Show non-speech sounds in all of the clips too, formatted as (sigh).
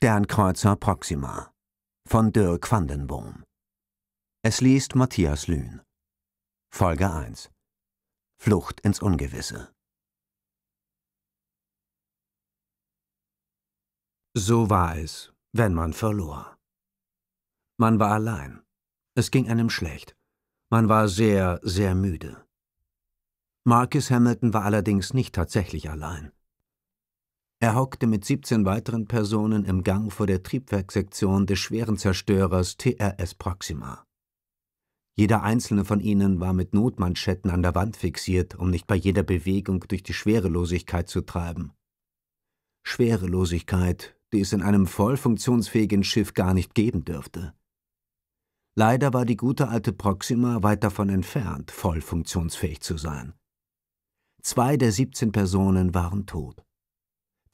Sternkreuzer Proxima von Dirk Vandenboom. Es liest Matthias Lühn. Folge 1 Flucht ins Ungewisse. So war es, wenn man verlor. Man war allein. Es ging einem schlecht. Man war sehr, sehr müde. Marcus Hamilton war allerdings nicht tatsächlich allein. Er hockte mit 17 weiteren Personen im Gang vor der Triebwerkssektion des schweren Zerstörers TRS Proxima. Jeder einzelne von ihnen war mit Notmanschetten an der Wand fixiert, um nicht bei jeder Bewegung durch die Schwerelosigkeit zu treiben. Schwerelosigkeit, die es in einem voll funktionsfähigen Schiff gar nicht geben dürfte. Leider war die gute alte Proxima weit davon entfernt, voll funktionsfähig zu sein. Zwei der 17 Personen waren tot.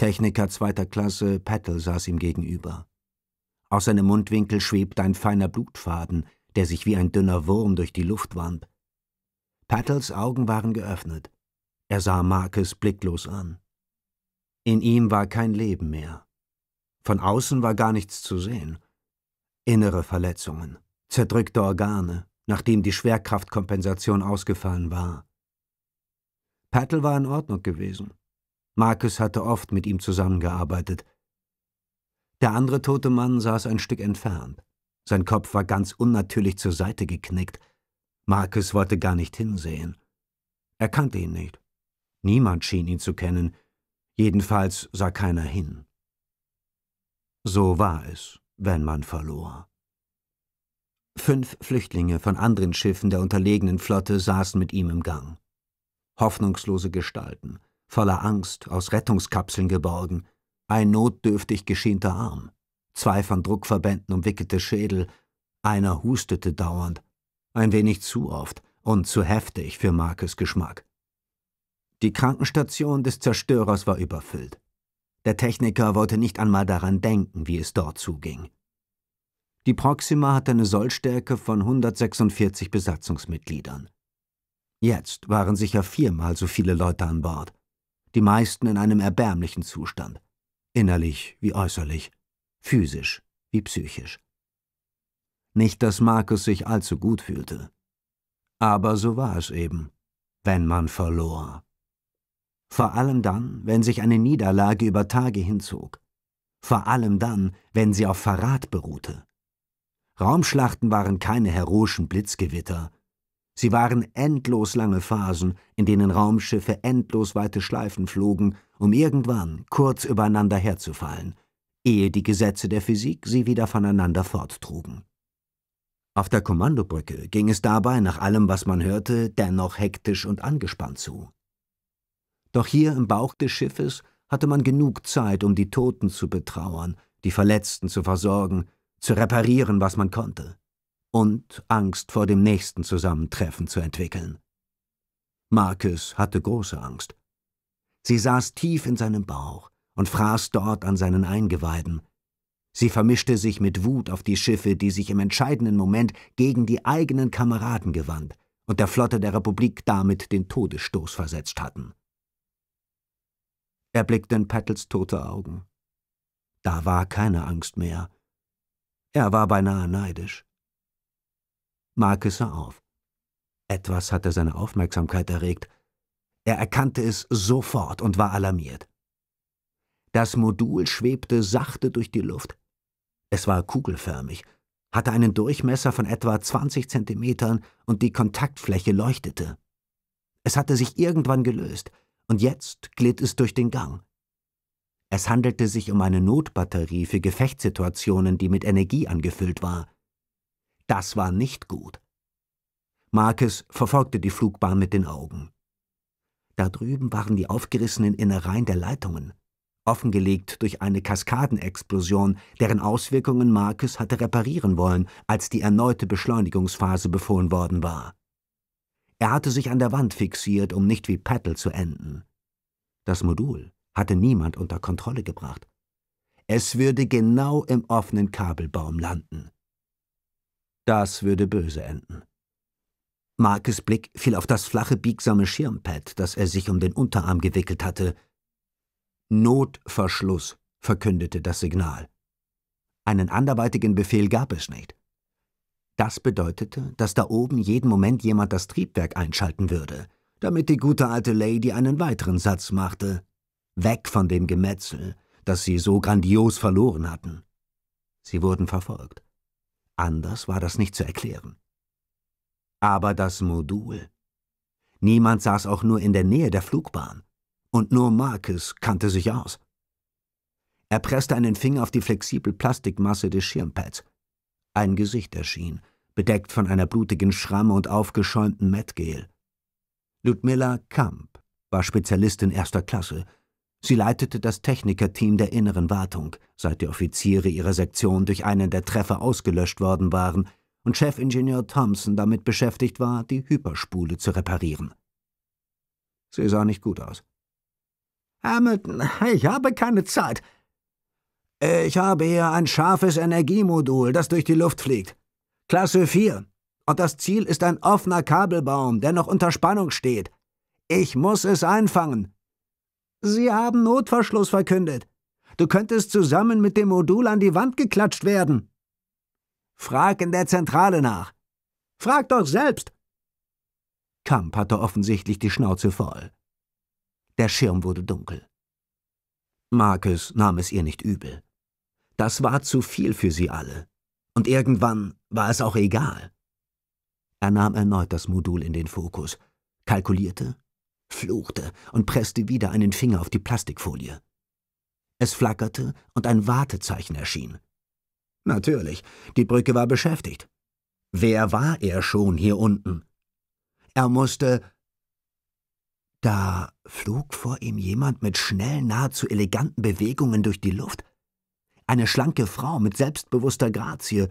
Techniker zweiter Klasse Patel saß ihm gegenüber. Aus seinem Mundwinkel schwebte ein feiner Blutfaden, der sich wie ein dünner Wurm durch die Luft wand. Pattels Augen waren geöffnet. Er sah Marcus blicklos an. In ihm war kein Leben mehr. Von außen war gar nichts zu sehen. Innere Verletzungen, zerdrückte Organe, nachdem die Schwerkraftkompensation ausgefallen war. Paddle war in Ordnung gewesen. Marcus hatte oft mit ihm zusammengearbeitet. Der andere tote Mann saß ein Stück entfernt. Sein Kopf war ganz unnatürlich zur Seite geknickt. Marcus wollte gar nicht hinsehen. Er kannte ihn nicht. Niemand schien ihn zu kennen. Jedenfalls sah keiner hin. So war es, wenn man verlor. Fünf Flüchtlinge von anderen Schiffen der unterlegenen Flotte saßen mit ihm im Gang. Hoffnungslose Gestalten – voller Angst, aus Rettungskapseln geborgen, ein notdürftig geschienter Arm, zwei von Druckverbänden umwickelte Schädel, einer hustete dauernd, ein wenig zu oft und zu heftig für Markes Geschmack. Die Krankenstation des Zerstörers war überfüllt. Der Techniker wollte nicht einmal daran denken, wie es dort zuging. Die Proxima hatte eine Sollstärke von 146 Besatzungsmitgliedern. Jetzt waren sicher viermal so viele Leute an Bord die meisten in einem erbärmlichen Zustand, innerlich wie äußerlich, physisch wie psychisch. Nicht, dass Markus sich allzu gut fühlte, aber so war es eben, wenn man verlor. Vor allem dann, wenn sich eine Niederlage über Tage hinzog. Vor allem dann, wenn sie auf Verrat beruhte. Raumschlachten waren keine heroischen Blitzgewitter, Sie waren endlos lange Phasen, in denen Raumschiffe endlos weite Schleifen flogen, um irgendwann kurz übereinander herzufallen, ehe die Gesetze der Physik sie wieder voneinander forttrugen. Auf der Kommandobrücke ging es dabei, nach allem, was man hörte, dennoch hektisch und angespannt zu. Doch hier im Bauch des Schiffes hatte man genug Zeit, um die Toten zu betrauern, die Verletzten zu versorgen, zu reparieren, was man konnte und Angst vor dem nächsten Zusammentreffen zu entwickeln. Marcus hatte große Angst. Sie saß tief in seinem Bauch und fraß dort an seinen Eingeweiden. Sie vermischte sich mit Wut auf die Schiffe, die sich im entscheidenden Moment gegen die eigenen Kameraden gewandt und der Flotte der Republik damit den Todesstoß versetzt hatten. Er blickte in Pattles tote Augen. Da war keine Angst mehr. Er war beinahe neidisch sah auf. Etwas hatte seine Aufmerksamkeit erregt. Er erkannte es sofort und war alarmiert. Das Modul schwebte sachte durch die Luft. Es war kugelförmig, hatte einen Durchmesser von etwa 20 Zentimetern und die Kontaktfläche leuchtete. Es hatte sich irgendwann gelöst, und jetzt glitt es durch den Gang. Es handelte sich um eine Notbatterie für Gefechtssituationen, die mit Energie angefüllt war. Das war nicht gut. Marcus verfolgte die Flugbahn mit den Augen. Da drüben waren die aufgerissenen Innereien der Leitungen, offengelegt durch eine Kaskadenexplosion, deren Auswirkungen Marcus hatte reparieren wollen, als die erneute Beschleunigungsphase befohlen worden war. Er hatte sich an der Wand fixiert, um nicht wie Paddle zu enden. Das Modul hatte niemand unter Kontrolle gebracht. Es würde genau im offenen Kabelbaum landen. Das würde böse enden. Markes Blick fiel auf das flache, biegsame Schirmpad, das er sich um den Unterarm gewickelt hatte. Notverschluss, verkündete das Signal. Einen anderweitigen Befehl gab es nicht. Das bedeutete, dass da oben jeden Moment jemand das Triebwerk einschalten würde, damit die gute alte Lady einen weiteren Satz machte. Weg von dem Gemetzel, das sie so grandios verloren hatten. Sie wurden verfolgt. Anders war das nicht zu erklären. Aber das Modul. Niemand saß auch nur in der Nähe der Flugbahn. Und nur Marcus kannte sich aus. Er presste einen Finger auf die flexible Plastikmasse des Schirmpads. Ein Gesicht erschien, bedeckt von einer blutigen Schramme und aufgeschäumten Mettgel. Ludmilla Kamp war Spezialistin erster Klasse. Sie leitete das Technikerteam der inneren Wartung seit die Offiziere ihrer Sektion durch einen der Treffer ausgelöscht worden waren und Chefingenieur Thompson damit beschäftigt war, die Hyperspule zu reparieren. Sie sah nicht gut aus. Hamilton, ich habe keine Zeit. Ich habe hier ein scharfes Energiemodul, das durch die Luft fliegt. Klasse 4. Und das Ziel ist ein offener Kabelbaum, der noch unter Spannung steht. Ich muss es einfangen. Sie haben Notverschluss verkündet. Du könntest zusammen mit dem Modul an die Wand geklatscht werden. Frag in der Zentrale nach. Frag doch selbst. Kamp hatte offensichtlich die Schnauze voll. Der Schirm wurde dunkel. Marcus nahm es ihr nicht übel. Das war zu viel für sie alle. Und irgendwann war es auch egal. Er nahm erneut das Modul in den Fokus, kalkulierte, fluchte und presste wieder einen Finger auf die Plastikfolie. Es flackerte und ein Wartezeichen erschien. Natürlich, die Brücke war beschäftigt. Wer war er schon hier unten? Er musste. Da flog vor ihm jemand mit schnell nahezu eleganten Bewegungen durch die Luft. Eine schlanke Frau mit selbstbewusster Grazie,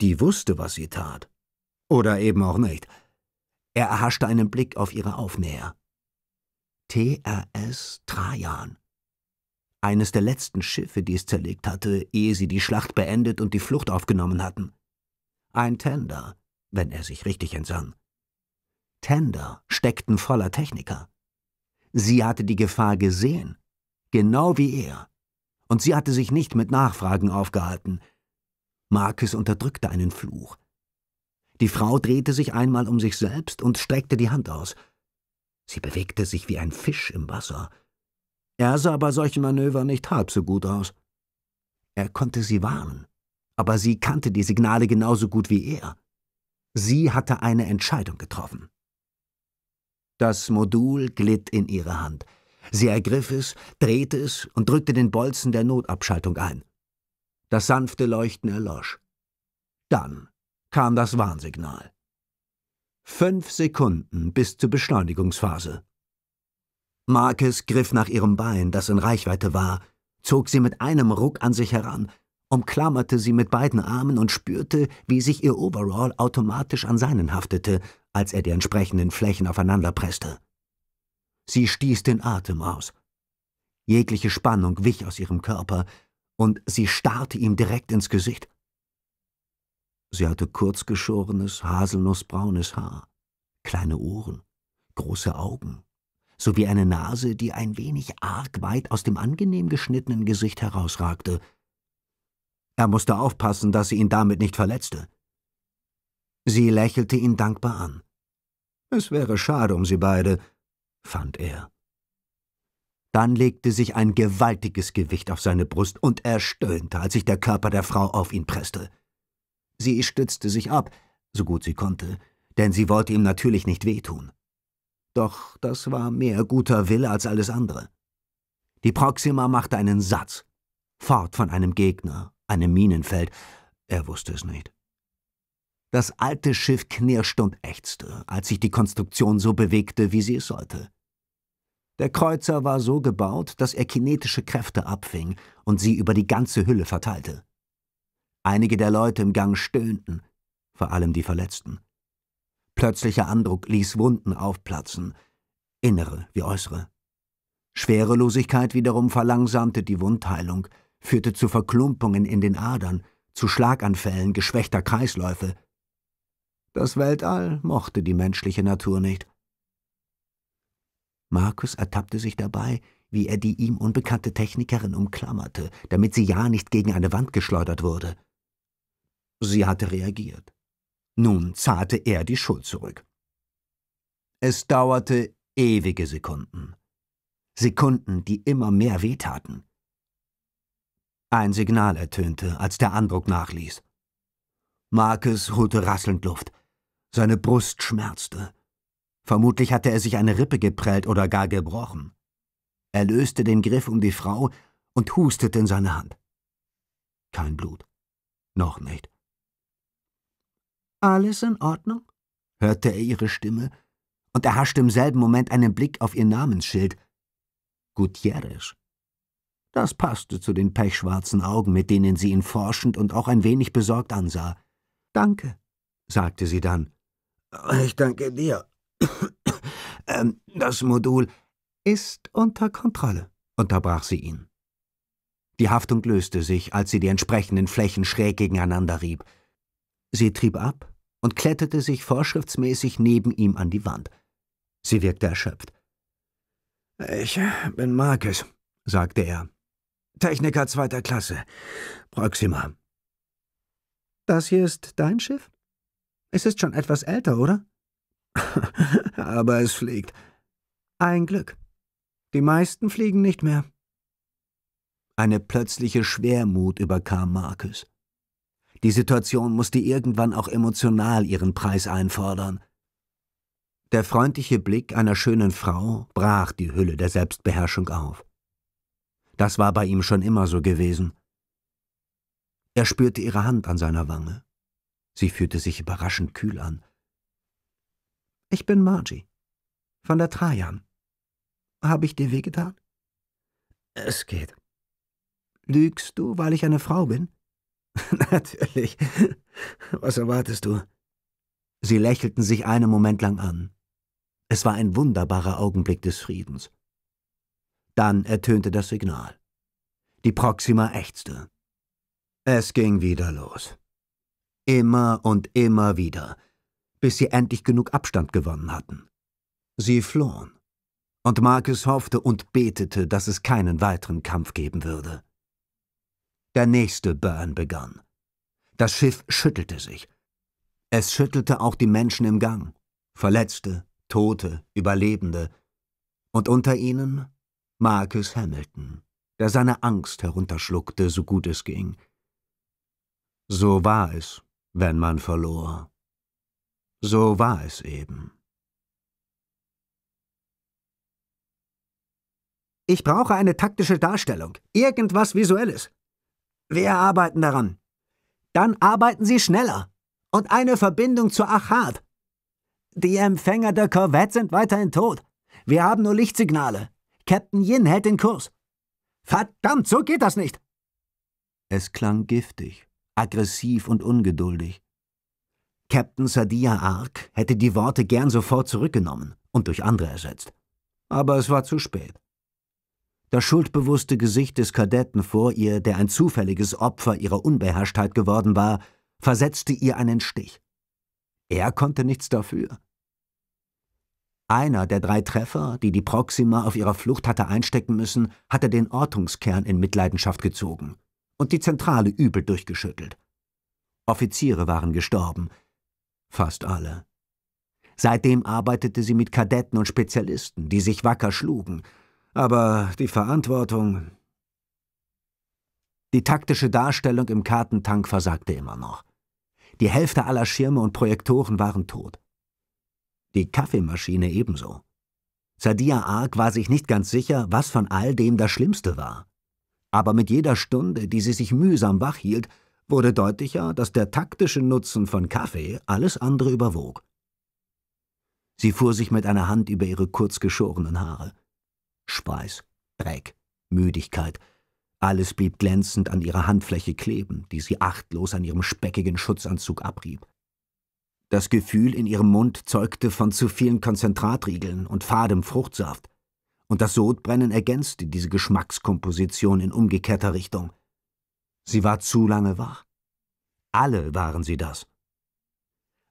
die wusste, was sie tat. Oder eben auch nicht. Er erhaschte einen Blick auf ihre Aufnäher. TRS Trajan eines der letzten Schiffe, die es zerlegt hatte, ehe sie die Schlacht beendet und die Flucht aufgenommen hatten. Ein Tender, wenn er sich richtig entsann. Tender steckten voller Techniker. Sie hatte die Gefahr gesehen, genau wie er, und sie hatte sich nicht mit Nachfragen aufgehalten. Marcus unterdrückte einen Fluch. Die Frau drehte sich einmal um sich selbst und streckte die Hand aus. Sie bewegte sich wie ein Fisch im Wasser, er sah bei solchen Manövern nicht halb so gut aus. Er konnte sie warnen, aber sie kannte die Signale genauso gut wie er. Sie hatte eine Entscheidung getroffen. Das Modul glitt in ihre Hand. Sie ergriff es, drehte es und drückte den Bolzen der Notabschaltung ein. Das sanfte Leuchten erlosch. Dann kam das Warnsignal. Fünf Sekunden bis zur Beschleunigungsphase. Marcus griff nach ihrem Bein, das in Reichweite war, zog sie mit einem Ruck an sich heran, umklammerte sie mit beiden Armen und spürte, wie sich ihr Overall automatisch an seinen haftete, als er die entsprechenden Flächen aufeinanderpresste. Sie stieß den Atem aus. Jegliche Spannung wich aus ihrem Körper, und sie starrte ihm direkt ins Gesicht. Sie hatte kurzgeschorenes, haselnussbraunes Haar, kleine Ohren, große Augen, sowie eine Nase, die ein wenig arg weit aus dem angenehm geschnittenen Gesicht herausragte. Er musste aufpassen, dass sie ihn damit nicht verletzte. Sie lächelte ihn dankbar an. Es wäre schade um sie beide, fand er. Dann legte sich ein gewaltiges Gewicht auf seine Brust und er stöhnte, als sich der Körper der Frau auf ihn presste. Sie stützte sich ab, so gut sie konnte, denn sie wollte ihm natürlich nicht wehtun. Doch das war mehr guter Wille als alles andere. Die Proxima machte einen Satz. Fort von einem Gegner, einem Minenfeld. Er wusste es nicht. Das alte Schiff knirschte und ächzte, als sich die Konstruktion so bewegte, wie sie es sollte. Der Kreuzer war so gebaut, dass er kinetische Kräfte abfing und sie über die ganze Hülle verteilte. Einige der Leute im Gang stöhnten, vor allem die Verletzten. Plötzlicher Andruck ließ Wunden aufplatzen, innere wie äußere. Schwerelosigkeit wiederum verlangsamte die Wundheilung, führte zu Verklumpungen in den Adern, zu Schlaganfällen geschwächter Kreisläufe. Das Weltall mochte die menschliche Natur nicht. Markus ertappte sich dabei, wie er die ihm unbekannte Technikerin umklammerte, damit sie ja nicht gegen eine Wand geschleudert wurde. Sie hatte reagiert. Nun zahlte er die Schuld zurück. Es dauerte ewige Sekunden. Sekunden, die immer mehr wehtaten. Ein Signal ertönte, als der Andruck nachließ. Marcus holte rasselnd Luft. Seine Brust schmerzte. Vermutlich hatte er sich eine Rippe geprellt oder gar gebrochen. Er löste den Griff um die Frau und hustete in seine Hand. Kein Blut. Noch nicht. Alles in Ordnung? hörte er ihre Stimme und erhaschte im selben Moment einen Blick auf ihr Namensschild. Gutierrez. Das passte zu den pechschwarzen Augen, mit denen sie ihn forschend und auch ein wenig besorgt ansah. Danke, sagte sie dann. Ich danke dir. (coughs) ähm, das Modul ist unter Kontrolle, unterbrach sie ihn. Die Haftung löste sich, als sie die entsprechenden Flächen schräg gegeneinander rieb. Sie trieb ab und kletterte sich vorschriftsmäßig neben ihm an die Wand. Sie wirkte erschöpft. Ich bin Marcus, sagte er. Techniker zweiter Klasse. Proxima. Das hier ist dein Schiff? Es ist schon etwas älter, oder? (laughs) Aber es fliegt. Ein Glück. Die meisten fliegen nicht mehr. Eine plötzliche Schwermut überkam Marcus. Die Situation musste irgendwann auch emotional ihren Preis einfordern. Der freundliche Blick einer schönen Frau brach die Hülle der Selbstbeherrschung auf. Das war bei ihm schon immer so gewesen. Er spürte ihre Hand an seiner Wange. Sie fühlte sich überraschend kühl an. Ich bin Margie. Von der Trajan. Habe ich dir wehgetan? Es geht. Lügst du, weil ich eine Frau bin? (laughs) Natürlich. Was erwartest du? Sie lächelten sich einen Moment lang an. Es war ein wunderbarer Augenblick des Friedens. Dann ertönte das Signal. Die Proxima ächzte. Es ging wieder los. Immer und immer wieder, bis sie endlich genug Abstand gewonnen hatten. Sie flohen. Und Marcus hoffte und betete, dass es keinen weiteren Kampf geben würde. Der nächste Burn begann. Das Schiff schüttelte sich. Es schüttelte auch die Menschen im Gang. Verletzte, Tote, Überlebende. Und unter ihnen Marcus Hamilton, der seine Angst herunterschluckte, so gut es ging. So war es, wenn man verlor. So war es eben. Ich brauche eine taktische Darstellung, irgendwas Visuelles. Wir arbeiten daran. Dann arbeiten Sie schneller. Und eine Verbindung zu Achat. Die Empfänger der Korvette sind weiterhin tot. Wir haben nur Lichtsignale. Captain Yin hält den Kurs. Verdammt, so geht das nicht! Es klang giftig, aggressiv und ungeduldig. Captain Sadia Ark hätte die Worte gern sofort zurückgenommen und durch andere ersetzt. Aber es war zu spät das schuldbewusste Gesicht des Kadetten vor ihr, der ein zufälliges Opfer ihrer Unbeherrschtheit geworden war, versetzte ihr einen Stich. Er konnte nichts dafür. Einer der drei Treffer, die die Proxima auf ihrer Flucht hatte einstecken müssen, hatte den Ortungskern in Mitleidenschaft gezogen und die Zentrale übel durchgeschüttelt. Offiziere waren gestorben, fast alle. Seitdem arbeitete sie mit Kadetten und Spezialisten, die sich wacker schlugen, aber die Verantwortung. Die taktische Darstellung im Kartentank versagte immer noch. Die Hälfte aller Schirme und Projektoren waren tot. Die Kaffeemaschine ebenso. Sadia Ark war sich nicht ganz sicher, was von all dem das Schlimmste war. Aber mit jeder Stunde, die sie sich mühsam wach hielt, wurde deutlicher, dass der taktische Nutzen von Kaffee alles andere überwog. Sie fuhr sich mit einer Hand über ihre kurz geschorenen Haare. Speis, Dreck, Müdigkeit, alles blieb glänzend an ihrer Handfläche kleben, die sie achtlos an ihrem speckigen Schutzanzug abrieb. Das Gefühl in ihrem Mund zeugte von zu vielen Konzentratriegeln und fadem Fruchtsaft, und das Sodbrennen ergänzte diese Geschmackskomposition in umgekehrter Richtung. Sie war zu lange wach. Alle waren sie das.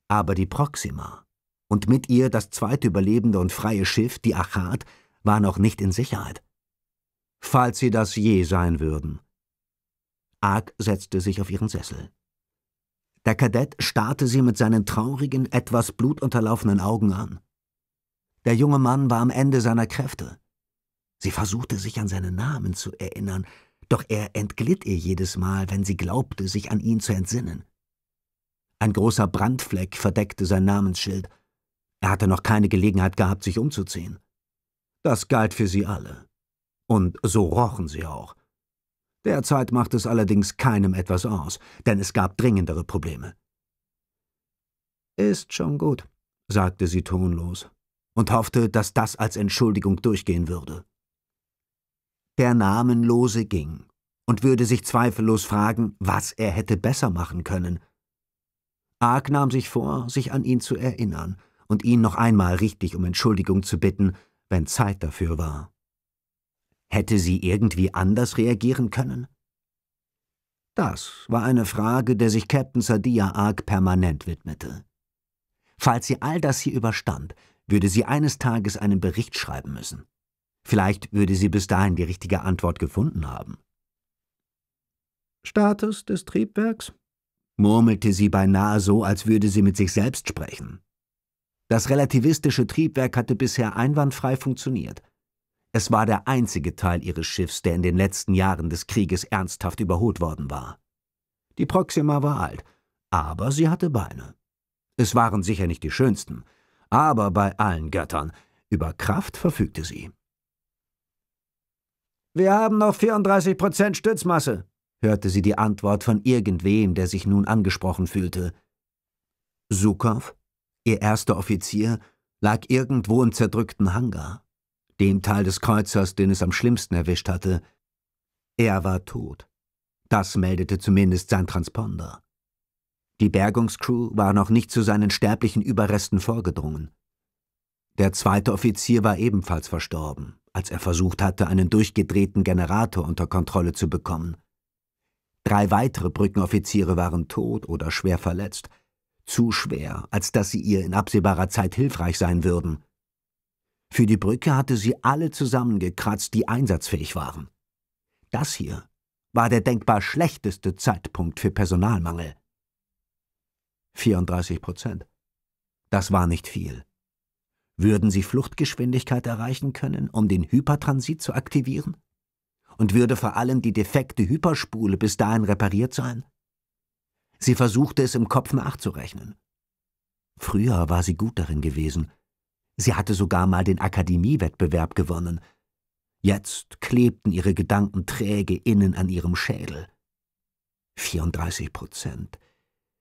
Aber die Proxima und mit ihr das zweite überlebende und freie Schiff, die Achat, war noch nicht in Sicherheit. Falls sie das je sein würden. Arg setzte sich auf ihren Sessel. Der Kadett starrte sie mit seinen traurigen, etwas blutunterlaufenen Augen an. Der junge Mann war am Ende seiner Kräfte. Sie versuchte sich an seinen Namen zu erinnern, doch er entglitt ihr jedes Mal, wenn sie glaubte, sich an ihn zu entsinnen. Ein großer Brandfleck verdeckte sein Namensschild. Er hatte noch keine Gelegenheit gehabt, sich umzuziehen. Das galt für sie alle. Und so rochen sie auch. Derzeit macht es allerdings keinem etwas aus, denn es gab dringendere Probleme. Ist schon gut, sagte sie tonlos und hoffte, dass das als Entschuldigung durchgehen würde. Der Namenlose ging und würde sich zweifellos fragen, was er hätte besser machen können. Ark nahm sich vor, sich an ihn zu erinnern und ihn noch einmal richtig um Entschuldigung zu bitten, wenn Zeit dafür war. Hätte sie irgendwie anders reagieren können? Das war eine Frage, der sich Captain Sadia Ark permanent widmete. Falls sie all das hier überstand, würde sie eines Tages einen Bericht schreiben müssen. Vielleicht würde sie bis dahin die richtige Antwort gefunden haben. Status des Triebwerks? murmelte sie beinahe so, als würde sie mit sich selbst sprechen. Das relativistische Triebwerk hatte bisher einwandfrei funktioniert. Es war der einzige Teil ihres Schiffs, der in den letzten Jahren des Krieges ernsthaft überholt worden war. Die Proxima war alt, aber sie hatte Beine. Es waren sicher nicht die schönsten, aber bei allen Göttern, über Kraft verfügte sie. Wir haben noch 34 Prozent Stützmasse, hörte sie die Antwort von irgendwem, der sich nun angesprochen fühlte. Sukov? Ihr erster Offizier lag irgendwo im zerdrückten Hangar, dem Teil des Kreuzers, den es am schlimmsten erwischt hatte. Er war tot. Das meldete zumindest sein Transponder. Die Bergungscrew war noch nicht zu seinen sterblichen Überresten vorgedrungen. Der zweite Offizier war ebenfalls verstorben, als er versucht hatte, einen durchgedrehten Generator unter Kontrolle zu bekommen. Drei weitere Brückenoffiziere waren tot oder schwer verletzt, zu schwer, als dass sie ihr in absehbarer Zeit hilfreich sein würden. Für die Brücke hatte sie alle zusammengekratzt, die einsatzfähig waren. Das hier war der denkbar schlechteste Zeitpunkt für Personalmangel. 34 Prozent. Das war nicht viel. Würden sie Fluchtgeschwindigkeit erreichen können, um den Hypertransit zu aktivieren? Und würde vor allem die defekte Hyperspule bis dahin repariert sein? Sie versuchte es im Kopf nachzurechnen. Früher war sie gut darin gewesen. Sie hatte sogar mal den Akademiewettbewerb gewonnen. Jetzt klebten ihre Gedanken träge innen an ihrem Schädel. 34 Prozent.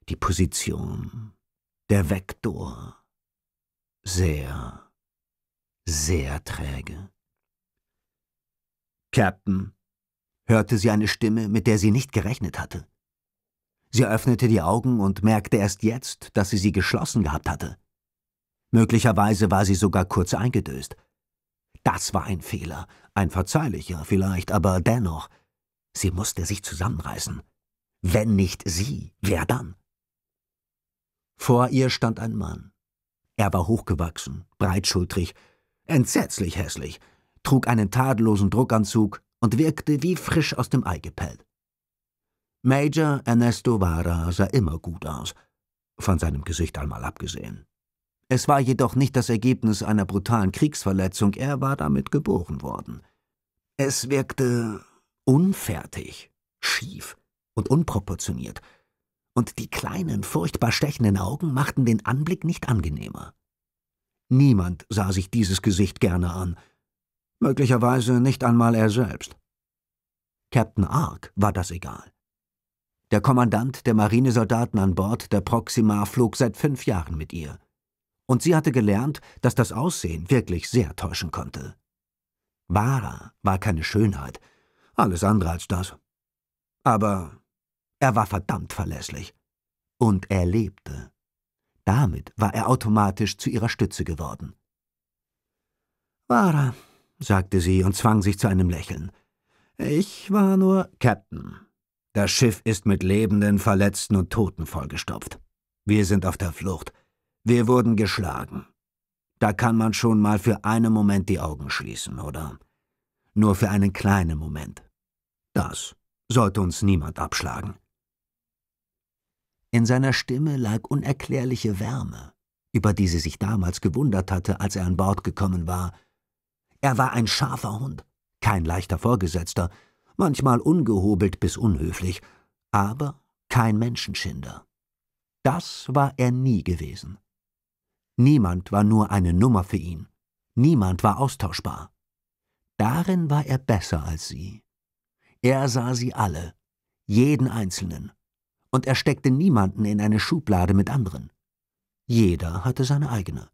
Die Position. Der Vektor. Sehr, sehr träge. Captain, hörte sie eine Stimme, mit der sie nicht gerechnet hatte. Sie öffnete die Augen und merkte erst jetzt, dass sie sie geschlossen gehabt hatte. Möglicherweise war sie sogar kurz eingedöst. Das war ein Fehler, ein verzeihlicher vielleicht, aber dennoch. Sie musste sich zusammenreißen. Wenn nicht sie, wer dann? Vor ihr stand ein Mann. Er war hochgewachsen, breitschultrig, entsetzlich hässlich, trug einen tadellosen Druckanzug und wirkte wie frisch aus dem Ei gepellt. Major Ernesto Vara sah immer gut aus, von seinem Gesicht einmal abgesehen. Es war jedoch nicht das Ergebnis einer brutalen Kriegsverletzung, er war damit geboren worden. Es wirkte unfertig, schief und unproportioniert, und die kleinen, furchtbar stechenden Augen machten den Anblick nicht angenehmer. Niemand sah sich dieses Gesicht gerne an, möglicherweise nicht einmal er selbst. Captain Ark war das egal. Der Kommandant der Marinesoldaten an Bord der Proxima flog seit fünf Jahren mit ihr. Und sie hatte gelernt, dass das Aussehen wirklich sehr täuschen konnte. Vara war keine Schönheit, alles andere als das. Aber er war verdammt verlässlich. Und er lebte. Damit war er automatisch zu ihrer Stütze geworden. Vara, sagte sie und zwang sich zu einem Lächeln. Ich war nur Captain. Das Schiff ist mit Lebenden, Verletzten und Toten vollgestopft. Wir sind auf der Flucht. Wir wurden geschlagen. Da kann man schon mal für einen Moment die Augen schließen, oder? Nur für einen kleinen Moment. Das sollte uns niemand abschlagen. In seiner Stimme lag unerklärliche Wärme, über die sie sich damals gewundert hatte, als er an Bord gekommen war. Er war ein scharfer Hund, kein leichter Vorgesetzter, manchmal ungehobelt bis unhöflich, aber kein Menschenschinder. Das war er nie gewesen. Niemand war nur eine Nummer für ihn, niemand war austauschbar. Darin war er besser als sie. Er sah sie alle, jeden Einzelnen, und er steckte niemanden in eine Schublade mit anderen. Jeder hatte seine eigene.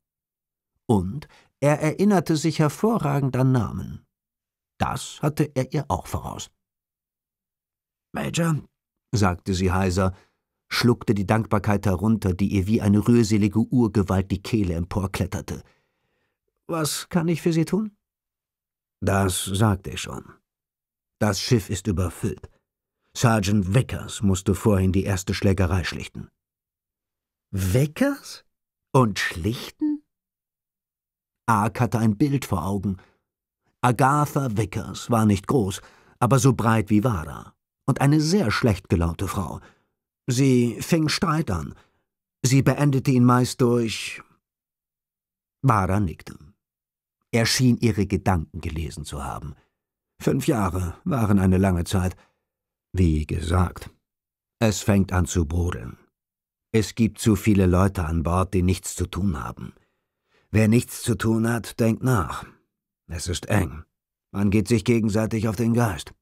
Und er erinnerte sich hervorragend an Namen. Das hatte er ihr auch voraus. Major, sagte sie heiser, schluckte die Dankbarkeit herunter, die ihr wie eine rührselige Urgewalt die Kehle emporkletterte. Was kann ich für Sie tun? Das sagte ich schon. Das Schiff ist überfüllt. Sergeant Vickers musste vorhin die erste Schlägerei schlichten. Vickers? Und schlichten? Ark hatte ein Bild vor Augen – Agatha Vickers war nicht groß, aber so breit wie Wada und eine sehr schlecht gelaunte Frau. Sie fing Streit an. Sie beendete ihn meist durch. Wada nickte. Er schien ihre Gedanken gelesen zu haben. Fünf Jahre waren eine lange Zeit. Wie gesagt, es fängt an zu brodeln. Es gibt zu viele Leute an Bord, die nichts zu tun haben. Wer nichts zu tun hat, denkt nach. Es ist eng. Man geht sich gegenseitig auf den Geist.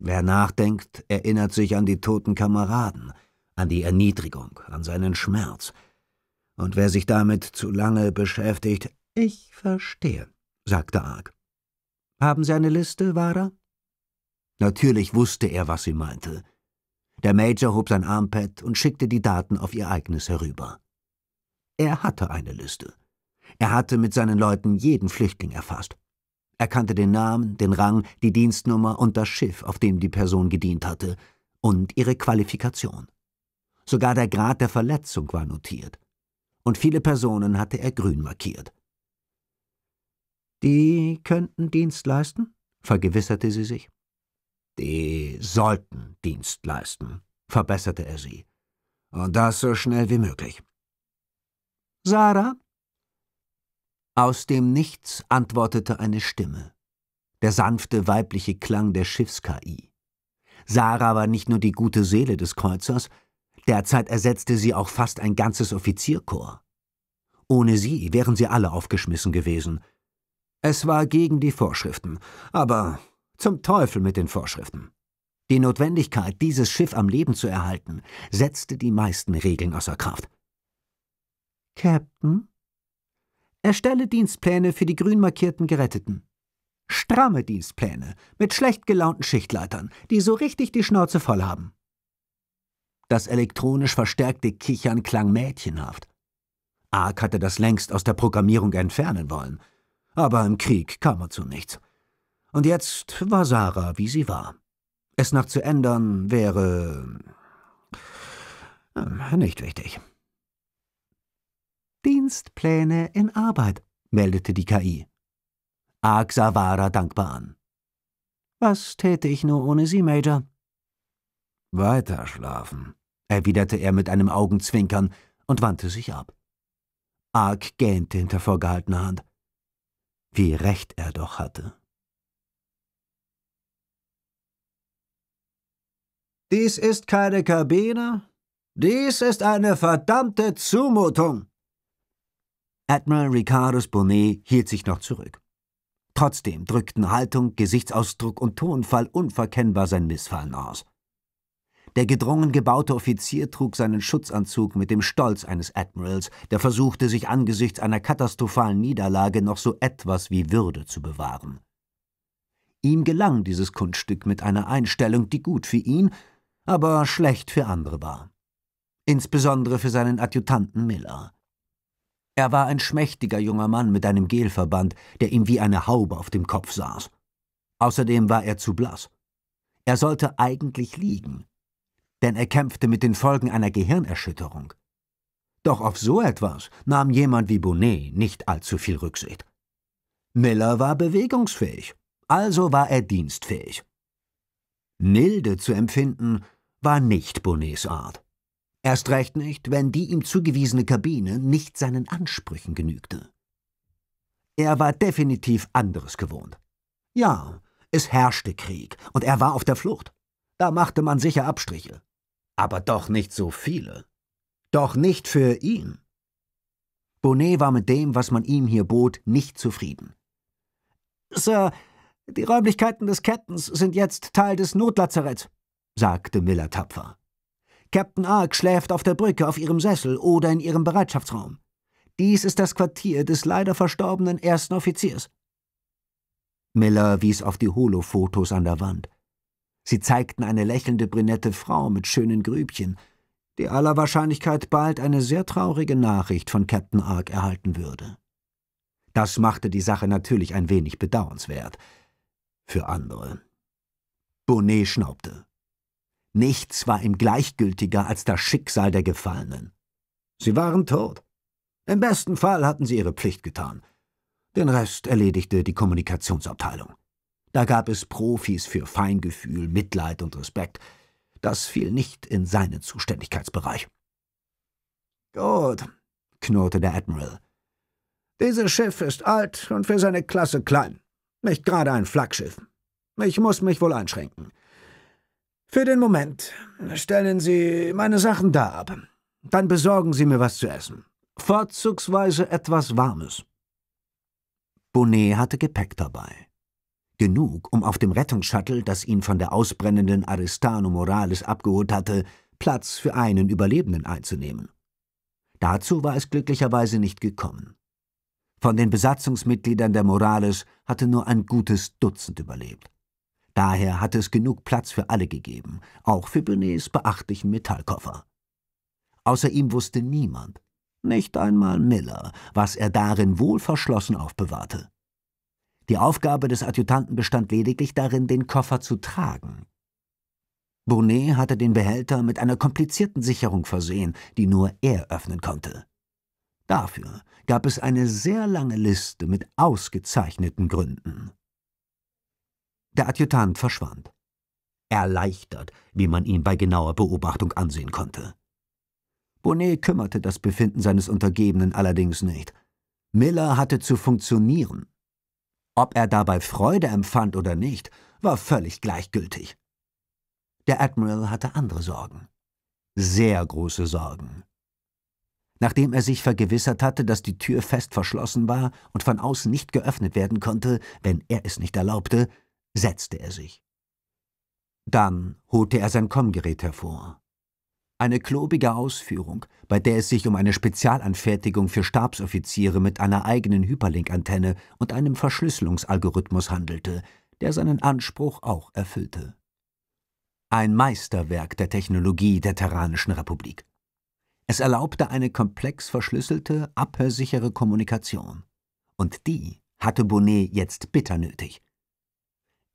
Wer nachdenkt, erinnert sich an die toten Kameraden, an die Erniedrigung, an seinen Schmerz. Und wer sich damit zu lange beschäftigt, ich verstehe, sagte Arg. Haben Sie eine Liste, Wara? Natürlich wusste er, was sie meinte. Der Major hob sein Armpad und schickte die Daten auf ihr Ereignis herüber. Er hatte eine Liste. Er hatte mit seinen Leuten jeden Flüchtling erfasst. Er kannte den Namen, den Rang, die Dienstnummer und das Schiff, auf dem die Person gedient hatte, und ihre Qualifikation. Sogar der Grad der Verletzung war notiert. Und viele Personen hatte er grün markiert. Die könnten Dienst leisten? vergewisserte sie sich. Die sollten Dienst leisten, verbesserte er sie. Und das so schnell wie möglich. Sarah, aus dem Nichts antwortete eine Stimme. Der sanfte weibliche Klang der Schiffskai. Sarah war nicht nur die gute Seele des Kreuzers, derzeit ersetzte sie auch fast ein ganzes Offizierkorps. Ohne sie wären sie alle aufgeschmissen gewesen. Es war gegen die Vorschriften, aber zum Teufel mit den Vorschriften. Die Notwendigkeit, dieses Schiff am Leben zu erhalten, setzte die meisten Regeln außer Kraft. Captain? Erstelle Dienstpläne für die grün markierten Geretteten. Stramme Dienstpläne mit schlecht gelaunten Schichtleitern, die so richtig die Schnauze voll haben. Das elektronisch verstärkte Kichern klang mädchenhaft. Ark hatte das längst aus der Programmierung entfernen wollen, aber im Krieg kam er zu nichts. Und jetzt war Sarah, wie sie war. Es noch zu ändern wäre hm, nicht wichtig. Dienstpläne in Arbeit, meldete die KI. Arg sah Vara dankbar an. Was täte ich nur ohne Sie, Major? Weiterschlafen, erwiderte er mit einem Augenzwinkern und wandte sich ab. Arg gähnte hinter vorgehaltener Hand. Wie recht er doch hatte. Dies ist keine Kabine, dies ist eine verdammte Zumutung. Admiral Ricardus Bonnet hielt sich noch zurück. Trotzdem drückten Haltung, Gesichtsausdruck und Tonfall unverkennbar sein Missfallen aus. Der gedrungen gebaute Offizier trug seinen Schutzanzug mit dem Stolz eines Admirals, der versuchte, sich angesichts einer katastrophalen Niederlage noch so etwas wie Würde zu bewahren. Ihm gelang dieses Kunststück mit einer Einstellung, die gut für ihn, aber schlecht für andere war. Insbesondere für seinen Adjutanten Miller. Er war ein schmächtiger junger Mann mit einem Gelverband, der ihm wie eine Haube auf dem Kopf saß. Außerdem war er zu blass. Er sollte eigentlich liegen, denn er kämpfte mit den Folgen einer Gehirnerschütterung. Doch auf so etwas nahm jemand wie Bonnet nicht allzu viel Rücksicht. Miller war bewegungsfähig, also war er dienstfähig. Milde zu empfinden war nicht Bonnets Art. Erst recht nicht, wenn die ihm zugewiesene Kabine nicht seinen Ansprüchen genügte. Er war definitiv anderes gewohnt. Ja, es herrschte Krieg und er war auf der Flucht. Da machte man sicher Abstriche. Aber doch nicht so viele. Doch nicht für ihn. Bonnet war mit dem, was man ihm hier bot, nicht zufrieden. Sir, die Räumlichkeiten des Kettens sind jetzt Teil des Notlazaretts, sagte Miller tapfer. Captain Ark schläft auf der Brücke, auf ihrem Sessel oder in ihrem Bereitschaftsraum. Dies ist das Quartier des leider verstorbenen ersten Offiziers. Miller wies auf die Holofotos an der Wand. Sie zeigten eine lächelnde brünette Frau mit schönen Grübchen, die aller Wahrscheinlichkeit bald eine sehr traurige Nachricht von Captain Ark erhalten würde. Das machte die Sache natürlich ein wenig bedauernswert. Für andere. Bonnet schnaubte. Nichts war ihm gleichgültiger als das Schicksal der Gefallenen. Sie waren tot. Im besten Fall hatten sie ihre Pflicht getan. Den Rest erledigte die Kommunikationsabteilung. Da gab es Profis für Feingefühl, Mitleid und Respekt. Das fiel nicht in seinen Zuständigkeitsbereich. Gut, knurrte der Admiral. Dieses Schiff ist alt und für seine Klasse klein. Nicht gerade ein Flaggschiff. Ich muss mich wohl einschränken. Für den Moment stellen Sie meine Sachen da ab. Dann besorgen Sie mir was zu essen. Vorzugsweise etwas Warmes. Bonnet hatte Gepäck dabei. Genug, um auf dem Rettungsshuttle, das ihn von der ausbrennenden Aristano Morales abgeholt hatte, Platz für einen Überlebenden einzunehmen. Dazu war es glücklicherweise nicht gekommen. Von den Besatzungsmitgliedern der Morales hatte nur ein gutes Dutzend überlebt. Daher hatte es genug Platz für alle gegeben, auch für Benets beachtlichen Metallkoffer. Außer ihm wusste niemand, nicht einmal Miller, was er darin wohl verschlossen aufbewahrte. Die Aufgabe des Adjutanten bestand lediglich darin, den Koffer zu tragen. Bonnet hatte den Behälter mit einer komplizierten Sicherung versehen, die nur er öffnen konnte. Dafür gab es eine sehr lange Liste mit ausgezeichneten Gründen. Der Adjutant verschwand. Erleichtert, wie man ihn bei genauer Beobachtung ansehen konnte. Bonnet kümmerte das Befinden seines Untergebenen allerdings nicht. Miller hatte zu funktionieren. Ob er dabei Freude empfand oder nicht, war völlig gleichgültig. Der Admiral hatte andere Sorgen. Sehr große Sorgen. Nachdem er sich vergewissert hatte, dass die Tür fest verschlossen war und von außen nicht geöffnet werden konnte, wenn er es nicht erlaubte, setzte er sich. Dann holte er sein Kommgerät hervor. Eine klobige Ausführung, bei der es sich um eine Spezialanfertigung für Stabsoffiziere mit einer eigenen Hyperlink-Antenne und einem Verschlüsselungsalgorithmus handelte, der seinen Anspruch auch erfüllte. Ein Meisterwerk der Technologie der Terranischen Republik. Es erlaubte eine komplex verschlüsselte, abhörsichere Kommunikation. Und die hatte Bonnet jetzt bitter nötig.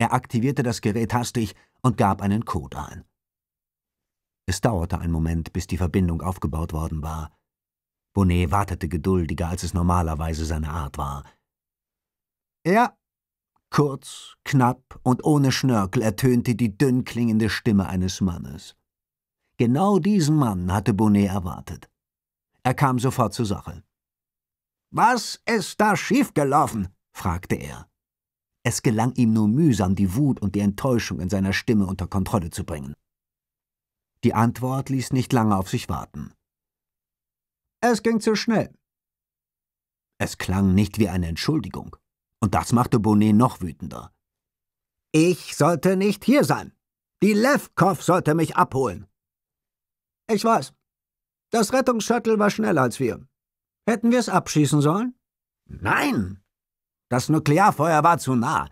Er aktivierte das Gerät hastig und gab einen Code ein. Es dauerte einen Moment, bis die Verbindung aufgebaut worden war. Bonnet wartete geduldiger, als es normalerweise seine Art war. Ja, kurz, knapp und ohne Schnörkel ertönte die dünn klingende Stimme eines Mannes. Genau diesen Mann hatte Bonnet erwartet. Er kam sofort zur Sache. Was ist da schiefgelaufen? fragte er. Es gelang ihm nur mühsam, die Wut und die Enttäuschung in seiner Stimme unter Kontrolle zu bringen. Die Antwort ließ nicht lange auf sich warten. Es ging zu schnell. Es klang nicht wie eine Entschuldigung, und das machte Bonnet noch wütender. Ich sollte nicht hier sein. Die Levkov sollte mich abholen. Ich weiß. Das Rettungsschuttle war schneller als wir. Hätten wir es abschießen sollen? Nein, das Nuklearfeuer war zu nah.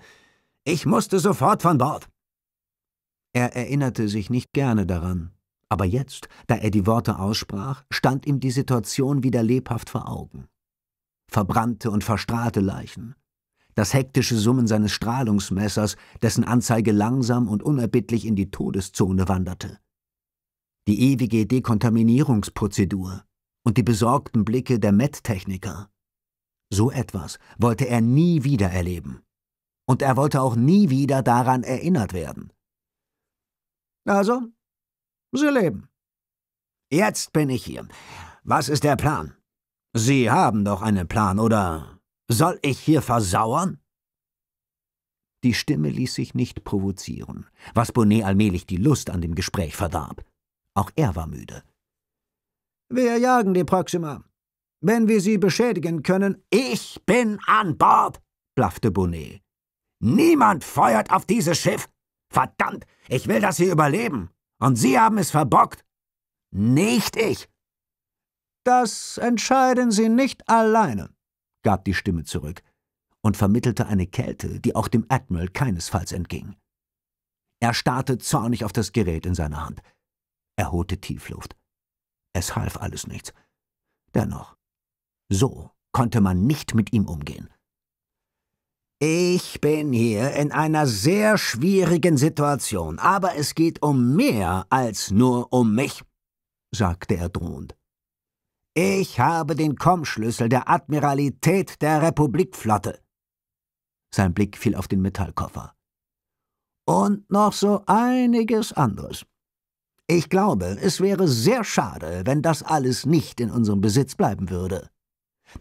Ich musste sofort von Bord. Er erinnerte sich nicht gerne daran. Aber jetzt, da er die Worte aussprach, stand ihm die Situation wieder lebhaft vor Augen. Verbrannte und verstrahlte Leichen. Das hektische Summen seines Strahlungsmessers, dessen Anzeige langsam und unerbittlich in die Todeszone wanderte. Die ewige Dekontaminierungsprozedur und die besorgten Blicke der MET-Techniker. So etwas wollte er nie wieder erleben. Und er wollte auch nie wieder daran erinnert werden. Also, Sie leben. Jetzt bin ich hier. Was ist der Plan? Sie haben doch einen Plan, oder soll ich hier versauern? Die Stimme ließ sich nicht provozieren, was Bonnet allmählich die Lust an dem Gespräch verdarb. Auch er war müde. Wir jagen die Proxima. Wenn wir sie beschädigen können. Ich bin an Bord, blaffte Bonnet. Niemand feuert auf dieses Schiff. Verdammt, ich will, dass sie überleben. Und Sie haben es verbockt. Nicht ich. Das entscheiden Sie nicht alleine, gab die Stimme zurück und vermittelte eine Kälte, die auch dem Admiral keinesfalls entging. Er starrte zornig auf das Gerät in seiner Hand. Er holte Tiefluft. Es half alles nichts. Dennoch, so konnte man nicht mit ihm umgehen. Ich bin hier in einer sehr schwierigen Situation, aber es geht um mehr als nur um mich, sagte er drohend. Ich habe den Kommschlüssel der Admiralität der Republikflotte. Sein Blick fiel auf den Metallkoffer. Und noch so einiges anderes. Ich glaube, es wäre sehr schade, wenn das alles nicht in unserem Besitz bleiben würde.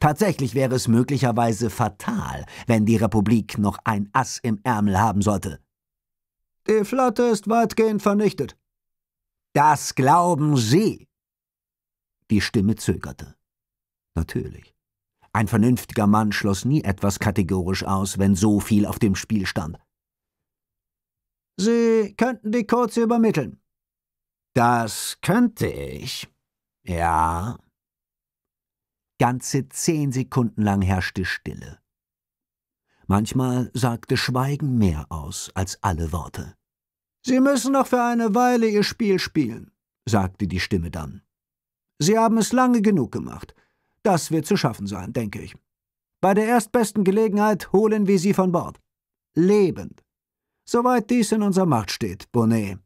Tatsächlich wäre es möglicherweise fatal, wenn die Republik noch ein Ass im Ärmel haben sollte. Die Flotte ist weitgehend vernichtet. Das glauben Sie. Die Stimme zögerte. Natürlich. Ein vernünftiger Mann schloss nie etwas kategorisch aus, wenn so viel auf dem Spiel stand. Sie könnten die Kurze übermitteln. Das könnte ich. Ja, Ganze zehn Sekunden lang herrschte Stille. Manchmal sagte Schweigen mehr aus als alle Worte. Sie müssen noch für eine Weile Ihr Spiel spielen, sagte die Stimme dann. Sie haben es lange genug gemacht. Das wird zu schaffen sein, denke ich. Bei der erstbesten Gelegenheit holen wir Sie von Bord. Lebend. Soweit dies in unserer Macht steht, Bonnet.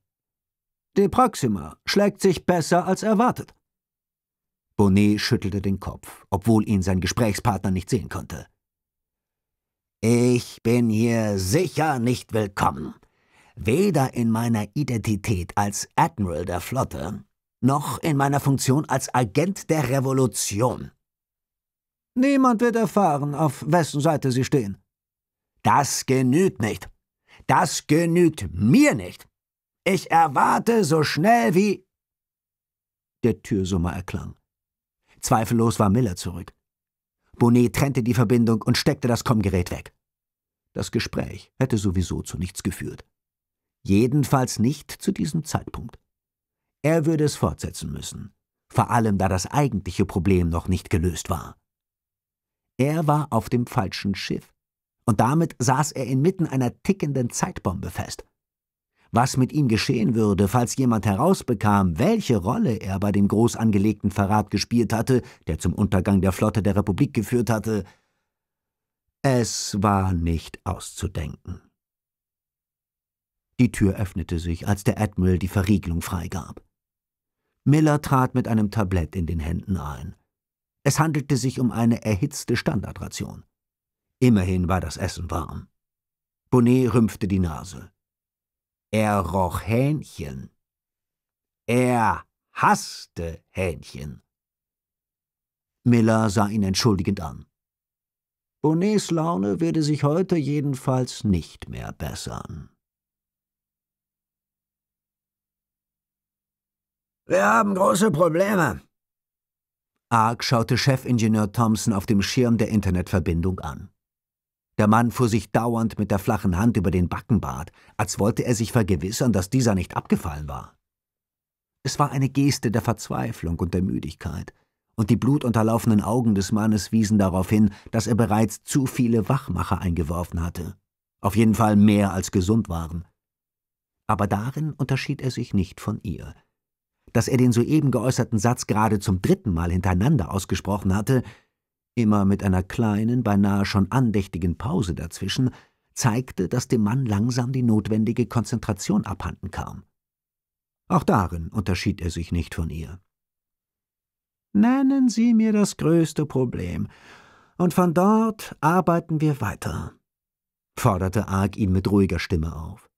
Die Proxima schlägt sich besser als erwartet. Bonnet schüttelte den Kopf, obwohl ihn sein Gesprächspartner nicht sehen konnte. Ich bin hier sicher nicht willkommen. Weder in meiner Identität als Admiral der Flotte, noch in meiner Funktion als Agent der Revolution. Niemand wird erfahren, auf wessen Seite Sie stehen. Das genügt nicht. Das genügt mir nicht. Ich erwarte so schnell wie. Der Türsummer erklang. Zweifellos war Miller zurück. Bonnet trennte die Verbindung und steckte das Kommgerät weg. Das Gespräch hätte sowieso zu nichts geführt. Jedenfalls nicht zu diesem Zeitpunkt. Er würde es fortsetzen müssen, vor allem da das eigentliche Problem noch nicht gelöst war. Er war auf dem falschen Schiff, und damit saß er inmitten einer tickenden Zeitbombe fest was mit ihm geschehen würde, falls jemand herausbekam, welche Rolle er bei dem groß angelegten Verrat gespielt hatte, der zum Untergang der Flotte der Republik geführt hatte. Es war nicht auszudenken. Die Tür öffnete sich, als der Admiral die Verriegelung freigab. Miller trat mit einem Tablett in den Händen ein. Es handelte sich um eine erhitzte Standardration. Immerhin war das Essen warm. Bonnet rümpfte die Nase. Er roch Hähnchen. Er hasste Hähnchen. Miller sah ihn entschuldigend an. Bonnets Laune werde sich heute jedenfalls nicht mehr bessern. Wir haben große Probleme. Arg schaute Chefingenieur Thompson auf dem Schirm der Internetverbindung an. Der Mann fuhr sich dauernd mit der flachen Hand über den Backenbart, als wollte er sich vergewissern, dass dieser nicht abgefallen war. Es war eine Geste der Verzweiflung und der Müdigkeit, und die blutunterlaufenen Augen des Mannes wiesen darauf hin, dass er bereits zu viele Wachmacher eingeworfen hatte, auf jeden Fall mehr als gesund waren. Aber darin unterschied er sich nicht von ihr. Dass er den soeben geäußerten Satz gerade zum dritten Mal hintereinander ausgesprochen hatte, immer mit einer kleinen, beinahe schon andächtigen Pause dazwischen, zeigte, dass dem Mann langsam die notwendige Konzentration abhanden kam. Auch darin unterschied er sich nicht von ihr. Nennen Sie mir das größte Problem, und von dort arbeiten wir weiter, forderte Arg ihn mit ruhiger Stimme auf.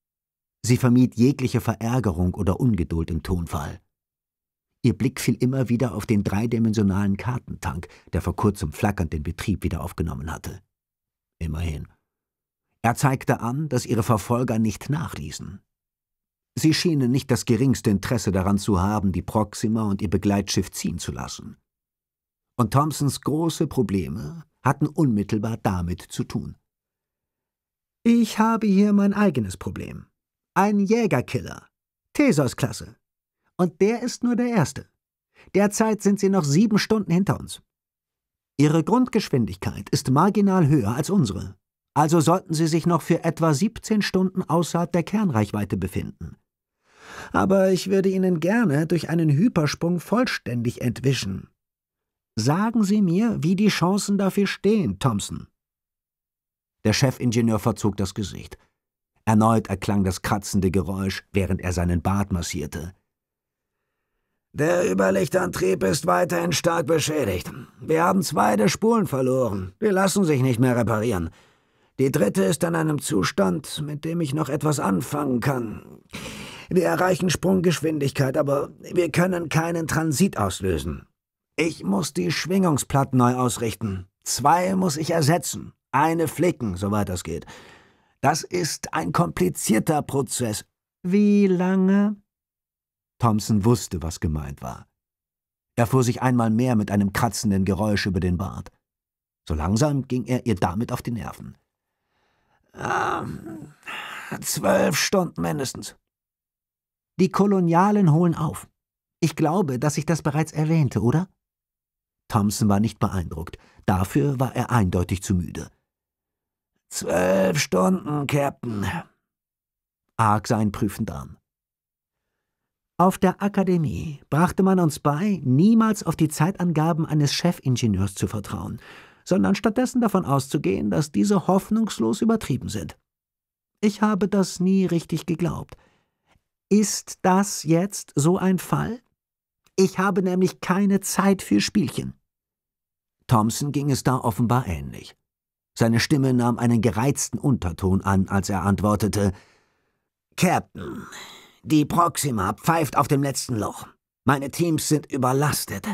Sie vermied jegliche Verärgerung oder Ungeduld im Tonfall. Ihr Blick fiel immer wieder auf den dreidimensionalen Kartentank, der vor kurzem flackernd den Betrieb wieder aufgenommen hatte. Immerhin. Er zeigte an, dass ihre Verfolger nicht nachließen. Sie schienen nicht das geringste Interesse daran zu haben, die Proxima und ihr Begleitschiff ziehen zu lassen. Und Thompsons große Probleme hatten unmittelbar damit zu tun. Ich habe hier mein eigenes Problem. Ein Jägerkiller. thesos klasse und der ist nur der erste. Derzeit sind sie noch sieben Stunden hinter uns. Ihre Grundgeschwindigkeit ist marginal höher als unsere, also sollten sie sich noch für etwa 17 Stunden außerhalb der Kernreichweite befinden. Aber ich würde ihnen gerne durch einen Hypersprung vollständig entwischen. Sagen Sie mir, wie die Chancen dafür stehen, Thompson. Der Chefingenieur verzog das Gesicht. Erneut erklang das kratzende Geräusch, während er seinen Bart massierte. Der Überlichtantrieb ist weiterhin stark beschädigt. Wir haben zwei der Spulen verloren. Die lassen sich nicht mehr reparieren. Die dritte ist in einem Zustand, mit dem ich noch etwas anfangen kann. Wir erreichen Sprunggeschwindigkeit, aber wir können keinen Transit auslösen. Ich muss die Schwingungsplatten neu ausrichten. Zwei muss ich ersetzen, eine flicken, soweit das geht. Das ist ein komplizierter Prozess. Wie lange? Thompson wusste, was gemeint war. Er fuhr sich einmal mehr mit einem kratzenden Geräusch über den Bart. So langsam ging er ihr damit auf die Nerven. Ähm, zwölf Stunden mindestens. Die Kolonialen holen auf. Ich glaube, dass ich das bereits erwähnte, oder? Thompson war nicht beeindruckt. Dafür war er eindeutig zu müde. Zwölf Stunden, Captain. Arg ihn prüfend an. Auf der Akademie brachte man uns bei, niemals auf die Zeitangaben eines Chefingenieurs zu vertrauen, sondern stattdessen davon auszugehen, dass diese hoffnungslos übertrieben sind. Ich habe das nie richtig geglaubt. Ist das jetzt so ein Fall? Ich habe nämlich keine Zeit für Spielchen. Thompson ging es da offenbar ähnlich. Seine Stimme nahm einen gereizten Unterton an, als er antwortete Captain, die Proxima pfeift auf dem letzten Loch. Meine Teams sind überlastet.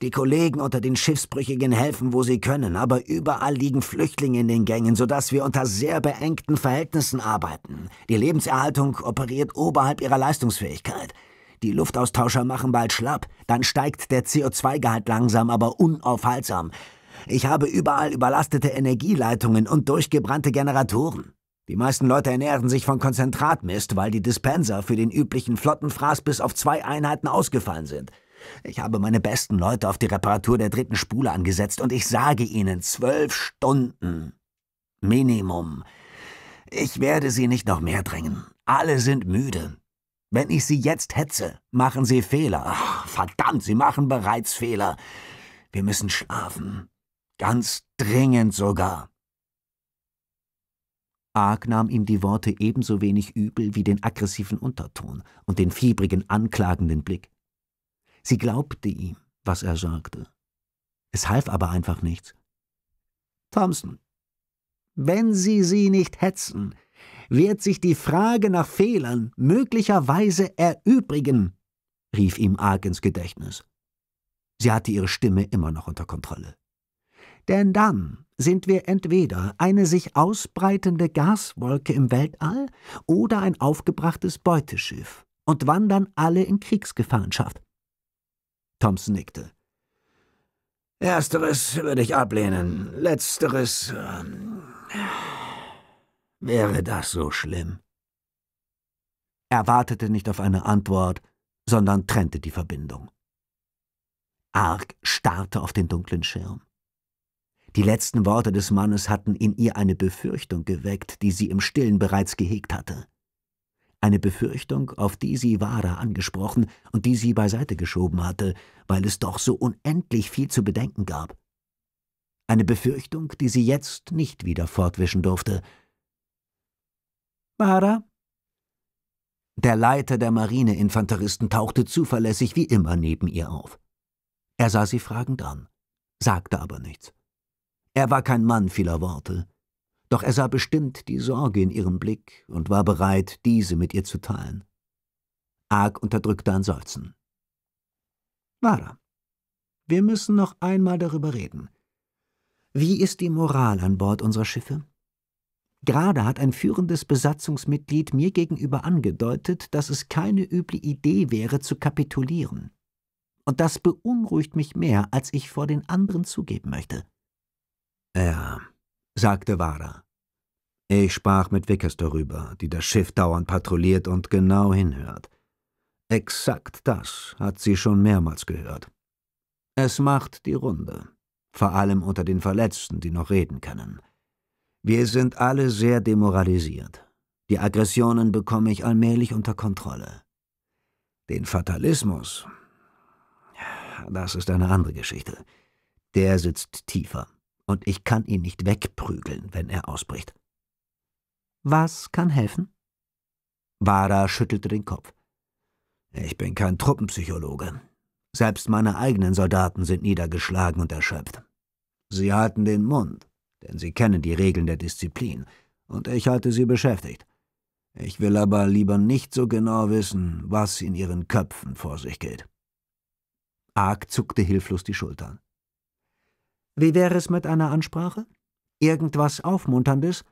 Die Kollegen unter den Schiffsbrüchigen helfen, wo sie können, aber überall liegen Flüchtlinge in den Gängen, sodass wir unter sehr beengten Verhältnissen arbeiten. Die Lebenserhaltung operiert oberhalb ihrer Leistungsfähigkeit. Die Luftaustauscher machen bald schlapp, dann steigt der CO2-Gehalt langsam, aber unaufhaltsam. Ich habe überall überlastete Energieleitungen und durchgebrannte Generatoren. Die meisten Leute ernähren sich von Konzentratmist, weil die Dispenser für den üblichen Flottenfraß bis auf zwei Einheiten ausgefallen sind. Ich habe meine besten Leute auf die Reparatur der dritten Spule angesetzt und ich sage Ihnen, zwölf Stunden. Minimum. Ich werde Sie nicht noch mehr drängen. Alle sind müde. Wenn ich Sie jetzt hetze, machen Sie Fehler. Ach, verdammt, Sie machen bereits Fehler. Wir müssen schlafen. Ganz dringend sogar. Arg nahm ihm die Worte ebenso wenig übel wie den aggressiven Unterton und den fiebrigen, anklagenden Blick. Sie glaubte ihm, was er sagte. Es half aber einfach nichts. Thompson, wenn Sie sie nicht hetzen, wird sich die Frage nach Fehlern möglicherweise erübrigen, rief ihm Arg ins Gedächtnis. Sie hatte ihre Stimme immer noch unter Kontrolle. Denn dann sind wir entweder eine sich ausbreitende Gaswolke im Weltall oder ein aufgebrachtes Beuteschiff und wandern alle in Kriegsgefangenschaft. Thompson nickte. Ersteres würde ich ablehnen, letzteres ähm, wäre das so schlimm. Er wartete nicht auf eine Antwort, sondern trennte die Verbindung. Arg starrte auf den dunklen Schirm. Die letzten Worte des Mannes hatten in ihr eine Befürchtung geweckt, die sie im stillen bereits gehegt hatte. Eine Befürchtung, auf die sie Wara angesprochen und die sie beiseite geschoben hatte, weil es doch so unendlich viel zu bedenken gab. Eine Befürchtung, die sie jetzt nicht wieder fortwischen durfte. Wara? Der Leiter der Marineinfanteristen tauchte zuverlässig wie immer neben ihr auf. Er sah sie fragend an, sagte aber nichts. Er war kein Mann vieler Worte, doch er sah bestimmt die Sorge in ihrem Blick und war bereit, diese mit ihr zu teilen. Arg unterdrückte ein Seufzen. Wara, wir müssen noch einmal darüber reden. Wie ist die Moral an Bord unserer Schiffe? Gerade hat ein führendes Besatzungsmitglied mir gegenüber angedeutet, dass es keine üble Idee wäre, zu kapitulieren. Und das beunruhigt mich mehr, als ich vor den anderen zugeben möchte. Ja, sagte Wada. Ich sprach mit Vickers darüber, die das Schiff dauernd patrouilliert und genau hinhört. Exakt das hat sie schon mehrmals gehört. Es macht die Runde, vor allem unter den Verletzten, die noch reden können. Wir sind alle sehr demoralisiert. Die Aggressionen bekomme ich allmählich unter Kontrolle. Den Fatalismus, das ist eine andere Geschichte. Der sitzt tiefer und ich kann ihn nicht wegprügeln, wenn er ausbricht. Was kann helfen? Vara schüttelte den Kopf. Ich bin kein Truppenpsychologe. Selbst meine eigenen Soldaten sind niedergeschlagen und erschöpft. Sie halten den Mund, denn sie kennen die Regeln der Disziplin, und ich halte sie beschäftigt. Ich will aber lieber nicht so genau wissen, was in ihren Köpfen vor sich geht. Arg zuckte hilflos die Schultern. Wie wäre es mit einer Ansprache? Irgendwas Aufmunterndes?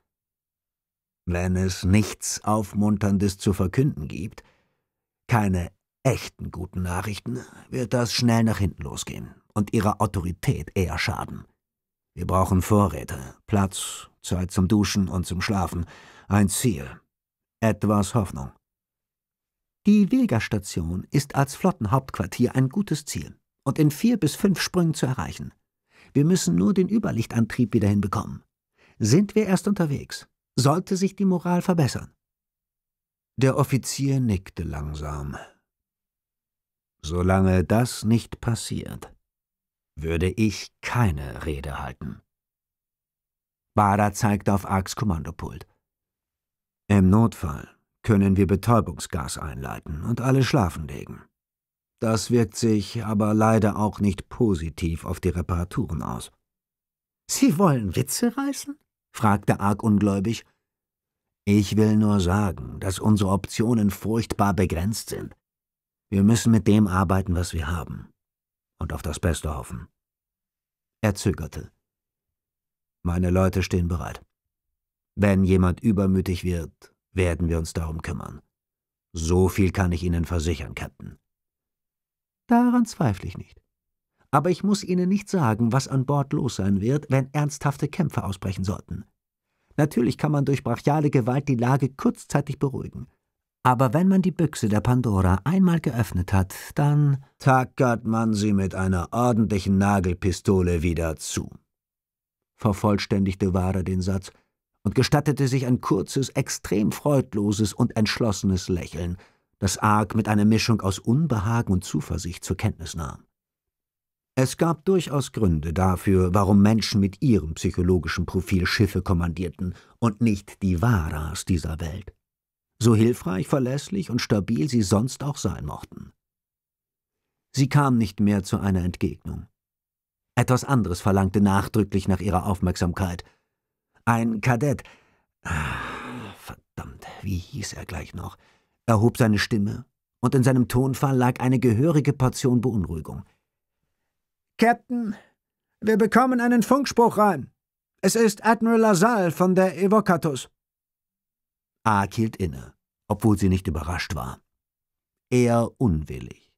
Wenn es nichts Aufmunterndes zu verkünden gibt, keine echten guten Nachrichten, wird das schnell nach hinten losgehen und ihrer Autorität eher schaden. Wir brauchen Vorräte, Platz, Zeit zum Duschen und zum Schlafen, ein Ziel, etwas Hoffnung. Die Wegerstation ist als Flottenhauptquartier ein gutes Ziel und in vier bis fünf Sprüngen zu erreichen. Wir müssen nur den Überlichtantrieb wieder hinbekommen. Sind wir erst unterwegs, sollte sich die Moral verbessern. Der Offizier nickte langsam. Solange das nicht passiert, würde ich keine Rede halten. Bader zeigte auf Arks Kommandopult. Im Notfall können wir Betäubungsgas einleiten und alle schlafen legen. Das wirkt sich aber leider auch nicht positiv auf die Reparaturen aus. Sie wollen Witze reißen? fragte Arg ungläubig. Ich will nur sagen, dass unsere Optionen furchtbar begrenzt sind. Wir müssen mit dem arbeiten, was wir haben, und auf das Beste hoffen. Er zögerte. Meine Leute stehen bereit. Wenn jemand übermütig wird, werden wir uns darum kümmern. So viel kann ich Ihnen versichern, Captain. Daran zweifle ich nicht. Aber ich muss Ihnen nicht sagen, was an Bord los sein wird, wenn ernsthafte Kämpfe ausbrechen sollten. Natürlich kann man durch brachiale Gewalt die Lage kurzzeitig beruhigen. Aber wenn man die Büchse der Pandora einmal geöffnet hat, dann tackert man sie mit einer ordentlichen Nagelpistole wieder zu. Vervollständigte Wara den Satz und gestattete sich ein kurzes, extrem freudloses und entschlossenes Lächeln – das Arg mit einer Mischung aus Unbehagen und Zuversicht zur Kenntnis nahm. Es gab durchaus Gründe dafür, warum Menschen mit ihrem psychologischen Profil Schiffe kommandierten und nicht die Waras dieser Welt. So hilfreich, verlässlich und stabil sie sonst auch sein mochten. Sie kam nicht mehr zu einer Entgegnung. Etwas anderes verlangte nachdrücklich nach ihrer Aufmerksamkeit. Ein Kadett. Ach, verdammt, wie hieß er gleich noch? Er hob seine Stimme, und in seinem Tonfall lag eine gehörige Portion Beunruhigung. Captain, wir bekommen einen Funkspruch rein. Es ist Admiral LaSalle von der Evocatus. Ark hielt inne, obwohl sie nicht überrascht war. Eher unwillig.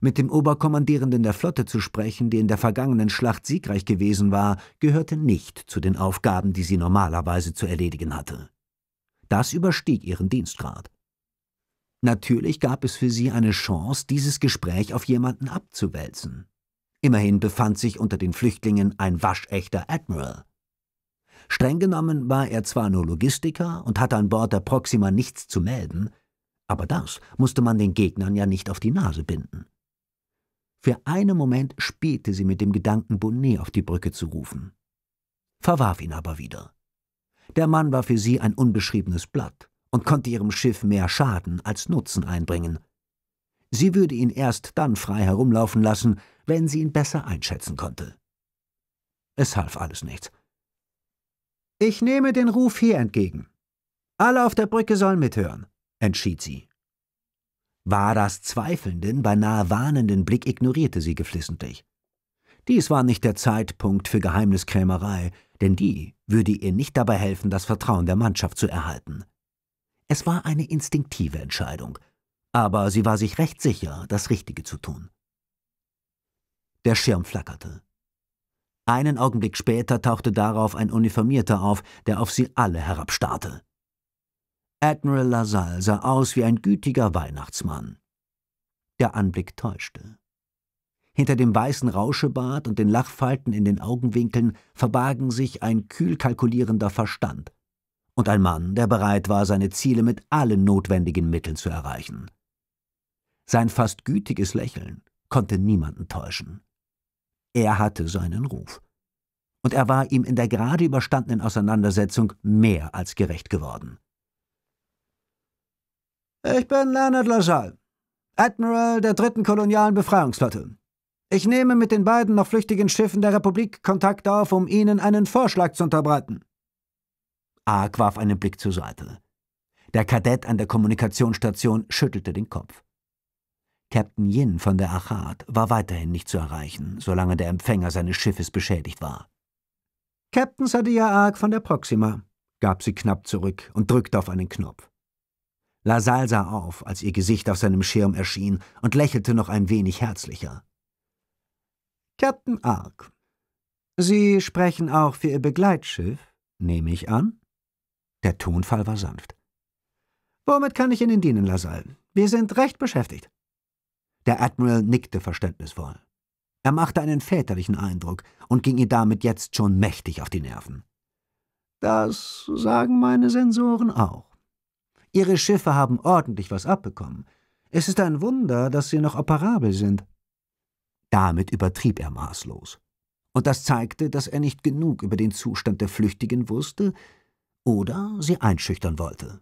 Mit dem Oberkommandierenden der Flotte zu sprechen, die in der vergangenen Schlacht siegreich gewesen war, gehörte nicht zu den Aufgaben, die sie normalerweise zu erledigen hatte. Das überstieg ihren Dienstgrad. Natürlich gab es für sie eine Chance, dieses Gespräch auf jemanden abzuwälzen. Immerhin befand sich unter den Flüchtlingen ein waschechter Admiral. Streng genommen war er zwar nur Logistiker und hatte an Bord der Proxima nichts zu melden, aber das musste man den Gegnern ja nicht auf die Nase binden. Für einen Moment spielte sie mit dem Gedanken, Bonnet auf die Brücke zu rufen. Verwarf ihn aber wieder. Der Mann war für sie ein unbeschriebenes Blatt und konnte ihrem Schiff mehr Schaden als Nutzen einbringen. Sie würde ihn erst dann frei herumlaufen lassen, wenn sie ihn besser einschätzen konnte. Es half alles nichts. Ich nehme den Ruf hier entgegen. Alle auf der Brücke sollen mithören, entschied sie. Wadas zweifelnden, beinahe warnenden Blick ignorierte sie geflissentlich. Dies war nicht der Zeitpunkt für Geheimniskrämerei, denn die würde ihr nicht dabei helfen, das Vertrauen der Mannschaft zu erhalten. Es war eine instinktive Entscheidung, aber sie war sich recht sicher, das Richtige zu tun. Der Schirm flackerte. Einen Augenblick später tauchte darauf ein Uniformierter auf, der auf sie alle herabstarrte. Admiral Lasalle sah aus wie ein gütiger Weihnachtsmann. Der Anblick täuschte. Hinter dem weißen Rauschebart und den Lachfalten in den Augenwinkeln verbargen sich ein kühl kalkulierender Verstand und ein Mann, der bereit war, seine Ziele mit allen notwendigen Mitteln zu erreichen. Sein fast gütiges Lächeln konnte niemanden täuschen. Er hatte seinen Ruf. Und er war ihm in der gerade überstandenen Auseinandersetzung mehr als gerecht geworden. Ich bin Leonard LaSalle, Admiral der dritten kolonialen Befreiungsflotte. Ich nehme mit den beiden noch flüchtigen Schiffen der Republik Kontakt auf, um Ihnen einen Vorschlag zu unterbreiten. Ark warf einen Blick zur Seite. Der Kadett an der Kommunikationsstation schüttelte den Kopf. Captain Yin von der Achat war weiterhin nicht zu erreichen, solange der Empfänger seines Schiffes beschädigt war. Captain Sadia Ark von der Proxima, gab sie knapp zurück und drückte auf einen Knopf. Lasal sah auf, als ihr Gesicht auf seinem Schirm erschien und lächelte noch ein wenig herzlicher. Captain Ark, Sie sprechen auch für Ihr Begleitschiff, nehme ich an? Der Tonfall war sanft. Womit kann ich Ihnen dienen, Lasalle? Wir sind recht beschäftigt. Der Admiral nickte verständnisvoll. Er machte einen väterlichen Eindruck und ging ihr damit jetzt schon mächtig auf die Nerven. Das sagen meine Sensoren auch. Ihre Schiffe haben ordentlich was abbekommen. Es ist ein Wunder, dass sie noch operabel sind. Damit übertrieb er maßlos. Und das zeigte, dass er nicht genug über den Zustand der Flüchtigen wusste, oder sie einschüchtern wollte.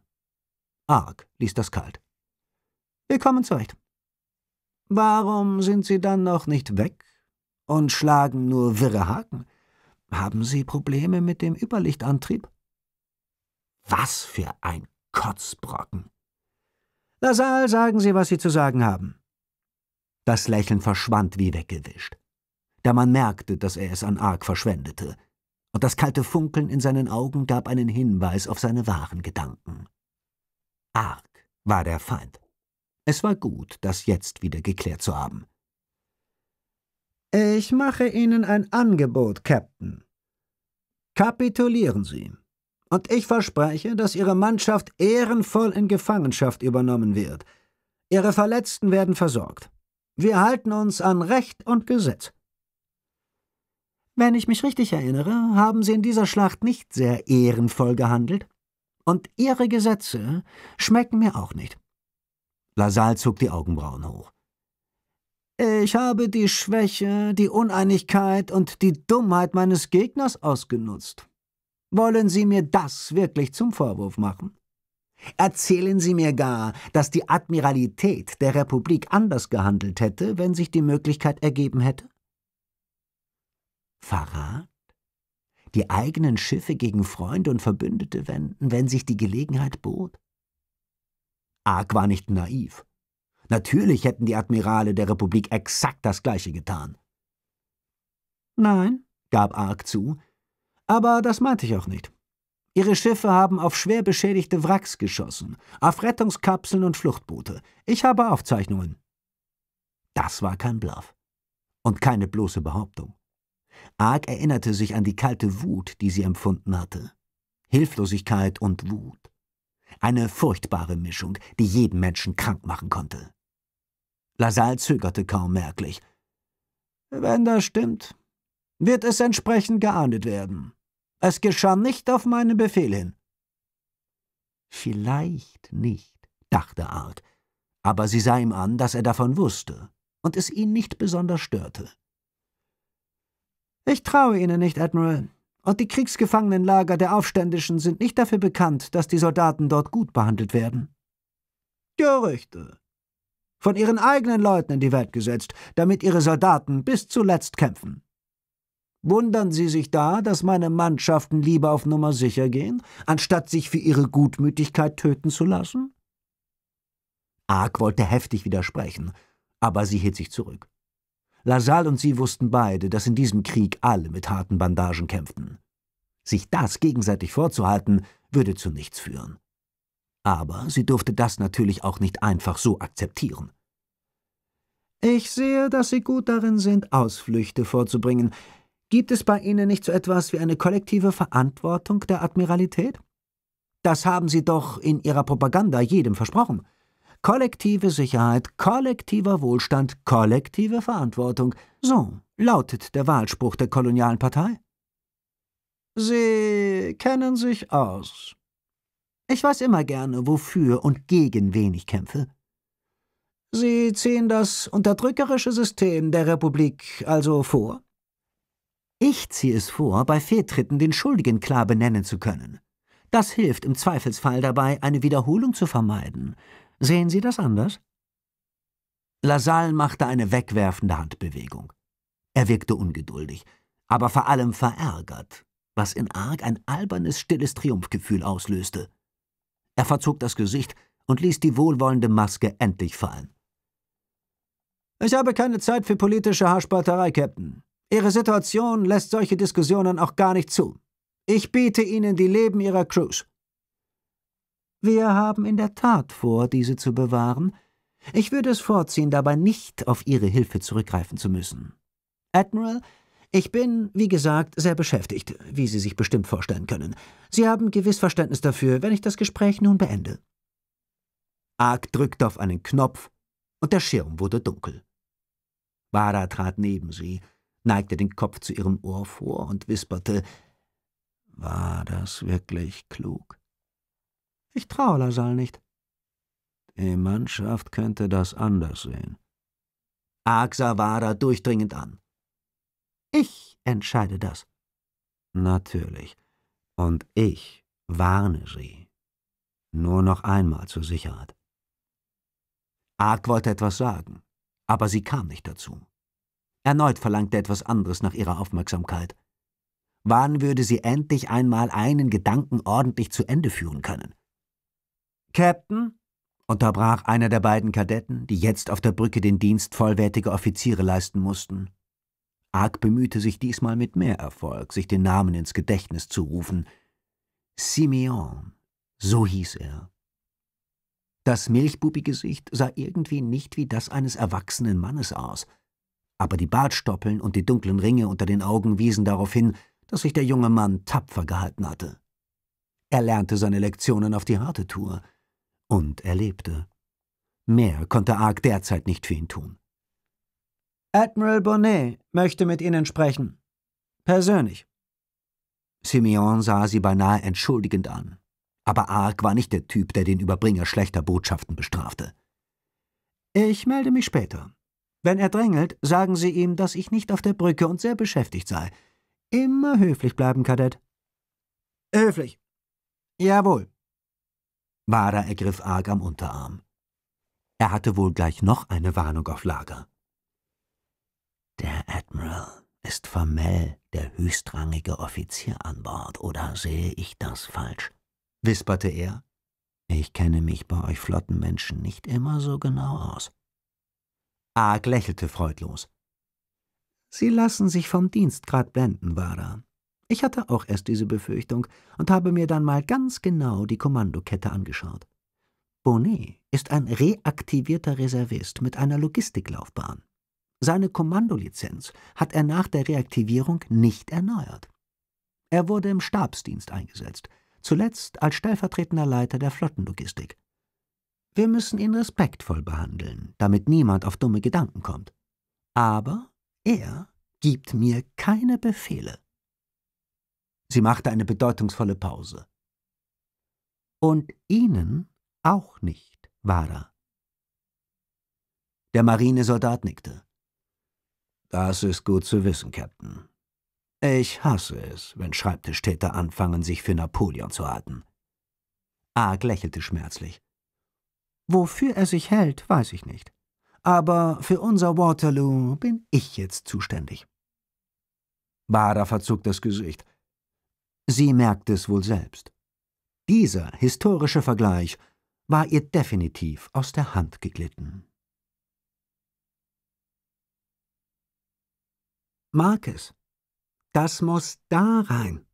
Arg ließ das kalt. Wir kommen zurecht. Warum sind Sie dann noch nicht weg und schlagen nur wirre Haken? Haben Sie Probleme mit dem Überlichtantrieb? Was für ein Kotzbrocken! Lasal, sagen Sie, was Sie zu sagen haben. Das Lächeln verschwand wie weggewischt. Der Mann merkte, dass er es an Arg verschwendete und das kalte Funkeln in seinen Augen gab einen Hinweis auf seine wahren Gedanken. Arg war der Feind. Es war gut, das jetzt wieder geklärt zu haben. Ich mache Ihnen ein Angebot, Captain. Kapitulieren Sie. Und ich verspreche, dass Ihre Mannschaft ehrenvoll in Gefangenschaft übernommen wird. Ihre Verletzten werden versorgt. Wir halten uns an Recht und Gesetz. Wenn ich mich richtig erinnere, haben sie in dieser Schlacht nicht sehr ehrenvoll gehandelt. Und ihre Gesetze schmecken mir auch nicht. Lasalle zog die Augenbrauen hoch. Ich habe die Schwäche, die Uneinigkeit und die Dummheit meines Gegners ausgenutzt. Wollen Sie mir das wirklich zum Vorwurf machen? Erzählen Sie mir gar, dass die Admiralität der Republik anders gehandelt hätte, wenn sich die Möglichkeit ergeben hätte? Verrat? Die eigenen Schiffe gegen Freunde und Verbündete wenden, wenn sich die Gelegenheit bot? Arg war nicht naiv. Natürlich hätten die Admirale der Republik exakt das Gleiche getan. Nein, gab Arg zu, aber das meinte ich auch nicht. Ihre Schiffe haben auf schwer beschädigte Wracks geschossen, auf Rettungskapseln und Fluchtboote. Ich habe Aufzeichnungen. Das war kein Bluff und keine bloße Behauptung. Arg erinnerte sich an die kalte Wut, die sie empfunden hatte. Hilflosigkeit und Wut. Eine furchtbare Mischung, die jeden Menschen krank machen konnte. Lasalle zögerte kaum merklich. Wenn das stimmt, wird es entsprechend geahndet werden. Es geschah nicht auf meinen Befehl hin. Vielleicht nicht, dachte Arg, aber sie sah ihm an, dass er davon wusste und es ihn nicht besonders störte. Ich traue Ihnen nicht, Admiral. Und die Kriegsgefangenenlager der Aufständischen sind nicht dafür bekannt, dass die Soldaten dort gut behandelt werden. Gerüchte. Von ihren eigenen Leuten in die Welt gesetzt, damit ihre Soldaten bis zuletzt kämpfen. Wundern Sie sich da, dass meine Mannschaften lieber auf Nummer sicher gehen, anstatt sich für ihre Gutmütigkeit töten zu lassen? Ark wollte heftig widersprechen, aber sie hielt sich zurück. Lasalle und sie wussten beide, dass in diesem Krieg alle mit harten Bandagen kämpften. Sich das gegenseitig vorzuhalten, würde zu nichts führen. Aber sie durfte das natürlich auch nicht einfach so akzeptieren. Ich sehe, dass Sie gut darin sind, Ausflüchte vorzubringen. Gibt es bei Ihnen nicht so etwas wie eine kollektive Verantwortung der Admiralität? Das haben Sie doch in Ihrer Propaganda jedem versprochen. Kollektive Sicherheit, kollektiver Wohlstand, kollektive Verantwortung. So lautet der Wahlspruch der kolonialen Partei. Sie kennen sich aus. Ich weiß immer gerne, wofür und gegen wen ich kämpfe. Sie ziehen das unterdrückerische System der Republik also vor? Ich ziehe es vor, bei Fehltritten den Schuldigen klar benennen zu können. Das hilft im Zweifelsfall dabei, eine Wiederholung zu vermeiden. Sehen Sie das anders? Lasalle machte eine wegwerfende Handbewegung. Er wirkte ungeduldig, aber vor allem verärgert, was in Arg ein albernes, stilles Triumphgefühl auslöste. Er verzog das Gesicht und ließ die wohlwollende Maske endlich fallen. Ich habe keine Zeit für politische Haarspalterei, Captain. Ihre Situation lässt solche Diskussionen auch gar nicht zu. Ich biete Ihnen die Leben Ihrer Crews. Wir haben in der Tat vor, diese zu bewahren. Ich würde es vorziehen, dabei nicht auf Ihre Hilfe zurückgreifen zu müssen. Admiral, ich bin, wie gesagt, sehr beschäftigt, wie Sie sich bestimmt vorstellen können. Sie haben gewiss Verständnis dafür, wenn ich das Gespräch nun beende. Ark drückte auf einen Knopf, und der Schirm wurde dunkel. Wada trat neben sie, neigte den Kopf zu ihrem Ohr vor und wisperte War das wirklich klug? Ich traue Lasal nicht. Die Mannschaft könnte das anders sehen. Axavara durchdringend an. Ich entscheide das. Natürlich. Und ich warne Sie. Nur noch einmal zur Sicherheit. Ark wollte etwas sagen, aber sie kam nicht dazu. Erneut verlangte etwas anderes nach ihrer Aufmerksamkeit. Wann würde sie endlich einmal einen Gedanken ordentlich zu Ende führen können? Captain? unterbrach einer der beiden Kadetten, die jetzt auf der Brücke den Dienst vollwertiger Offiziere leisten mussten. Ark bemühte sich diesmal mit mehr Erfolg, sich den Namen ins Gedächtnis zu rufen. Simeon, so hieß er. Das Milchbubi-Gesicht sah irgendwie nicht wie das eines erwachsenen Mannes aus, aber die Bartstoppeln und die dunklen Ringe unter den Augen wiesen darauf hin, dass sich der junge Mann tapfer gehalten hatte. Er lernte seine Lektionen auf die harte Tour – und er lebte. Mehr konnte Arg derzeit nicht für ihn tun. Admiral Bonnet möchte mit Ihnen sprechen. Persönlich. Simeon sah sie beinahe entschuldigend an. Aber Arg war nicht der Typ, der den Überbringer schlechter Botschaften bestrafte. Ich melde mich später. Wenn er drängelt, sagen Sie ihm, dass ich nicht auf der Brücke und sehr beschäftigt sei. Immer höflich bleiben, Kadett. Höflich. Jawohl. Wada ergriff arg am Unterarm. Er hatte wohl gleich noch eine Warnung auf Lager. Der Admiral ist formell der höchstrangige Offizier an Bord, oder sehe ich das falsch? wisperte er. Ich kenne mich bei euch Flottenmenschen nicht immer so genau aus. Arg lächelte freudlos. Sie lassen sich vom Dienstgrad blenden, Wada. Ich hatte auch erst diese Befürchtung und habe mir dann mal ganz genau die Kommandokette angeschaut. Bonnet ist ein reaktivierter Reservist mit einer Logistiklaufbahn. Seine Kommandolizenz hat er nach der Reaktivierung nicht erneuert. Er wurde im Stabsdienst eingesetzt, zuletzt als stellvertretender Leiter der Flottenlogistik. Wir müssen ihn respektvoll behandeln, damit niemand auf dumme Gedanken kommt. Aber er gibt mir keine Befehle. Sie machte eine bedeutungsvolle Pause. Und Ihnen auch nicht, Wara. Der Marinesoldat nickte. Das ist gut zu wissen, Captain. Ich hasse es, wenn Schreibtischtäter anfangen, sich für Napoleon zu halten. Arg lächelte schmerzlich. Wofür er sich hält, weiß ich nicht. Aber für unser Waterloo bin ich jetzt zuständig. Bara verzog das Gesicht. Sie merkt es wohl selbst. Dieser historische Vergleich war ihr definitiv aus der Hand geglitten. Mag Das muss da rein.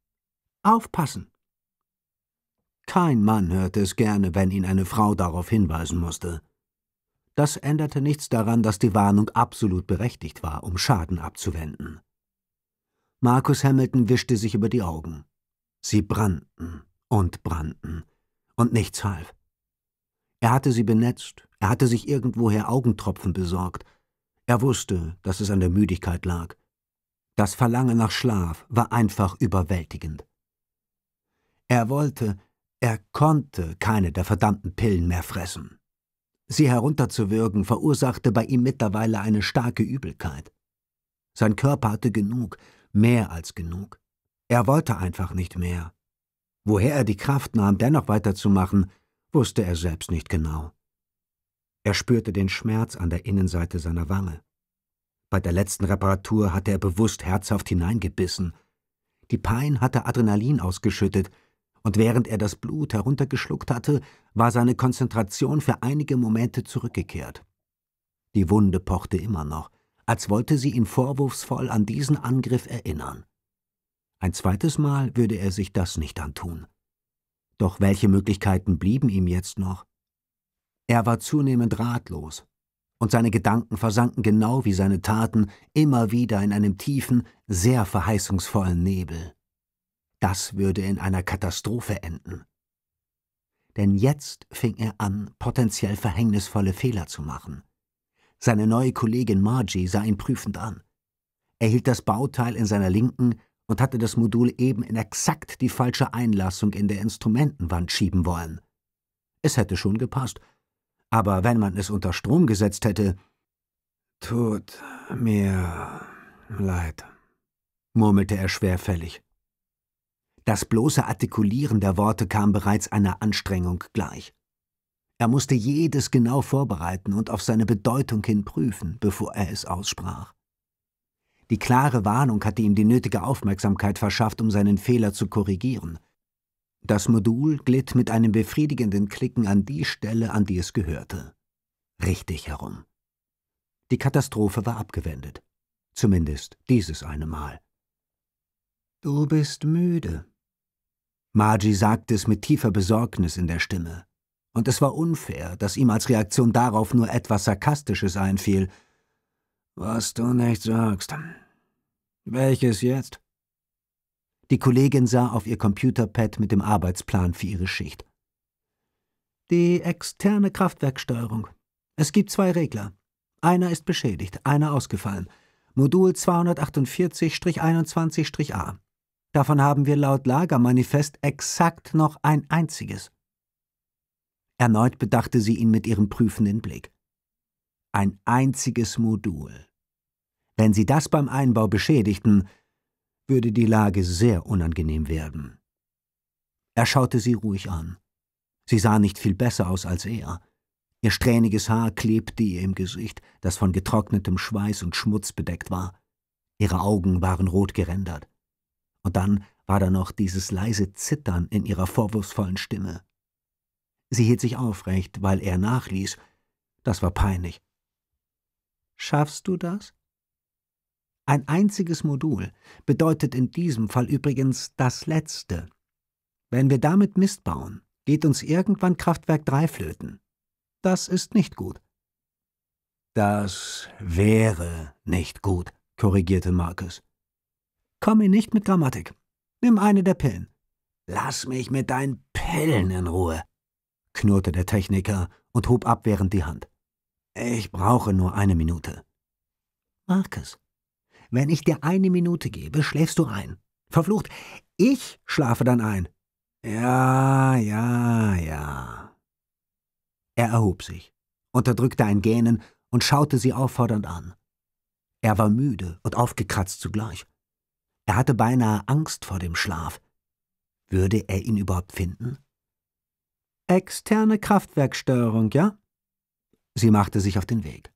Aufpassen. Kein Mann hörte es gerne, wenn ihn eine Frau darauf hinweisen musste. Das änderte nichts daran, dass die Warnung absolut berechtigt war, um Schaden abzuwenden. Markus Hamilton wischte sich über die Augen. Sie brannten und brannten, und nichts half. Er hatte sie benetzt, er hatte sich irgendwoher Augentropfen besorgt, er wusste, dass es an der Müdigkeit lag. Das Verlangen nach Schlaf war einfach überwältigend. Er wollte, er konnte keine der verdammten Pillen mehr fressen. Sie herunterzuwürgen verursachte bei ihm mittlerweile eine starke Übelkeit. Sein Körper hatte genug, mehr als genug. Er wollte einfach nicht mehr. Woher er die Kraft nahm, dennoch weiterzumachen, wusste er selbst nicht genau. Er spürte den Schmerz an der Innenseite seiner Wange. Bei der letzten Reparatur hatte er bewusst herzhaft hineingebissen. Die Pein hatte Adrenalin ausgeschüttet, und während er das Blut heruntergeschluckt hatte, war seine Konzentration für einige Momente zurückgekehrt. Die Wunde pochte immer noch, als wollte sie ihn vorwurfsvoll an diesen Angriff erinnern. Ein zweites Mal würde er sich das nicht antun. Doch welche Möglichkeiten blieben ihm jetzt noch? Er war zunehmend ratlos, und seine Gedanken versanken genau wie seine Taten immer wieder in einem tiefen, sehr verheißungsvollen Nebel. Das würde in einer Katastrophe enden. Denn jetzt fing er an, potenziell verhängnisvolle Fehler zu machen. Seine neue Kollegin Margie sah ihn prüfend an. Er hielt das Bauteil in seiner Linken und hatte das Modul eben in exakt die falsche Einlassung in der Instrumentenwand schieben wollen. Es hätte schon gepasst, aber wenn man es unter Strom gesetzt hätte. Tut mir leid, murmelte er schwerfällig. Das bloße Artikulieren der Worte kam bereits einer Anstrengung gleich. Er musste jedes genau vorbereiten und auf seine Bedeutung hin prüfen, bevor er es aussprach. Die klare Warnung hatte ihm die nötige Aufmerksamkeit verschafft, um seinen Fehler zu korrigieren. Das Modul glitt mit einem befriedigenden Klicken an die Stelle, an die es gehörte. Richtig herum. Die Katastrophe war abgewendet. Zumindest dieses eine Mal. Du bist müde. Magi sagte es mit tiefer Besorgnis in der Stimme. Und es war unfair, dass ihm als Reaktion darauf nur etwas Sarkastisches einfiel, was du nicht sagst. Welches jetzt? Die Kollegin sah auf ihr Computerpad mit dem Arbeitsplan für ihre Schicht. Die externe Kraftwerksteuerung. Es gibt zwei Regler. Einer ist beschädigt, einer ausgefallen. Modul 248-21-A. Davon haben wir laut Lagermanifest exakt noch ein einziges. Erneut bedachte sie ihn mit ihrem prüfenden Blick ein einziges Modul. Wenn sie das beim Einbau beschädigten, würde die Lage sehr unangenehm werden. Er schaute sie ruhig an. Sie sah nicht viel besser aus als er. Ihr strähniges Haar klebte ihr im Gesicht, das von getrocknetem Schweiß und Schmutz bedeckt war. Ihre Augen waren rot gerändert. Und dann war da noch dieses leise Zittern in ihrer vorwurfsvollen Stimme. Sie hielt sich aufrecht, weil er nachließ. Das war peinlich. Schaffst du das? Ein einziges Modul bedeutet in diesem Fall übrigens das letzte. Wenn wir damit Mist bauen, geht uns irgendwann Kraftwerk 3 flöten. Das ist nicht gut. Das wäre nicht gut, korrigierte Markus. Komm ihn nicht mit Grammatik. Nimm eine der Pillen. Lass mich mit deinen Pillen in Ruhe, knurrte der Techniker und hob abwehrend die Hand. Ich brauche nur eine Minute. Markus, wenn ich dir eine Minute gebe, schläfst du ein. Verflucht, ich schlafe dann ein. Ja, ja, ja. Er erhob sich, unterdrückte ein Gähnen und schaute sie auffordernd an. Er war müde und aufgekratzt zugleich. Er hatte beinahe Angst vor dem Schlaf. Würde er ihn überhaupt finden? Externe Kraftwerksteuerung, ja? Sie machte sich auf den Weg.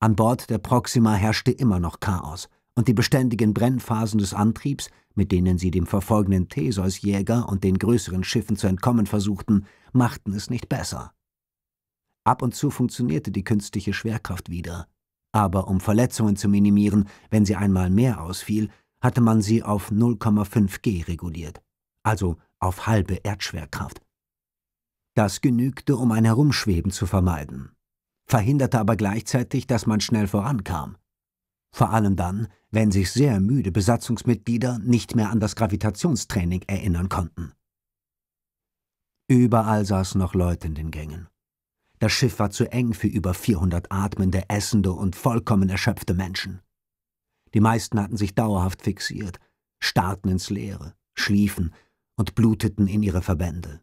An Bord der Proxima herrschte immer noch Chaos, und die beständigen Brennphasen des Antriebs, mit denen sie dem verfolgenden Theseus-Jäger und den größeren Schiffen zu entkommen versuchten, machten es nicht besser. Ab und zu funktionierte die künstliche Schwerkraft wieder, aber um Verletzungen zu minimieren, wenn sie einmal mehr ausfiel, hatte man sie auf 0,5 G reguliert, also auf halbe Erdschwerkraft. Das genügte, um ein Herumschweben zu vermeiden, verhinderte aber gleichzeitig, dass man schnell vorankam. Vor allem dann, wenn sich sehr müde Besatzungsmitglieder nicht mehr an das Gravitationstraining erinnern konnten. Überall saßen noch Leute in den Gängen. Das Schiff war zu eng für über 400 atmende, essende und vollkommen erschöpfte Menschen. Die meisten hatten sich dauerhaft fixiert, starrten ins Leere, schliefen und bluteten in ihre Verbände.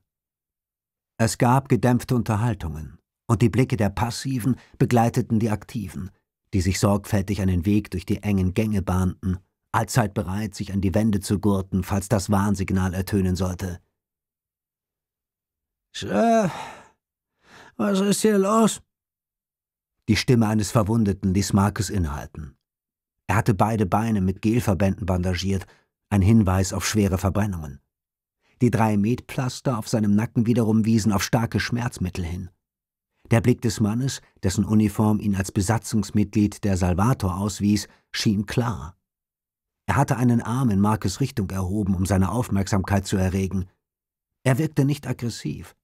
Es gab gedämpfte Unterhaltungen, und die Blicke der Passiven begleiteten die Aktiven, die sich sorgfältig einen Weg durch die engen Gänge bahnten, allzeit bereit, sich an die Wände zu gurten, falls das Warnsignal ertönen sollte. Sir, was ist hier los? Die Stimme eines Verwundeten ließ Marcus inhalten. Er hatte beide Beine mit Gelverbänden bandagiert, ein Hinweis auf schwere Verbrennungen. Die drei Metpflaster auf seinem Nacken wiederum wiesen auf starke Schmerzmittel hin. Der Blick des Mannes, dessen Uniform ihn als Besatzungsmitglied der Salvator auswies, schien klar. Er hatte einen Arm in Markes Richtung erhoben, um seine Aufmerksamkeit zu erregen. Er wirkte nicht aggressiv.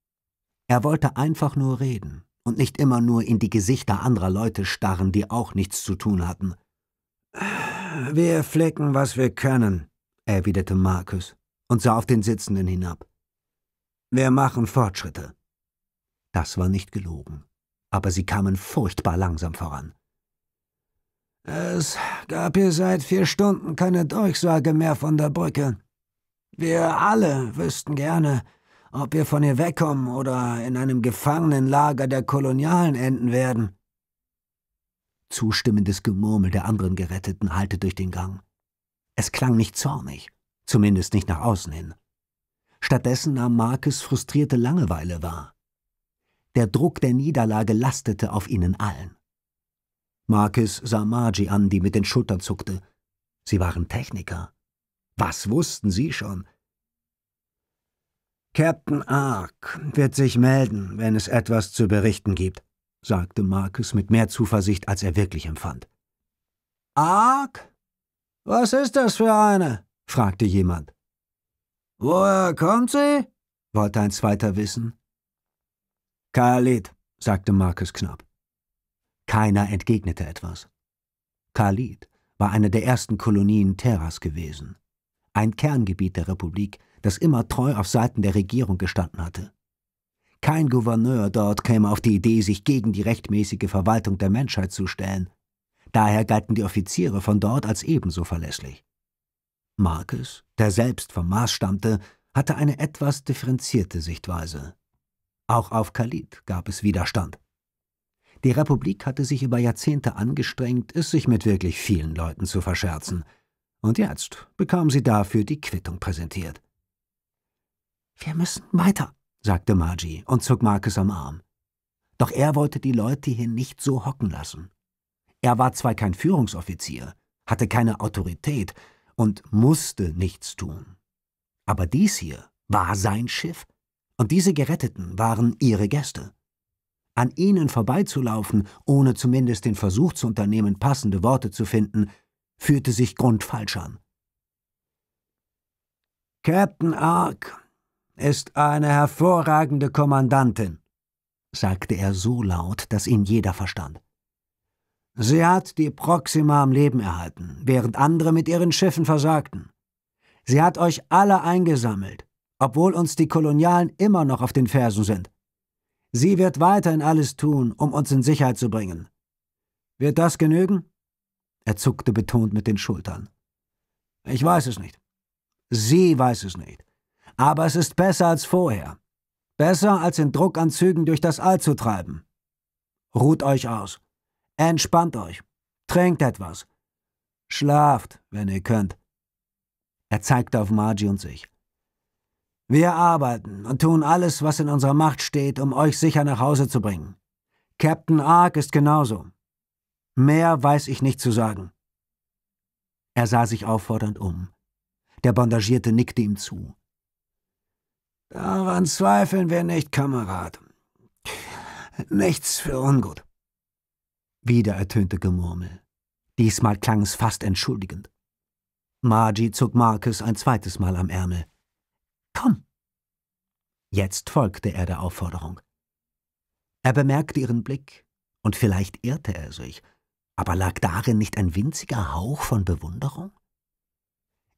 Er wollte einfach nur reden und nicht immer nur in die Gesichter anderer Leute starren, die auch nichts zu tun hatten. Wir flecken, was wir können, erwiderte Markus und sah auf den Sitzenden hinab. Wir machen Fortschritte. Das war nicht gelogen, aber sie kamen furchtbar langsam voran. Es gab hier seit vier Stunden keine Durchsage mehr von der Brücke. Wir alle wüssten gerne, ob wir von ihr wegkommen oder in einem Gefangenenlager der Kolonialen enden werden. Zustimmendes Gemurmel der anderen Geretteten hallte durch den Gang. Es klang nicht zornig, zumindest nicht nach außen hin. Stattdessen nahm Marcus frustrierte Langeweile wahr. Der Druck der Niederlage lastete auf ihnen allen. Marcus sah Margie an, die mit den Schultern zuckte. Sie waren Techniker. Was wussten sie schon? Captain Ark wird sich melden, wenn es etwas zu berichten gibt, sagte Marcus mit mehr Zuversicht, als er wirklich empfand. Ark? Was ist das für eine? fragte jemand. Woher kommt sie? wollte ein zweiter wissen. Khalid, sagte Marcus knapp. Keiner entgegnete etwas. Khalid war eine der ersten Kolonien Terras gewesen. Ein Kerngebiet der Republik, das immer treu auf Seiten der Regierung gestanden hatte. Kein Gouverneur dort käme auf die Idee, sich gegen die rechtmäßige Verwaltung der Menschheit zu stellen. Daher galten die Offiziere von dort als ebenso verlässlich. Marcus, der selbst vom Mars stammte, hatte eine etwas differenzierte Sichtweise. Auch auf Khalid gab es Widerstand. Die Republik hatte sich über Jahrzehnte angestrengt, es sich mit wirklich vielen Leuten zu verscherzen. Und jetzt bekam sie dafür die Quittung präsentiert. Wir müssen weiter, sagte Margie und zog Marcus am Arm. Doch er wollte die Leute hier nicht so hocken lassen. Er war zwar kein Führungsoffizier, hatte keine Autorität und musste nichts tun. Aber dies hier war sein Schiff und diese Geretteten waren ihre Gäste. An ihnen vorbeizulaufen, ohne zumindest den Versuch zu unternehmen, passende Worte zu finden, fühlte sich grundfalsch an. Captain Ark ist eine hervorragende Kommandantin, sagte er so laut, dass ihn jeder verstand. Sie hat die Proxima am Leben erhalten, während andere mit ihren Schiffen versagten. Sie hat euch alle eingesammelt obwohl uns die Kolonialen immer noch auf den Fersen sind. Sie wird weiterhin alles tun, um uns in Sicherheit zu bringen. Wird das genügen? Er zuckte betont mit den Schultern. Ich weiß es nicht. Sie weiß es nicht. Aber es ist besser als vorher. Besser als in Druckanzügen durch das All zu treiben. Ruht euch aus. Entspannt euch. Trinkt etwas. Schlaft, wenn ihr könnt. Er zeigte auf Margie und sich. Wir arbeiten und tun alles, was in unserer Macht steht, um euch sicher nach Hause zu bringen. Captain Ark ist genauso. Mehr weiß ich nicht zu sagen. Er sah sich auffordernd um. Der Bandagierte nickte ihm zu. Daran zweifeln wir nicht, Kamerad. Nichts für ungut. Wieder ertönte Gemurmel. Diesmal klang es fast entschuldigend. Margie zog Marcus ein zweites Mal am Ärmel. Komm! Jetzt folgte er der Aufforderung. Er bemerkte ihren Blick, und vielleicht irrte er sich, aber lag darin nicht ein winziger Hauch von Bewunderung?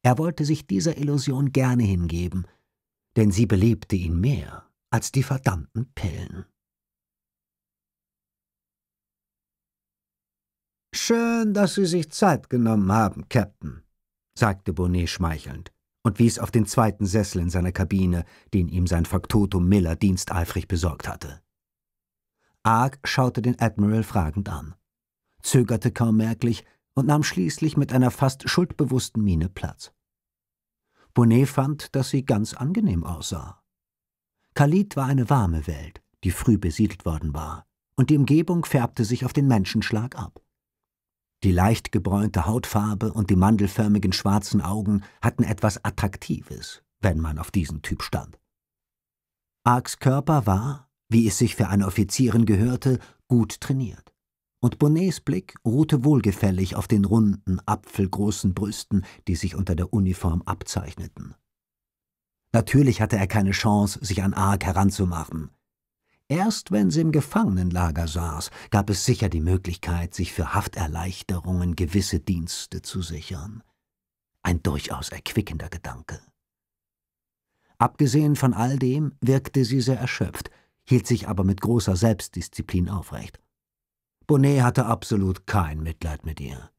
Er wollte sich dieser Illusion gerne hingeben, denn sie belebte ihn mehr als die verdammten Pillen. Schön, dass Sie sich Zeit genommen haben, Captain, sagte Bonnet schmeichelnd und wies auf den zweiten Sessel in seiner Kabine, den ihm sein Faktotum Miller diensteifrig besorgt hatte. Arg schaute den Admiral fragend an, zögerte kaum merklich und nahm schließlich mit einer fast schuldbewussten Miene Platz. Bonnet fand, dass sie ganz angenehm aussah. Khalid war eine warme Welt, die früh besiedelt worden war, und die Umgebung färbte sich auf den Menschenschlag ab. Die leicht gebräunte Hautfarbe und die mandelförmigen schwarzen Augen hatten etwas Attraktives, wenn man auf diesen Typ stand. Arks Körper war, wie es sich für eine Offizierin gehörte, gut trainiert. Und Bonnets Blick ruhte wohlgefällig auf den runden, apfelgroßen Brüsten, die sich unter der Uniform abzeichneten. Natürlich hatte er keine Chance, sich an Ark heranzumachen. Erst wenn sie im Gefangenenlager saß, gab es sicher die Möglichkeit, sich für Hafterleichterungen gewisse Dienste zu sichern. Ein durchaus erquickender Gedanke. Abgesehen von all dem wirkte sie sehr erschöpft, hielt sich aber mit großer Selbstdisziplin aufrecht. Bonnet hatte absolut kein Mitleid mit ihr.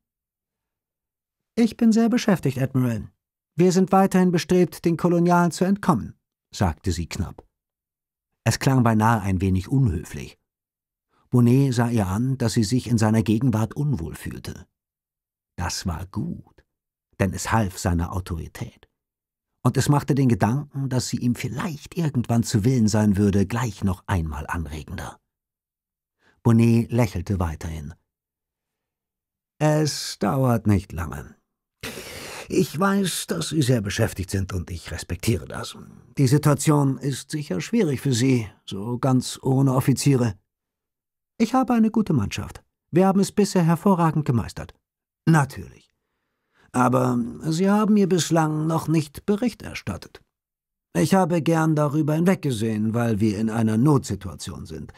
Ich bin sehr beschäftigt, Admiral. Wir sind weiterhin bestrebt, den Kolonialen zu entkommen, sagte sie knapp. Es klang beinahe ein wenig unhöflich. Bonnet sah ihr an, dass sie sich in seiner Gegenwart unwohl fühlte. Das war gut, denn es half seiner Autorität. Und es machte den Gedanken, dass sie ihm vielleicht irgendwann zu Willen sein würde, gleich noch einmal anregender. Bonnet lächelte weiterhin. Es dauert nicht lange. Ich weiß, dass Sie sehr beschäftigt sind und ich respektiere das. Die Situation ist sicher schwierig für Sie, so ganz ohne Offiziere. Ich habe eine gute Mannschaft. Wir haben es bisher hervorragend gemeistert. Natürlich. Aber Sie haben mir bislang noch nicht Bericht erstattet. Ich habe gern darüber hinweggesehen, weil wir in einer Notsituation sind.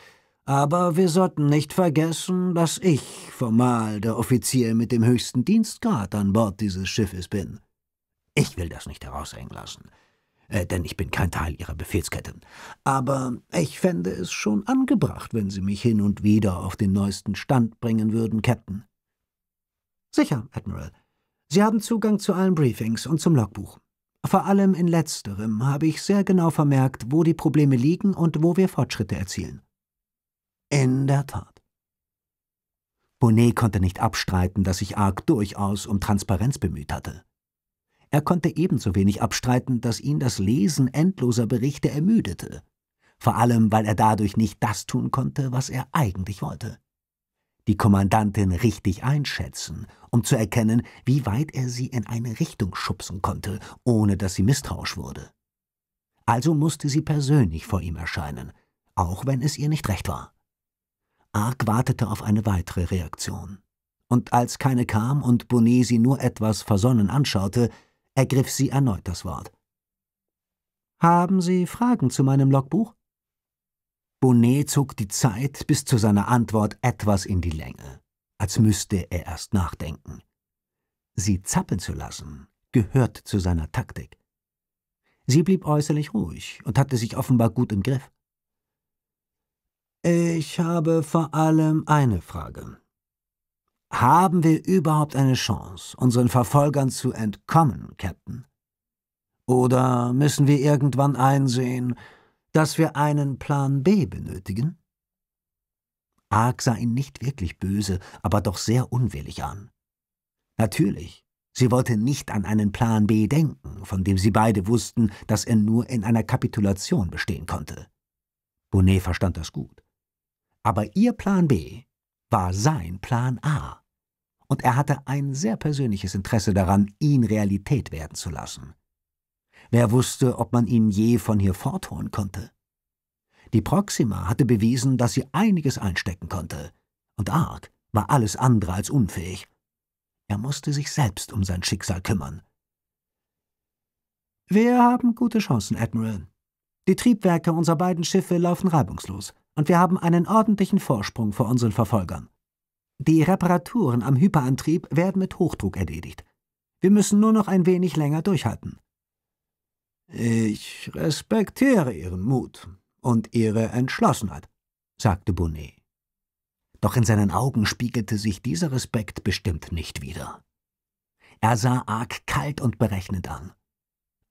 Aber wir sollten nicht vergessen, dass ich formal der Offizier mit dem höchsten Dienstgrad an Bord dieses Schiffes bin. Ich will das nicht heraushängen lassen, äh, denn ich bin kein Teil Ihrer Befehlskette. Aber ich fände es schon angebracht, wenn Sie mich hin und wieder auf den neuesten Stand bringen würden, Captain. Sicher, Admiral. Sie haben Zugang zu allen Briefings und zum Logbuch. Vor allem in letzterem habe ich sehr genau vermerkt, wo die Probleme liegen und wo wir Fortschritte erzielen. In der Tat. Bonnet konnte nicht abstreiten, dass sich Arc durchaus um Transparenz bemüht hatte. Er konnte ebenso wenig abstreiten, dass ihn das Lesen endloser Berichte ermüdete, vor allem weil er dadurch nicht das tun konnte, was er eigentlich wollte. Die Kommandantin richtig einschätzen, um zu erkennen, wie weit er sie in eine Richtung schubsen konnte, ohne dass sie misstrauisch wurde. Also musste sie persönlich vor ihm erscheinen, auch wenn es ihr nicht recht war. Ark wartete auf eine weitere Reaktion. Und als keine kam und Bonnet sie nur etwas versonnen anschaute, ergriff sie erneut das Wort. Haben Sie Fragen zu meinem Logbuch? Bonnet zog die Zeit bis zu seiner Antwort etwas in die Länge, als müsste er erst nachdenken. Sie zappeln zu lassen, gehört zu seiner Taktik. Sie blieb äußerlich ruhig und hatte sich offenbar gut im Griff. Ich habe vor allem eine Frage. Haben wir überhaupt eine Chance, unseren Verfolgern zu entkommen, Captain? Oder müssen wir irgendwann einsehen, dass wir einen Plan B benötigen? Ark sah ihn nicht wirklich böse, aber doch sehr unwillig an. Natürlich, sie wollte nicht an einen Plan B denken, von dem sie beide wussten, dass er nur in einer Kapitulation bestehen konnte. Bonnet verstand das gut. Aber ihr Plan B war sein Plan A. Und er hatte ein sehr persönliches Interesse daran, ihn Realität werden zu lassen. Wer wusste, ob man ihn je von hier fortholen konnte? Die Proxima hatte bewiesen, dass sie einiges einstecken konnte, und Ark war alles andere als unfähig. Er musste sich selbst um sein Schicksal kümmern. Wir haben gute Chancen, Admiral. Die Triebwerke unserer beiden Schiffe laufen reibungslos und wir haben einen ordentlichen Vorsprung vor unseren Verfolgern. Die Reparaturen am Hyperantrieb werden mit Hochdruck erledigt. Wir müssen nur noch ein wenig länger durchhalten. Ich respektiere Ihren Mut und Ihre Entschlossenheit, sagte Bonnet. Doch in seinen Augen spiegelte sich dieser Respekt bestimmt nicht wieder. Er sah arg kalt und berechnend an.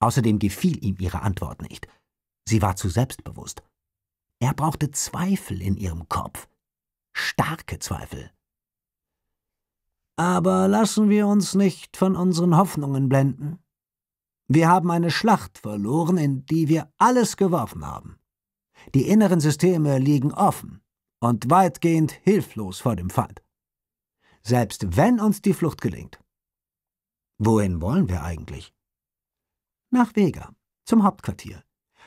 Außerdem gefiel ihm ihre Antwort nicht. Sie war zu selbstbewusst. Er brauchte Zweifel in ihrem Kopf. Starke Zweifel. Aber lassen wir uns nicht von unseren Hoffnungen blenden. Wir haben eine Schlacht verloren, in die wir alles geworfen haben. Die inneren Systeme liegen offen und weitgehend hilflos vor dem Feind. Selbst wenn uns die Flucht gelingt. Wohin wollen wir eigentlich? Nach Vega, zum Hauptquartier.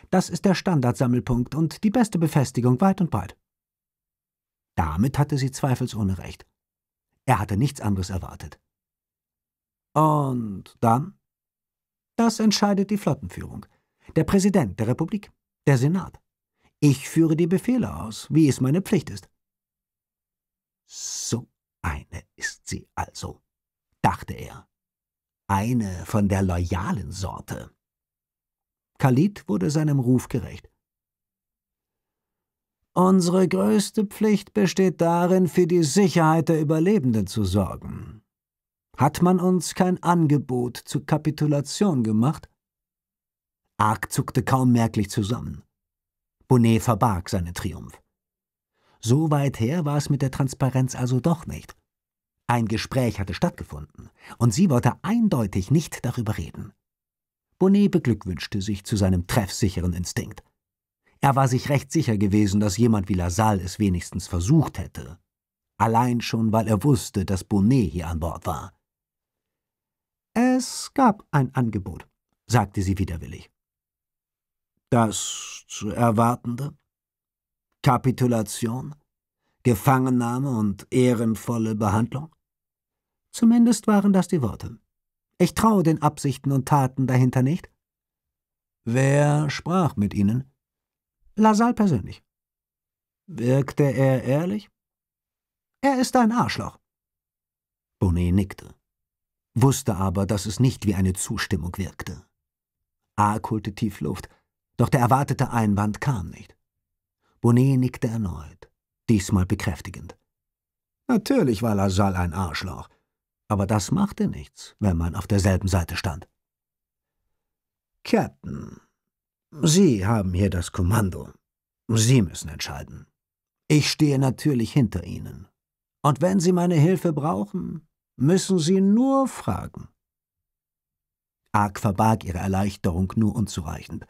Das ist der Standardsammelpunkt und die beste Befestigung weit und breit. Damit hatte sie zweifelsohne recht. Er hatte nichts anderes erwartet. Und dann? Das entscheidet die Flottenführung. Der Präsident der Republik. Der Senat. Ich führe die Befehle aus, wie es meine Pflicht ist. So eine ist sie also, dachte er. Eine von der loyalen Sorte. Khalid wurde seinem Ruf gerecht. Unsere größte Pflicht besteht darin, für die Sicherheit der Überlebenden zu sorgen. Hat man uns kein Angebot zur Kapitulation gemacht? Ark zuckte kaum merklich zusammen. Bonnet verbarg seinen Triumph. So weit her war es mit der Transparenz also doch nicht. Ein Gespräch hatte stattgefunden, und sie wollte eindeutig nicht darüber reden. Bonnet beglückwünschte sich zu seinem treffsicheren Instinkt. Er war sich recht sicher gewesen, dass jemand wie Lasalle es wenigstens versucht hätte. Allein schon, weil er wusste, dass Bonnet hier an Bord war. Es gab ein Angebot, sagte sie widerwillig. Das zu erwartende? Kapitulation? Gefangennahme und ehrenvolle Behandlung? Zumindest waren das die Worte. Ich traue den Absichten und Taten dahinter nicht. Wer sprach mit Ihnen? Lasalle persönlich. Wirkte er ehrlich? Er ist ein Arschloch. Bonnet nickte, wusste aber, dass es nicht wie eine Zustimmung wirkte. A holte tief Luft, doch der erwartete Einwand kam nicht. Bonnet nickte erneut, diesmal bekräftigend. Natürlich war Lasalle ein Arschloch aber das machte nichts, wenn man auf derselben Seite stand. Captain, Sie haben hier das Kommando. Sie müssen entscheiden. Ich stehe natürlich hinter Ihnen. Und wenn Sie meine Hilfe brauchen, müssen Sie nur fragen. Ark verbarg ihre Erleichterung nur unzureichend.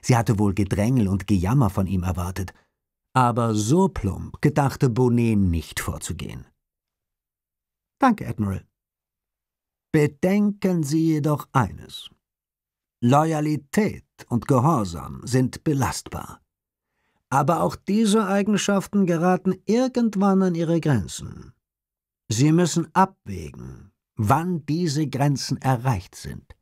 Sie hatte wohl Gedrängel und Gejammer von ihm erwartet, aber so plump gedachte Bonnet nicht vorzugehen. Danke, Admiral. Bedenken Sie jedoch eines. Loyalität und Gehorsam sind belastbar. Aber auch diese Eigenschaften geraten irgendwann an ihre Grenzen. Sie müssen abwägen, wann diese Grenzen erreicht sind.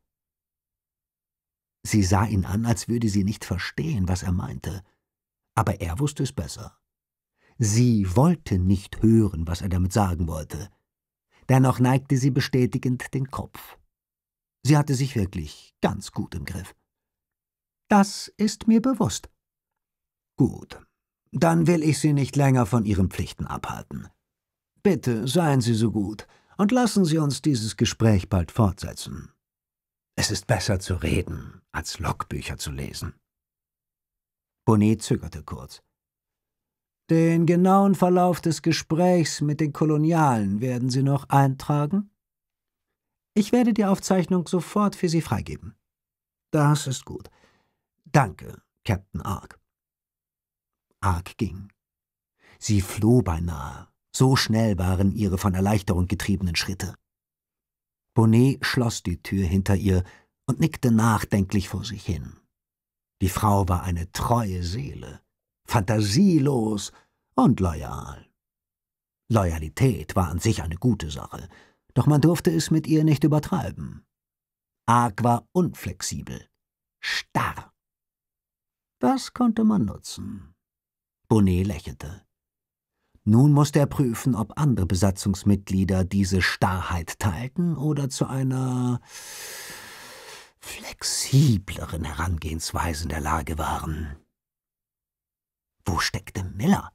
Sie sah ihn an, als würde sie nicht verstehen, was er meinte, aber er wusste es besser. Sie wollte nicht hören, was er damit sagen wollte. Dennoch neigte sie bestätigend den Kopf. Sie hatte sich wirklich ganz gut im Griff. Das ist mir bewusst. Gut, dann will ich Sie nicht länger von Ihren Pflichten abhalten. Bitte seien Sie so gut und lassen Sie uns dieses Gespräch bald fortsetzen. Es ist besser zu reden, als Logbücher zu lesen. Bonnet zögerte kurz. Den genauen Verlauf des Gesprächs mit den Kolonialen werden Sie noch eintragen? Ich werde die Aufzeichnung sofort für Sie freigeben. Das ist gut. Danke, Captain Ark. Ark ging. Sie floh beinahe. So schnell waren ihre von Erleichterung getriebenen Schritte. Bonnet schloss die Tür hinter ihr und nickte nachdenklich vor sich hin. Die Frau war eine treue Seele fantasielos und loyal. Loyalität war an sich eine gute Sache, doch man durfte es mit ihr nicht übertreiben. Arg war unflexibel, starr. Das konnte man nutzen. Bonnet lächelte. Nun musste er prüfen, ob andere Besatzungsmitglieder diese Starrheit teilten oder zu einer flexibleren Herangehensweise in der Lage waren. Wo steckte Miller?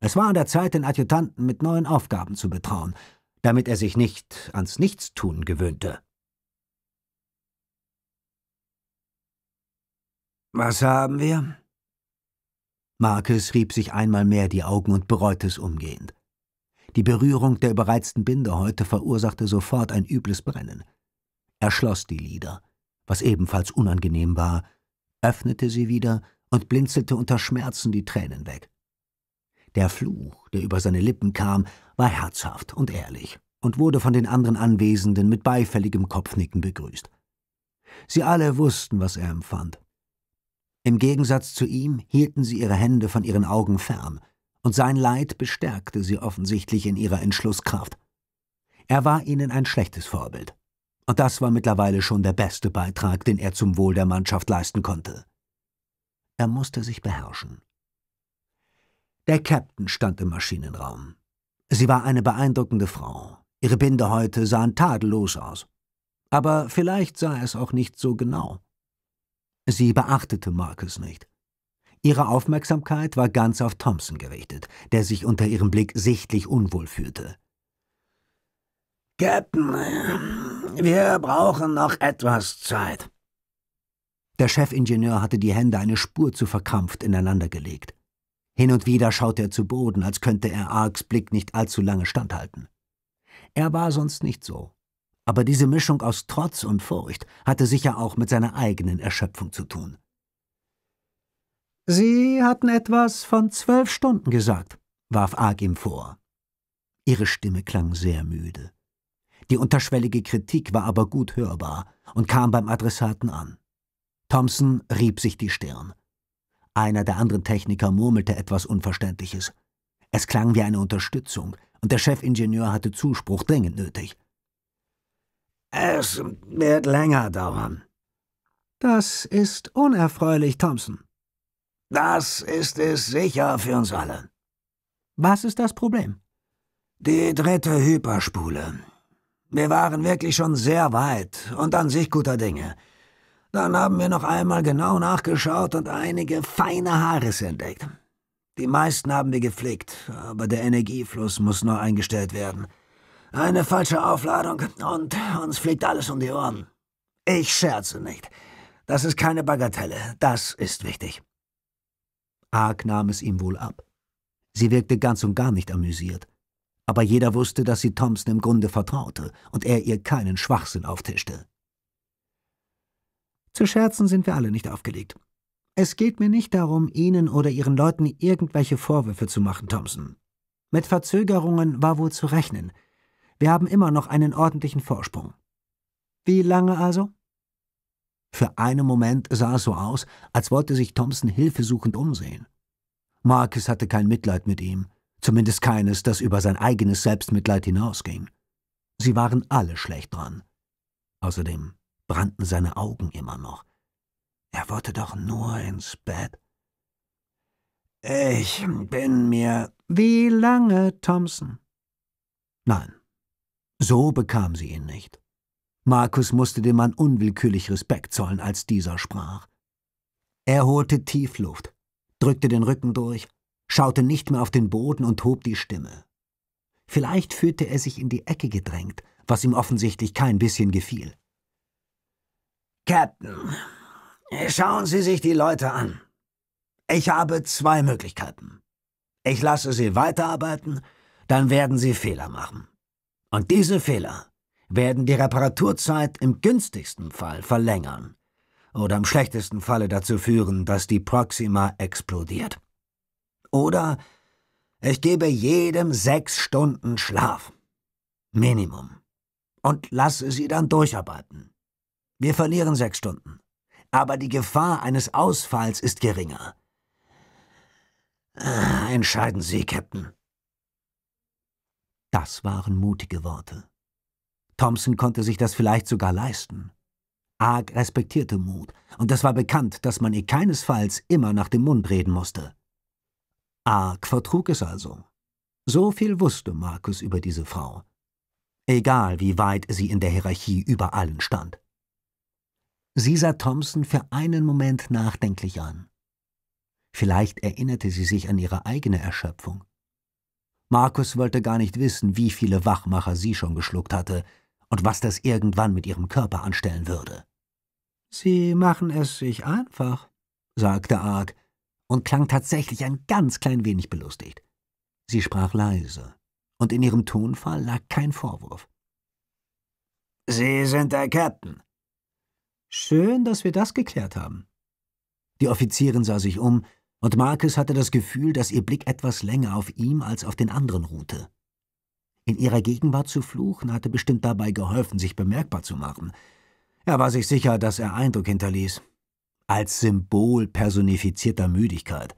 Es war an der Zeit, den Adjutanten mit neuen Aufgaben zu betrauen, damit er sich nicht ans Nichtstun gewöhnte. Was haben wir? Marcus rieb sich einmal mehr die Augen und bereute es umgehend. Die Berührung der überreizten Bindehäute verursachte sofort ein übles Brennen. Er schloss die Lider, was ebenfalls unangenehm war, öffnete sie wieder und blinzelte unter Schmerzen die Tränen weg. Der Fluch, der über seine Lippen kam, war herzhaft und ehrlich und wurde von den anderen Anwesenden mit beifälligem Kopfnicken begrüßt. Sie alle wussten, was er empfand. Im Gegensatz zu ihm hielten sie ihre Hände von ihren Augen fern, und sein Leid bestärkte sie offensichtlich in ihrer Entschlusskraft. Er war ihnen ein schlechtes Vorbild, und das war mittlerweile schon der beste Beitrag, den er zum Wohl der Mannschaft leisten konnte. Er musste sich beherrschen. Der Captain stand im Maschinenraum. Sie war eine beeindruckende Frau. Ihre Bindehäute sahen tadellos aus. Aber vielleicht sah er es auch nicht so genau. Sie beachtete Marcus nicht. Ihre Aufmerksamkeit war ganz auf Thompson gerichtet, der sich unter ihrem Blick sichtlich unwohl fühlte. Captain, wir brauchen noch etwas Zeit. Der Chefingenieur hatte die Hände eine Spur zu verkrampft ineinandergelegt. Hin und wieder schaute er zu Boden, als könnte er Arks Blick nicht allzu lange standhalten. Er war sonst nicht so. Aber diese Mischung aus Trotz und Furcht hatte sicher auch mit seiner eigenen Erschöpfung zu tun. Sie hatten etwas von zwölf Stunden gesagt, warf Arg ihm vor. Ihre Stimme klang sehr müde. Die unterschwellige Kritik war aber gut hörbar und kam beim Adressaten an. Thompson rieb sich die Stirn. Einer der anderen Techniker murmelte etwas Unverständliches. Es klang wie eine Unterstützung, und der Chefingenieur hatte Zuspruch dringend nötig. Es wird länger dauern. Das ist unerfreulich, Thompson. Das ist es sicher für uns alle. Was ist das Problem? Die dritte Hyperspule. Wir waren wirklich schon sehr weit und an sich guter Dinge. Dann haben wir noch einmal genau nachgeschaut und einige feine Haarrisse entdeckt. Die meisten haben wir gepflegt, aber der Energiefluss muss neu eingestellt werden. Eine falsche Aufladung und uns fliegt alles um die Ohren. Ich scherze nicht. Das ist keine Bagatelle, das ist wichtig. Arg nahm es ihm wohl ab. Sie wirkte ganz und gar nicht amüsiert. Aber jeder wusste, dass sie Thompson im Grunde vertraute und er ihr keinen Schwachsinn auftischte. Zu Scherzen sind wir alle nicht aufgelegt. Es geht mir nicht darum, Ihnen oder Ihren Leuten irgendwelche Vorwürfe zu machen, Thompson. Mit Verzögerungen war wohl zu rechnen. Wir haben immer noch einen ordentlichen Vorsprung. Wie lange also? Für einen Moment sah es so aus, als wollte sich Thompson hilfesuchend umsehen. Marcus hatte kein Mitleid mit ihm, zumindest keines, das über sein eigenes Selbstmitleid hinausging. Sie waren alle schlecht dran. Außerdem brannten seine Augen immer noch. Er wollte doch nur ins Bett. Ich bin mir. Wie lange, Thompson? Nein, so bekam sie ihn nicht. Markus musste dem Mann unwillkürlich Respekt zollen, als dieser sprach. Er holte Tiefluft, drückte den Rücken durch, schaute nicht mehr auf den Boden und hob die Stimme. Vielleicht fühlte er sich in die Ecke gedrängt, was ihm offensichtlich kein bisschen gefiel. Captain, schauen Sie sich die Leute an. Ich habe zwei Möglichkeiten. Ich lasse sie weiterarbeiten, dann werden sie Fehler machen. Und diese Fehler werden die Reparaturzeit im günstigsten Fall verlängern oder im schlechtesten Falle dazu führen, dass die Proxima explodiert. Oder ich gebe jedem sechs Stunden Schlaf. Minimum. Und lasse sie dann durcharbeiten. Wir verlieren sechs Stunden. Aber die Gefahr eines Ausfalls ist geringer. Ah, entscheiden Sie, Captain. Das waren mutige Worte. Thompson konnte sich das vielleicht sogar leisten. Ark respektierte Mut, und es war bekannt, dass man ihr keinesfalls immer nach dem Mund reden musste. Ark vertrug es also. So viel wusste Markus über diese Frau. Egal, wie weit sie in der Hierarchie über allen stand. Sie sah Thompson für einen Moment nachdenklich an. Vielleicht erinnerte sie sich an ihre eigene Erschöpfung. Markus wollte gar nicht wissen, wie viele Wachmacher sie schon geschluckt hatte und was das irgendwann mit ihrem Körper anstellen würde. Sie machen es sich einfach, sagte Arg und klang tatsächlich ein ganz klein wenig belustigt. Sie sprach leise, und in ihrem Tonfall lag kein Vorwurf. Sie sind der Captain, Schön, dass wir das geklärt haben. Die Offizierin sah sich um, und Marcus hatte das Gefühl, dass ihr Blick etwas länger auf ihm als auf den anderen ruhte. In ihrer Gegenwart zu fluchen hatte bestimmt dabei geholfen, sich bemerkbar zu machen. Er war sich sicher, dass er Eindruck hinterließ. Als Symbol personifizierter Müdigkeit.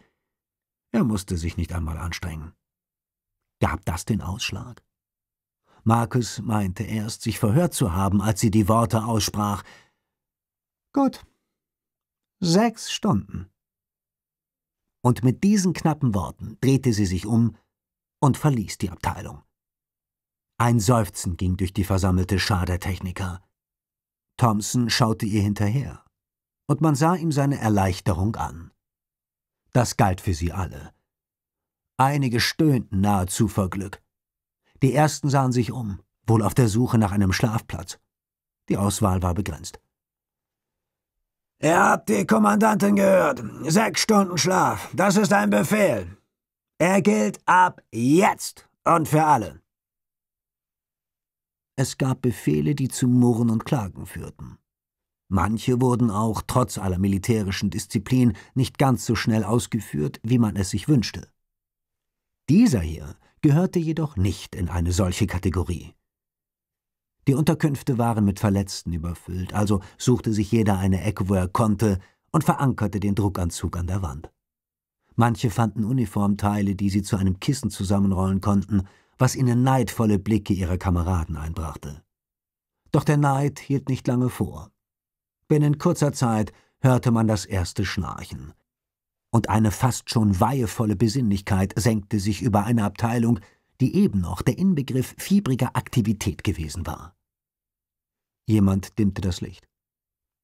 Er musste sich nicht einmal anstrengen. Gab das den Ausschlag? Markus meinte erst, sich verhört zu haben, als sie die Worte aussprach, Gut. Sechs Stunden. Und mit diesen knappen Worten drehte sie sich um und verließ die Abteilung. Ein Seufzen ging durch die versammelte Schar der Techniker. Thompson schaute ihr hinterher, und man sah ihm seine Erleichterung an. Das galt für sie alle. Einige stöhnten nahezu vor Glück. Die ersten sahen sich um, wohl auf der Suche nach einem Schlafplatz. Die Auswahl war begrenzt. Er hat die Kommandantin gehört. Sechs Stunden Schlaf. Das ist ein Befehl. Er gilt ab jetzt und für alle. Es gab Befehle, die zu Murren und Klagen führten. Manche wurden auch trotz aller militärischen Disziplin nicht ganz so schnell ausgeführt, wie man es sich wünschte. Dieser hier gehörte jedoch nicht in eine solche Kategorie. Die Unterkünfte waren mit Verletzten überfüllt, also suchte sich jeder eine Ecke, wo er konnte, und verankerte den Druckanzug an der Wand. Manche fanden Uniformteile, die sie zu einem Kissen zusammenrollen konnten, was ihnen neidvolle Blicke ihrer Kameraden einbrachte. Doch der Neid hielt nicht lange vor. Binnen kurzer Zeit hörte man das erste Schnarchen. Und eine fast schon weihevolle Besinnlichkeit senkte sich über eine Abteilung, die eben noch der Inbegriff fiebriger Aktivität gewesen war. Jemand dimmte das Licht.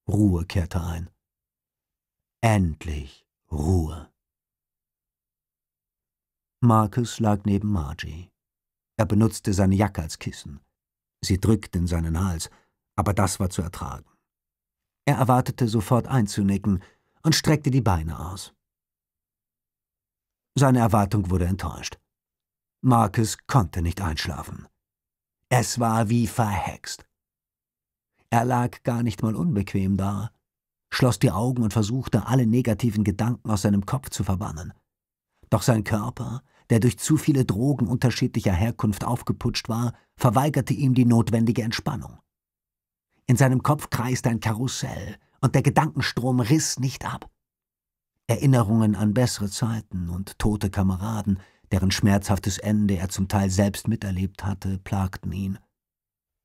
Ruhe kehrte ein. Endlich Ruhe. Marcus lag neben Margie. Er benutzte seine Jacke als Kissen. Sie drückte in seinen Hals, aber das war zu ertragen. Er erwartete sofort einzunicken und streckte die Beine aus. Seine Erwartung wurde enttäuscht. Marcus konnte nicht einschlafen. Es war wie verhext. Er lag gar nicht mal unbequem da, schloss die Augen und versuchte, alle negativen Gedanken aus seinem Kopf zu verbannen. Doch sein Körper, der durch zu viele Drogen unterschiedlicher Herkunft aufgeputscht war, verweigerte ihm die notwendige Entspannung. In seinem Kopf kreiste ein Karussell, und der Gedankenstrom riss nicht ab. Erinnerungen an bessere Zeiten und tote Kameraden, deren schmerzhaftes Ende er zum Teil selbst miterlebt hatte, plagten ihn –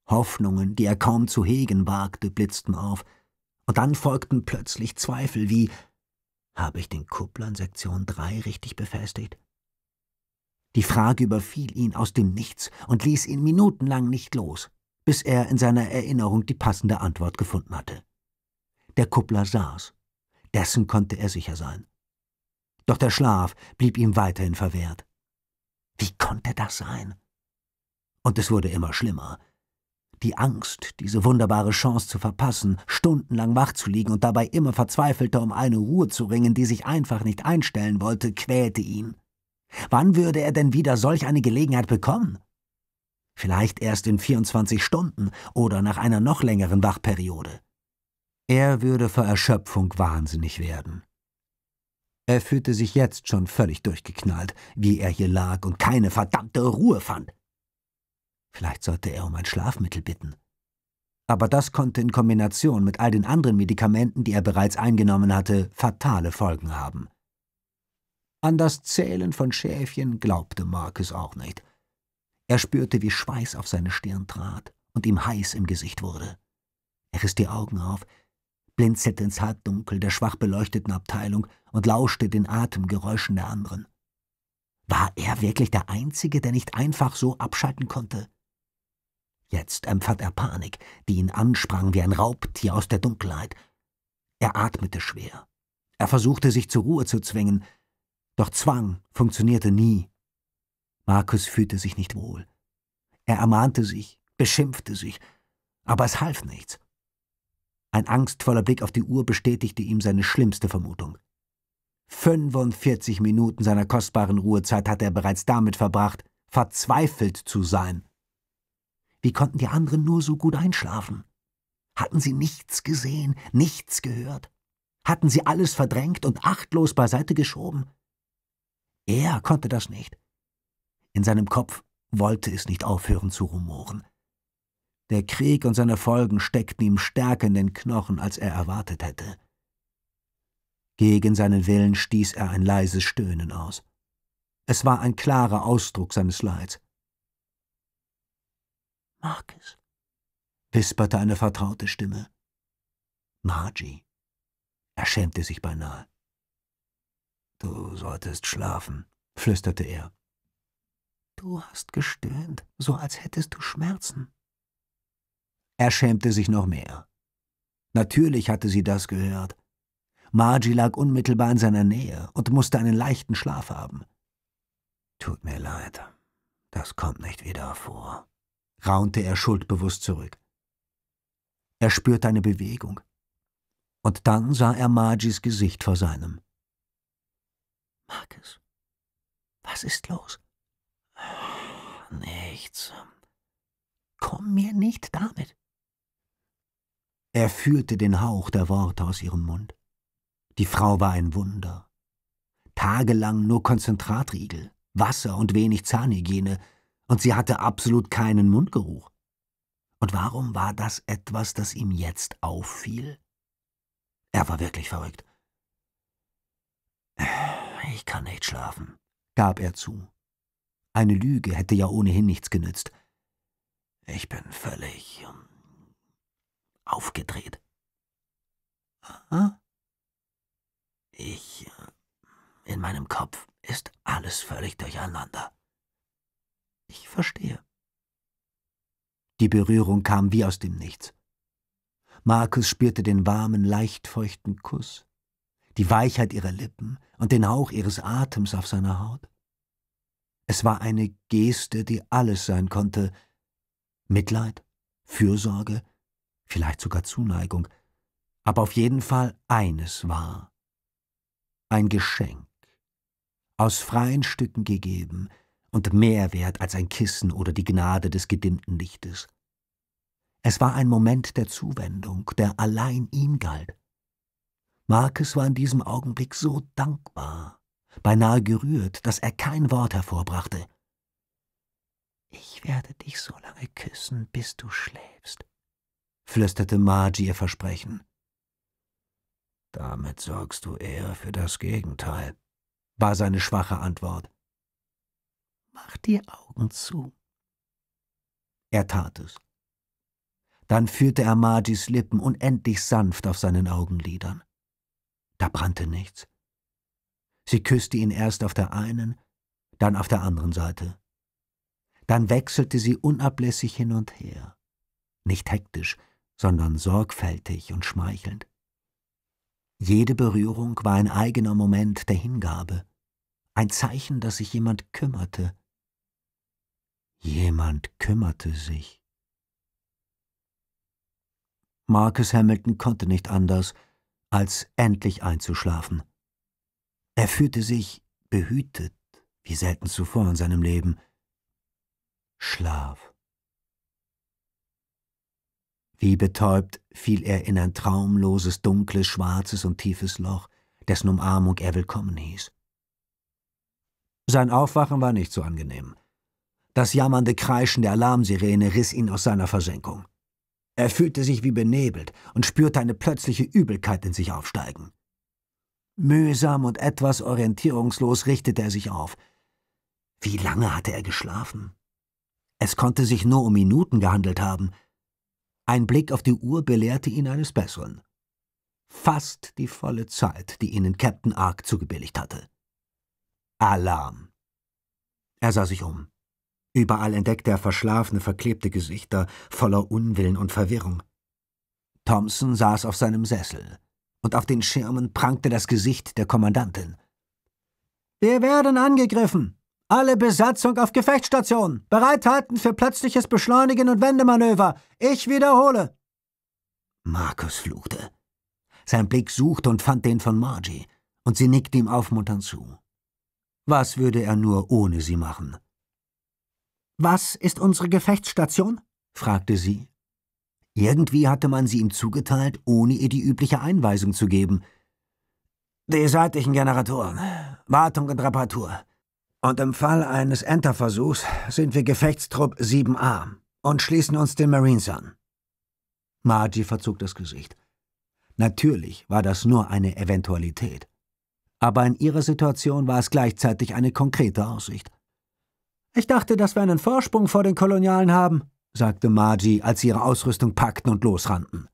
Hoffnungen, die er kaum zu hegen wagte, blitzten auf, und dann folgten plötzlich Zweifel wie habe ich den Kuppler in Sektion 3 richtig befestigt? Die Frage überfiel ihn aus dem Nichts und ließ ihn minutenlang nicht los, bis er in seiner Erinnerung die passende Antwort gefunden hatte. Der Kuppler saß, dessen konnte er sicher sein. Doch der Schlaf blieb ihm weiterhin verwehrt. Wie konnte das sein? Und es wurde immer schlimmer, die Angst, diese wunderbare Chance zu verpassen, stundenlang wach zu liegen und dabei immer verzweifelter um eine Ruhe zu ringen, die sich einfach nicht einstellen wollte, quälte ihn. Wann würde er denn wieder solch eine Gelegenheit bekommen? Vielleicht erst in 24 Stunden oder nach einer noch längeren Wachperiode. Er würde vor Erschöpfung wahnsinnig werden. Er fühlte sich jetzt schon völlig durchgeknallt, wie er hier lag und keine verdammte Ruhe fand. Vielleicht sollte er um ein Schlafmittel bitten. Aber das konnte in Kombination mit all den anderen Medikamenten, die er bereits eingenommen hatte, fatale Folgen haben. An das Zählen von Schäfchen glaubte Marcus auch nicht. Er spürte, wie Schweiß auf seine Stirn trat und ihm heiß im Gesicht wurde. Er riss die Augen auf, blinzelte ins Halbdunkel der schwach beleuchteten Abteilung und lauschte den Atemgeräuschen der anderen. War er wirklich der Einzige, der nicht einfach so abschalten konnte? Jetzt empfand er Panik, die ihn ansprang wie ein Raubtier aus der Dunkelheit. Er atmete schwer. Er versuchte, sich zur Ruhe zu zwingen, doch Zwang funktionierte nie. Markus fühlte sich nicht wohl. Er ermahnte sich, beschimpfte sich, aber es half nichts. Ein angstvoller Blick auf die Uhr bestätigte ihm seine schlimmste Vermutung. 45 Minuten seiner kostbaren Ruhezeit hatte er bereits damit verbracht, verzweifelt zu sein. Wie konnten die anderen nur so gut einschlafen? Hatten sie nichts gesehen, nichts gehört? Hatten sie alles verdrängt und achtlos beiseite geschoben? Er konnte das nicht. In seinem Kopf wollte es nicht aufhören zu rumoren. Der Krieg und seine Folgen steckten ihm stärker in den Knochen, als er erwartet hätte. Gegen seinen Willen stieß er ein leises Stöhnen aus. Es war ein klarer Ausdruck seines Leids. Marcus, wisperte eine vertraute Stimme. Margie. Er schämte sich beinahe. Du solltest schlafen, flüsterte er. Du hast gestöhnt, so als hättest du Schmerzen. Er schämte sich noch mehr. Natürlich hatte sie das gehört. Margie lag unmittelbar in seiner Nähe und musste einen leichten Schlaf haben. Tut mir leid, das kommt nicht wieder vor, raunte er schuldbewusst zurück. Er spürte eine Bewegung. Und dann sah er Magis Gesicht vor seinem. Marcus, was ist los? Nichts. Komm mir nicht damit. Er fühlte den Hauch der Worte aus ihrem Mund. Die Frau war ein Wunder. Tagelang nur Konzentratriegel, Wasser und wenig Zahnhygiene – und sie hatte absolut keinen Mundgeruch. Und warum war das etwas, das ihm jetzt auffiel? Er war wirklich verrückt. Ich kann nicht schlafen, gab er zu. Eine Lüge hätte ja ohnehin nichts genützt. Ich bin völlig ähm, aufgedreht. Aha. Ich. Äh, in meinem Kopf ist alles völlig durcheinander. Ich verstehe. Die Berührung kam wie aus dem Nichts. Markus spürte den warmen, leicht feuchten Kuss, die Weichheit ihrer Lippen und den Hauch ihres Atems auf seiner Haut. Es war eine Geste, die alles sein konnte. Mitleid, Fürsorge, vielleicht sogar Zuneigung, aber auf jeden Fall eines war. Ein Geschenk, aus freien Stücken gegeben, und mehr wert als ein Kissen oder die Gnade des gedimmten Lichtes. Es war ein Moment der Zuwendung, der allein ihm galt. Marcus war in diesem Augenblick so dankbar, beinahe gerührt, dass er kein Wort hervorbrachte. Ich werde dich so lange küssen, bis du schläfst, flüsterte Margie ihr Versprechen. Damit sorgst du eher für das Gegenteil, war seine schwache Antwort. Mach die Augen zu. Er tat es. Dann führte er Magis Lippen unendlich sanft auf seinen Augenlidern. Da brannte nichts. Sie küsste ihn erst auf der einen, dann auf der anderen Seite. Dann wechselte sie unablässig hin und her. Nicht hektisch, sondern sorgfältig und schmeichelnd. Jede Berührung war ein eigener Moment der Hingabe, ein Zeichen, dass sich jemand kümmerte, Jemand kümmerte sich. Marcus Hamilton konnte nicht anders, als endlich einzuschlafen. Er fühlte sich behütet, wie selten zuvor in seinem Leben. Schlaf. Wie betäubt fiel er in ein traumloses, dunkles, schwarzes und tiefes Loch, dessen Umarmung er willkommen hieß. Sein Aufwachen war nicht so angenehm. Das jammernde Kreischen der Alarmsirene riss ihn aus seiner Versenkung. Er fühlte sich wie benebelt und spürte eine plötzliche Übelkeit in sich aufsteigen. Mühsam und etwas orientierungslos richtete er sich auf. Wie lange hatte er geschlafen? Es konnte sich nur um Minuten gehandelt haben. Ein Blick auf die Uhr belehrte ihn eines Besseren. Fast die volle Zeit, die ihnen Captain Ark zugebilligt hatte. Alarm. Er sah sich um. Überall entdeckte er verschlafene, verklebte Gesichter voller Unwillen und Verwirrung. Thompson saß auf seinem Sessel, und auf den Schirmen prangte das Gesicht der Kommandantin. Wir werden angegriffen. Alle Besatzung auf Gefechtsstation. Bereithalten für plötzliches Beschleunigen und Wendemanöver. Ich wiederhole. Markus fluchte. Sein Blick suchte und fand den von Margie, und sie nickte ihm aufmunternd zu. Was würde er nur ohne sie machen? Was ist unsere Gefechtsstation? fragte sie. Irgendwie hatte man sie ihm zugeteilt, ohne ihr die übliche Einweisung zu geben. Die seitlichen Generatoren, Wartung und Reparatur. Und im Fall eines Enterversuchs sind wir Gefechtstrupp 7a und schließen uns den Marines an. Margie verzog das Gesicht. Natürlich war das nur eine Eventualität. Aber in ihrer Situation war es gleichzeitig eine konkrete Aussicht. Ich dachte, dass wir einen Vorsprung vor den Kolonialen haben, sagte Margie, als sie ihre Ausrüstung packten und losrannten.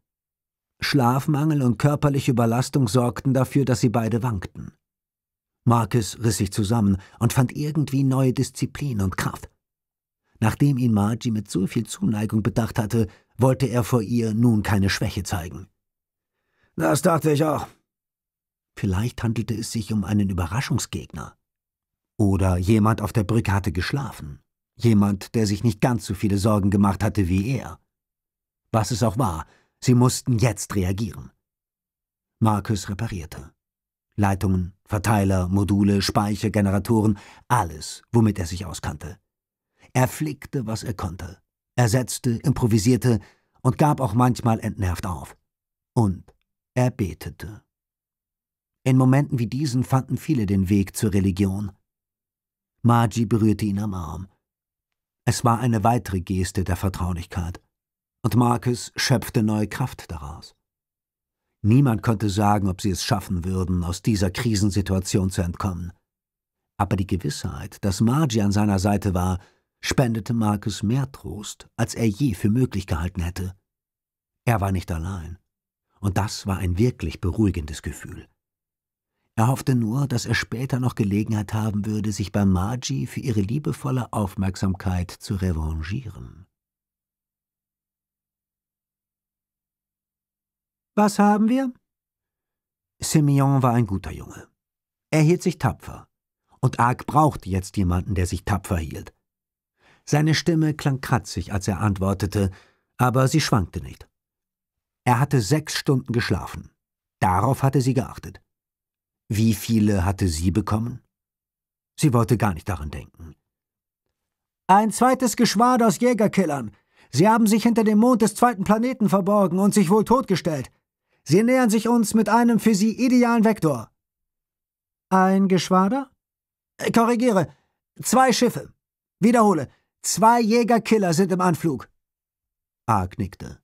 Schlafmangel und körperliche Überlastung sorgten dafür, dass sie beide wankten. Marcus riss sich zusammen und fand irgendwie neue Disziplin und Kraft. Nachdem ihn Margie mit so viel Zuneigung bedacht hatte, wollte er vor ihr nun keine Schwäche zeigen. Das dachte ich auch. Vielleicht handelte es sich um einen Überraschungsgegner. Oder jemand auf der Brücke hatte geschlafen. Jemand, der sich nicht ganz so viele Sorgen gemacht hatte wie er. Was es auch war, sie mussten jetzt reagieren. Markus reparierte. Leitungen, Verteiler, Module, Speicher, Generatoren, alles, womit er sich auskannte. Er flickte, was er konnte. Er setzte, improvisierte und gab auch manchmal entnervt auf. Und er betete. In Momenten wie diesen fanden viele den Weg zur Religion. Maji berührte ihn am Arm. Es war eine weitere Geste der Vertraulichkeit, und Marcus schöpfte neue Kraft daraus. Niemand konnte sagen, ob sie es schaffen würden, aus dieser Krisensituation zu entkommen. Aber die Gewissheit, dass Margie an seiner Seite war, spendete Marcus mehr Trost, als er je für möglich gehalten hätte. Er war nicht allein, und das war ein wirklich beruhigendes Gefühl. Er hoffte nur, dass er später noch Gelegenheit haben würde, sich bei Margie für ihre liebevolle Aufmerksamkeit zu revanchieren. Was haben wir? Simeon war ein guter Junge. Er hielt sich tapfer. Und Ark brauchte jetzt jemanden, der sich tapfer hielt. Seine Stimme klang kratzig, als er antwortete, aber sie schwankte nicht. Er hatte sechs Stunden geschlafen. Darauf hatte sie geachtet. Wie viele hatte sie bekommen? Sie wollte gar nicht daran denken. Ein zweites Geschwader aus Jägerkillern. Sie haben sich hinter dem Mond des zweiten Planeten verborgen und sich wohl totgestellt. Sie nähern sich uns mit einem für sie idealen Vektor. Ein Geschwader? Äh, korrigiere. Zwei Schiffe. Wiederhole. Zwei Jägerkiller sind im Anflug. A knickte.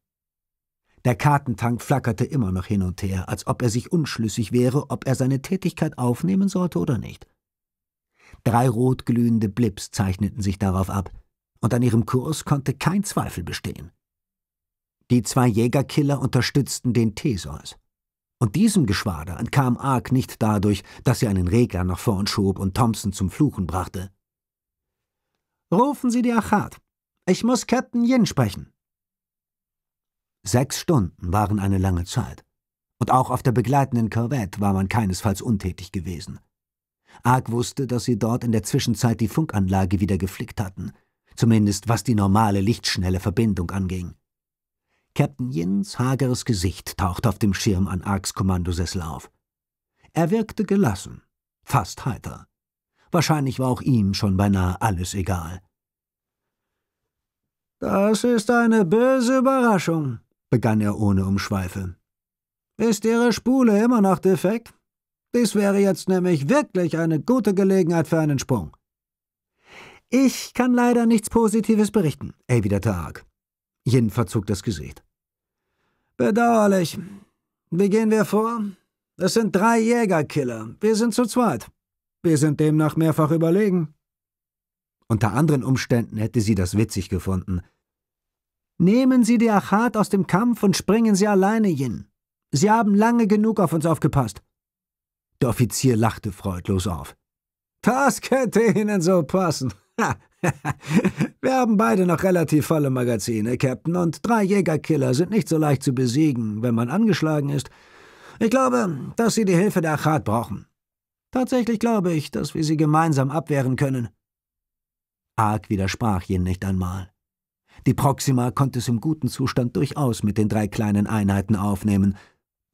Der Kartentank flackerte immer noch hin und her, als ob er sich unschlüssig wäre, ob er seine Tätigkeit aufnehmen sollte oder nicht. Drei rotglühende Blips zeichneten sich darauf ab, und an ihrem Kurs konnte kein Zweifel bestehen. Die zwei Jägerkiller unterstützten den Theseus. Und diesem Geschwader entkam Ark nicht dadurch, dass sie einen Regler nach vorn schob und Thompson zum Fluchen brachte. Rufen Sie die Achat. Ich muss Captain Yin sprechen. Sechs Stunden waren eine lange Zeit. Und auch auf der begleitenden Corvette war man keinesfalls untätig gewesen. Arg wusste, dass sie dort in der Zwischenzeit die Funkanlage wieder geflickt hatten, zumindest was die normale lichtschnelle Verbindung anging. Captain Jins hageres Gesicht tauchte auf dem Schirm an Args Kommandosessel auf. Er wirkte gelassen, fast heiter. Wahrscheinlich war auch ihm schon beinahe alles egal. Das ist eine böse Überraschung, begann er ohne Umschweife. Ist Ihre Spule immer noch defekt? Dies wäre jetzt nämlich wirklich eine gute Gelegenheit für einen Sprung. Ich kann leider nichts Positives berichten, erwiderte Haag. Jin verzog das Gesicht. Bedauerlich. Wie gehen wir vor? Es sind drei Jägerkiller. Wir sind zu zweit. Wir sind demnach mehrfach überlegen. Unter anderen Umständen hätte sie das witzig gefunden, Nehmen Sie die Achat aus dem Kampf und springen Sie alleine hin. Sie haben lange genug auf uns aufgepasst. Der Offizier lachte freudlos auf. Das könnte Ihnen so passen. Wir haben beide noch relativ volle Magazine, Captain, und drei Jägerkiller sind nicht so leicht zu besiegen, wenn man angeschlagen ist. Ich glaube, dass Sie die Hilfe der Achat brauchen. Tatsächlich glaube ich, dass wir sie gemeinsam abwehren können. Arg widersprach Yin nicht einmal. Die Proxima konnte es im guten Zustand durchaus mit den drei kleinen Einheiten aufnehmen,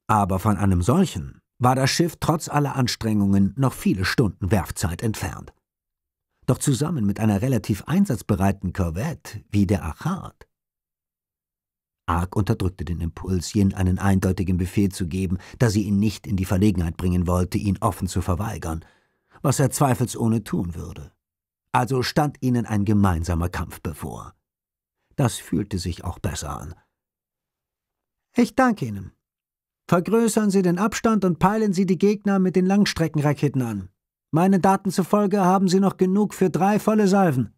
aber von einem solchen war das Schiff trotz aller Anstrengungen noch viele Stunden Werfzeit entfernt. Doch zusammen mit einer relativ einsatzbereiten Korvette wie der Achard. Ark unterdrückte den Impuls, Yin einen eindeutigen Befehl zu geben, da sie ihn nicht in die Verlegenheit bringen wollte, ihn offen zu verweigern, was er zweifelsohne tun würde. Also stand ihnen ein gemeinsamer Kampf bevor. Das fühlte sich auch besser an. Ich danke Ihnen. Vergrößern Sie den Abstand und peilen Sie die Gegner mit den Langstreckenraketen an. Meinen Daten zufolge haben Sie noch genug für drei volle Salven.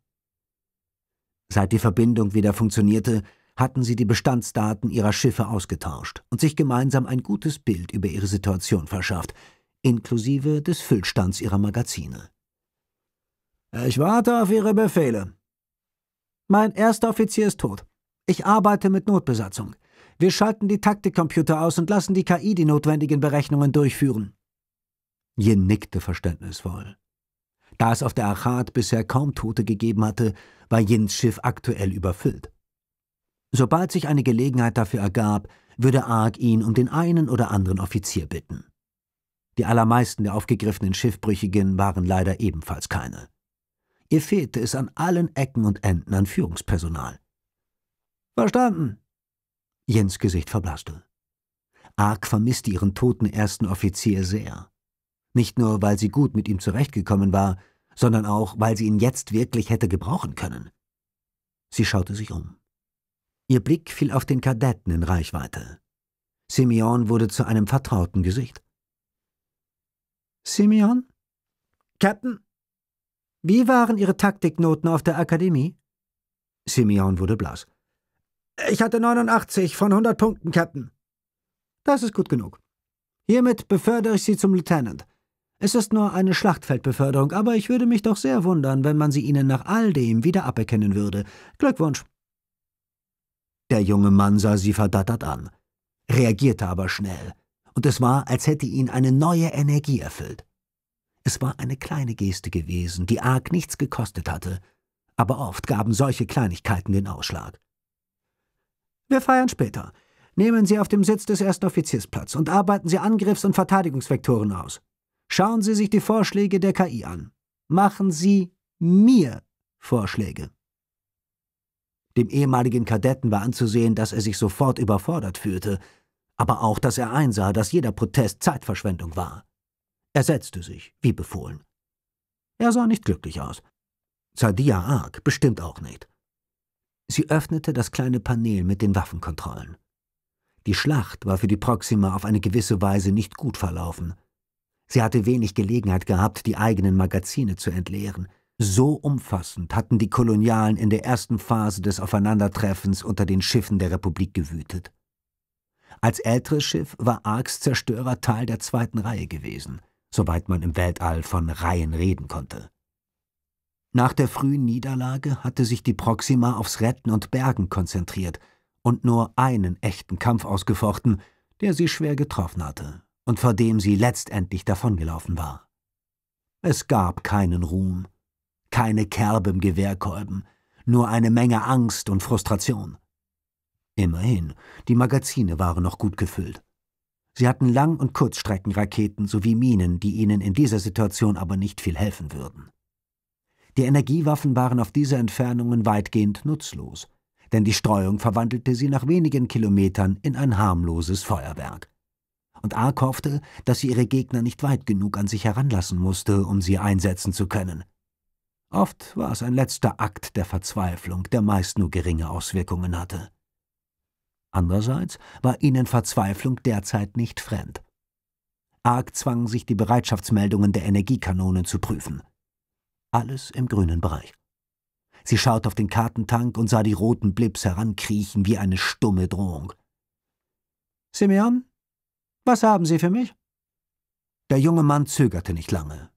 Seit die Verbindung wieder funktionierte, hatten sie die Bestandsdaten ihrer Schiffe ausgetauscht und sich gemeinsam ein gutes Bild über ihre Situation verschafft, inklusive des Füllstands ihrer Magazine. Ich warte auf Ihre Befehle, mein erster Offizier ist tot. Ich arbeite mit Notbesatzung. Wir schalten die Taktikcomputer aus und lassen die KI die notwendigen Berechnungen durchführen. Yin nickte verständnisvoll. Da es auf der Achat bisher kaum Tote gegeben hatte, war Jins Schiff aktuell überfüllt. Sobald sich eine Gelegenheit dafür ergab, würde Arg ihn um den einen oder anderen Offizier bitten. Die allermeisten der aufgegriffenen Schiffbrüchigen waren leider ebenfalls keine. Ihr fehlte es an allen Ecken und Enden an Führungspersonal. Verstanden. Jens Gesicht verblasste. Ark vermisste ihren toten ersten Offizier sehr. Nicht nur, weil sie gut mit ihm zurechtgekommen war, sondern auch, weil sie ihn jetzt wirklich hätte gebrauchen können. Sie schaute sich um. Ihr Blick fiel auf den Kadetten in Reichweite. Simeon wurde zu einem vertrauten Gesicht. Simeon? Captain? Wie waren Ihre Taktiknoten auf der Akademie? Simeon wurde blass. Ich hatte 89 von 100 Punkten, Captain. Das ist gut genug. Hiermit befördere ich Sie zum Lieutenant. Es ist nur eine Schlachtfeldbeförderung, aber ich würde mich doch sehr wundern, wenn man sie Ihnen nach all dem wieder aberkennen würde. Glückwunsch. Der junge Mann sah sie verdattert an, reagierte aber schnell, und es war, als hätte ihn eine neue Energie erfüllt. Es war eine kleine Geste gewesen, die arg nichts gekostet hatte, aber oft gaben solche Kleinigkeiten den Ausschlag. Wir feiern später. Nehmen Sie auf dem Sitz des ersten Offiziers Platz und arbeiten Sie Angriffs- und Verteidigungsvektoren aus. Schauen Sie sich die Vorschläge der KI an. Machen Sie mir Vorschläge. Dem ehemaligen Kadetten war anzusehen, dass er sich sofort überfordert fühlte, aber auch, dass er einsah, dass jeder Protest Zeitverschwendung war. Er setzte sich, wie befohlen. Er sah nicht glücklich aus. Zadia Ark bestimmt auch nicht. Sie öffnete das kleine Panel mit den Waffenkontrollen. Die Schlacht war für die Proxima auf eine gewisse Weise nicht gut verlaufen. Sie hatte wenig Gelegenheit gehabt, die eigenen Magazine zu entleeren. So umfassend hatten die Kolonialen in der ersten Phase des Aufeinandertreffens unter den Schiffen der Republik gewütet. Als älteres Schiff war Arks Zerstörer Teil der zweiten Reihe gewesen soweit man im Weltall von Reihen reden konnte. Nach der frühen Niederlage hatte sich die Proxima aufs Retten und Bergen konzentriert und nur einen echten Kampf ausgefochten, der sie schwer getroffen hatte und vor dem sie letztendlich davongelaufen war. Es gab keinen Ruhm, keine Kerbe im Gewehrkolben, nur eine Menge Angst und Frustration. Immerhin, die Magazine waren noch gut gefüllt. Sie hatten Lang- und Kurzstreckenraketen sowie Minen, die ihnen in dieser Situation aber nicht viel helfen würden. Die Energiewaffen waren auf diese Entfernungen weitgehend nutzlos, denn die Streuung verwandelte sie nach wenigen Kilometern in ein harmloses Feuerwerk. Und Ark hoffte, dass sie ihre Gegner nicht weit genug an sich heranlassen musste, um sie einsetzen zu können. Oft war es ein letzter Akt der Verzweiflung, der meist nur geringe Auswirkungen hatte. Andererseits war ihnen Verzweiflung derzeit nicht fremd. Arg zwang sich die Bereitschaftsmeldungen der Energiekanonen zu prüfen. Alles im grünen Bereich. Sie schaute auf den Kartentank und sah die roten Blips herankriechen wie eine stumme Drohung. Simeon, was haben Sie für mich? Der junge Mann zögerte nicht lange.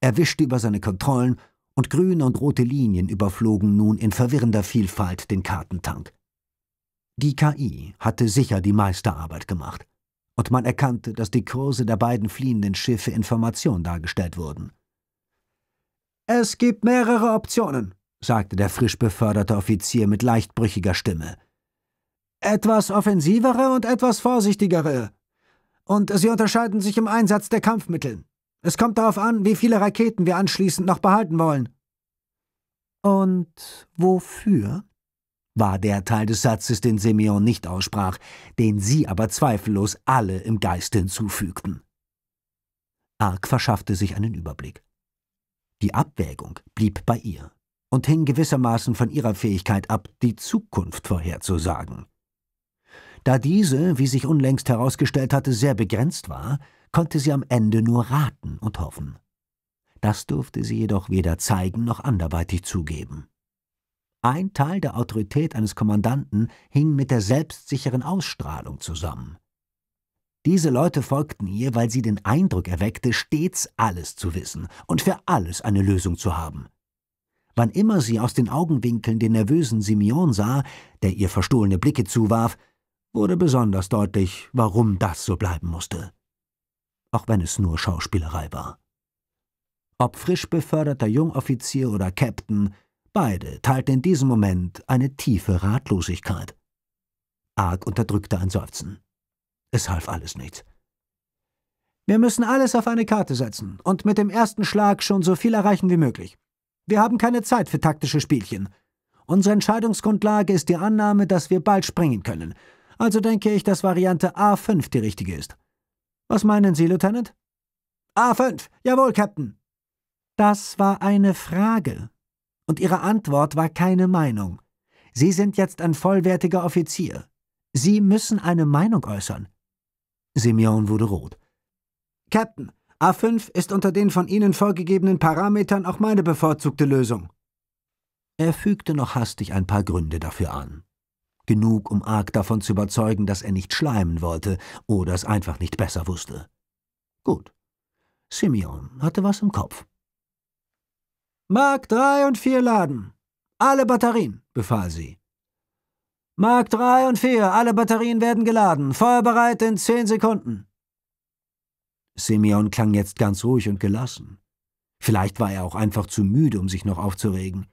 Er wischte über seine Kontrollen und grüne und rote Linien überflogen nun in verwirrender Vielfalt den Kartentank. Die KI hatte sicher die Meisterarbeit gemacht. Und man erkannte, dass die Kurse der beiden fliehenden Schiffe Information dargestellt wurden. Es gibt mehrere Optionen, sagte der frisch beförderte Offizier mit leichtbrüchiger Stimme. Etwas offensivere und etwas vorsichtigere. Und sie unterscheiden sich im Einsatz der Kampfmittel. Es kommt darauf an, wie viele Raketen wir anschließend noch behalten wollen. Und wofür? war der Teil des Satzes, den Simeon nicht aussprach, den sie aber zweifellos alle im Geiste hinzufügten. Ark verschaffte sich einen Überblick. Die Abwägung blieb bei ihr und hing gewissermaßen von ihrer Fähigkeit ab, die Zukunft vorherzusagen. Da diese, wie sich unlängst herausgestellt hatte, sehr begrenzt war, konnte sie am Ende nur raten und hoffen. Das durfte sie jedoch weder zeigen noch anderweitig zugeben. Ein Teil der Autorität eines Kommandanten hing mit der selbstsicheren Ausstrahlung zusammen. Diese Leute folgten ihr, weil sie den Eindruck erweckte, stets alles zu wissen und für alles eine Lösung zu haben. Wann immer sie aus den Augenwinkeln den nervösen Simeon sah, der ihr verstohlene Blicke zuwarf, wurde besonders deutlich, warum das so bleiben musste. Auch wenn es nur Schauspielerei war. Ob frisch beförderter Jungoffizier oder Captain, Beide teilten in diesem Moment eine tiefe Ratlosigkeit. Arg unterdrückte ein Seufzen. Es half alles nichts. Wir müssen alles auf eine Karte setzen und mit dem ersten Schlag schon so viel erreichen wie möglich. Wir haben keine Zeit für taktische Spielchen. Unsere Entscheidungsgrundlage ist die Annahme, dass wir bald springen können. Also denke ich, dass Variante A5 die richtige ist. Was meinen Sie, Lieutenant? A5. Jawohl, Captain. Das war eine Frage, und ihre Antwort war keine Meinung. Sie sind jetzt ein vollwertiger Offizier. Sie müssen eine Meinung äußern. Simeon wurde rot. Captain, A5 ist unter den von Ihnen vorgegebenen Parametern auch meine bevorzugte Lösung. Er fügte noch hastig ein paar Gründe dafür an. Genug, um Arg davon zu überzeugen, dass er nicht schleimen wollte oder es einfach nicht besser wusste. Gut. Simeon hatte was im Kopf. Mark 3 und 4 laden. Alle Batterien, befahl sie. Mark 3 und 4, alle Batterien werden geladen. Feuerbereit in 10 Sekunden. Simeon klang jetzt ganz ruhig und gelassen. Vielleicht war er auch einfach zu müde, um sich noch aufzuregen.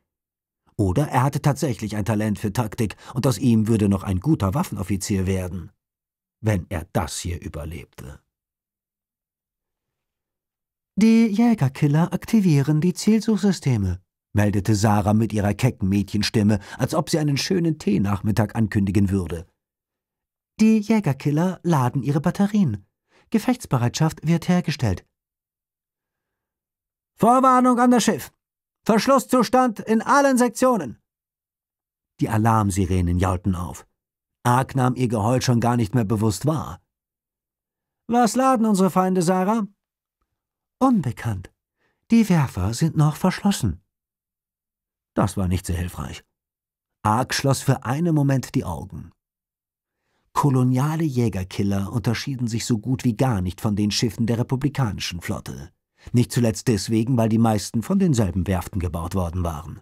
Oder er hatte tatsächlich ein Talent für Taktik und aus ihm würde noch ein guter Waffenoffizier werden, wenn er das hier überlebte. Die Jägerkiller aktivieren die Zielsuchsysteme, meldete Sarah mit ihrer kecken Mädchenstimme, als ob sie einen schönen Teenachmittag ankündigen würde. Die Jägerkiller laden ihre Batterien. Gefechtsbereitschaft wird hergestellt. Vorwarnung an das Schiff. Verschlusszustand in allen Sektionen. Die Alarmsirenen jaulten auf. Ark nahm ihr Geheul schon gar nicht mehr bewusst wahr. Was laden unsere Feinde, Sarah? Unbekannt. Die Werfer sind noch verschlossen. Das war nicht sehr hilfreich. Arg schloss für einen Moment die Augen. Koloniale Jägerkiller unterschieden sich so gut wie gar nicht von den Schiffen der republikanischen Flotte. Nicht zuletzt deswegen, weil die meisten von denselben Werften gebaut worden waren.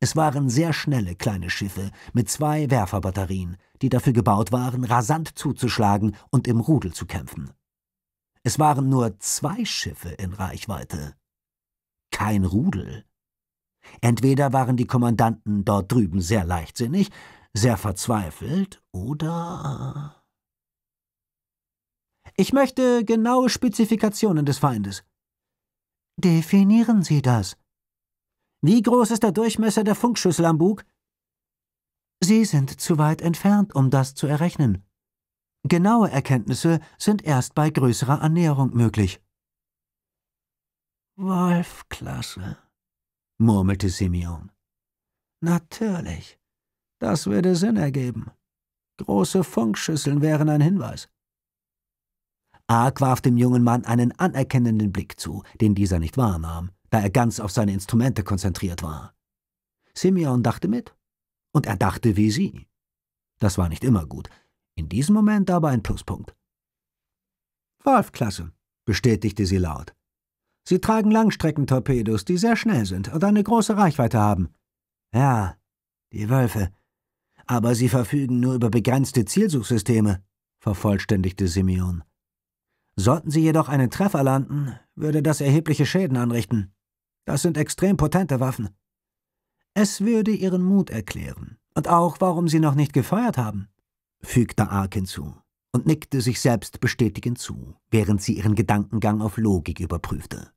Es waren sehr schnelle kleine Schiffe mit zwei Werferbatterien, die dafür gebaut waren, rasant zuzuschlagen und im Rudel zu kämpfen. Es waren nur zwei Schiffe in Reichweite. Kein Rudel. Entweder waren die Kommandanten dort drüben sehr leichtsinnig, sehr verzweifelt oder... Ich möchte genaue Spezifikationen des Feindes. Definieren Sie das. Wie groß ist der Durchmesser der Funkschüssel am Bug? Sie sind zu weit entfernt, um das zu errechnen. Genaue Erkenntnisse sind erst bei größerer Annäherung möglich. Wolfklasse, murmelte Simeon. Natürlich. Das würde Sinn ergeben. Große Funkschüsseln wären ein Hinweis. Ark warf dem jungen Mann einen anerkennenden Blick zu, den dieser nicht wahrnahm, da er ganz auf seine Instrumente konzentriert war. Simeon dachte mit, und er dachte wie sie. Das war nicht immer gut, in diesem Moment aber ein Pluspunkt. Wolf-Klasse, bestätigte sie laut. Sie tragen Langstreckentorpedos, die sehr schnell sind und eine große Reichweite haben. Ja, die Wölfe. Aber sie verfügen nur über begrenzte Zielsuchsysteme, vervollständigte Simeon. Sollten sie jedoch einen Treffer landen, würde das erhebliche Schäden anrichten. Das sind extrem potente Waffen. Es würde ihren Mut erklären und auch, warum sie noch nicht gefeuert haben fügte Ark hinzu und nickte sich selbst bestätigend zu, während sie ihren Gedankengang auf Logik überprüfte.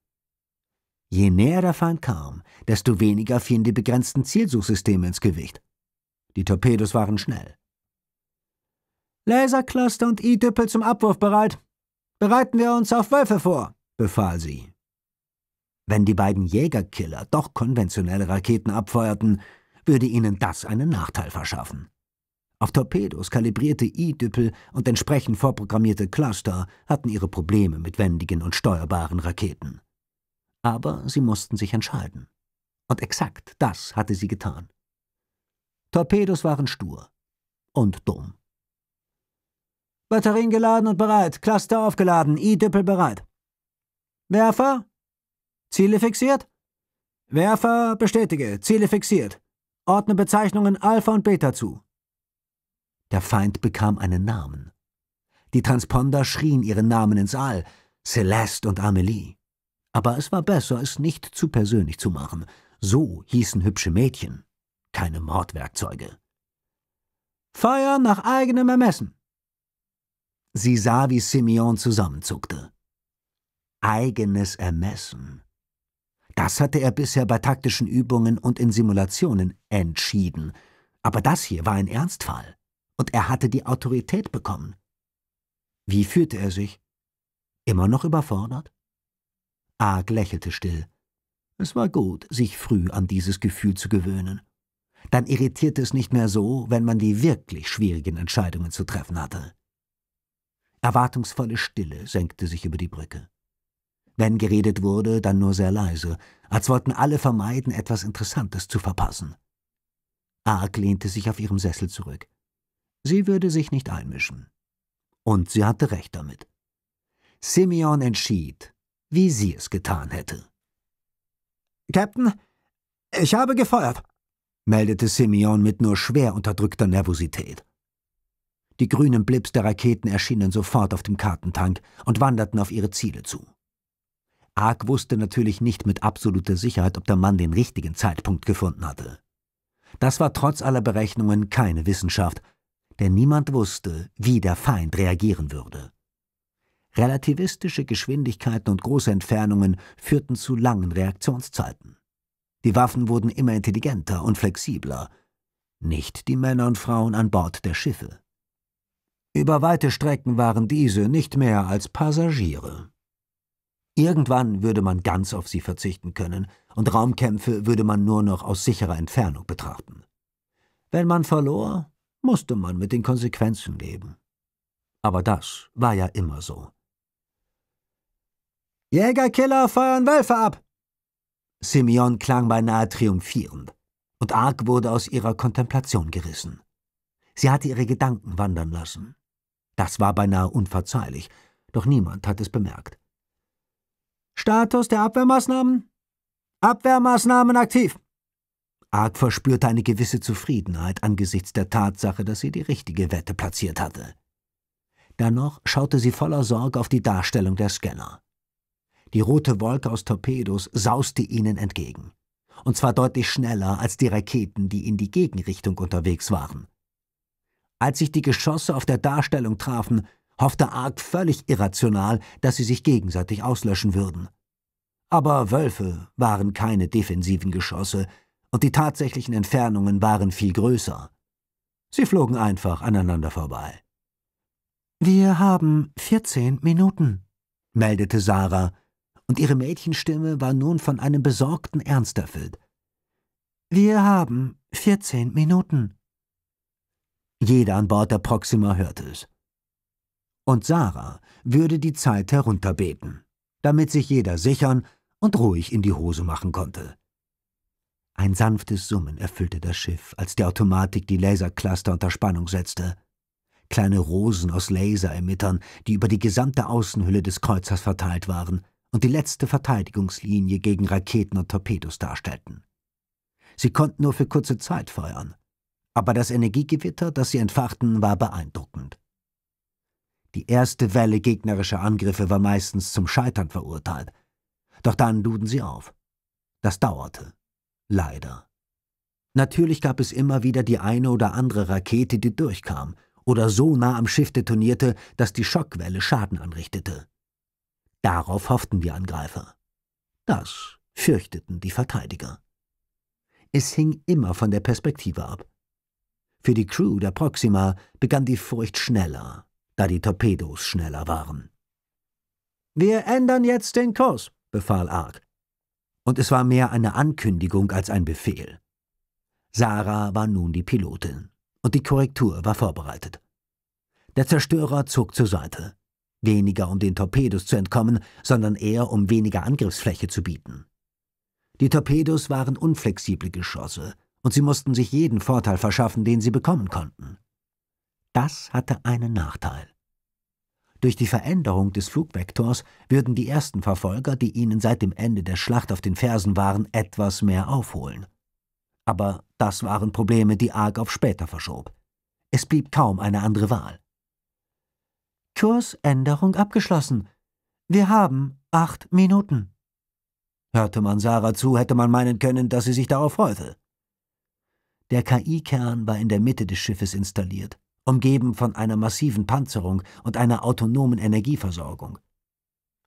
Je näher der Feind kam, desto weniger fielen die begrenzten Zielsuchsysteme ins Gewicht. Die Torpedos waren schnell. Lasercluster und e düppel zum Abwurf bereit. Bereiten wir uns auf Wölfe vor, befahl sie. Wenn die beiden Jägerkiller doch konventionelle Raketen abfeuerten, würde ihnen das einen Nachteil verschaffen. Auf Torpedos, kalibrierte I-Düppel und entsprechend vorprogrammierte Cluster hatten ihre Probleme mit wendigen und steuerbaren Raketen. Aber sie mussten sich entscheiden. Und exakt das hatte sie getan. Torpedos waren stur und dumm. Batterien geladen und bereit, Cluster aufgeladen, I-Düppel bereit. Werfer? Ziele fixiert? Werfer bestätige, Ziele fixiert. Ordne Bezeichnungen Alpha und Beta zu. Der Feind bekam einen Namen. Die Transponder schrien ihren Namen ins All, Celeste und Amelie. Aber es war besser, es nicht zu persönlich zu machen. So hießen hübsche Mädchen, keine Mordwerkzeuge. Feuer nach eigenem Ermessen. Sie sah, wie Simeon zusammenzuckte. Eigenes Ermessen. Das hatte er bisher bei taktischen Übungen und in Simulationen entschieden. Aber das hier war ein Ernstfall und er hatte die Autorität bekommen. Wie fühlte er sich? Immer noch überfordert? Arg lächelte still. Es war gut, sich früh an dieses Gefühl zu gewöhnen. Dann irritierte es nicht mehr so, wenn man die wirklich schwierigen Entscheidungen zu treffen hatte. Erwartungsvolle Stille senkte sich über die Brücke. Wenn geredet wurde, dann nur sehr leise, als wollten alle vermeiden, etwas Interessantes zu verpassen. Arg lehnte sich auf ihrem Sessel zurück. Sie würde sich nicht einmischen. Und sie hatte recht damit. Simeon entschied, wie sie es getan hätte. Captain, ich habe gefeuert, meldete Simeon mit nur schwer unterdrückter Nervosität. Die grünen Blips der Raketen erschienen sofort auf dem Kartentank und wanderten auf ihre Ziele zu. Ark wusste natürlich nicht mit absoluter Sicherheit, ob der Mann den richtigen Zeitpunkt gefunden hatte. Das war trotz aller Berechnungen keine Wissenschaft, denn niemand wusste, wie der Feind reagieren würde. Relativistische Geschwindigkeiten und große Entfernungen führten zu langen Reaktionszeiten. Die Waffen wurden immer intelligenter und flexibler, nicht die Männer und Frauen an Bord der Schiffe. Über weite Strecken waren diese nicht mehr als Passagiere. Irgendwann würde man ganz auf sie verzichten können, und Raumkämpfe würde man nur noch aus sicherer Entfernung betrachten. Wenn man verlor, musste man mit den Konsequenzen leben. Aber das war ja immer so. Jägerkiller feuern Wölfe ab! Simeon klang beinahe triumphierend, und Arg wurde aus ihrer Kontemplation gerissen. Sie hatte ihre Gedanken wandern lassen. Das war beinahe unverzeihlich, doch niemand hat es bemerkt. Status der Abwehrmaßnahmen? Abwehrmaßnahmen aktiv! Ark verspürte eine gewisse Zufriedenheit angesichts der Tatsache, dass sie die richtige Wette platziert hatte. Dennoch schaute sie voller Sorge auf die Darstellung der Scanner. Die rote Wolke aus Torpedos sauste ihnen entgegen. Und zwar deutlich schneller als die Raketen, die in die Gegenrichtung unterwegs waren. Als sich die Geschosse auf der Darstellung trafen, hoffte Ark völlig irrational, dass sie sich gegenseitig auslöschen würden. Aber Wölfe waren keine defensiven Geschosse, und die tatsächlichen Entfernungen waren viel größer. Sie flogen einfach aneinander vorbei. Wir haben 14 Minuten, meldete Sarah, und ihre Mädchenstimme war nun von einem besorgten Ernst erfüllt. Wir haben 14 Minuten. Jeder an Bord der Proxima hörte es. Und Sarah würde die Zeit herunterbeten, damit sich jeder sichern und ruhig in die Hose machen konnte. Ein sanftes Summen erfüllte das Schiff, als die Automatik die Lasercluster unter Spannung setzte. Kleine Rosen aus Laseremittern, die über die gesamte Außenhülle des Kreuzers verteilt waren und die letzte Verteidigungslinie gegen Raketen und Torpedos darstellten. Sie konnten nur für kurze Zeit feuern, aber das Energiegewitter, das sie entfachten, war beeindruckend. Die erste Welle gegnerischer Angriffe war meistens zum Scheitern verurteilt, doch dann luden sie auf. Das dauerte. Leider. Natürlich gab es immer wieder die eine oder andere Rakete, die durchkam oder so nah am Schiff detonierte, dass die Schockwelle Schaden anrichtete. Darauf hofften die Angreifer. Das fürchteten die Verteidiger. Es hing immer von der Perspektive ab. Für die Crew der Proxima begann die Furcht schneller, da die Torpedos schneller waren. Wir ändern jetzt den Kurs, befahl Ark und es war mehr eine Ankündigung als ein Befehl. Sarah war nun die Pilotin, und die Korrektur war vorbereitet. Der Zerstörer zog zur Seite, weniger um den Torpedos zu entkommen, sondern eher um weniger Angriffsfläche zu bieten. Die Torpedos waren unflexible Geschosse, und sie mussten sich jeden Vorteil verschaffen, den sie bekommen konnten. Das hatte einen Nachteil. Durch die Veränderung des Flugvektors würden die ersten Verfolger, die ihnen seit dem Ende der Schlacht auf den Fersen waren, etwas mehr aufholen. Aber das waren Probleme, die arg auf später verschob. Es blieb kaum eine andere Wahl. Kursänderung abgeschlossen. Wir haben acht Minuten. Hörte man Sarah zu, hätte man meinen können, dass sie sich darauf freute. Der KI-Kern war in der Mitte des Schiffes installiert umgeben von einer massiven Panzerung und einer autonomen Energieversorgung.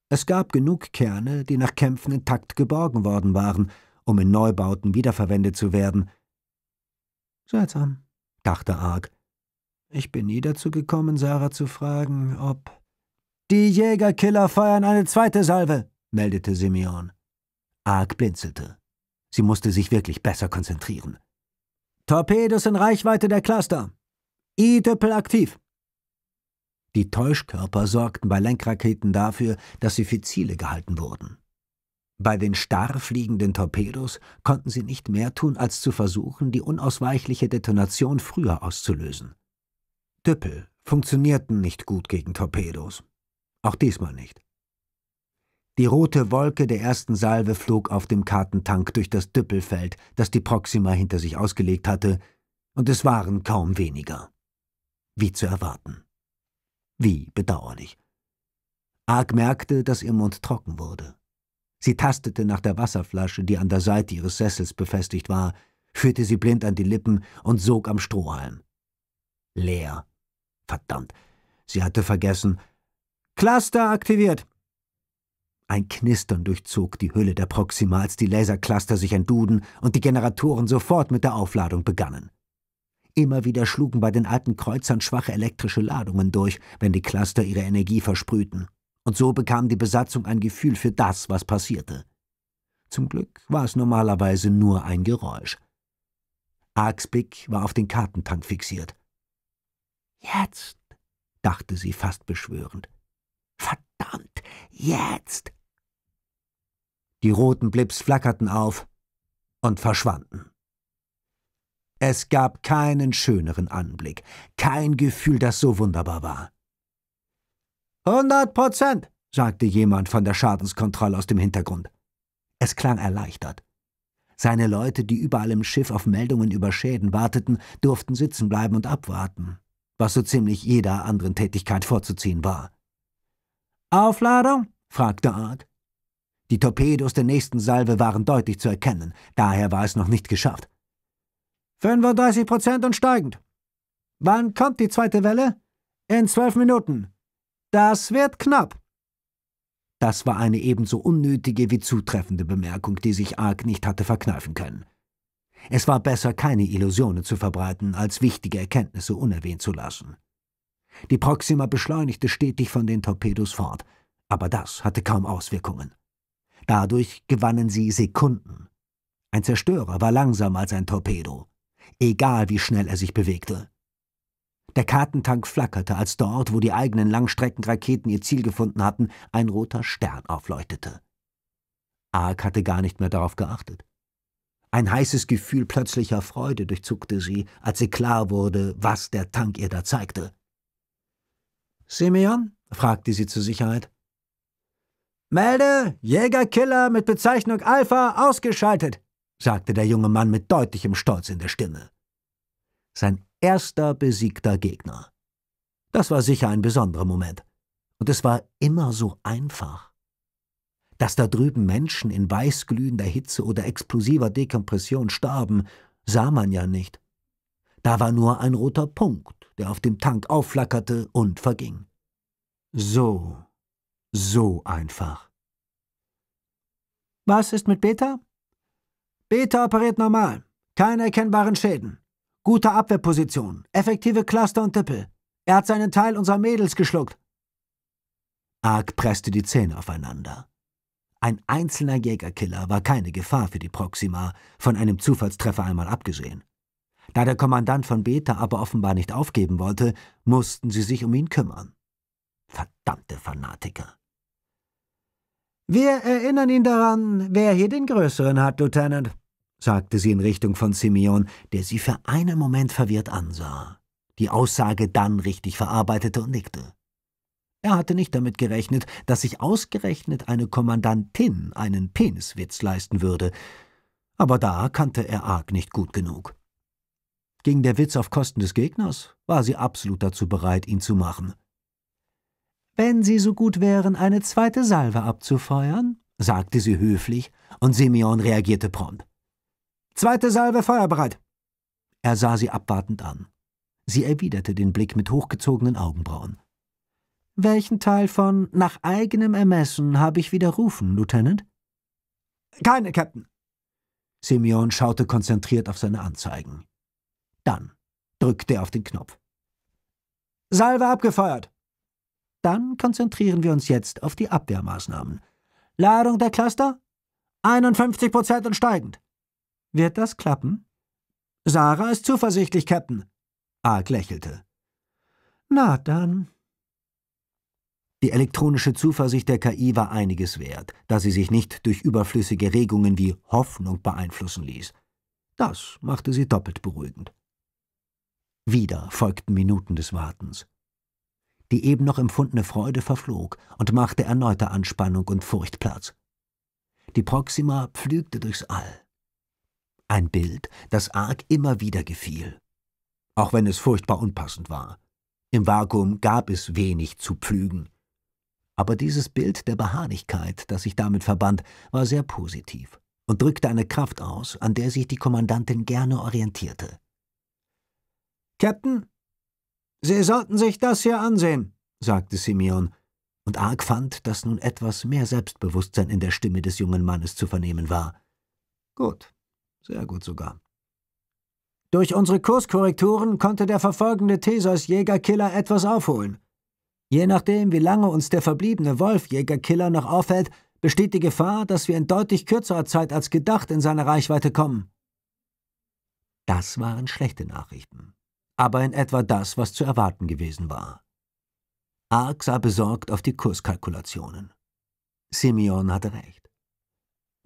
Es gab genug Kerne, die nach Kämpfen intakt geborgen worden waren, um in Neubauten wiederverwendet zu werden. Seltsam, dachte Arg. Ich bin nie dazu gekommen, Sarah zu fragen, ob. Die Jägerkiller feuern eine zweite Salve, meldete Simeon. Arg blinzelte. Sie musste sich wirklich besser konzentrieren. Torpedos in Reichweite der Cluster, E-Töppel aktiv. Die Täuschkörper sorgten bei Lenkraketen dafür, dass sie für Ziele gehalten wurden. Bei den starr fliegenden Torpedos konnten sie nicht mehr tun, als zu versuchen, die unausweichliche Detonation früher auszulösen. Düppel funktionierten nicht gut gegen Torpedos. Auch diesmal nicht. Die rote Wolke der ersten Salve flog auf dem Kartentank durch das Düppelfeld, das die Proxima hinter sich ausgelegt hatte, und es waren kaum weniger wie zu erwarten. Wie bedauerlich. Arg merkte, dass ihr Mund trocken wurde. Sie tastete nach der Wasserflasche, die an der Seite ihres Sessels befestigt war, führte sie blind an die Lippen und sog am Strohhalm. Leer. Verdammt. Sie hatte vergessen. Cluster aktiviert. Ein Knistern durchzog die Hülle der Proxima, als die Lasercluster sich entduden und die Generatoren sofort mit der Aufladung begannen. Immer wieder schlugen bei den alten Kreuzern schwache elektrische Ladungen durch, wenn die Cluster ihre Energie versprühten. Und so bekam die Besatzung ein Gefühl für das, was passierte. Zum Glück war es normalerweise nur ein Geräusch. Arks war auf den Kartentank fixiert. Jetzt, dachte sie fast beschwörend. Verdammt, jetzt! Die roten Blips flackerten auf und verschwanden. Es gab keinen schöneren Anblick, kein Gefühl, das so wunderbar war. Hundert Prozent, sagte jemand von der Schadenskontrolle aus dem Hintergrund. Es klang erleichtert. Seine Leute, die überall im Schiff auf Meldungen über Schäden warteten, durften sitzen bleiben und abwarten, was so ziemlich jeder anderen Tätigkeit vorzuziehen war. Aufladung? fragte Art. Die Torpedos der nächsten Salve waren deutlich zu erkennen, daher war es noch nicht geschafft. 35 Prozent und steigend. Wann kommt die zweite Welle? In zwölf Minuten. Das wird knapp. Das war eine ebenso unnötige wie zutreffende Bemerkung, die sich Arg nicht hatte verkneifen können. Es war besser, keine Illusionen zu verbreiten, als wichtige Erkenntnisse unerwähnt zu lassen. Die Proxima beschleunigte stetig von den Torpedos fort, aber das hatte kaum Auswirkungen. Dadurch gewannen sie Sekunden. Ein Zerstörer war langsamer als ein Torpedo egal wie schnell er sich bewegte. Der Kartentank flackerte, als dort, wo die eigenen Langstreckenraketen ihr Ziel gefunden hatten, ein roter Stern aufleuchtete. Ark hatte gar nicht mehr darauf geachtet. Ein heißes Gefühl plötzlicher Freude durchzuckte sie, als sie klar wurde, was der Tank ihr da zeigte. Simeon? fragte sie zur Sicherheit. Melde, Jägerkiller mit Bezeichnung Alpha ausgeschaltet sagte der junge Mann mit deutlichem Stolz in der Stimme. Sein erster besiegter Gegner. Das war sicher ein besonderer Moment. Und es war immer so einfach. Dass da drüben Menschen in weißglühender Hitze oder explosiver Dekompression starben, sah man ja nicht. Da war nur ein roter Punkt, der auf dem Tank aufflackerte und verging. So, so einfach. Was ist mit Beta? Beta operiert normal. Keine erkennbaren Schäden. Gute Abwehrposition, effektive Cluster und Tippel. Er hat seinen Teil unserer Mädels geschluckt. Ark presste die Zähne aufeinander. Ein einzelner Jägerkiller war keine Gefahr für die Proxima, von einem Zufallstreffer einmal abgesehen. Da der Kommandant von Beta aber offenbar nicht aufgeben wollte, mussten sie sich um ihn kümmern. Verdammte Fanatiker. Wir erinnern ihn daran, wer hier den Größeren hat, Lieutenant, sagte sie in Richtung von Simeon, der sie für einen Moment verwirrt ansah, die Aussage dann richtig verarbeitete und nickte. Er hatte nicht damit gerechnet, dass sich ausgerechnet eine Kommandantin einen Peniswitz leisten würde, aber da kannte er Arg nicht gut genug. Ging der Witz auf Kosten des Gegners, war sie absolut dazu bereit, ihn zu machen. Wenn Sie so gut wären, eine zweite Salve abzufeuern, sagte sie höflich, und Simeon reagierte prompt. Zweite Salve feuerbereit. Er sah sie abwartend an. Sie erwiderte den Blick mit hochgezogenen Augenbrauen. Welchen Teil von nach eigenem Ermessen habe ich widerrufen, Lieutenant? Keine, Captain. Simeon schaute konzentriert auf seine Anzeigen. Dann drückte er auf den Knopf. Salve abgefeuert. Dann konzentrieren wir uns jetzt auf die Abwehrmaßnahmen. Ladung der Cluster? 51 Prozent und steigend. Wird das klappen? Sarah ist zuversichtlich, Captain. Arg lächelte. Na dann. Die elektronische Zuversicht der KI war einiges wert, da sie sich nicht durch überflüssige Regungen wie Hoffnung beeinflussen ließ. Das machte sie doppelt beruhigend. Wieder folgten Minuten des Wartens. Die eben noch empfundene Freude verflog und machte erneute Anspannung und Furcht Platz. Die Proxima pflügte durchs All. Ein Bild, das Arg immer wieder gefiel. Auch wenn es furchtbar unpassend war. Im Vakuum gab es wenig zu pflügen. Aber dieses Bild der Beharrlichkeit, das sich damit verband, war sehr positiv und drückte eine Kraft aus, an der sich die Kommandantin gerne orientierte. Captain, Sie sollten sich das hier ansehen, sagte Simeon, und Arg fand, dass nun etwas mehr Selbstbewusstsein in der Stimme des jungen Mannes zu vernehmen war. Gut, sehr gut sogar. Durch unsere Kurskorrekturen konnte der verfolgende Theseus-Jägerkiller etwas aufholen. Je nachdem, wie lange uns der verbliebene Wolf-Jägerkiller noch aufhält, besteht die Gefahr, dass wir in deutlich kürzerer Zeit als gedacht in seine Reichweite kommen. Das waren schlechte Nachrichten, aber in etwa das, was zu erwarten gewesen war. Ark sah besorgt auf die Kurskalkulationen. Simeon hatte recht.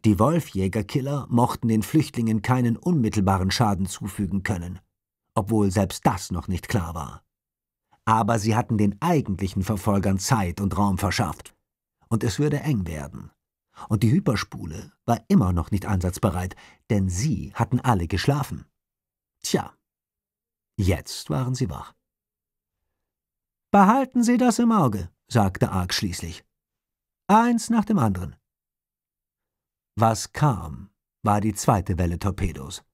Die Wolfjägerkiller mochten den Flüchtlingen keinen unmittelbaren Schaden zufügen können, obwohl selbst das noch nicht klar war. Aber sie hatten den eigentlichen Verfolgern Zeit und Raum verschafft. Und es würde eng werden. Und die Hyperspule war immer noch nicht einsatzbereit, denn sie hatten alle geschlafen. Tja, jetzt waren sie wach. Behalten Sie das im Auge, sagte Ark schließlich. Eins nach dem anderen. Was kam, war die zweite Welle Torpedos.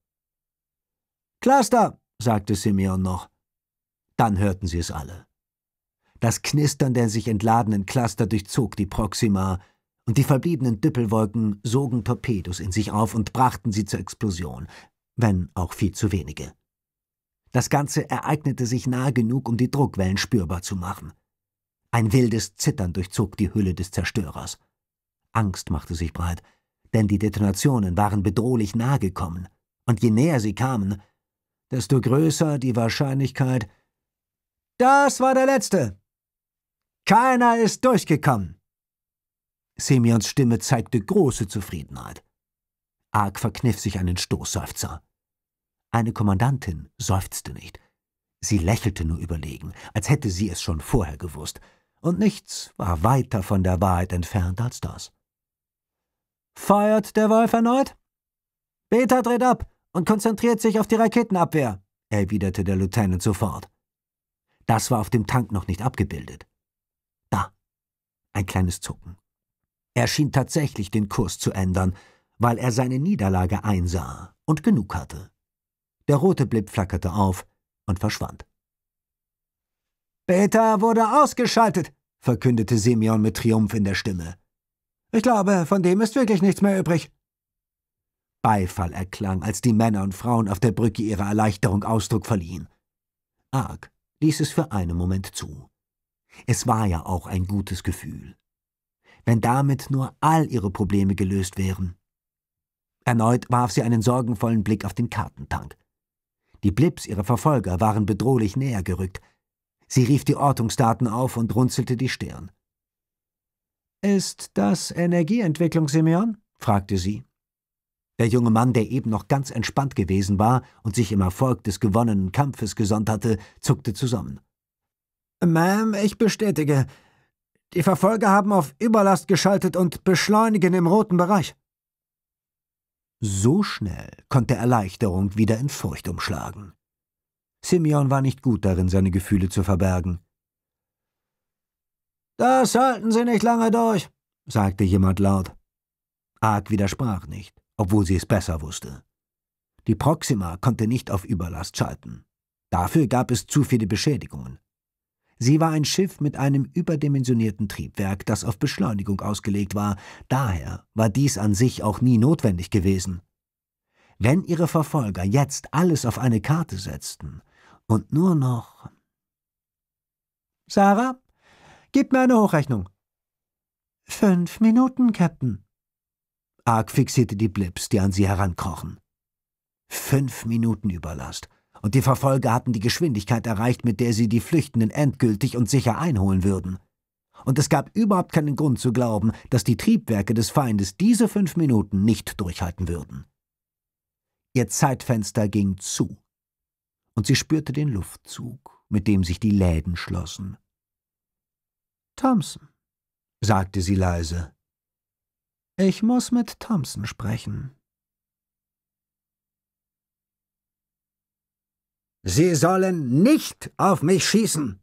Cluster, sagte Simeon noch. Dann hörten sie es alle. Das Knistern der sich entladenen Cluster durchzog die Proxima, und die verbliebenen Düppelwolken sogen Torpedos in sich auf und brachten sie zur Explosion, wenn auch viel zu wenige. Das Ganze ereignete sich nahe genug, um die Druckwellen spürbar zu machen. Ein wildes Zittern durchzog die Hülle des Zerstörers. Angst machte sich breit, denn die Detonationen waren bedrohlich nahe gekommen, und je näher sie kamen, desto größer die Wahrscheinlichkeit. Das war der letzte. Keiner ist durchgekommen. Simeons Stimme zeigte große Zufriedenheit. Arg verkniff sich einen Stoßseufzer. Eine Kommandantin seufzte nicht. Sie lächelte nur überlegen, als hätte sie es schon vorher gewusst, und nichts war weiter von der Wahrheit entfernt als das. Feuert der Wolf erneut? Beta dreht ab und konzentriert sich auf die Raketenabwehr, erwiderte der Lieutenant sofort. Das war auf dem Tank noch nicht abgebildet. Da, ein kleines Zucken. Er schien tatsächlich den Kurs zu ändern, weil er seine Niederlage einsah und genug hatte. Der rote Blip flackerte auf und verschwand. Beta wurde ausgeschaltet, verkündete Simeon mit Triumph in der Stimme. Ich glaube, von dem ist wirklich nichts mehr übrig. Beifall erklang, als die Männer und Frauen auf der Brücke ihrer Erleichterung Ausdruck verliehen. Arg ließ es für einen Moment zu. Es war ja auch ein gutes Gefühl. Wenn damit nur all ihre Probleme gelöst wären. Erneut warf sie einen sorgenvollen Blick auf den Kartentank. Die Blips ihrer Verfolger waren bedrohlich näher gerückt. Sie rief die Ortungsdaten auf und runzelte die Stirn. Ist das Energieentwicklung, Simeon? fragte sie. Der junge Mann, der eben noch ganz entspannt gewesen war und sich im Erfolg des gewonnenen Kampfes gesonnt hatte, zuckte zusammen. Ma'am, ich bestätige. Die Verfolger haben auf Überlast geschaltet und beschleunigen im roten Bereich. So schnell konnte Erleichterung wieder in Furcht umschlagen. Simeon war nicht gut darin, seine Gefühle zu verbergen. Das halten Sie nicht lange durch, sagte jemand laut. Ark widersprach nicht, obwohl sie es besser wusste. Die Proxima konnte nicht auf Überlast schalten. Dafür gab es zu viele Beschädigungen. Sie war ein Schiff mit einem überdimensionierten Triebwerk, das auf Beschleunigung ausgelegt war, daher war dies an sich auch nie notwendig gewesen. Wenn ihre Verfolger jetzt alles auf eine Karte setzten und nur noch. Sarah? Gib mir eine Hochrechnung. Fünf Minuten, Captain. Arg fixierte die Blips, die an sie herankrochen. Fünf Minuten Überlast. Und die Verfolger hatten die Geschwindigkeit erreicht, mit der sie die Flüchtenden endgültig und sicher einholen würden. Und es gab überhaupt keinen Grund zu glauben, dass die Triebwerke des Feindes diese fünf Minuten nicht durchhalten würden. Ihr Zeitfenster ging zu. Und sie spürte den Luftzug, mit dem sich die Läden schlossen Thompson, sagte sie leise. Ich muss mit Thompson sprechen. Sie sollen nicht auf mich schießen,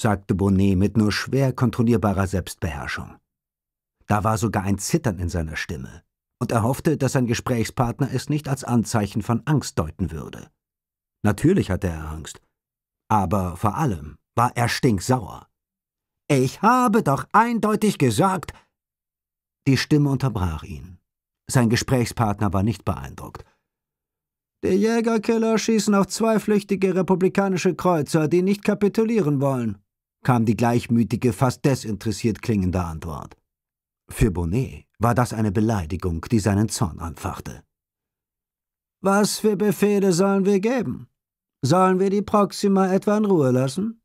sagte Bonnet mit nur schwer kontrollierbarer Selbstbeherrschung. Da war sogar ein Zittern in seiner Stimme, und er hoffte, dass sein Gesprächspartner es nicht als Anzeichen von Angst deuten würde. Natürlich hatte er Angst, aber vor allem war er stinksauer. Ich habe doch eindeutig gesagt. Die Stimme unterbrach ihn. Sein Gesprächspartner war nicht beeindruckt. Die Jägerkiller schießen auf zwei flüchtige republikanische Kreuzer, die nicht kapitulieren wollen, kam die gleichmütige, fast desinteressiert klingende Antwort. Für Bonnet war das eine Beleidigung, die seinen Zorn anfachte. Was für Befehle sollen wir geben? Sollen wir die Proxima etwa in Ruhe lassen?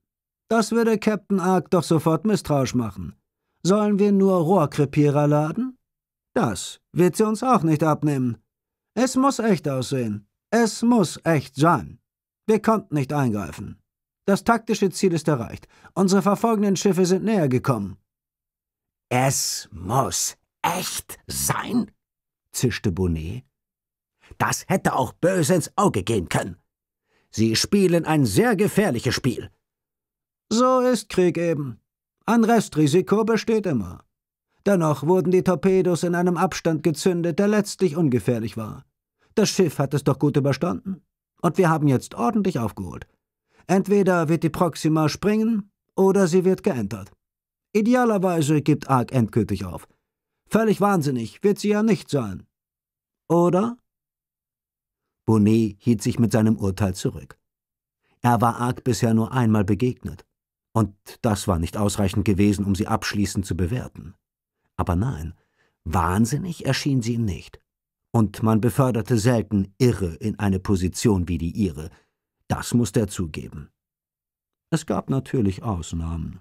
Das würde Captain Ark doch sofort misstrauisch machen. Sollen wir nur Rohrkrepierer laden? Das wird sie uns auch nicht abnehmen. Es muss echt aussehen. Es muss echt sein. Wir konnten nicht eingreifen. Das taktische Ziel ist erreicht. Unsere verfolgenden Schiffe sind näher gekommen. Es muss echt sein, zischte Bonnet. Das hätte auch böse ins Auge gehen können. Sie spielen ein sehr gefährliches Spiel. So ist Krieg eben. Ein Restrisiko besteht immer. Dennoch wurden die Torpedos in einem Abstand gezündet, der letztlich ungefährlich war. Das Schiff hat es doch gut überstanden. Und wir haben jetzt ordentlich aufgeholt. Entweder wird die Proxima springen oder sie wird geentert. Idealerweise gibt Ark endgültig auf. Völlig wahnsinnig wird sie ja nicht sein. Oder? Bonnet hielt sich mit seinem Urteil zurück. Er war Ark bisher nur einmal begegnet und das war nicht ausreichend gewesen, um sie abschließend zu bewerten. Aber nein, wahnsinnig erschien sie ihm nicht. Und man beförderte selten Irre in eine Position wie die ihre. Das musste er zugeben. Es gab natürlich Ausnahmen.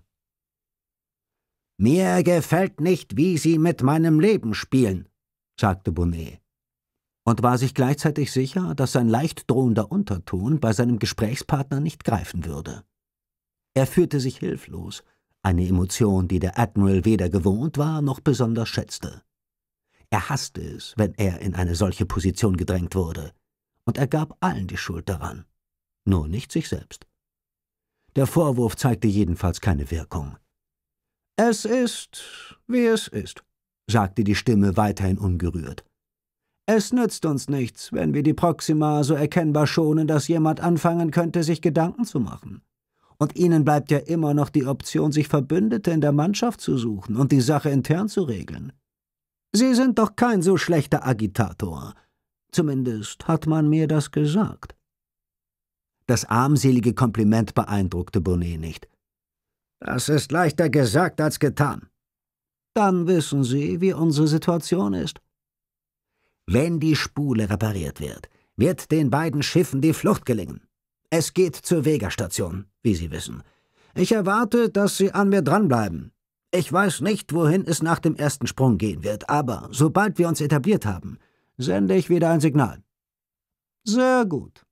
Mir gefällt nicht, wie Sie mit meinem Leben spielen, sagte Bonnet und war sich gleichzeitig sicher, dass sein leicht drohender Unterton bei seinem Gesprächspartner nicht greifen würde. Er fühlte sich hilflos, eine Emotion, die der Admiral weder gewohnt war noch besonders schätzte. Er hasste es, wenn er in eine solche Position gedrängt wurde, und er gab allen die Schuld daran, nur nicht sich selbst. Der Vorwurf zeigte jedenfalls keine Wirkung. Es ist, wie es ist, sagte die Stimme weiterhin ungerührt. Es nützt uns nichts, wenn wir die Proxima so erkennbar schonen, dass jemand anfangen könnte, sich Gedanken zu machen. Und Ihnen bleibt ja immer noch die Option, sich Verbündete in der Mannschaft zu suchen und die Sache intern zu regeln. Sie sind doch kein so schlechter Agitator. Zumindest hat man mir das gesagt. Das armselige Kompliment beeindruckte Bonnet nicht. Das ist leichter gesagt als getan. Dann wissen Sie, wie unsere Situation ist. Wenn die Spule repariert wird, wird den beiden Schiffen die Flucht gelingen. Es geht zur Vega-Station wie Sie wissen. Ich erwarte, dass Sie an mir dranbleiben. Ich weiß nicht, wohin es nach dem ersten Sprung gehen wird, aber sobald wir uns etabliert haben, sende ich wieder ein Signal. Sehr gut.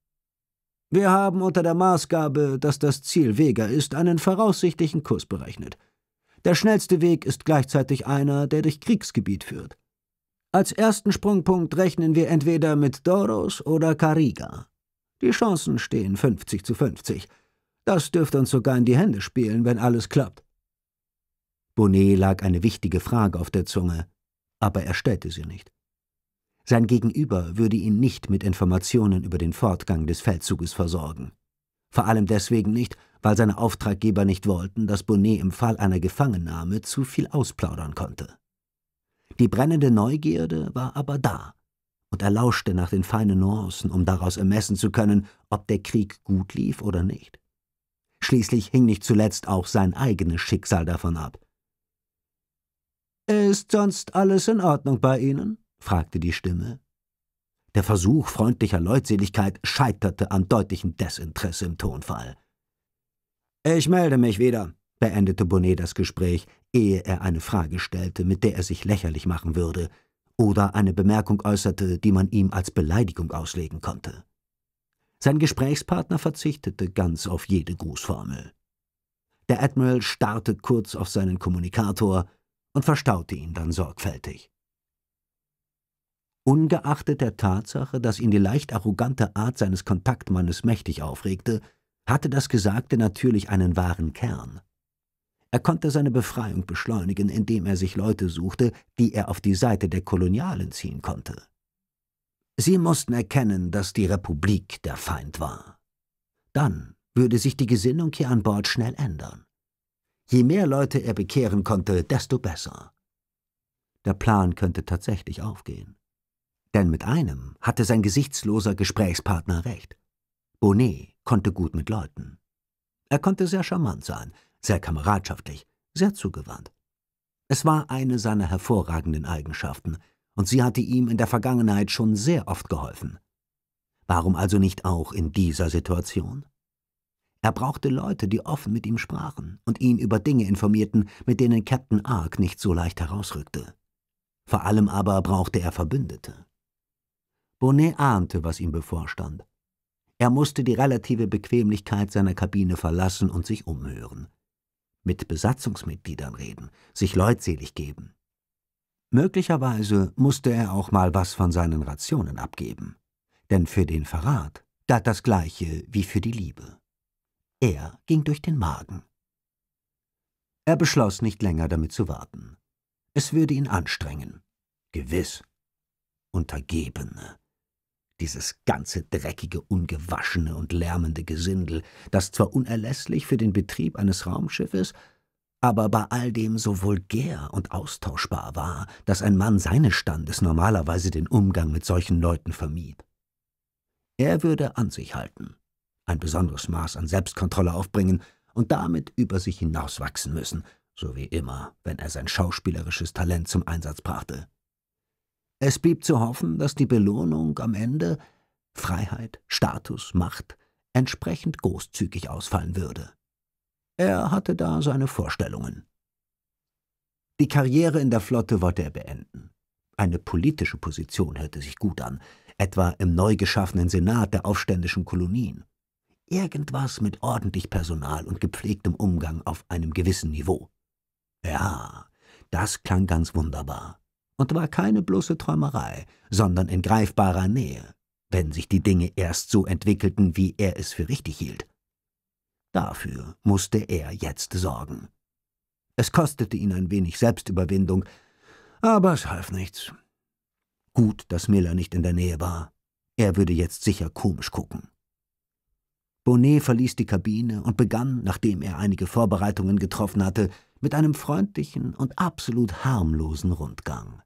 Wir haben unter der Maßgabe, dass das Ziel Vega ist, einen voraussichtlichen Kurs berechnet. Der schnellste Weg ist gleichzeitig einer, der durch Kriegsgebiet führt. Als ersten Sprungpunkt rechnen wir entweder mit Doros oder Kariga. Die Chancen stehen 50 zu 50. Das dürfte uns sogar in die Hände spielen, wenn alles klappt. Bonnet lag eine wichtige Frage auf der Zunge, aber er stellte sie nicht. Sein Gegenüber würde ihn nicht mit Informationen über den Fortgang des Feldzuges versorgen. Vor allem deswegen nicht, weil seine Auftraggeber nicht wollten, dass Bonnet im Fall einer Gefangennahme zu viel ausplaudern konnte. Die brennende Neugierde war aber da, und er lauschte nach den feinen Nuancen, um daraus ermessen zu können, ob der Krieg gut lief oder nicht. Schließlich hing nicht zuletzt auch sein eigenes Schicksal davon ab. Ist sonst alles in Ordnung bei Ihnen? fragte die Stimme. Der Versuch freundlicher Leutseligkeit scheiterte an deutlichem Desinteresse im Tonfall. Ich melde mich wieder, beendete Bonnet das Gespräch, ehe er eine Frage stellte, mit der er sich lächerlich machen würde, oder eine Bemerkung äußerte, die man ihm als Beleidigung auslegen konnte. Sein Gesprächspartner verzichtete ganz auf jede Grußformel. Der Admiral starrte kurz auf seinen Kommunikator und verstaute ihn dann sorgfältig. Ungeachtet der Tatsache, dass ihn die leicht arrogante Art seines Kontaktmannes mächtig aufregte, hatte das Gesagte natürlich einen wahren Kern. Er konnte seine Befreiung beschleunigen, indem er sich Leute suchte, die er auf die Seite der Kolonialen ziehen konnte. Sie mussten erkennen, dass die Republik der Feind war. Dann würde sich die Gesinnung hier an Bord schnell ändern. Je mehr Leute er bekehren konnte, desto besser. Der Plan könnte tatsächlich aufgehen. Denn mit einem hatte sein gesichtsloser Gesprächspartner recht. Bonnet konnte gut mit Leuten. Er konnte sehr charmant sein, sehr kameradschaftlich, sehr zugewandt. Es war eine seiner hervorragenden Eigenschaften – und sie hatte ihm in der Vergangenheit schon sehr oft geholfen. Warum also nicht auch in dieser Situation? Er brauchte Leute, die offen mit ihm sprachen und ihn über Dinge informierten, mit denen Captain Ark nicht so leicht herausrückte. Vor allem aber brauchte er Verbündete. Bonnet ahnte, was ihm bevorstand. Er musste die relative Bequemlichkeit seiner Kabine verlassen und sich umhören. Mit Besatzungsmitgliedern reden, sich leutselig geben, Möglicherweise musste er auch mal was von seinen Rationen abgeben. Denn für den Verrat galt das Gleiche wie für die Liebe. Er ging durch den Magen. Er beschloss nicht länger damit zu warten. Es würde ihn anstrengen. Gewiss. Untergebene. Dieses ganze dreckige, ungewaschene und lärmende Gesindel, das zwar unerlässlich für den Betrieb eines Raumschiffes, aber bei all dem so vulgär und austauschbar war, dass ein Mann seines Standes normalerweise den Umgang mit solchen Leuten vermied. Er würde an sich halten, ein besonderes Maß an Selbstkontrolle aufbringen und damit über sich hinauswachsen müssen, so wie immer, wenn er sein schauspielerisches Talent zum Einsatz brachte. Es blieb zu hoffen, dass die Belohnung am Ende Freiheit, Status, Macht entsprechend großzügig ausfallen würde. Er hatte da seine Vorstellungen. Die Karriere in der Flotte wollte er beenden. Eine politische Position hörte sich gut an, etwa im neu geschaffenen Senat der aufständischen Kolonien. Irgendwas mit ordentlich Personal und gepflegtem Umgang auf einem gewissen Niveau. Ja, das klang ganz wunderbar und war keine bloße Träumerei, sondern in greifbarer Nähe, wenn sich die Dinge erst so entwickelten, wie er es für richtig hielt. Dafür musste er jetzt sorgen. Es kostete ihn ein wenig Selbstüberwindung, aber es half nichts. Gut, dass Miller nicht in der Nähe war. Er würde jetzt sicher komisch gucken. Bonnet verließ die Kabine und begann, nachdem er einige Vorbereitungen getroffen hatte, mit einem freundlichen und absolut harmlosen Rundgang.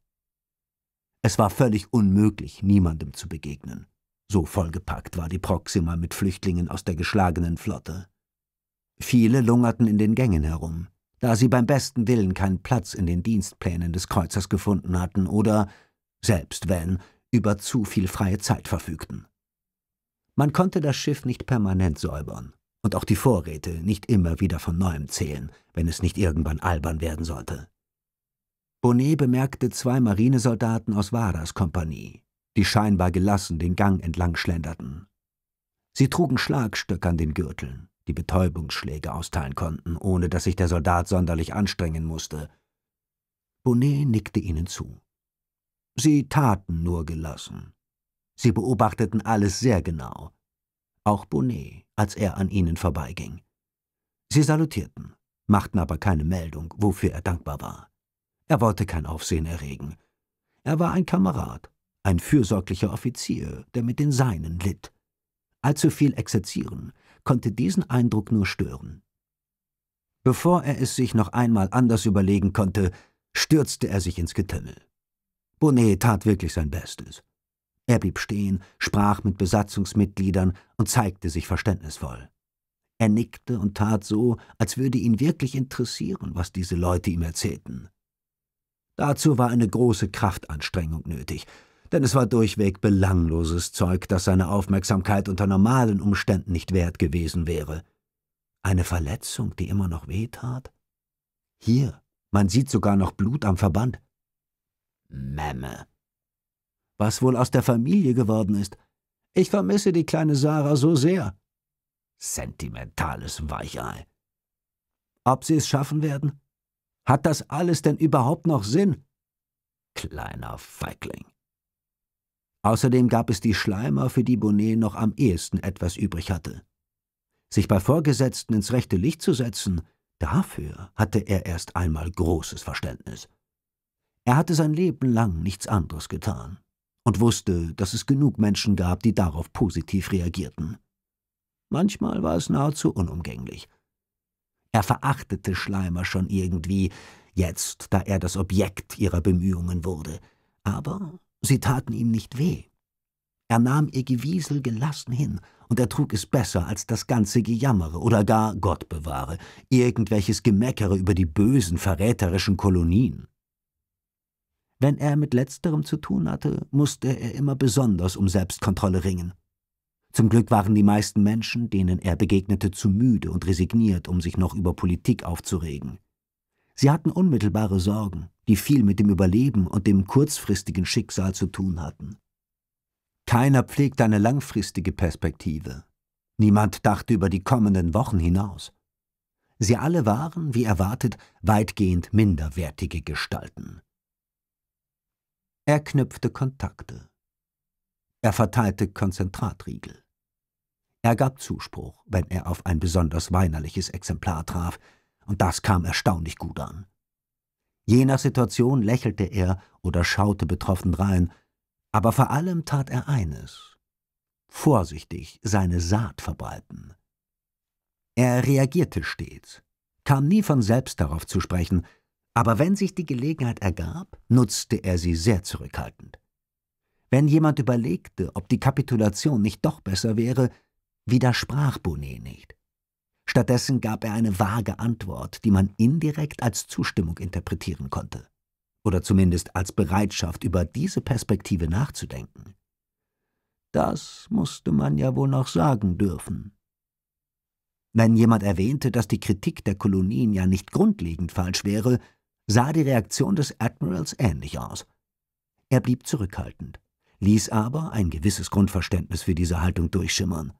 Es war völlig unmöglich, niemandem zu begegnen. So vollgepackt war die Proxima mit Flüchtlingen aus der geschlagenen Flotte. Viele lungerten in den Gängen herum, da sie beim besten Willen keinen Platz in den Dienstplänen des Kreuzers gefunden hatten oder, selbst wenn, über zu viel freie Zeit verfügten. Man konnte das Schiff nicht permanent säubern und auch die Vorräte nicht immer wieder von neuem zählen, wenn es nicht irgendwann albern werden sollte. Bonnet bemerkte zwei Marinesoldaten aus Varas Kompanie, die scheinbar gelassen den Gang entlang schlenderten. Sie trugen Schlagstöcke an den Gürteln, die Betäubungsschläge austeilen konnten, ohne dass sich der Soldat sonderlich anstrengen musste. Bonnet nickte ihnen zu. Sie taten nur gelassen. Sie beobachteten alles sehr genau. Auch Bonnet, als er an ihnen vorbeiging. Sie salutierten, machten aber keine Meldung, wofür er dankbar war. Er wollte kein Aufsehen erregen. Er war ein Kamerad, ein fürsorglicher Offizier, der mit den Seinen litt. Allzu viel Exerzieren, konnte diesen Eindruck nur stören. Bevor er es sich noch einmal anders überlegen konnte, stürzte er sich ins Getümmel. Bonnet tat wirklich sein Bestes. Er blieb stehen, sprach mit Besatzungsmitgliedern und zeigte sich verständnisvoll. Er nickte und tat so, als würde ihn wirklich interessieren, was diese Leute ihm erzählten. Dazu war eine große Kraftanstrengung nötig, denn es war durchweg belangloses Zeug, das seine Aufmerksamkeit unter normalen Umständen nicht wert gewesen wäre. Eine Verletzung, die immer noch weh tat? Hier, man sieht sogar noch Blut am Verband. Memme. Was wohl aus der Familie geworden ist. Ich vermisse die kleine Sarah so sehr. Sentimentales Weichei. Ob sie es schaffen werden? Hat das alles denn überhaupt noch Sinn? Kleiner Feigling. Außerdem gab es die Schleimer, für die Bonnet noch am ehesten etwas übrig hatte. Sich bei Vorgesetzten ins rechte Licht zu setzen, dafür hatte er erst einmal großes Verständnis. Er hatte sein Leben lang nichts anderes getan und wusste, dass es genug Menschen gab, die darauf positiv reagierten. Manchmal war es nahezu unumgänglich. Er verachtete Schleimer schon irgendwie, jetzt, da er das Objekt ihrer Bemühungen wurde, aber Sie taten ihm nicht weh. Er nahm ihr Gewiesel gelassen hin und ertrug es besser als das ganze Gejammere oder gar, Gott bewahre, irgendwelches Gemeckere über die bösen, verräterischen Kolonien. Wenn er mit letzterem zu tun hatte, musste er immer besonders um Selbstkontrolle ringen. Zum Glück waren die meisten Menschen, denen er begegnete, zu müde und resigniert, um sich noch über Politik aufzuregen. Sie hatten unmittelbare Sorgen, die viel mit dem Überleben und dem kurzfristigen Schicksal zu tun hatten. Keiner pflegte eine langfristige Perspektive. Niemand dachte über die kommenden Wochen hinaus. Sie alle waren, wie erwartet, weitgehend minderwertige Gestalten. Er knüpfte Kontakte. Er verteilte Konzentratriegel. Er gab Zuspruch, wenn er auf ein besonders weinerliches Exemplar traf, und das kam erstaunlich gut an. Je nach Situation lächelte er oder schaute betroffen rein, aber vor allem tat er eines vorsichtig seine Saat verbreiten. Er reagierte stets, kam nie von selbst darauf zu sprechen, aber wenn sich die Gelegenheit ergab, nutzte er sie sehr zurückhaltend. Wenn jemand überlegte, ob die Kapitulation nicht doch besser wäre, widersprach Bonnet nicht. Stattdessen gab er eine vage Antwort, die man indirekt als Zustimmung interpretieren konnte. Oder zumindest als Bereitschaft, über diese Perspektive nachzudenken. Das musste man ja wohl noch sagen dürfen. Wenn jemand erwähnte, dass die Kritik der Kolonien ja nicht grundlegend falsch wäre, sah die Reaktion des Admirals ähnlich aus. Er blieb zurückhaltend, ließ aber ein gewisses Grundverständnis für diese Haltung durchschimmern.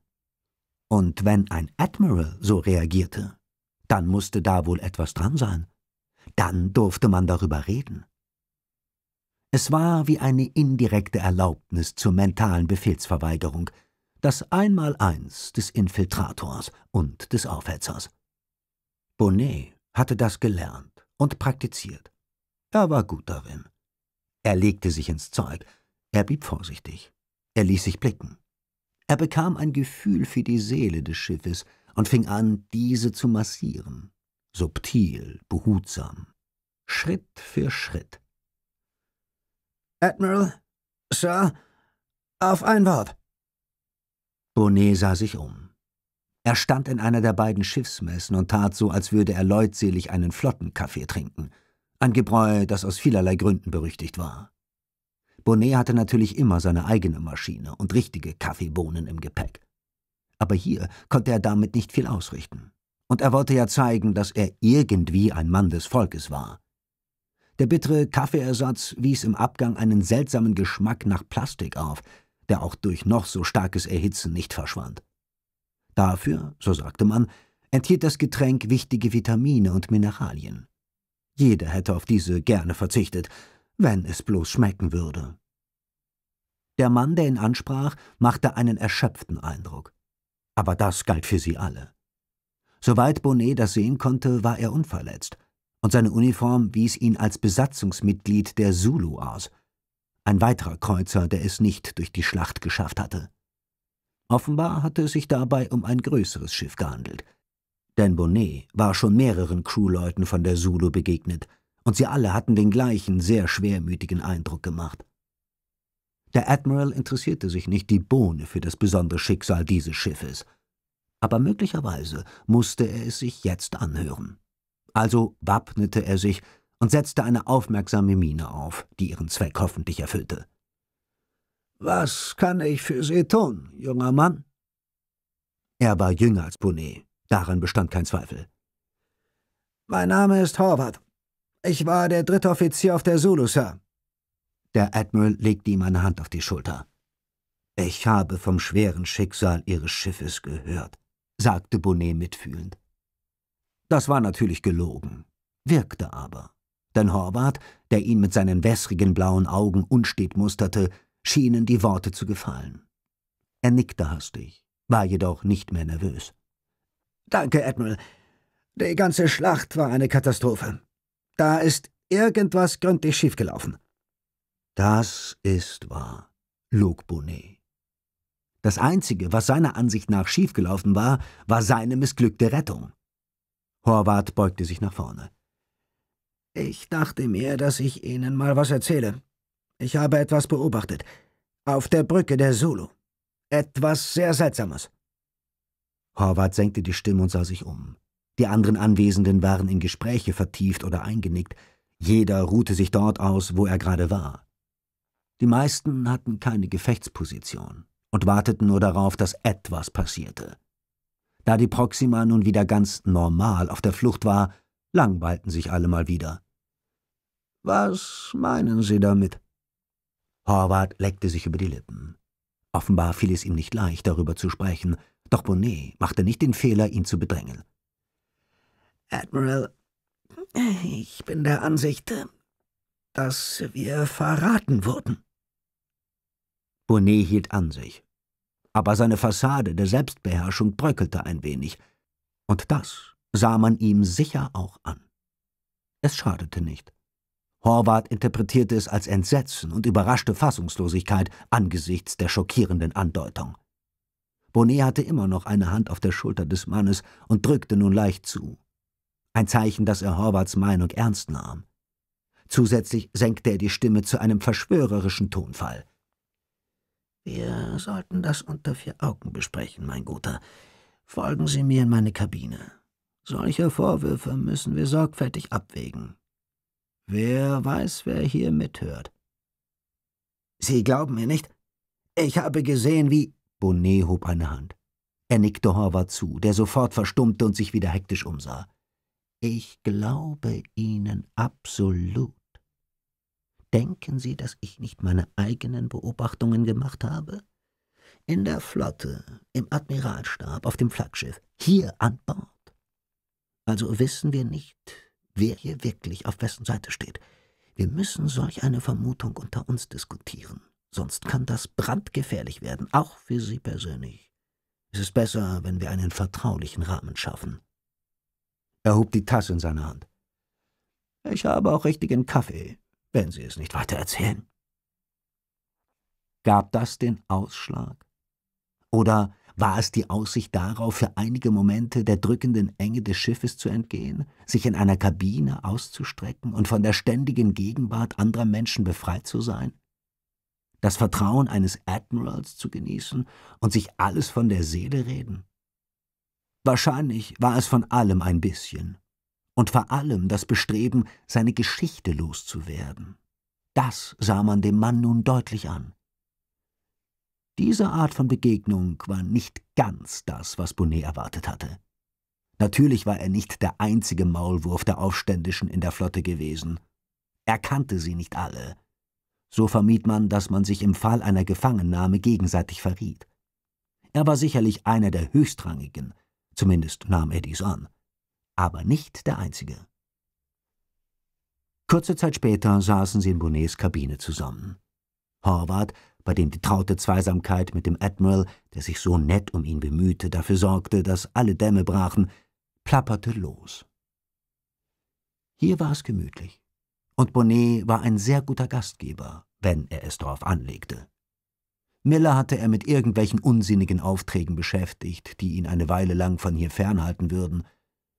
Und wenn ein Admiral so reagierte, dann musste da wohl etwas dran sein. Dann durfte man darüber reden. Es war wie eine indirekte Erlaubnis zur mentalen Befehlsverweigerung, das Einmaleins des Infiltrators und des Aufhetzers. Bonnet hatte das gelernt und praktiziert. Er war gut darin. Er legte sich ins Zeug, er blieb vorsichtig, er ließ sich blicken. Er bekam ein Gefühl für die Seele des Schiffes und fing an, diese zu massieren, subtil, behutsam, Schritt für Schritt. Admiral, Sir, auf ein Wort. Bonnet sah sich um. Er stand in einer der beiden Schiffsmessen und tat so, als würde er leutselig einen Flottenkaffee trinken, ein Gebräu, das aus vielerlei Gründen berüchtigt war. Bonnet hatte natürlich immer seine eigene Maschine und richtige Kaffeebohnen im Gepäck. Aber hier konnte er damit nicht viel ausrichten. Und er wollte ja zeigen, dass er irgendwie ein Mann des Volkes war. Der bittere Kaffeeersatz wies im Abgang einen seltsamen Geschmack nach Plastik auf, der auch durch noch so starkes Erhitzen nicht verschwand. Dafür, so sagte man, enthielt das Getränk wichtige Vitamine und Mineralien. Jeder hätte auf diese gerne verzichtet, wenn es bloß schmecken würde. Der Mann, der ihn ansprach, machte einen erschöpften Eindruck. Aber das galt für sie alle. Soweit Bonnet das sehen konnte, war er unverletzt, und seine Uniform wies ihn als Besatzungsmitglied der Zulu aus, ein weiterer Kreuzer, der es nicht durch die Schlacht geschafft hatte. Offenbar hatte es sich dabei um ein größeres Schiff gehandelt, denn Bonnet war schon mehreren Crewleuten von der Zulu begegnet – und sie alle hatten den gleichen, sehr schwermütigen Eindruck gemacht. Der Admiral interessierte sich nicht die Bohne für das besondere Schicksal dieses Schiffes, aber möglicherweise musste er es sich jetzt anhören. Also wappnete er sich und setzte eine aufmerksame Miene auf, die ihren Zweck hoffentlich erfüllte. Was kann ich für Sie tun, junger Mann? Er war jünger als Bonnet, daran bestand kein Zweifel. Mein Name ist Horvath. Ich war der dritte Offizier auf der Zulu, Sir. Der Admiral legte ihm eine Hand auf die Schulter. Ich habe vom schweren Schicksal Ihres Schiffes gehört, sagte Bonnet mitfühlend. Das war natürlich gelogen, wirkte aber. Denn Horvath, der ihn mit seinen wässrigen blauen Augen unstet musterte, schienen die Worte zu gefallen. Er nickte hastig, war jedoch nicht mehr nervös. Danke, Admiral. Die ganze Schlacht war eine Katastrophe. Da ist irgendwas gründlich schiefgelaufen. Das ist wahr, log Bonnet. Das Einzige, was seiner Ansicht nach schiefgelaufen war, war seine missglückte Rettung. Horvath beugte sich nach vorne. Ich dachte mir, dass ich Ihnen mal was erzähle. Ich habe etwas beobachtet. Auf der Brücke der Zulu. Etwas sehr Seltsames. Horvath senkte die Stimme und sah sich um. Die anderen Anwesenden waren in Gespräche vertieft oder eingenickt, jeder ruhte sich dort aus, wo er gerade war. Die meisten hatten keine Gefechtsposition und warteten nur darauf, dass etwas passierte. Da die Proxima nun wieder ganz normal auf der Flucht war, langweilten sich alle mal wieder. Was meinen Sie damit? Horvath leckte sich über die Lippen. Offenbar fiel es ihm nicht leicht, darüber zu sprechen, doch Bonnet machte nicht den Fehler, ihn zu bedrängen. Admiral, ich bin der Ansicht, dass wir verraten wurden. Bonnet hielt an sich, aber seine Fassade der Selbstbeherrschung bröckelte ein wenig, und das sah man ihm sicher auch an. Es schadete nicht. Horvath interpretierte es als Entsetzen und überraschte Fassungslosigkeit angesichts der schockierenden Andeutung. Bonnet hatte immer noch eine Hand auf der Schulter des Mannes und drückte nun leicht zu ein Zeichen, dass er Horvaths Meinung ernst nahm. Zusätzlich senkte er die Stimme zu einem verschwörerischen Tonfall. Wir sollten das unter vier Augen besprechen, mein Guter. Folgen Sie mir in meine Kabine. Solche Vorwürfe müssen wir sorgfältig abwägen. Wer weiß, wer hier mithört. Sie glauben mir nicht? Ich habe gesehen, wie. Bonnet hob eine Hand. Er nickte Horvath zu, der sofort verstummte und sich wieder hektisch umsah. Ich glaube Ihnen absolut. Denken Sie, dass ich nicht meine eigenen Beobachtungen gemacht habe? In der Flotte, im Admiralstab, auf dem Flaggschiff, hier an Bord. Also wissen wir nicht, wer hier wirklich auf wessen Seite steht. Wir müssen solch eine Vermutung unter uns diskutieren, sonst kann das brandgefährlich werden, auch für Sie persönlich. Es ist besser, wenn wir einen vertraulichen Rahmen schaffen. Er hob die Tasse in seine Hand. Ich habe auch richtigen Kaffee, wenn Sie es nicht weiter erzählen. Gab das den Ausschlag? Oder war es die Aussicht darauf, für einige Momente der drückenden Enge des Schiffes zu entgehen, sich in einer Kabine auszustrecken und von der ständigen Gegenwart anderer Menschen befreit zu sein? Das Vertrauen eines Admirals zu genießen und sich alles von der Seele reden? Wahrscheinlich war es von allem ein bisschen. Und vor allem das Bestreben, seine Geschichte loszuwerden. Das sah man dem Mann nun deutlich an. Diese Art von Begegnung war nicht ganz das, was Bonnet erwartet hatte. Natürlich war er nicht der einzige Maulwurf der Aufständischen in der Flotte gewesen. Er kannte sie nicht alle. So vermied man, dass man sich im Fall einer Gefangennahme gegenseitig verriet. Er war sicherlich einer der höchstrangigen, Zumindest nahm er dies an. Aber nicht der einzige. Kurze Zeit später saßen sie in Bonnets Kabine zusammen. Horvath, bei dem die traute Zweisamkeit mit dem Admiral, der sich so nett um ihn bemühte, dafür sorgte, dass alle Dämme brachen, plapperte los. Hier war es gemütlich, und Bonnet war ein sehr guter Gastgeber, wenn er es darauf anlegte. Miller hatte er mit irgendwelchen unsinnigen Aufträgen beschäftigt, die ihn eine Weile lang von hier fernhalten würden.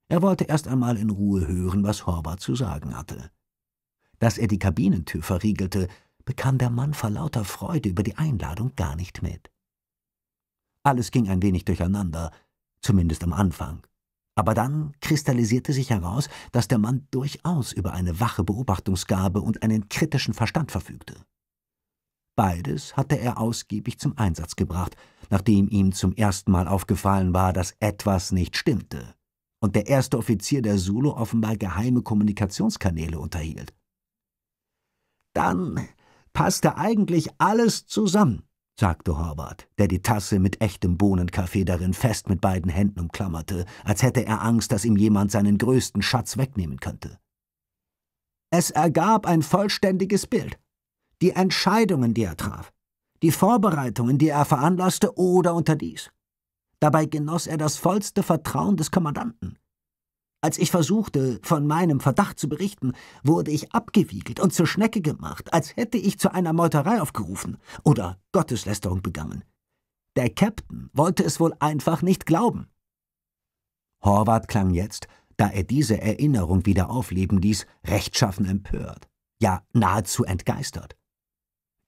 Er wollte erst einmal in Ruhe hören, was Horvath zu sagen hatte. Dass er die Kabinentür verriegelte, bekam der Mann vor lauter Freude über die Einladung gar nicht mit. Alles ging ein wenig durcheinander, zumindest am Anfang. Aber dann kristallisierte sich heraus, dass der Mann durchaus über eine wache Beobachtungsgabe und einen kritischen Verstand verfügte. Beides hatte er ausgiebig zum Einsatz gebracht, nachdem ihm zum ersten Mal aufgefallen war, dass etwas nicht stimmte und der erste Offizier der Sulu offenbar geheime Kommunikationskanäle unterhielt. Dann passte eigentlich alles zusammen, sagte Horbart, der die Tasse mit echtem Bohnenkaffee darin fest mit beiden Händen umklammerte, als hätte er Angst, dass ihm jemand seinen größten Schatz wegnehmen könnte. Es ergab ein vollständiges Bild die Entscheidungen, die er traf, die Vorbereitungen, die er veranlasste oder unterließ. Dabei genoss er das vollste Vertrauen des Kommandanten. Als ich versuchte, von meinem Verdacht zu berichten, wurde ich abgewiegelt und zur Schnecke gemacht, als hätte ich zu einer Meuterei aufgerufen oder Gotteslästerung begangen. Der Captain wollte es wohl einfach nicht glauben. Horvath klang jetzt, da er diese Erinnerung wieder aufleben ließ, rechtschaffen empört, ja nahezu entgeistert.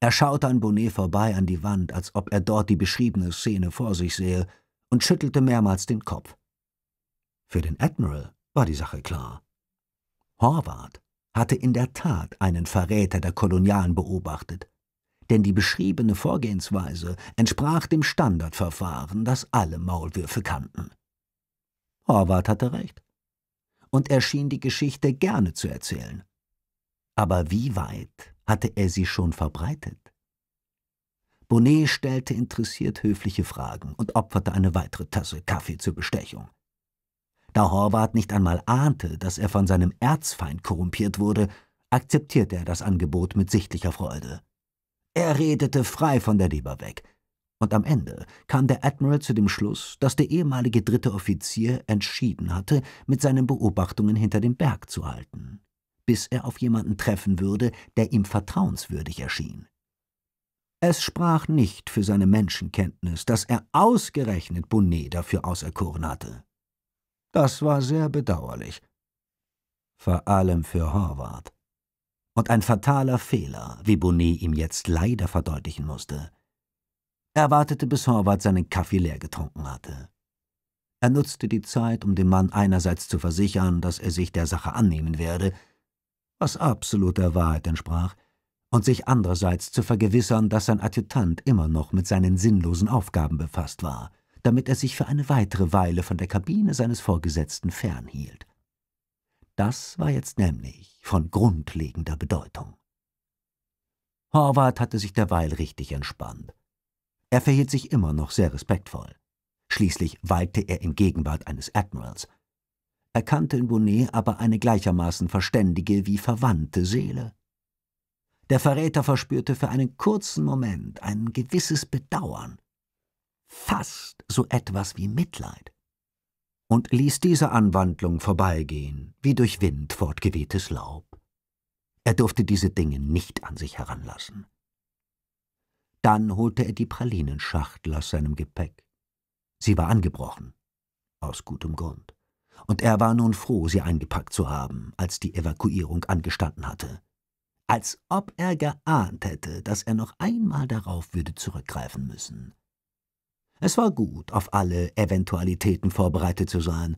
Er schaute an Bonnet vorbei an die Wand, als ob er dort die beschriebene Szene vor sich sehe, und schüttelte mehrmals den Kopf. Für den Admiral war die Sache klar. Horvath hatte in der Tat einen Verräter der Kolonialen beobachtet, denn die beschriebene Vorgehensweise entsprach dem Standardverfahren, das alle Maulwürfe kannten. Horvath hatte recht. Und er schien die Geschichte gerne zu erzählen. Aber wie weit hatte er sie schon verbreitet? Bonnet stellte interessiert höfliche Fragen und opferte eine weitere Tasse Kaffee zur Bestechung. Da Horvath nicht einmal ahnte, dass er von seinem Erzfeind korrumpiert wurde, akzeptierte er das Angebot mit sichtlicher Freude. Er redete frei von der Leber weg, und am Ende kam der Admiral zu dem Schluss, dass der ehemalige dritte Offizier entschieden hatte, mit seinen Beobachtungen hinter dem Berg zu halten bis er auf jemanden treffen würde, der ihm vertrauenswürdig erschien. Es sprach nicht für seine Menschenkenntnis, dass er ausgerechnet Bonnet dafür auserkoren hatte. Das war sehr bedauerlich. Vor allem für Horvath. Und ein fataler Fehler, wie Bonnet ihm jetzt leider verdeutlichen musste. Er wartete, bis Horvath seinen Kaffee leer getrunken hatte. Er nutzte die Zeit, um dem Mann einerseits zu versichern, dass er sich der Sache annehmen werde, was absoluter Wahrheit entsprach, und sich andererseits zu vergewissern, dass sein Adjutant immer noch mit seinen sinnlosen Aufgaben befasst war, damit er sich für eine weitere Weile von der Kabine seines Vorgesetzten fernhielt. Das war jetzt nämlich von grundlegender Bedeutung. Horvath hatte sich derweil richtig entspannt. Er verhielt sich immer noch sehr respektvoll. Schließlich weilte er in Gegenwart eines Admirals – erkannte in Bonnet aber eine gleichermaßen verständige wie verwandte Seele. Der Verräter verspürte für einen kurzen Moment ein gewisses Bedauern, fast so etwas wie Mitleid, und ließ diese Anwandlung vorbeigehen, wie durch Wind fortgewehtes Laub. Er durfte diese Dinge nicht an sich heranlassen. Dann holte er die Pralinenschachtel aus seinem Gepäck. Sie war angebrochen, aus gutem Grund und er war nun froh, sie eingepackt zu haben, als die Evakuierung angestanden hatte. Als ob er geahnt hätte, dass er noch einmal darauf würde zurückgreifen müssen. Es war gut, auf alle Eventualitäten vorbereitet zu sein.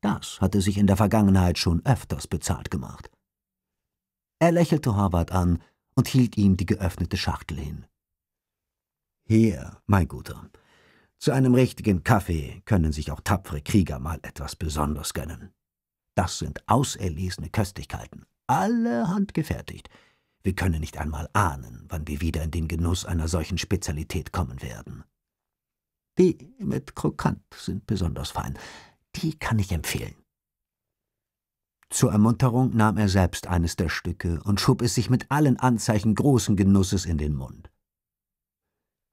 Das hatte sich in der Vergangenheit schon öfters bezahlt gemacht. Er lächelte Horvath an und hielt ihm die geöffnete Schachtel hin. Hier, mein Guter, zu einem richtigen Kaffee können sich auch tapfere Krieger mal etwas besonders gönnen. Das sind auserlesene Köstlichkeiten, alle handgefertigt. Wir können nicht einmal ahnen, wann wir wieder in den Genuss einer solchen Spezialität kommen werden. Die mit Krokant sind besonders fein. Die kann ich empfehlen. Zur Ermunterung nahm er selbst eines der Stücke und schob es sich mit allen Anzeichen großen Genusses in den Mund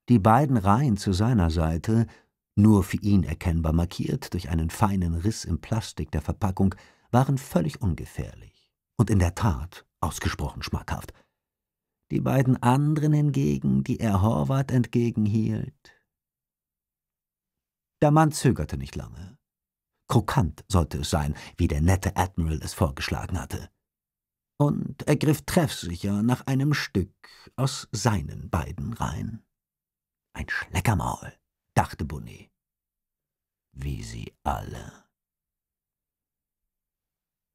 die beiden Reihen zu seiner Seite, nur für ihn erkennbar markiert durch einen feinen Riss im Plastik der Verpackung, waren völlig ungefährlich und in der Tat ausgesprochen schmackhaft. Die beiden anderen hingegen, die er Horvath entgegenhielt. Der Mann zögerte nicht lange. Krokant sollte es sein, wie der nette Admiral es vorgeschlagen hatte. Und er griff treffsicher nach einem Stück aus seinen beiden Reihen. Ein Schleckermaul, dachte Bonnet. Wie sie alle.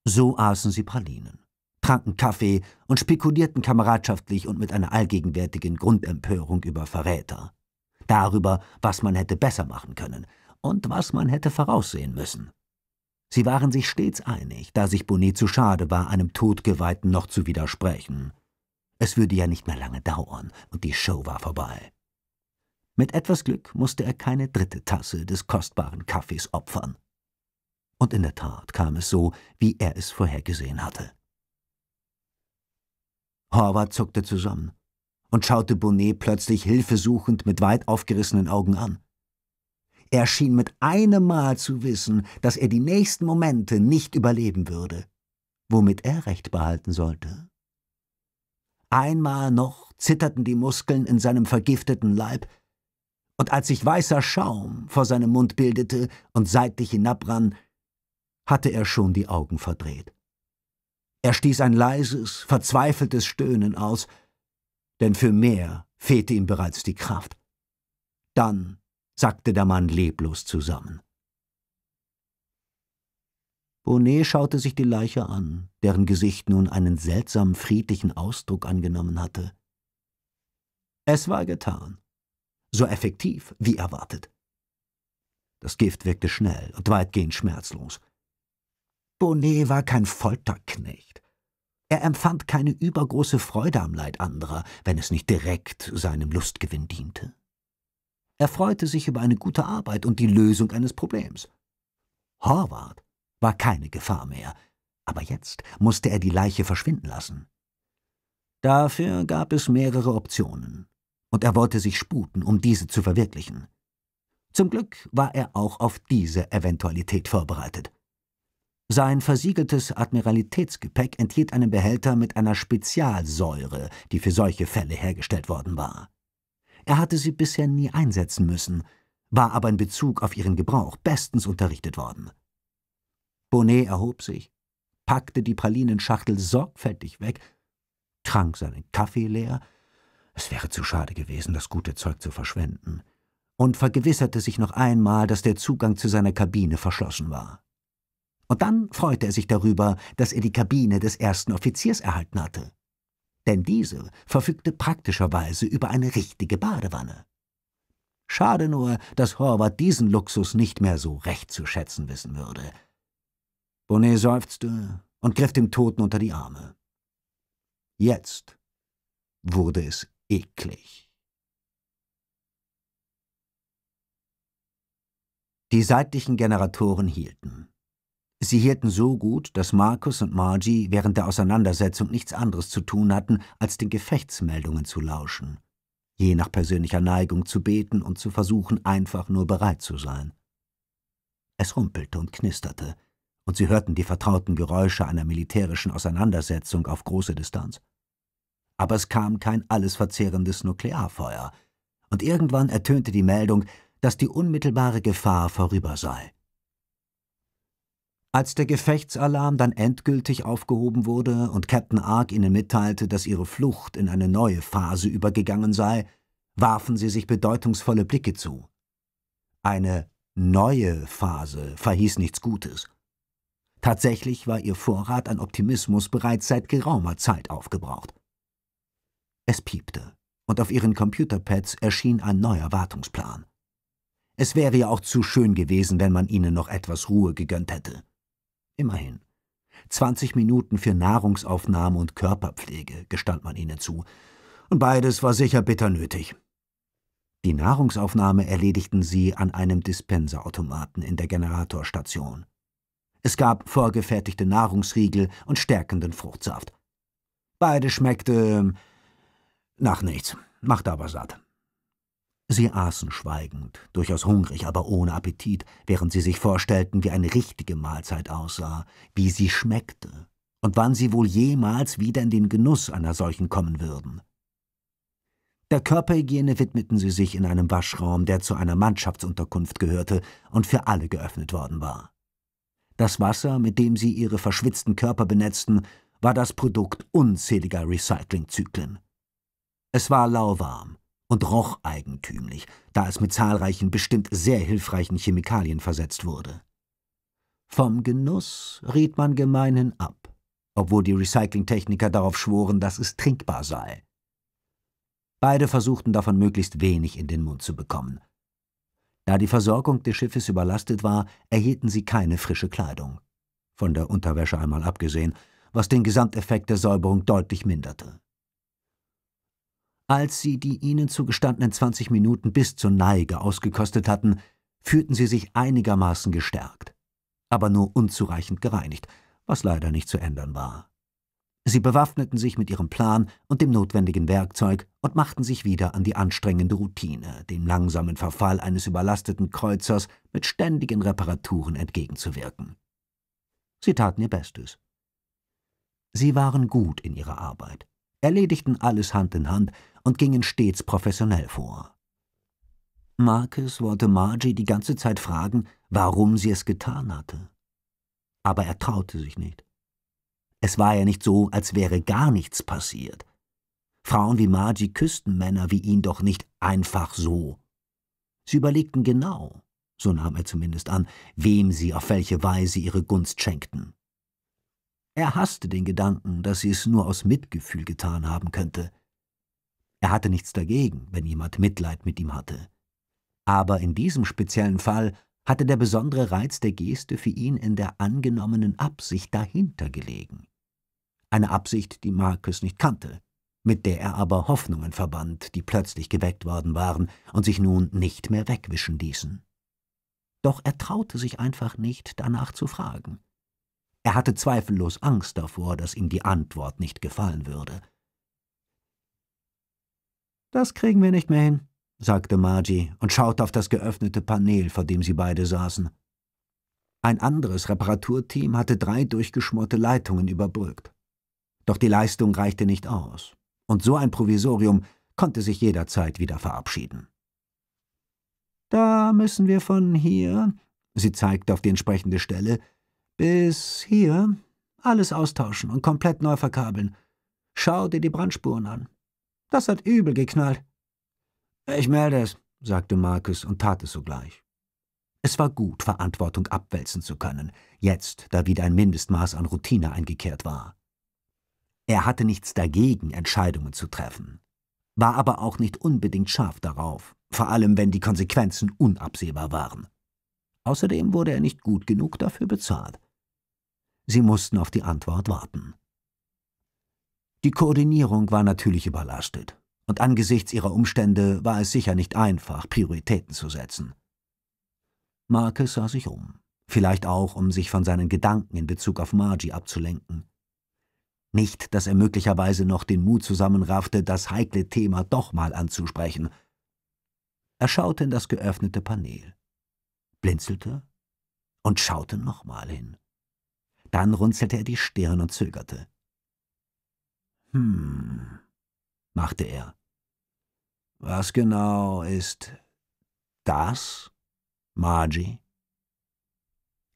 So aßen sie Pralinen, tranken Kaffee und spekulierten kameradschaftlich und mit einer allgegenwärtigen Grundempörung über Verräter. Darüber, was man hätte besser machen können und was man hätte voraussehen müssen. Sie waren sich stets einig, da sich Bonnet zu schade war, einem Todgeweihten noch zu widersprechen. Es würde ja nicht mehr lange dauern, und die Show war vorbei. Mit etwas Glück musste er keine dritte Tasse des kostbaren Kaffees opfern. Und in der Tat kam es so, wie er es vorhergesehen hatte. Horvath zuckte zusammen und schaute Bonnet plötzlich hilfesuchend mit weit aufgerissenen Augen an. Er schien mit einem Mal zu wissen, dass er die nächsten Momente nicht überleben würde, womit er recht behalten sollte. Einmal noch zitterten die Muskeln in seinem vergifteten Leib, und als sich weißer Schaum vor seinem Mund bildete und seitlich hinabrann, hatte er schon die Augen verdreht. Er stieß ein leises, verzweifeltes Stöhnen aus, denn für mehr fehlte ihm bereits die Kraft. Dann sackte der Mann leblos zusammen. Bonnet schaute sich die Leiche an, deren Gesicht nun einen seltsamen friedlichen Ausdruck angenommen hatte. Es war getan so effektiv wie erwartet. Das Gift wirkte schnell und weitgehend schmerzlos. Bonnet war kein Folterknecht. Er empfand keine übergroße Freude am Leid anderer, wenn es nicht direkt seinem Lustgewinn diente. Er freute sich über eine gute Arbeit und die Lösung eines Problems. Horvath war keine Gefahr mehr, aber jetzt musste er die Leiche verschwinden lassen. Dafür gab es mehrere Optionen und er wollte sich sputen, um diese zu verwirklichen. Zum Glück war er auch auf diese Eventualität vorbereitet. Sein versiegeltes Admiralitätsgepäck enthielt einen Behälter mit einer Spezialsäure, die für solche Fälle hergestellt worden war. Er hatte sie bisher nie einsetzen müssen, war aber in Bezug auf ihren Gebrauch bestens unterrichtet worden. Bonnet erhob sich, packte die Pralinenschachtel sorgfältig weg, trank seinen Kaffee leer es wäre zu schade gewesen, das gute Zeug zu verschwenden, und vergewisserte sich noch einmal, dass der Zugang zu seiner Kabine verschlossen war. Und dann freute er sich darüber, dass er die Kabine des ersten Offiziers erhalten hatte. Denn diese verfügte praktischerweise über eine richtige Badewanne. Schade nur, dass Horvath diesen Luxus nicht mehr so recht zu schätzen wissen würde. Bonnet seufzte und griff dem Toten unter die Arme. Jetzt wurde es eklig. Die seitlichen Generatoren hielten. Sie hielten so gut, dass Markus und Margie während der Auseinandersetzung nichts anderes zu tun hatten, als den Gefechtsmeldungen zu lauschen, je nach persönlicher Neigung zu beten und zu versuchen, einfach nur bereit zu sein. Es rumpelte und knisterte, und sie hörten die vertrauten Geräusche einer militärischen Auseinandersetzung auf große Distanz aber es kam kein allesverzehrendes Nuklearfeuer, und irgendwann ertönte die Meldung, dass die unmittelbare Gefahr vorüber sei. Als der Gefechtsalarm dann endgültig aufgehoben wurde und Captain Ark ihnen mitteilte, dass ihre Flucht in eine neue Phase übergegangen sei, warfen sie sich bedeutungsvolle Blicke zu. Eine neue Phase verhieß nichts Gutes. Tatsächlich war ihr Vorrat an Optimismus bereits seit geraumer Zeit aufgebraucht. Es piepte, und auf ihren Computerpads erschien ein neuer Wartungsplan. Es wäre ja auch zu schön gewesen, wenn man ihnen noch etwas Ruhe gegönnt hätte. Immerhin. 20 Minuten für Nahrungsaufnahme und Körperpflege gestand man ihnen zu, und beides war sicher bitter nötig. Die Nahrungsaufnahme erledigten sie an einem Dispenserautomaten in der Generatorstation. Es gab vorgefertigte Nahrungsriegel und stärkenden Fruchtsaft. Beide schmeckte ähm, nach nichts, macht aber satt. Sie aßen schweigend, durchaus hungrig, aber ohne Appetit, während sie sich vorstellten, wie eine richtige Mahlzeit aussah, wie sie schmeckte und wann sie wohl jemals wieder in den Genuss einer solchen kommen würden. Der Körperhygiene widmeten sie sich in einem Waschraum, der zu einer Mannschaftsunterkunft gehörte und für alle geöffnet worden war. Das Wasser, mit dem sie ihre verschwitzten Körper benetzten, war das Produkt unzähliger Recyclingzyklen. Es war lauwarm und roch eigentümlich, da es mit zahlreichen, bestimmt sehr hilfreichen Chemikalien versetzt wurde. Vom Genuss riet man gemeinhin ab, obwohl die Recyclingtechniker darauf schworen, dass es trinkbar sei. Beide versuchten davon möglichst wenig in den Mund zu bekommen. Da die Versorgung des Schiffes überlastet war, erhielten sie keine frische Kleidung, von der Unterwäsche einmal abgesehen, was den Gesamteffekt der Säuberung deutlich minderte. Als sie die ihnen zugestandenen 20 Minuten bis zur Neige ausgekostet hatten, fühlten sie sich einigermaßen gestärkt, aber nur unzureichend gereinigt, was leider nicht zu ändern war. Sie bewaffneten sich mit ihrem Plan und dem notwendigen Werkzeug und machten sich wieder an die anstrengende Routine, dem langsamen Verfall eines überlasteten Kreuzers mit ständigen Reparaturen entgegenzuwirken. Sie taten ihr Bestes. Sie waren gut in ihrer Arbeit, erledigten alles Hand in Hand und gingen stets professionell vor. Marcus wollte Margie die ganze Zeit fragen, warum sie es getan hatte. Aber er traute sich nicht. Es war ja nicht so, als wäre gar nichts passiert. Frauen wie Margie küssten Männer wie ihn doch nicht einfach so. Sie überlegten genau, so nahm er zumindest an, wem sie auf welche Weise ihre Gunst schenkten. Er hasste den Gedanken, dass sie es nur aus Mitgefühl getan haben könnte. Er hatte nichts dagegen, wenn jemand Mitleid mit ihm hatte. Aber in diesem speziellen Fall hatte der besondere Reiz der Geste für ihn in der angenommenen Absicht dahinter gelegen. Eine Absicht, die Markus nicht kannte, mit der er aber Hoffnungen verband, die plötzlich geweckt worden waren und sich nun nicht mehr wegwischen ließen. Doch er traute sich einfach nicht, danach zu fragen. Er hatte zweifellos Angst davor, dass ihm die Antwort nicht gefallen würde – das kriegen wir nicht mehr hin, sagte Margie und schaute auf das geöffnete Panel, vor dem sie beide saßen. Ein anderes Reparaturteam hatte drei durchgeschmorte Leitungen überbrückt. Doch die Leistung reichte nicht aus, und so ein Provisorium konnte sich jederzeit wieder verabschieden. Da müssen wir von hier, sie zeigte auf die entsprechende Stelle, bis hier alles austauschen und komplett neu verkabeln. Schau dir die Brandspuren an. Das hat übel geknallt. Ich melde es, sagte Marcus und tat es sogleich. Es war gut, Verantwortung abwälzen zu können, jetzt, da wieder ein Mindestmaß an Routine eingekehrt war. Er hatte nichts dagegen, Entscheidungen zu treffen, war aber auch nicht unbedingt scharf darauf, vor allem wenn die Konsequenzen unabsehbar waren. Außerdem wurde er nicht gut genug dafür bezahlt. Sie mussten auf die Antwort warten. Die Koordinierung war natürlich überlastet, und angesichts ihrer Umstände war es sicher nicht einfach, Prioritäten zu setzen. Marcus sah sich um, vielleicht auch, um sich von seinen Gedanken in Bezug auf Margie abzulenken. Nicht, dass er möglicherweise noch den Mut zusammenraffte, das heikle Thema doch mal anzusprechen. Er schaute in das geöffnete Panel, blinzelte und schaute nochmal hin. Dann runzelte er die Stirn und zögerte. Hm, machte er. Was genau ist das, Margie?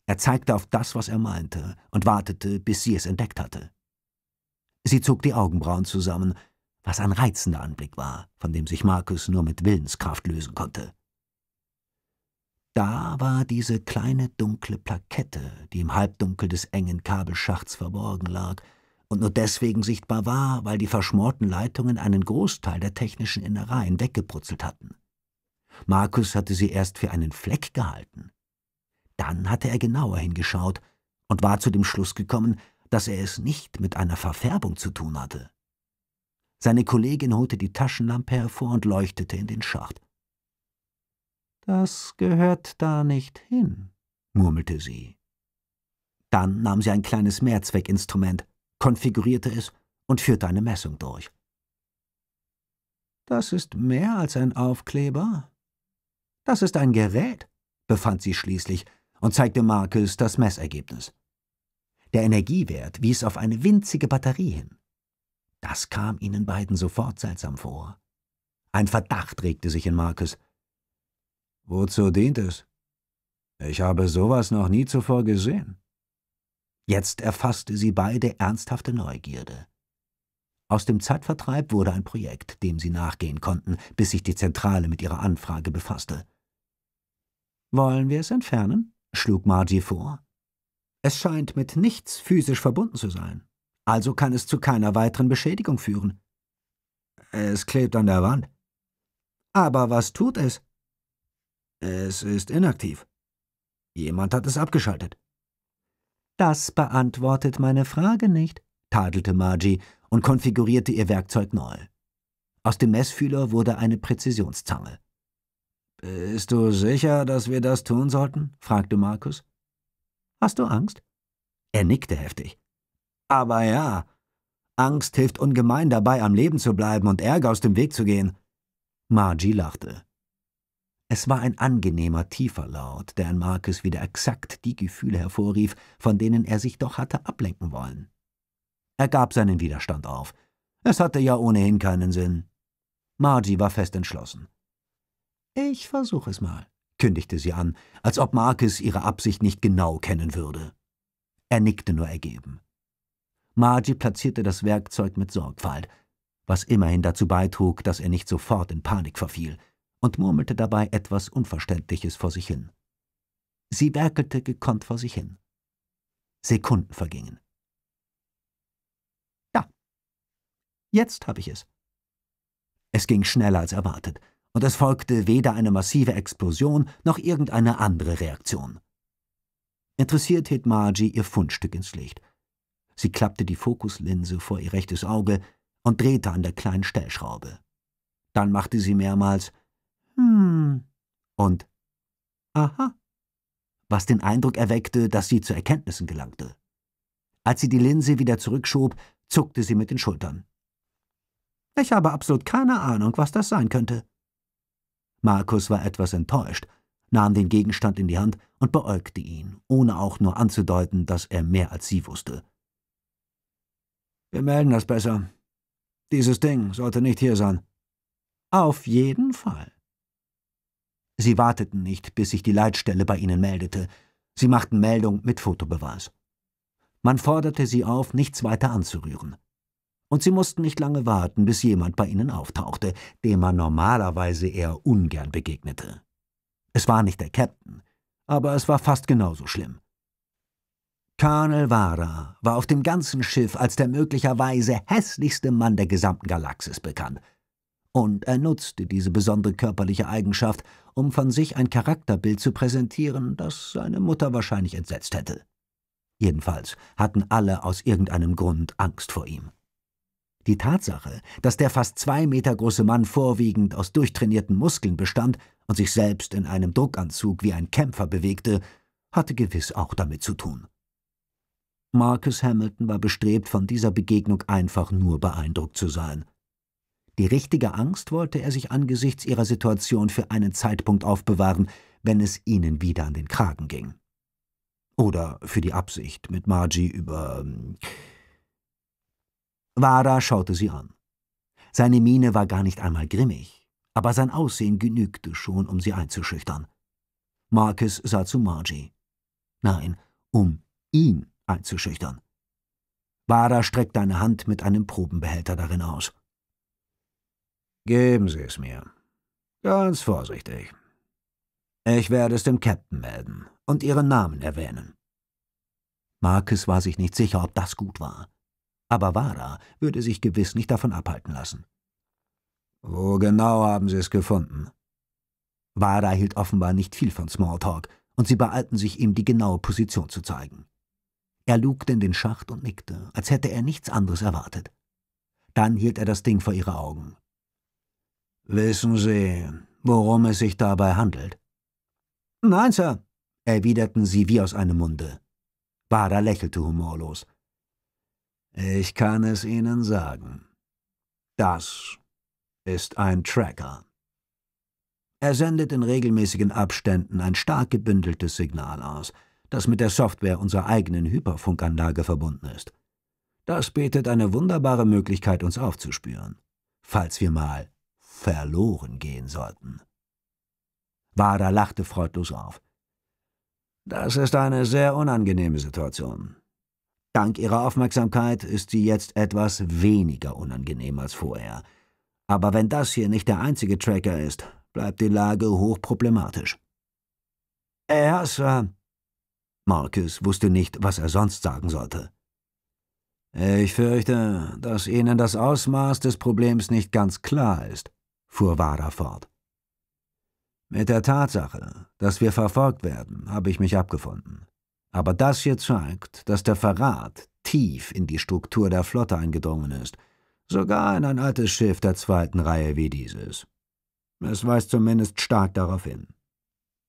Er zeigte auf das, was er meinte, und wartete, bis sie es entdeckt hatte. Sie zog die Augenbrauen zusammen, was ein reizender Anblick war, von dem sich Markus nur mit Willenskraft lösen konnte. Da war diese kleine dunkle Plakette, die im Halbdunkel des engen Kabelschachts verborgen lag, und nur deswegen sichtbar war, weil die verschmorten Leitungen einen Großteil der technischen Innereien weggeputzelt hatten. Markus hatte sie erst für einen Fleck gehalten. Dann hatte er genauer hingeschaut und war zu dem Schluss gekommen, dass er es nicht mit einer Verfärbung zu tun hatte. Seine Kollegin holte die Taschenlampe hervor und leuchtete in den Schacht. Das gehört da nicht hin, murmelte sie. Dann nahm sie ein kleines Mehrzweckinstrument, konfigurierte es und führte eine Messung durch. Das ist mehr als ein Aufkleber. Das ist ein Gerät, befand sie schließlich und zeigte Marcus das Messergebnis. Der Energiewert wies auf eine winzige Batterie hin. Das kam ihnen beiden sofort seltsam vor. Ein Verdacht regte sich in Marcus. Wozu dient es? Ich habe sowas noch nie zuvor gesehen. Jetzt erfasste sie beide ernsthafte Neugierde. Aus dem Zeitvertreib wurde ein Projekt, dem sie nachgehen konnten, bis sich die Zentrale mit ihrer Anfrage befasste. Wollen wir es entfernen? schlug Margie vor. Es scheint mit nichts physisch verbunden zu sein, also kann es zu keiner weiteren Beschädigung führen. Es klebt an der Wand. Aber was tut es? Es ist inaktiv. Jemand hat es abgeschaltet. Das beantwortet meine Frage nicht, tadelte Margie und konfigurierte ihr Werkzeug neu. Aus dem Messfühler wurde eine Präzisionszange. Bist du sicher, dass wir das tun sollten? fragte Markus. Hast du Angst? Er nickte heftig. Aber ja. Angst hilft ungemein dabei, am Leben zu bleiben und Ärger aus dem Weg zu gehen. Margie lachte. Es war ein angenehmer, tiefer Laut, der in Marcus wieder exakt die Gefühle hervorrief, von denen er sich doch hatte ablenken wollen. Er gab seinen Widerstand auf. Es hatte ja ohnehin keinen Sinn. Margie war fest entschlossen. Ich versuche es mal, kündigte sie an, als ob Marcus ihre Absicht nicht genau kennen würde. Er nickte nur ergeben. Margie platzierte das Werkzeug mit Sorgfalt, was immerhin dazu beitrug, dass er nicht sofort in Panik verfiel – und murmelte dabei etwas Unverständliches vor sich hin. Sie werkelte gekonnt vor sich hin. Sekunden vergingen. Da. Jetzt habe ich es. Es ging schneller als erwartet, und es folgte weder eine massive Explosion noch irgendeine andere Reaktion. Interessiert hielt Margie ihr Fundstück ins Licht. Sie klappte die Fokuslinse vor ihr rechtes Auge und drehte an der kleinen Stellschraube. Dann machte sie mehrmals »Hm« und »Aha«, was den Eindruck erweckte, dass sie zu Erkenntnissen gelangte. Als sie die Linse wieder zurückschob, zuckte sie mit den Schultern. »Ich habe absolut keine Ahnung, was das sein könnte.« Markus war etwas enttäuscht, nahm den Gegenstand in die Hand und beäugte ihn, ohne auch nur anzudeuten, dass er mehr als sie wusste. Wir melden das besser. Dieses Ding sollte nicht hier sein. Auf jeden Fall. Sie warteten nicht, bis sich die Leitstelle bei ihnen meldete. Sie machten Meldung mit Fotobeweis. Man forderte sie auf, nichts weiter anzurühren. Und sie mussten nicht lange warten, bis jemand bei ihnen auftauchte, dem man normalerweise eher ungern begegnete. Es war nicht der Captain, aber es war fast genauso schlimm. Colonel Vara war auf dem ganzen Schiff als der möglicherweise hässlichste Mann der gesamten Galaxis bekannt – und er nutzte diese besondere körperliche Eigenschaft, um von sich ein Charakterbild zu präsentieren, das seine Mutter wahrscheinlich entsetzt hätte. Jedenfalls hatten alle aus irgendeinem Grund Angst vor ihm. Die Tatsache, dass der fast zwei Meter große Mann vorwiegend aus durchtrainierten Muskeln bestand und sich selbst in einem Druckanzug wie ein Kämpfer bewegte, hatte gewiss auch damit zu tun. Marcus Hamilton war bestrebt, von dieser Begegnung einfach nur beeindruckt zu sein. Die richtige Angst wollte er sich angesichts ihrer Situation für einen Zeitpunkt aufbewahren, wenn es ihnen wieder an den Kragen ging. Oder für die Absicht, mit Margie über. Ähm, Wara schaute sie an. Seine Miene war gar nicht einmal grimmig, aber sein Aussehen genügte schon, um sie einzuschüchtern. Marcus sah zu Margie. Nein, um ihn einzuschüchtern. Wara streckte eine Hand mit einem Probenbehälter darin aus. Geben Sie es mir. Ganz vorsichtig. Ich werde es dem Captain melden und Ihren Namen erwähnen. Marcus war sich nicht sicher, ob das gut war. Aber Vara würde sich gewiss nicht davon abhalten lassen. Wo genau haben Sie es gefunden? Vara hielt offenbar nicht viel von Smalltalk, und sie beeilten sich, ihm die genaue Position zu zeigen. Er lugte in den Schacht und nickte, als hätte er nichts anderes erwartet. Dann hielt er das Ding vor ihre Augen. Wissen Sie, worum es sich dabei handelt? Nein, Sir, erwiderten sie wie aus einem Munde. Bader lächelte humorlos. Ich kann es Ihnen sagen. Das ist ein Tracker. Er sendet in regelmäßigen Abständen ein stark gebündeltes Signal aus, das mit der Software unserer eigenen Hyperfunkanlage verbunden ist. Das bietet eine wunderbare Möglichkeit, uns aufzuspüren, falls wir mal verloren gehen sollten. Wada lachte freudlos auf. Das ist eine sehr unangenehme Situation. Dank Ihrer Aufmerksamkeit ist sie jetzt etwas weniger unangenehm als vorher. Aber wenn das hier nicht der einzige Tracker ist, bleibt die Lage hochproblematisch. Ja, Sir. Äh, Marcus wusste nicht, was er sonst sagen sollte. Ich fürchte, dass Ihnen das Ausmaß des Problems nicht ganz klar ist fuhr Wada fort. Mit der Tatsache, dass wir verfolgt werden, habe ich mich abgefunden. Aber das hier zeigt, dass der Verrat tief in die Struktur der Flotte eingedrungen ist, sogar in ein altes Schiff der zweiten Reihe wie dieses. Es weist zumindest stark darauf hin.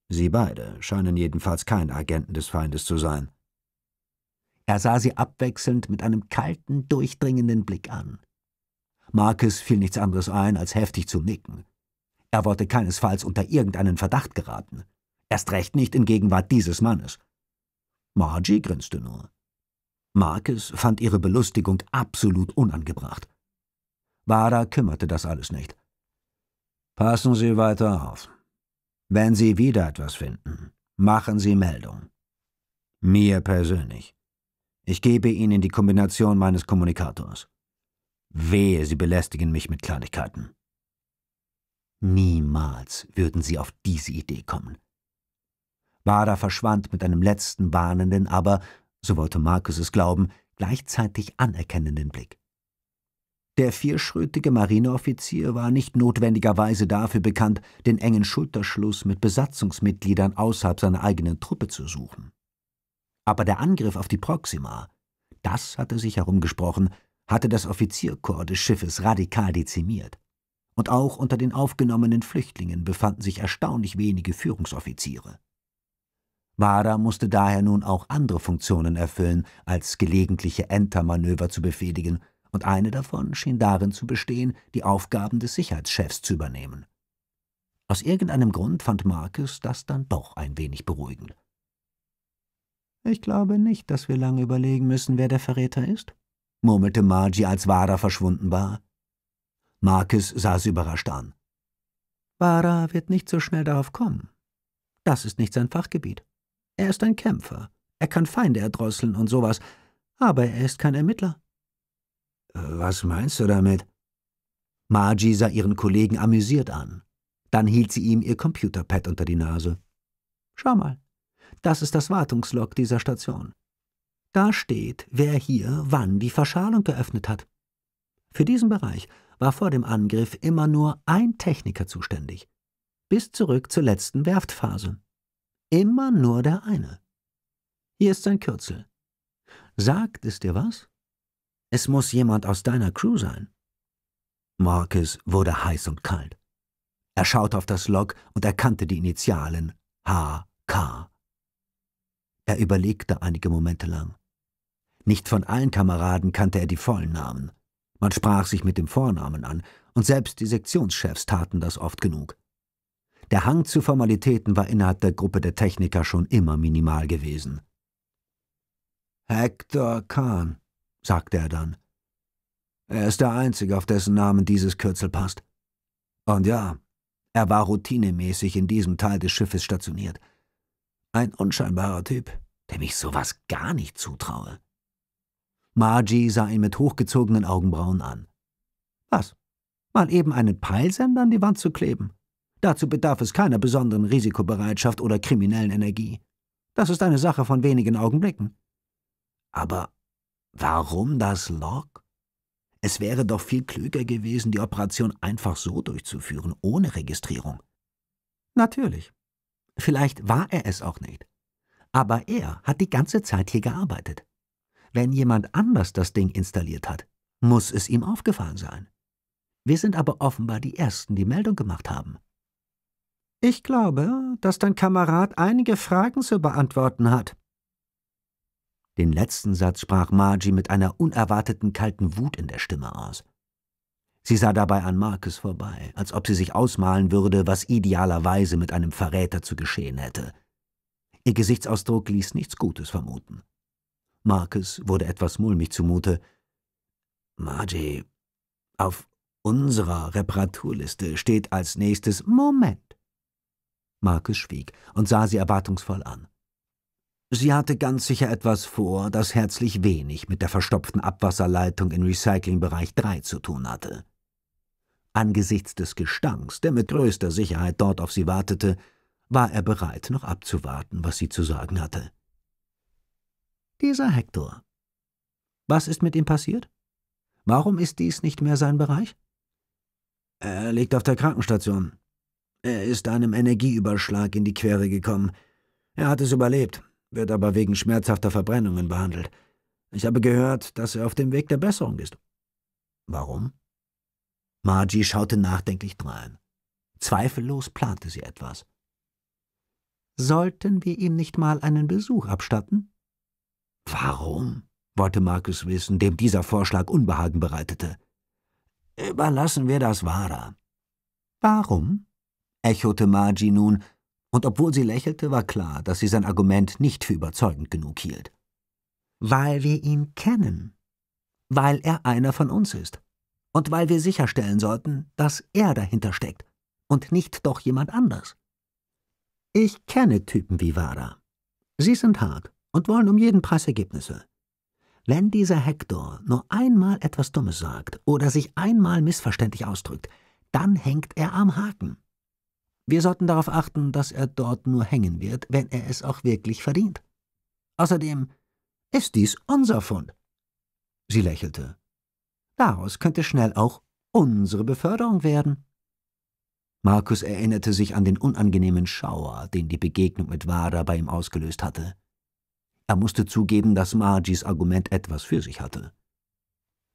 Sie beide scheinen jedenfalls keine Agenten des Feindes zu sein. Er sah sie abwechselnd mit einem kalten, durchdringenden Blick an. Marcus fiel nichts anderes ein, als heftig zu nicken. Er wollte keinesfalls unter irgendeinen Verdacht geraten. Erst recht nicht in Gegenwart dieses Mannes. Margie grinste nur. Marcus fand ihre Belustigung absolut unangebracht. Wada kümmerte das alles nicht. Passen Sie weiter auf. Wenn Sie wieder etwas finden, machen Sie Meldung. Mir persönlich. Ich gebe Ihnen die Kombination meines Kommunikators. Wehe, Sie belästigen mich mit Kleinigkeiten. Niemals würden sie auf diese Idee kommen. Bader verschwand mit einem letzten warnenden, aber, so wollte Markus es glauben, gleichzeitig anerkennenden Blick. Der vierschrötige Marineoffizier war nicht notwendigerweise dafür bekannt, den engen Schulterschluss mit Besatzungsmitgliedern außerhalb seiner eigenen Truppe zu suchen. Aber der Angriff auf die Proxima, das hatte sich herumgesprochen, hatte das Offizierkorps des Schiffes radikal dezimiert. Und auch unter den aufgenommenen Flüchtlingen befanden sich erstaunlich wenige Führungsoffiziere. Wada musste daher nun auch andere Funktionen erfüllen, als gelegentliche Entermanöver zu befehligen, und eine davon schien darin zu bestehen, die Aufgaben des Sicherheitschefs zu übernehmen. Aus irgendeinem Grund fand Marcus das dann doch ein wenig beruhigend. Ich glaube nicht, dass wir lange überlegen müssen, wer der Verräter ist, murmelte Margie, als Vara verschwunden war. Marcus sah sie überrascht an. Vara wird nicht so schnell darauf kommen. Das ist nicht sein Fachgebiet. Er ist ein Kämpfer. Er kann Feinde erdrosseln und sowas, aber er ist kein Ermittler. Was meinst du damit? Margie sah ihren Kollegen amüsiert an. Dann hielt sie ihm ihr Computerpad unter die Nase. Schau mal, das ist das Wartungslog dieser Station. Da steht, wer hier wann die Verschalung geöffnet hat. Für diesen Bereich war vor dem Angriff immer nur ein Techniker zuständig, bis zurück zur letzten Werftphase. Immer nur der eine. Hier ist sein Kürzel. Sagt es dir was? Es muss jemand aus deiner Crew sein. Marcus wurde heiß und kalt. Er schaute auf das Log und erkannte die Initialen H.K. Er überlegte einige Momente lang. Nicht von allen Kameraden kannte er die vollen Namen. Man sprach sich mit dem Vornamen an, und selbst die Sektionschefs taten das oft genug. Der Hang zu Formalitäten war innerhalb der Gruppe der Techniker schon immer minimal gewesen. Hector Kahn, sagte er dann. Er ist der Einzige, auf dessen Namen dieses Kürzel passt. Und ja, er war routinemäßig in diesem Teil des Schiffes stationiert. Ein unscheinbarer Typ, dem ich sowas gar nicht zutraue. Margie sah ihn mit hochgezogenen Augenbrauen an. Was? Mal eben einen Peilsender an die Wand zu kleben? Dazu bedarf es keiner besonderen Risikobereitschaft oder kriminellen Energie. Das ist eine Sache von wenigen Augenblicken. Aber warum das Log? Es wäre doch viel klüger gewesen, die Operation einfach so durchzuführen, ohne Registrierung. Natürlich. Vielleicht war er es auch nicht. Aber er hat die ganze Zeit hier gearbeitet. Wenn jemand anders das Ding installiert hat, muss es ihm aufgefallen sein. Wir sind aber offenbar die Ersten, die Meldung gemacht haben. Ich glaube, dass dein Kamerad einige Fragen zu beantworten hat. Den letzten Satz sprach Margie mit einer unerwarteten kalten Wut in der Stimme aus. Sie sah dabei an Marcus vorbei, als ob sie sich ausmalen würde, was idealerweise mit einem Verräter zu geschehen hätte. Ihr Gesichtsausdruck ließ nichts Gutes vermuten. Marcus wurde etwas mulmig zumute. Margie, auf unserer Reparaturliste steht als nächstes Moment. Marcus schwieg und sah sie erwartungsvoll an. Sie hatte ganz sicher etwas vor, das herzlich wenig mit der verstopften Abwasserleitung in Recyclingbereich 3 zu tun hatte. Angesichts des Gestanks, der mit größter Sicherheit dort auf sie wartete, war er bereit, noch abzuwarten, was sie zu sagen hatte. Dieser Hector. Was ist mit ihm passiert? Warum ist dies nicht mehr sein Bereich? Er liegt auf der Krankenstation. Er ist einem Energieüberschlag in die Quere gekommen. Er hat es überlebt, wird aber wegen schmerzhafter Verbrennungen behandelt. Ich habe gehört, dass er auf dem Weg der Besserung ist. Warum? Margie schaute nachdenklich drein. Zweifellos plante sie etwas. Sollten wir ihm nicht mal einen Besuch abstatten? Warum? wollte Marcus wissen, dem dieser Vorschlag Unbehagen bereitete. Überlassen wir das Wahrer. Warum? echote Margie nun, und obwohl sie lächelte, war klar, dass sie sein Argument nicht für überzeugend genug hielt. Weil wir ihn kennen. Weil er einer von uns ist. Und weil wir sicherstellen sollten, dass er dahinter steckt und nicht doch jemand anders. Ich kenne Typen wie Vara. Sie sind hart, und wollen um jeden Preis Ergebnisse. Wenn dieser Hector nur einmal etwas Dummes sagt oder sich einmal missverständlich ausdrückt, dann hängt er am Haken. Wir sollten darauf achten, dass er dort nur hängen wird, wenn er es auch wirklich verdient. Außerdem ist dies unser Fund. Sie lächelte. Daraus könnte schnell auch unsere Beförderung werden. Markus erinnerte sich an den unangenehmen Schauer, den die Begegnung mit Wada bei ihm ausgelöst hatte. Er musste zugeben, dass Margies Argument etwas für sich hatte.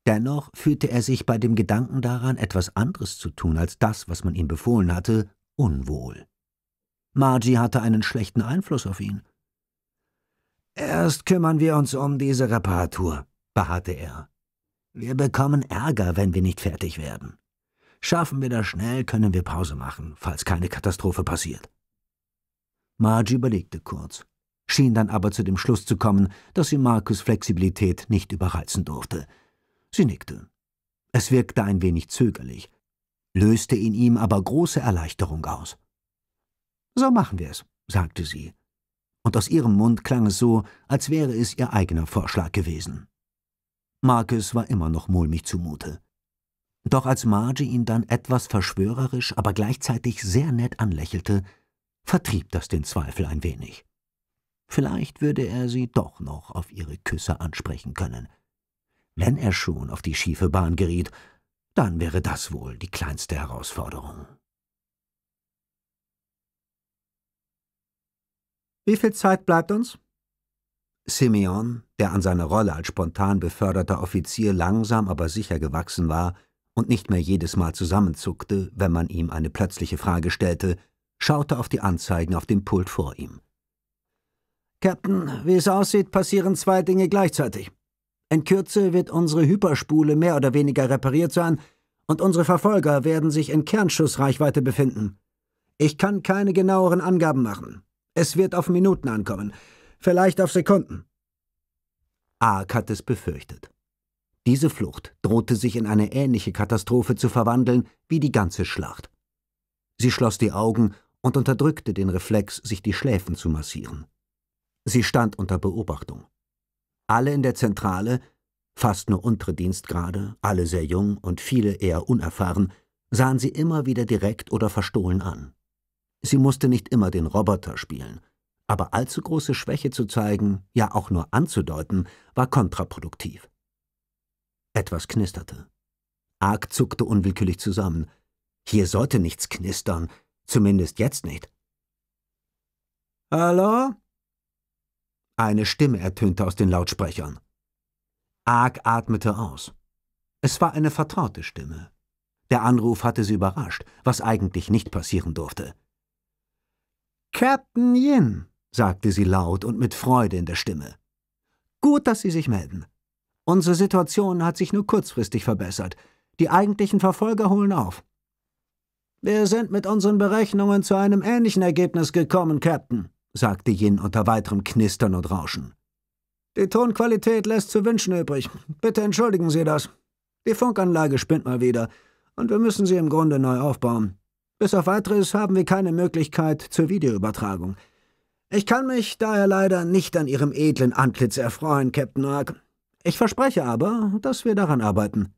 Dennoch fühlte er sich bei dem Gedanken daran, etwas anderes zu tun als das, was man ihm befohlen hatte, unwohl. Margie hatte einen schlechten Einfluss auf ihn. Erst kümmern wir uns um diese Reparatur, beharrte er. Wir bekommen Ärger, wenn wir nicht fertig werden. Schaffen wir das schnell, können wir Pause machen, falls keine Katastrophe passiert. Margie überlegte kurz schien dann aber zu dem Schluss zu kommen, dass sie Markus Flexibilität nicht überreizen durfte. Sie nickte. Es wirkte ein wenig zögerlich, löste in ihm aber große Erleichterung aus. So machen wir es, sagte sie. Und aus ihrem Mund klang es so, als wäre es ihr eigener Vorschlag gewesen. Markus war immer noch mulmig zumute. Doch als Marge ihn dann etwas verschwörerisch, aber gleichzeitig sehr nett anlächelte, vertrieb das den Zweifel ein wenig. Vielleicht würde er sie doch noch auf ihre Küsse ansprechen können. Wenn er schon auf die schiefe Bahn geriet, dann wäre das wohl die kleinste Herausforderung. Wie viel Zeit bleibt uns? Simeon, der an seine Rolle als spontan beförderter Offizier langsam aber sicher gewachsen war und nicht mehr jedes Mal zusammenzuckte, wenn man ihm eine plötzliche Frage stellte, schaute auf die Anzeigen auf dem Pult vor ihm. Captain, wie es aussieht, passieren zwei Dinge gleichzeitig. In Kürze wird unsere Hyperspule mehr oder weniger repariert sein und unsere Verfolger werden sich in Kernschussreichweite befinden. Ich kann keine genaueren Angaben machen. Es wird auf Minuten ankommen, vielleicht auf Sekunden. Ark hat es befürchtet. Diese Flucht drohte sich in eine ähnliche Katastrophe zu verwandeln wie die ganze Schlacht. Sie schloss die Augen und unterdrückte den Reflex, sich die Schläfen zu massieren. Sie stand unter Beobachtung. Alle in der Zentrale, fast nur untere Dienstgrade, alle sehr jung und viele eher unerfahren, sahen sie immer wieder direkt oder verstohlen an. Sie musste nicht immer den Roboter spielen, aber allzu große Schwäche zu zeigen, ja auch nur anzudeuten, war kontraproduktiv. Etwas knisterte. Arg zuckte unwillkürlich zusammen. Hier sollte nichts knistern, zumindest jetzt nicht. Hallo? Eine Stimme ertönte aus den Lautsprechern. Ark atmete aus. Es war eine vertraute Stimme. Der Anruf hatte sie überrascht, was eigentlich nicht passieren durfte. Captain Yin, sagte sie laut und mit Freude in der Stimme. Gut, dass Sie sich melden. Unsere Situation hat sich nur kurzfristig verbessert. Die eigentlichen Verfolger holen auf. Wir sind mit unseren Berechnungen zu einem ähnlichen Ergebnis gekommen, Captain, sagte Yin unter weiterem Knistern und Rauschen. Die Tonqualität lässt zu wünschen übrig. Bitte entschuldigen Sie das. Die Funkanlage spinnt mal wieder, und wir müssen sie im Grunde neu aufbauen. Bis auf weiteres haben wir keine Möglichkeit zur Videoübertragung. Ich kann mich daher leider nicht an Ihrem edlen Antlitz erfreuen, Captain Ark. Ich verspreche aber, dass wir daran arbeiten.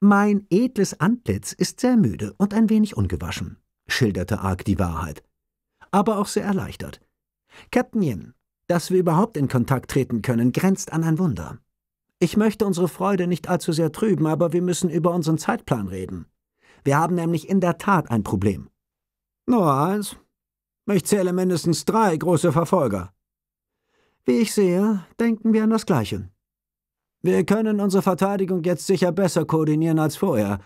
Mein edles Antlitz ist sehr müde und ein wenig ungewaschen, schilderte Ark die Wahrheit aber auch sehr erleichtert. Captain Yin, dass wir überhaupt in Kontakt treten können, grenzt an ein Wunder. Ich möchte unsere Freude nicht allzu sehr trüben, aber wir müssen über unseren Zeitplan reden. Wir haben nämlich in der Tat ein Problem. Nur eins. Ich zähle mindestens drei große Verfolger. Wie ich sehe, denken wir an das Gleiche. Wir können unsere Verteidigung jetzt sicher besser koordinieren als vorher.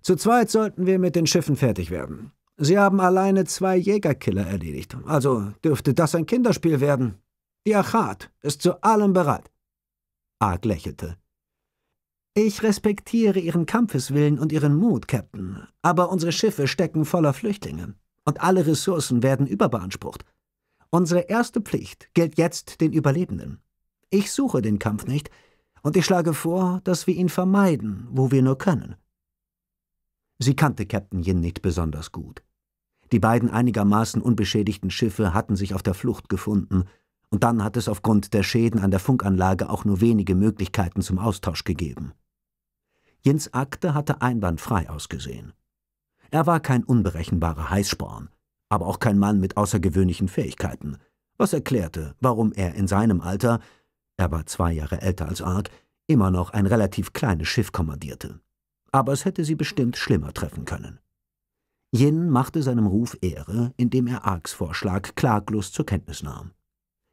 Zu zweit sollten wir mit den Schiffen fertig werden. Sie haben alleine zwei Jägerkiller erledigt, also dürfte das ein Kinderspiel werden. Die Achat ist zu allem bereit. Art lächelte. Ich respektiere Ihren Kampfeswillen und Ihren Mut, Captain, aber unsere Schiffe stecken voller Flüchtlinge und alle Ressourcen werden überbeansprucht. Unsere erste Pflicht gilt jetzt den Überlebenden. Ich suche den Kampf nicht und ich schlage vor, dass wir ihn vermeiden, wo wir nur können. Sie kannte Captain Yin nicht besonders gut. Die beiden einigermaßen unbeschädigten Schiffe hatten sich auf der Flucht gefunden, und dann hat es aufgrund der Schäden an der Funkanlage auch nur wenige Möglichkeiten zum Austausch gegeben. Jens Akte hatte einwandfrei ausgesehen. Er war kein unberechenbarer Heißsporn, aber auch kein Mann mit außergewöhnlichen Fähigkeiten, was erklärte, warum er in seinem Alter, er war zwei Jahre älter als Ark, immer noch ein relativ kleines Schiff kommandierte. Aber es hätte sie bestimmt schlimmer treffen können. Yin machte seinem Ruf Ehre, indem er Arks Vorschlag klaglos zur Kenntnis nahm.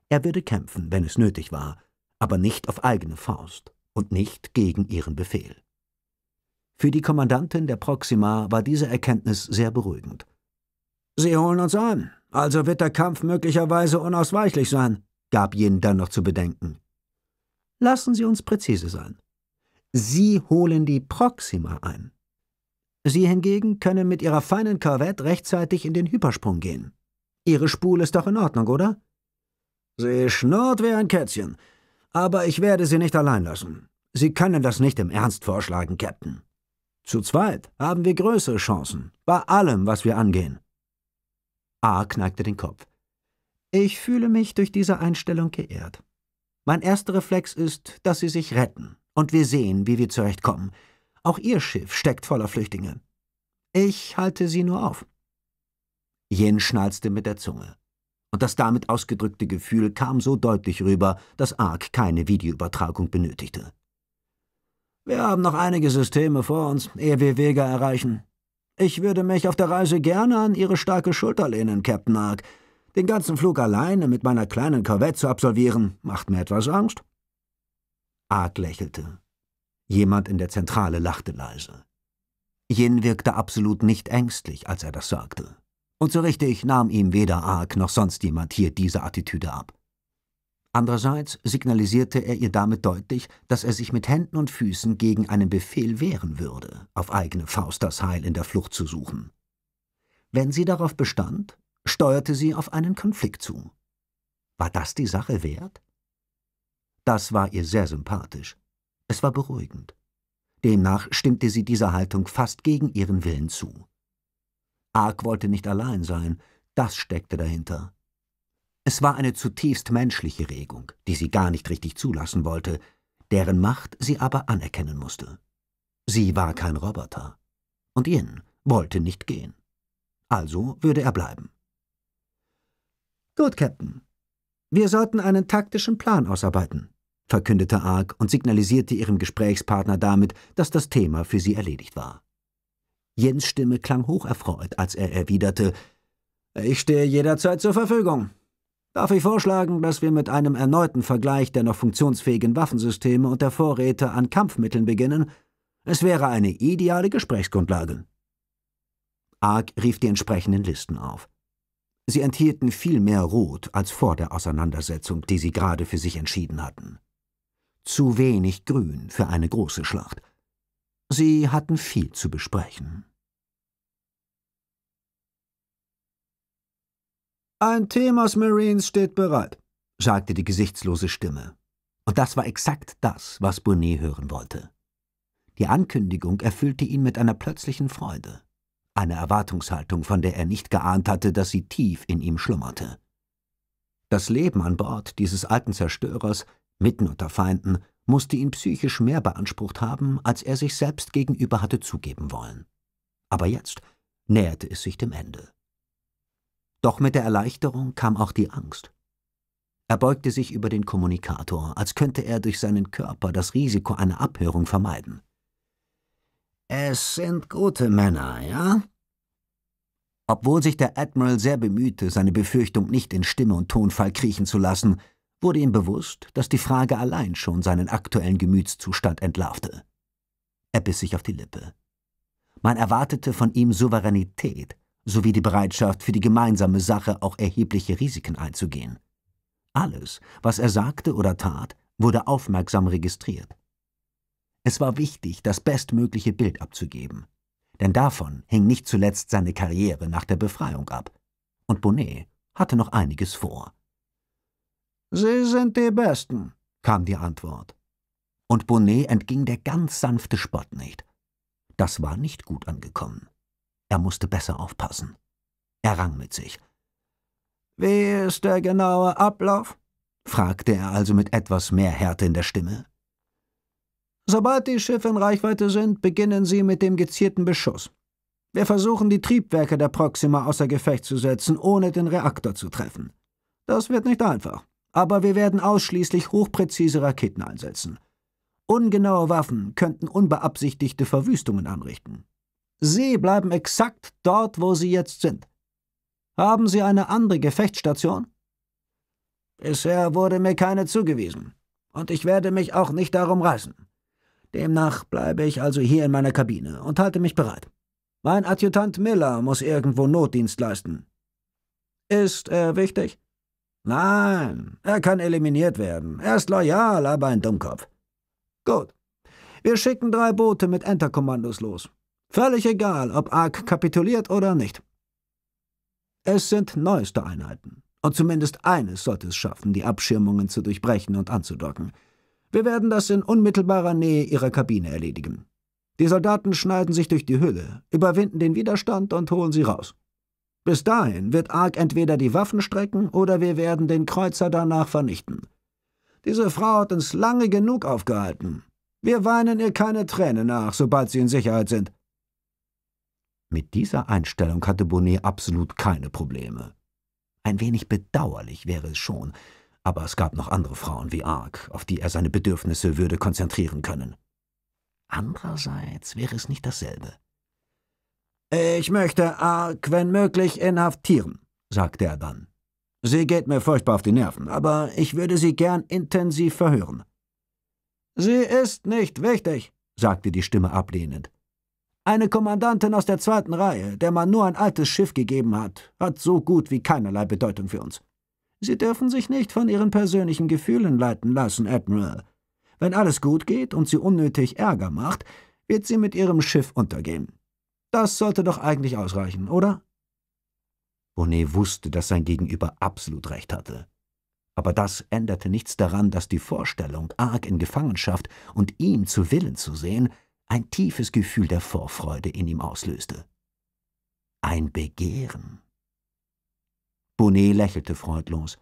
Er würde kämpfen, wenn es nötig war, aber nicht auf eigene Faust und nicht gegen ihren Befehl. Für die Kommandantin der Proxima war diese Erkenntnis sehr beruhigend. Sie holen uns an, also wird der Kampf möglicherweise unausweichlich sein, gab Yin dann noch zu bedenken. Lassen Sie uns präzise sein. Sie holen die Proxima ein. Sie hingegen können mit Ihrer feinen Korvette rechtzeitig in den Hypersprung gehen. Ihre Spule ist doch in Ordnung, oder? Sie schnurrt wie ein Kätzchen. Aber ich werde Sie nicht allein lassen. Sie können das nicht im Ernst vorschlagen, Captain. Zu zweit haben wir größere Chancen, bei allem, was wir angehen. A knackte den Kopf. Ich fühle mich durch diese Einstellung geehrt. Mein erster Reflex ist, dass Sie sich retten, und wir sehen, wie wir zurechtkommen. Auch ihr Schiff steckt voller Flüchtlinge. Ich halte sie nur auf. Jen schnalzte mit der Zunge. Und das damit ausgedrückte Gefühl kam so deutlich rüber, dass Ark keine Videoübertragung benötigte. Wir haben noch einige Systeme vor uns, ehe wir Vega erreichen. Ich würde mich auf der Reise gerne an Ihre starke Schulter lehnen, Captain Ark. Den ganzen Flug alleine mit meiner kleinen Korvette zu absolvieren, macht mir etwas Angst. Ark lächelte. Jemand in der Zentrale lachte leise. Jin wirkte absolut nicht ängstlich, als er das sagte. Und so richtig nahm ihm weder Ark noch sonst jemand hier diese Attitüde ab. Andererseits signalisierte er ihr damit deutlich, dass er sich mit Händen und Füßen gegen einen Befehl wehren würde, auf eigene Faust das Heil in der Flucht zu suchen. Wenn sie darauf bestand, steuerte sie auf einen Konflikt zu. War das die Sache wert? Das war ihr sehr sympathisch. Es war beruhigend. Demnach stimmte sie dieser Haltung fast gegen ihren Willen zu. Ark wollte nicht allein sein, das steckte dahinter. Es war eine zutiefst menschliche Regung, die sie gar nicht richtig zulassen wollte, deren Macht sie aber anerkennen musste. Sie war kein Roboter. Und Yin wollte nicht gehen. Also würde er bleiben. Gut, Captain. Wir sollten einen taktischen Plan ausarbeiten verkündete Arg und signalisierte ihrem Gesprächspartner damit, dass das Thema für sie erledigt war. Jens Stimme klang hocherfreut, als er erwiderte Ich stehe jederzeit zur Verfügung. Darf ich vorschlagen, dass wir mit einem erneuten Vergleich der noch funktionsfähigen Waffensysteme und der Vorräte an Kampfmitteln beginnen? Es wäre eine ideale Gesprächsgrundlage. Arg rief die entsprechenden Listen auf. Sie enthielten viel mehr Rot als vor der Auseinandersetzung, die sie gerade für sich entschieden hatten zu wenig Grün für eine große Schlacht. Sie hatten viel zu besprechen. Ein Team aus Marines steht bereit, sagte die gesichtslose Stimme. Und das war exakt das, was Bonnet hören wollte. Die Ankündigung erfüllte ihn mit einer plötzlichen Freude, einer Erwartungshaltung, von der er nicht geahnt hatte, dass sie tief in ihm schlummerte. Das Leben an Bord dieses alten Zerstörers mitten unter Feinden, musste ihn psychisch mehr beansprucht haben, als er sich selbst gegenüber hatte zugeben wollen. Aber jetzt näherte es sich dem Ende. Doch mit der Erleichterung kam auch die Angst. Er beugte sich über den Kommunikator, als könnte er durch seinen Körper das Risiko einer Abhörung vermeiden. Es sind gute Männer, ja? Obwohl sich der Admiral sehr bemühte, seine Befürchtung nicht in Stimme und Tonfall kriechen zu lassen, wurde ihm bewusst, dass die Frage allein schon seinen aktuellen Gemütszustand entlarvte. Er biss sich auf die Lippe. Man erwartete von ihm Souveränität sowie die Bereitschaft, für die gemeinsame Sache auch erhebliche Risiken einzugehen. Alles, was er sagte oder tat, wurde aufmerksam registriert. Es war wichtig, das bestmögliche Bild abzugeben, denn davon hing nicht zuletzt seine Karriere nach der Befreiung ab. Und Bonnet hatte noch einiges vor. Sie sind die Besten, kam die Antwort. Und Bonnet entging der ganz sanfte Spott nicht. Das war nicht gut angekommen. Er musste besser aufpassen. Er rang mit sich. Wie ist der genaue Ablauf? fragte er also mit etwas mehr Härte in der Stimme. Sobald die Schiffe in Reichweite sind, beginnen sie mit dem gezierten Beschuss. Wir versuchen, die Triebwerke der Proxima außer Gefecht zu setzen, ohne den Reaktor zu treffen. Das wird nicht einfach aber wir werden ausschließlich hochpräzise Raketen einsetzen. Ungenaue Waffen könnten unbeabsichtigte Verwüstungen anrichten. Sie bleiben exakt dort, wo Sie jetzt sind. Haben Sie eine andere Gefechtsstation? Bisher wurde mir keine zugewiesen, und ich werde mich auch nicht darum reißen. Demnach bleibe ich also hier in meiner Kabine und halte mich bereit. Mein Adjutant Miller muss irgendwo Notdienst leisten. Ist er wichtig? Nein, er kann eliminiert werden. Er ist loyal, aber ein Dummkopf. Gut. Wir schicken drei Boote mit Enterkommandos los. Völlig egal, ob Ark kapituliert oder nicht. Es sind neueste Einheiten. Und zumindest eines sollte es schaffen, die Abschirmungen zu durchbrechen und anzudocken. Wir werden das in unmittelbarer Nähe ihrer Kabine erledigen. Die Soldaten schneiden sich durch die Hülle, überwinden den Widerstand und holen sie raus. Bis dahin wird Ark entweder die Waffen strecken oder wir werden den Kreuzer danach vernichten. Diese Frau hat uns lange genug aufgehalten. Wir weinen ihr keine Tränen nach, sobald sie in Sicherheit sind. Mit dieser Einstellung hatte Bonnet absolut keine Probleme. Ein wenig bedauerlich wäre es schon, aber es gab noch andere Frauen wie Ark, auf die er seine Bedürfnisse würde konzentrieren können. Andererseits wäre es nicht dasselbe. Ich möchte Ark, äh, wenn möglich, inhaftieren, sagte er dann. Sie geht mir furchtbar auf die Nerven, aber ich würde sie gern intensiv verhören. Sie ist nicht wichtig, sagte die Stimme ablehnend. Eine Kommandantin aus der zweiten Reihe, der man nur ein altes Schiff gegeben hat, hat so gut wie keinerlei Bedeutung für uns. Sie dürfen sich nicht von Ihren persönlichen Gefühlen leiten lassen, Admiral. Wenn alles gut geht und sie unnötig Ärger macht, wird sie mit ihrem Schiff untergehen. Das sollte doch eigentlich ausreichen, oder? Bonnet wusste, dass sein Gegenüber absolut recht hatte. Aber das änderte nichts daran, dass die Vorstellung, arg in Gefangenschaft und ihn zu Willen zu sehen, ein tiefes Gefühl der Vorfreude in ihm auslöste. Ein Begehren. Bonnet lächelte freudlos.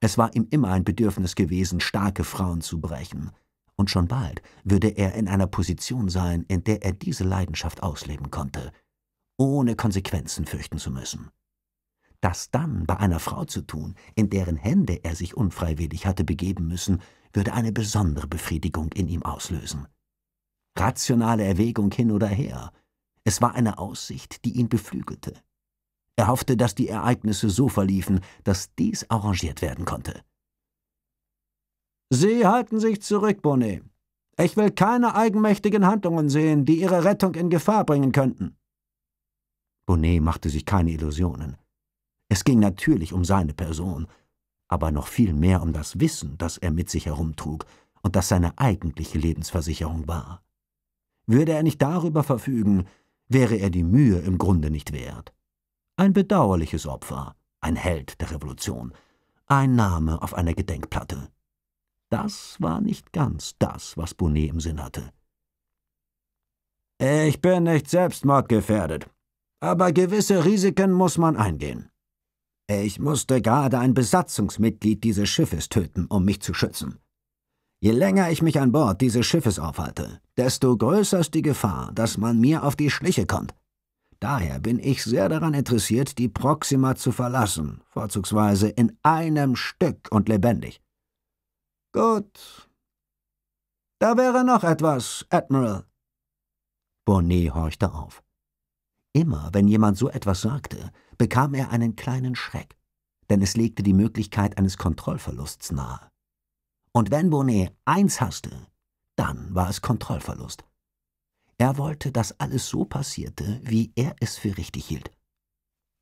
Es war ihm immer ein Bedürfnis gewesen, starke Frauen zu brechen – und schon bald würde er in einer Position sein, in der er diese Leidenschaft ausleben konnte, ohne Konsequenzen fürchten zu müssen. Das dann bei einer Frau zu tun, in deren Hände er sich unfreiwillig hatte begeben müssen, würde eine besondere Befriedigung in ihm auslösen. Rationale Erwägung hin oder her, es war eine Aussicht, die ihn beflügelte. Er hoffte, dass die Ereignisse so verliefen, dass dies arrangiert werden konnte. Sie halten sich zurück, Bonnet. Ich will keine eigenmächtigen Handlungen sehen, die Ihre Rettung in Gefahr bringen könnten. Bonnet machte sich keine Illusionen. Es ging natürlich um seine Person, aber noch viel mehr um das Wissen, das er mit sich herumtrug und das seine eigentliche Lebensversicherung war. Würde er nicht darüber verfügen, wäre er die Mühe im Grunde nicht wert. Ein bedauerliches Opfer, ein Held der Revolution, ein Name auf einer Gedenkplatte. Das war nicht ganz das, was Bonnet im Sinn hatte. Ich bin nicht selbstmordgefährdet, aber gewisse Risiken muss man eingehen. Ich musste gerade ein Besatzungsmitglied dieses Schiffes töten, um mich zu schützen. Je länger ich mich an Bord dieses Schiffes aufhalte, desto größer ist die Gefahr, dass man mir auf die Schliche kommt. Daher bin ich sehr daran interessiert, die Proxima zu verlassen, vorzugsweise in einem Stück und lebendig. Gut. Da wäre noch etwas, Admiral. Bonnet horchte auf. Immer, wenn jemand so etwas sagte, bekam er einen kleinen Schreck, denn es legte die Möglichkeit eines Kontrollverlusts nahe. Und wenn Bonnet eins hasste, dann war es Kontrollverlust. Er wollte, dass alles so passierte, wie er es für richtig hielt.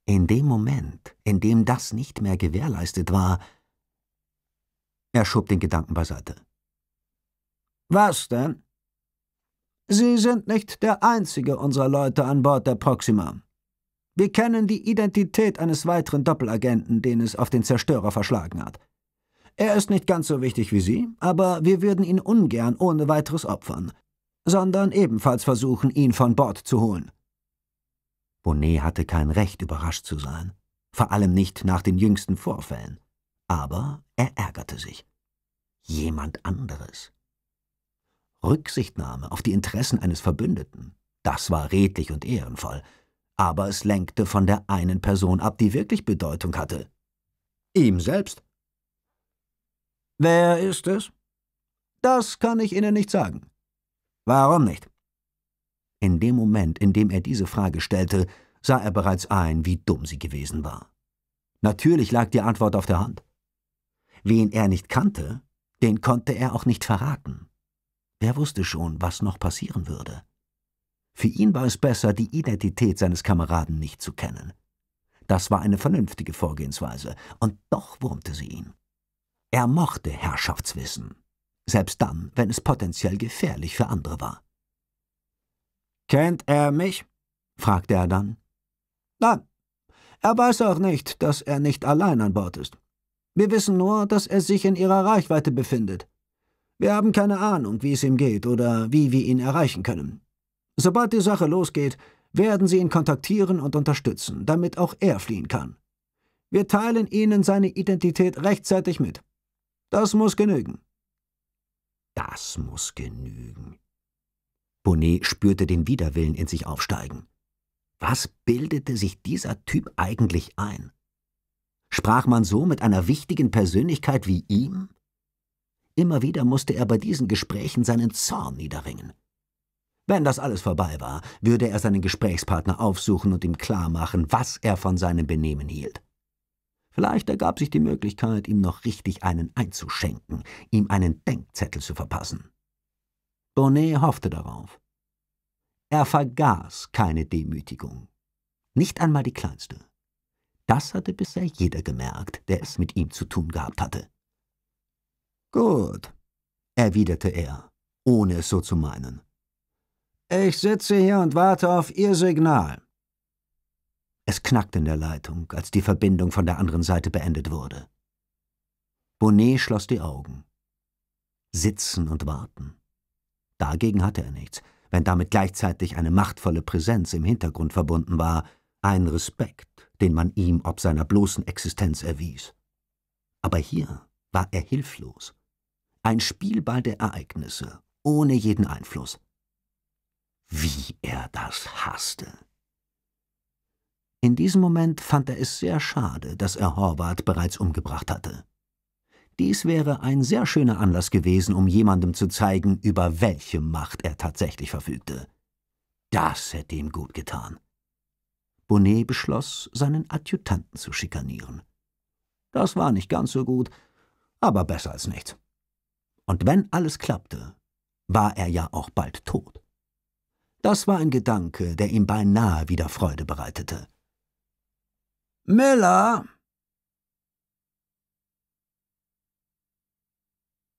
In dem Moment, in dem das nicht mehr gewährleistet war, er schob den Gedanken beiseite. Was denn? Sie sind nicht der einzige unserer Leute an Bord der Proxima. Wir kennen die Identität eines weiteren Doppelagenten, den es auf den Zerstörer verschlagen hat. Er ist nicht ganz so wichtig wie Sie, aber wir würden ihn ungern ohne weiteres opfern, sondern ebenfalls versuchen, ihn von Bord zu holen. Bonnet hatte kein Recht, überrascht zu sein, vor allem nicht nach den jüngsten Vorfällen aber er ärgerte sich. Jemand anderes. Rücksichtnahme auf die Interessen eines Verbündeten, das war redlich und ehrenvoll, aber es lenkte von der einen Person ab, die wirklich Bedeutung hatte. Ihm selbst. Wer ist es? Das kann ich Ihnen nicht sagen. Warum nicht? In dem Moment, in dem er diese Frage stellte, sah er bereits ein, wie dumm sie gewesen war. Natürlich lag die Antwort auf der Hand. Wen er nicht kannte, den konnte er auch nicht verraten. Wer wusste schon, was noch passieren würde? Für ihn war es besser, die Identität seines Kameraden nicht zu kennen. Das war eine vernünftige Vorgehensweise, und doch wurmte sie ihn. Er mochte Herrschaftswissen, selbst dann, wenn es potenziell gefährlich für andere war. Kennt er mich? fragte er dann. Nein, er weiß auch nicht, dass er nicht allein an Bord ist. Wir wissen nur, dass er sich in ihrer Reichweite befindet. Wir haben keine Ahnung, wie es ihm geht oder wie wir ihn erreichen können. Sobald die Sache losgeht, werden sie ihn kontaktieren und unterstützen, damit auch er fliehen kann. Wir teilen ihnen seine Identität rechtzeitig mit. Das muss genügen. Das muss genügen. Bonnet spürte den Widerwillen in sich aufsteigen. Was bildete sich dieser Typ eigentlich ein? Sprach man so mit einer wichtigen Persönlichkeit wie ihm? Immer wieder musste er bei diesen Gesprächen seinen Zorn niederringen. Wenn das alles vorbei war, würde er seinen Gesprächspartner aufsuchen und ihm klarmachen, was er von seinem Benehmen hielt. Vielleicht ergab sich die Möglichkeit, ihm noch richtig einen einzuschenken, ihm einen Denkzettel zu verpassen. Bonnet hoffte darauf. Er vergaß keine Demütigung, nicht einmal die kleinste. Das hatte bisher jeder gemerkt, der es mit ihm zu tun gehabt hatte. Gut, erwiderte er, ohne es so zu meinen. Ich sitze hier und warte auf Ihr Signal. Es knackte in der Leitung, als die Verbindung von der anderen Seite beendet wurde. Bonnet schloss die Augen. Sitzen und warten. Dagegen hatte er nichts, wenn damit gleichzeitig eine machtvolle Präsenz im Hintergrund verbunden war, ein Respekt den man ihm ob seiner bloßen Existenz erwies. Aber hier war er hilflos, ein Spielball der Ereignisse, ohne jeden Einfluss. Wie er das hasste! In diesem Moment fand er es sehr schade, dass er Horvath bereits umgebracht hatte. Dies wäre ein sehr schöner Anlass gewesen, um jemandem zu zeigen, über welche Macht er tatsächlich verfügte. Das hätte ihm gut getan. Bonnet beschloss, seinen Adjutanten zu schikanieren. Das war nicht ganz so gut, aber besser als nichts. Und wenn alles klappte, war er ja auch bald tot. Das war ein Gedanke, der ihm beinahe wieder Freude bereitete. Miller!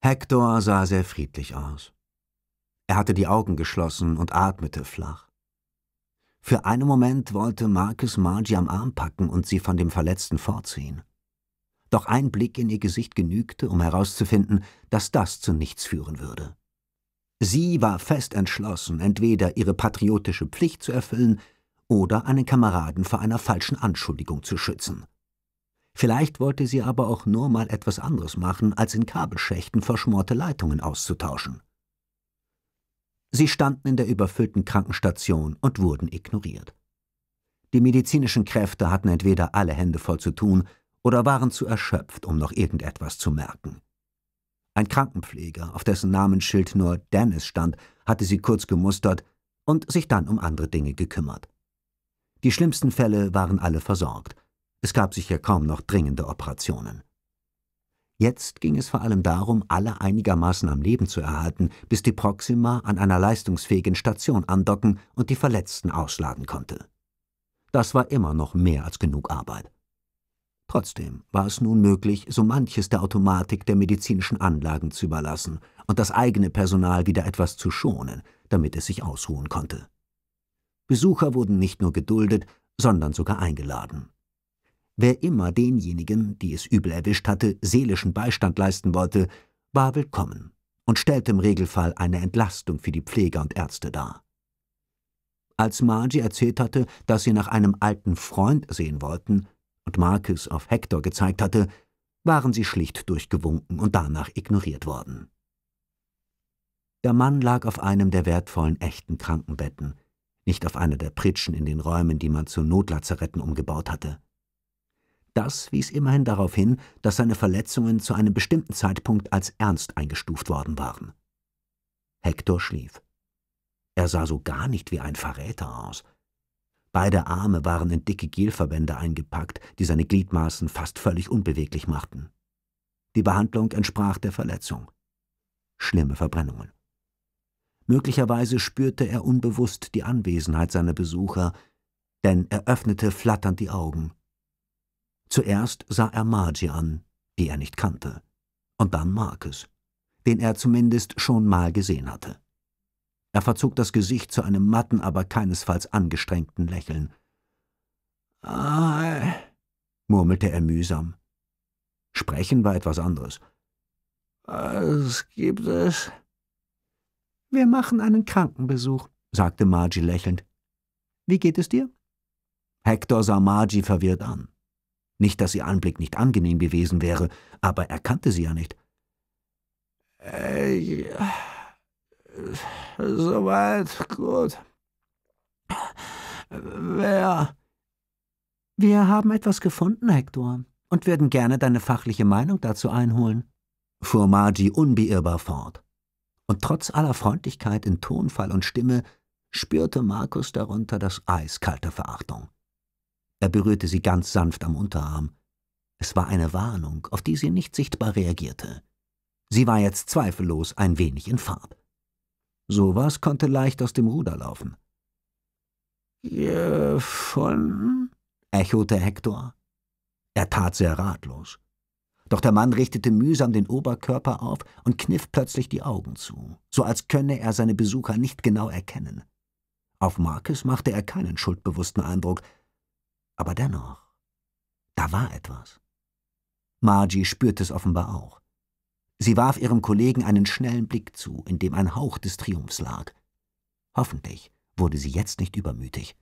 Hector sah sehr friedlich aus. Er hatte die Augen geschlossen und atmete flach. Für einen Moment wollte Marcus Margie am Arm packen und sie von dem Verletzten fortziehen. Doch ein Blick in ihr Gesicht genügte, um herauszufinden, dass das zu nichts führen würde. Sie war fest entschlossen, entweder ihre patriotische Pflicht zu erfüllen oder einen Kameraden vor einer falschen Anschuldigung zu schützen. Vielleicht wollte sie aber auch nur mal etwas anderes machen, als in Kabelschächten verschmorte Leitungen auszutauschen. Sie standen in der überfüllten Krankenstation und wurden ignoriert. Die medizinischen Kräfte hatten entweder alle Hände voll zu tun oder waren zu erschöpft, um noch irgendetwas zu merken. Ein Krankenpfleger, auf dessen Namensschild nur Dennis stand, hatte sie kurz gemustert und sich dann um andere Dinge gekümmert. Die schlimmsten Fälle waren alle versorgt. Es gab sicher kaum noch dringende Operationen. Jetzt ging es vor allem darum, alle einigermaßen am Leben zu erhalten, bis die Proxima an einer leistungsfähigen Station andocken und die Verletzten ausladen konnte. Das war immer noch mehr als genug Arbeit. Trotzdem war es nun möglich, so manches der Automatik der medizinischen Anlagen zu überlassen und das eigene Personal wieder etwas zu schonen, damit es sich ausruhen konnte. Besucher wurden nicht nur geduldet, sondern sogar eingeladen. Wer immer denjenigen, die es übel erwischt hatte, seelischen Beistand leisten wollte, war willkommen und stellte im Regelfall eine Entlastung für die Pfleger und Ärzte dar. Als Margie erzählt hatte, dass sie nach einem alten Freund sehen wollten und Marcus auf Hector gezeigt hatte, waren sie schlicht durchgewunken und danach ignoriert worden. Der Mann lag auf einem der wertvollen echten Krankenbetten, nicht auf einer der Pritschen in den Räumen, die man zu Notlazaretten umgebaut hatte. Das wies immerhin darauf hin, dass seine Verletzungen zu einem bestimmten Zeitpunkt als ernst eingestuft worden waren. Hektor schlief. Er sah so gar nicht wie ein Verräter aus. Beide Arme waren in dicke Gelverbände eingepackt, die seine Gliedmaßen fast völlig unbeweglich machten. Die Behandlung entsprach der Verletzung. Schlimme Verbrennungen. Möglicherweise spürte er unbewusst die Anwesenheit seiner Besucher, denn er öffnete flatternd die Augen. Zuerst sah er Margie an, die er nicht kannte, und dann Marcus, den er zumindest schon mal gesehen hatte. Er verzog das Gesicht zu einem matten, aber keinesfalls angestrengten Lächeln. Ah, murmelte er mühsam. Sprechen war etwas anderes. Was gibt es? Wir machen einen Krankenbesuch, sagte Margie lächelnd. Wie geht es dir? Hector sah Margie verwirrt an. Nicht, dass ihr Anblick nicht angenehm gewesen wäre, aber er kannte sie ja nicht. Äh, ja. Soweit, gut. Wer? Wir haben etwas gefunden, Hector, und würden gerne deine fachliche Meinung dazu einholen, fuhr Margie unbeirrbar fort. Und trotz aller Freundlichkeit in Tonfall und Stimme spürte Markus darunter das Eis kalter Verachtung. Er berührte sie ganz sanft am Unterarm. Es war eine Warnung, auf die sie nicht sichtbar reagierte. Sie war jetzt zweifellos ein wenig in Farb. Sowas konnte leicht aus dem Ruder laufen. Gefunden? echote Hektor. Er tat sehr ratlos. Doch der Mann richtete mühsam den Oberkörper auf und kniff plötzlich die Augen zu, so als könne er seine Besucher nicht genau erkennen. Auf Marcus machte er keinen schuldbewussten Eindruck, aber dennoch, da war etwas. Margie spürte es offenbar auch. Sie warf ihrem Kollegen einen schnellen Blick zu, in dem ein Hauch des Triumphs lag. Hoffentlich wurde sie jetzt nicht übermütig.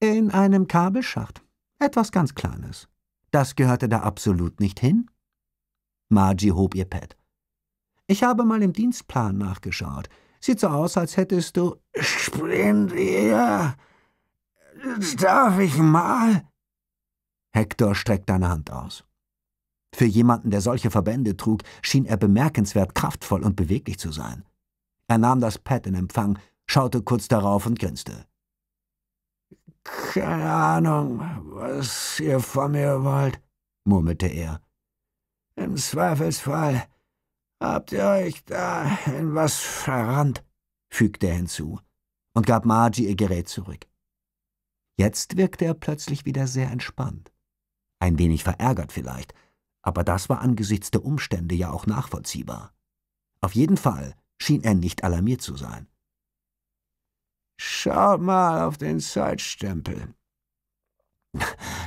In einem Kabelschacht. Etwas ganz Kleines. Das gehörte da absolut nicht hin. Margie hob ihr Pad. Ich habe mal im Dienstplan nachgeschaut. Sieht so aus, als hättest du. Sprint, Sprindier! darf ich mal? Hector streckte eine Hand aus. Für jemanden, der solche Verbände trug, schien er bemerkenswert kraftvoll und beweglich zu sein. Er nahm das Pad in Empfang, schaute kurz darauf und grinste. Keine Ahnung, was ihr von mir wollt, murmelte er. Im Zweifelsfall habt ihr euch da in was verrannt, fügte er hinzu und gab Margie ihr Gerät zurück. Jetzt wirkte er plötzlich wieder sehr entspannt. Ein wenig verärgert vielleicht, aber das war angesichts der Umstände ja auch nachvollziehbar. Auf jeden Fall schien er nicht alarmiert zu sein. Schaut mal auf den Zeitstempel.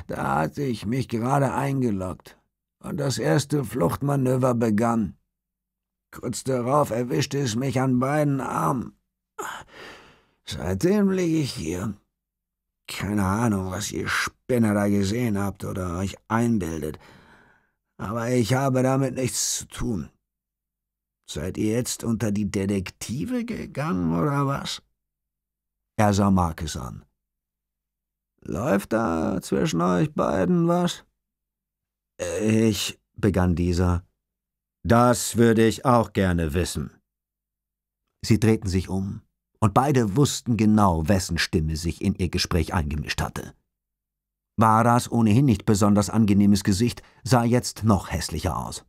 Da hatte ich mich gerade eingeloggt und das erste Fluchtmanöver begann. Kurz darauf erwischte es mich an beiden Armen. Seitdem liege ich hier. Keine Ahnung, was ihr Spinner da gesehen habt oder euch einbildet. Aber ich habe damit nichts zu tun. Seid ihr jetzt unter die Detektive gegangen oder was? Er sah Marcus an. Läuft da zwischen euch beiden was? Ich, begann dieser. Das würde ich auch gerne wissen. Sie drehten sich um, und beide wussten genau, wessen Stimme sich in ihr Gespräch eingemischt hatte. Varas ohnehin nicht besonders angenehmes Gesicht sah jetzt noch hässlicher aus.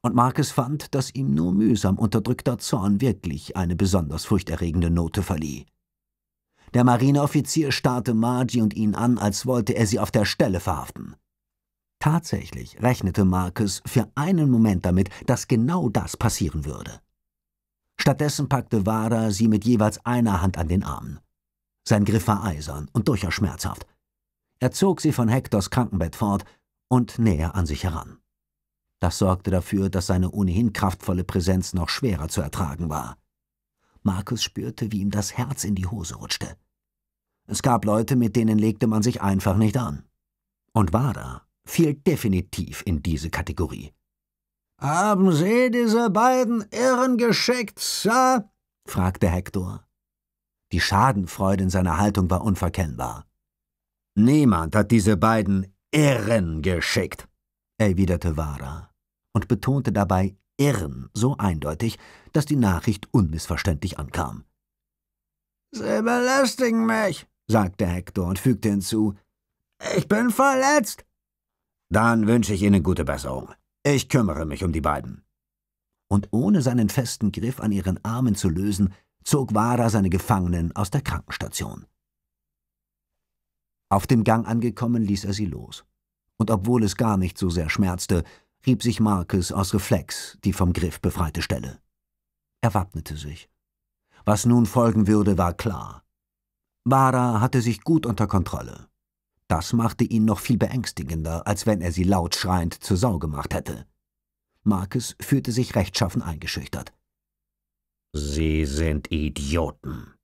Und Marcus fand, dass ihm nur mühsam unterdrückter Zorn wirklich eine besonders furchterregende Note verlieh. Der Marineoffizier starrte Margie und ihn an, als wollte er sie auf der Stelle verhaften. Tatsächlich rechnete Marcus für einen Moment damit, dass genau das passieren würde. Stattdessen packte Wada sie mit jeweils einer Hand an den Armen. Sein Griff war eisern und durchaus schmerzhaft. Er zog sie von Hektors Krankenbett fort und näher an sich heran. Das sorgte dafür, dass seine ohnehin kraftvolle Präsenz noch schwerer zu ertragen war. Markus spürte, wie ihm das Herz in die Hose rutschte. Es gab Leute, mit denen legte man sich einfach nicht an. Und Wada fiel definitiv in diese Kategorie. Haben Sie diese beiden Irren geschickt, Sir? fragte Hector. Die Schadenfreude in seiner Haltung war unverkennbar. Niemand hat diese beiden Irren geschickt, erwiderte Vara und betonte dabei Irren so eindeutig, dass die Nachricht unmissverständlich ankam. Sie belästigen mich, sagte Hector und fügte hinzu. Ich bin verletzt. Dann wünsche ich Ihnen gute Besserung. Ich kümmere mich um die beiden. Und ohne seinen festen Griff an ihren Armen zu lösen, zog Vara seine Gefangenen aus der Krankenstation. Auf dem Gang angekommen, ließ er sie los. Und obwohl es gar nicht so sehr schmerzte, rieb sich Marcus aus Reflex die vom Griff befreite Stelle. Er wappnete sich. Was nun folgen würde, war klar. Vara hatte sich gut unter Kontrolle. Das machte ihn noch viel beängstigender, als wenn er sie laut schreiend zur Sau gemacht hätte. Marcus fühlte sich rechtschaffen eingeschüchtert. Sie sind Idioten.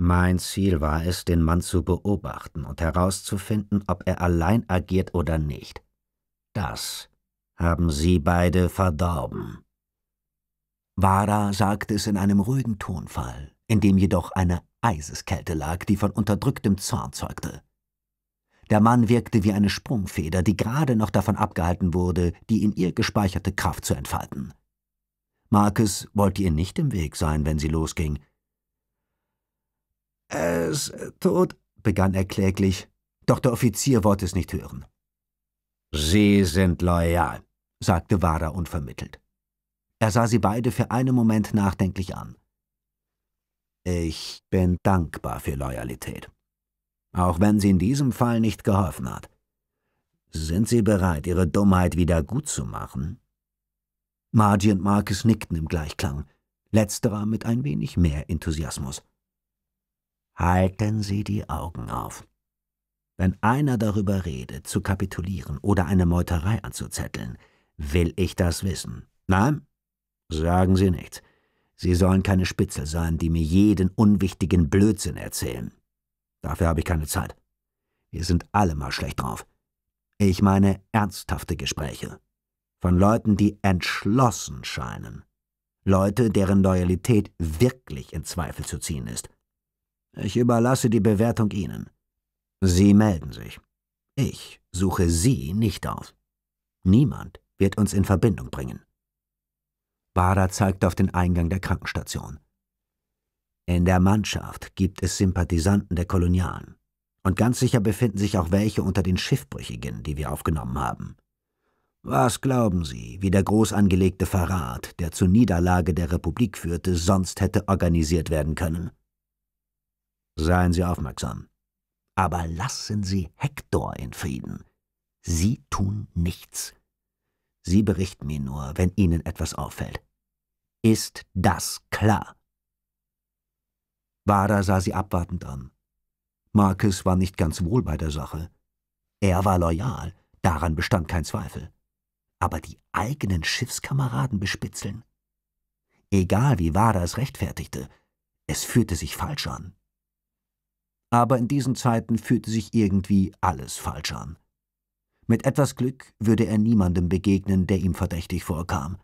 Mein Ziel war es, den Mann zu beobachten und herauszufinden, ob er allein agiert oder nicht. Das haben Sie beide verdorben. Vara sagte es in einem ruhigen Tonfall, in dem jedoch eine Eiseskälte lag, die von unterdrücktem Zorn zeugte. Der Mann wirkte wie eine Sprungfeder, die gerade noch davon abgehalten wurde, die in ihr gespeicherte Kraft zu entfalten. Marcus wollte ihr nicht im Weg sein, wenn sie losging. Es tut, begann er kläglich, doch der Offizier wollte es nicht hören. Sie sind loyal, sagte Wada unvermittelt. Er sah sie beide für einen Moment nachdenklich an. Ich bin dankbar für Loyalität auch wenn sie in diesem Fall nicht geholfen hat. Sind Sie bereit, Ihre Dummheit wieder gut zu machen? Margie und Marcus nickten im Gleichklang, letzterer mit ein wenig mehr Enthusiasmus. Halten Sie die Augen auf. Wenn einer darüber redet, zu kapitulieren oder eine Meuterei anzuzetteln, will ich das wissen. Nein? Sagen Sie nichts. Sie sollen keine Spitzel sein, die mir jeden unwichtigen Blödsinn erzählen. Dafür habe ich keine Zeit. Wir sind alle mal schlecht drauf. Ich meine ernsthafte Gespräche. Von Leuten, die entschlossen scheinen. Leute, deren Loyalität wirklich in Zweifel zu ziehen ist. Ich überlasse die Bewertung Ihnen. Sie melden sich. Ich suche Sie nicht auf. Niemand wird uns in Verbindung bringen. Bader zeigt auf den Eingang der Krankenstation. In der Mannschaft gibt es Sympathisanten der Kolonialen. Und ganz sicher befinden sich auch welche unter den Schiffbrüchigen, die wir aufgenommen haben. Was glauben Sie, wie der groß angelegte Verrat, der zur Niederlage der Republik führte, sonst hätte organisiert werden können? Seien Sie aufmerksam. Aber lassen Sie Hector in Frieden. Sie tun nichts. Sie berichten mir nur, wenn Ihnen etwas auffällt. Ist das klar? Wada sah sie abwartend an. Marcus war nicht ganz wohl bei der Sache. Er war loyal, daran bestand kein Zweifel. Aber die eigenen Schiffskameraden bespitzeln? Egal wie Wada es rechtfertigte, es fühlte sich falsch an. Aber in diesen Zeiten fühlte sich irgendwie alles falsch an. Mit etwas Glück würde er niemandem begegnen, der ihm verdächtig vorkam.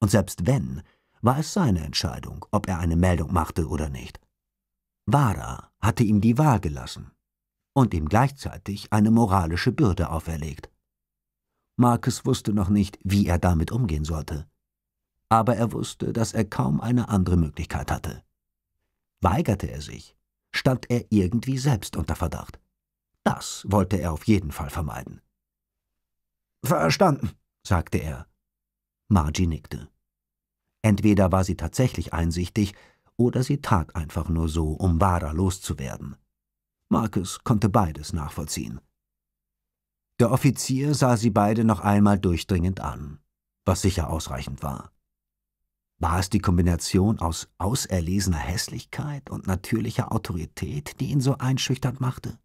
Und selbst wenn, war es seine Entscheidung, ob er eine Meldung machte oder nicht. Vara hatte ihm die Wahl gelassen und ihm gleichzeitig eine moralische Bürde auferlegt. Marcus wusste noch nicht, wie er damit umgehen sollte. Aber er wusste, dass er kaum eine andere Möglichkeit hatte. Weigerte er sich, stand er irgendwie selbst unter Verdacht. Das wollte er auf jeden Fall vermeiden. Verstanden, sagte er. Margie nickte. Entweder war sie tatsächlich einsichtig, oder sie tat einfach nur so, um Vara loszuwerden. Marcus konnte beides nachvollziehen. Der Offizier sah sie beide noch einmal durchdringend an, was sicher ausreichend war. War es die Kombination aus auserlesener Hässlichkeit und natürlicher Autorität, die ihn so einschüchternd machte?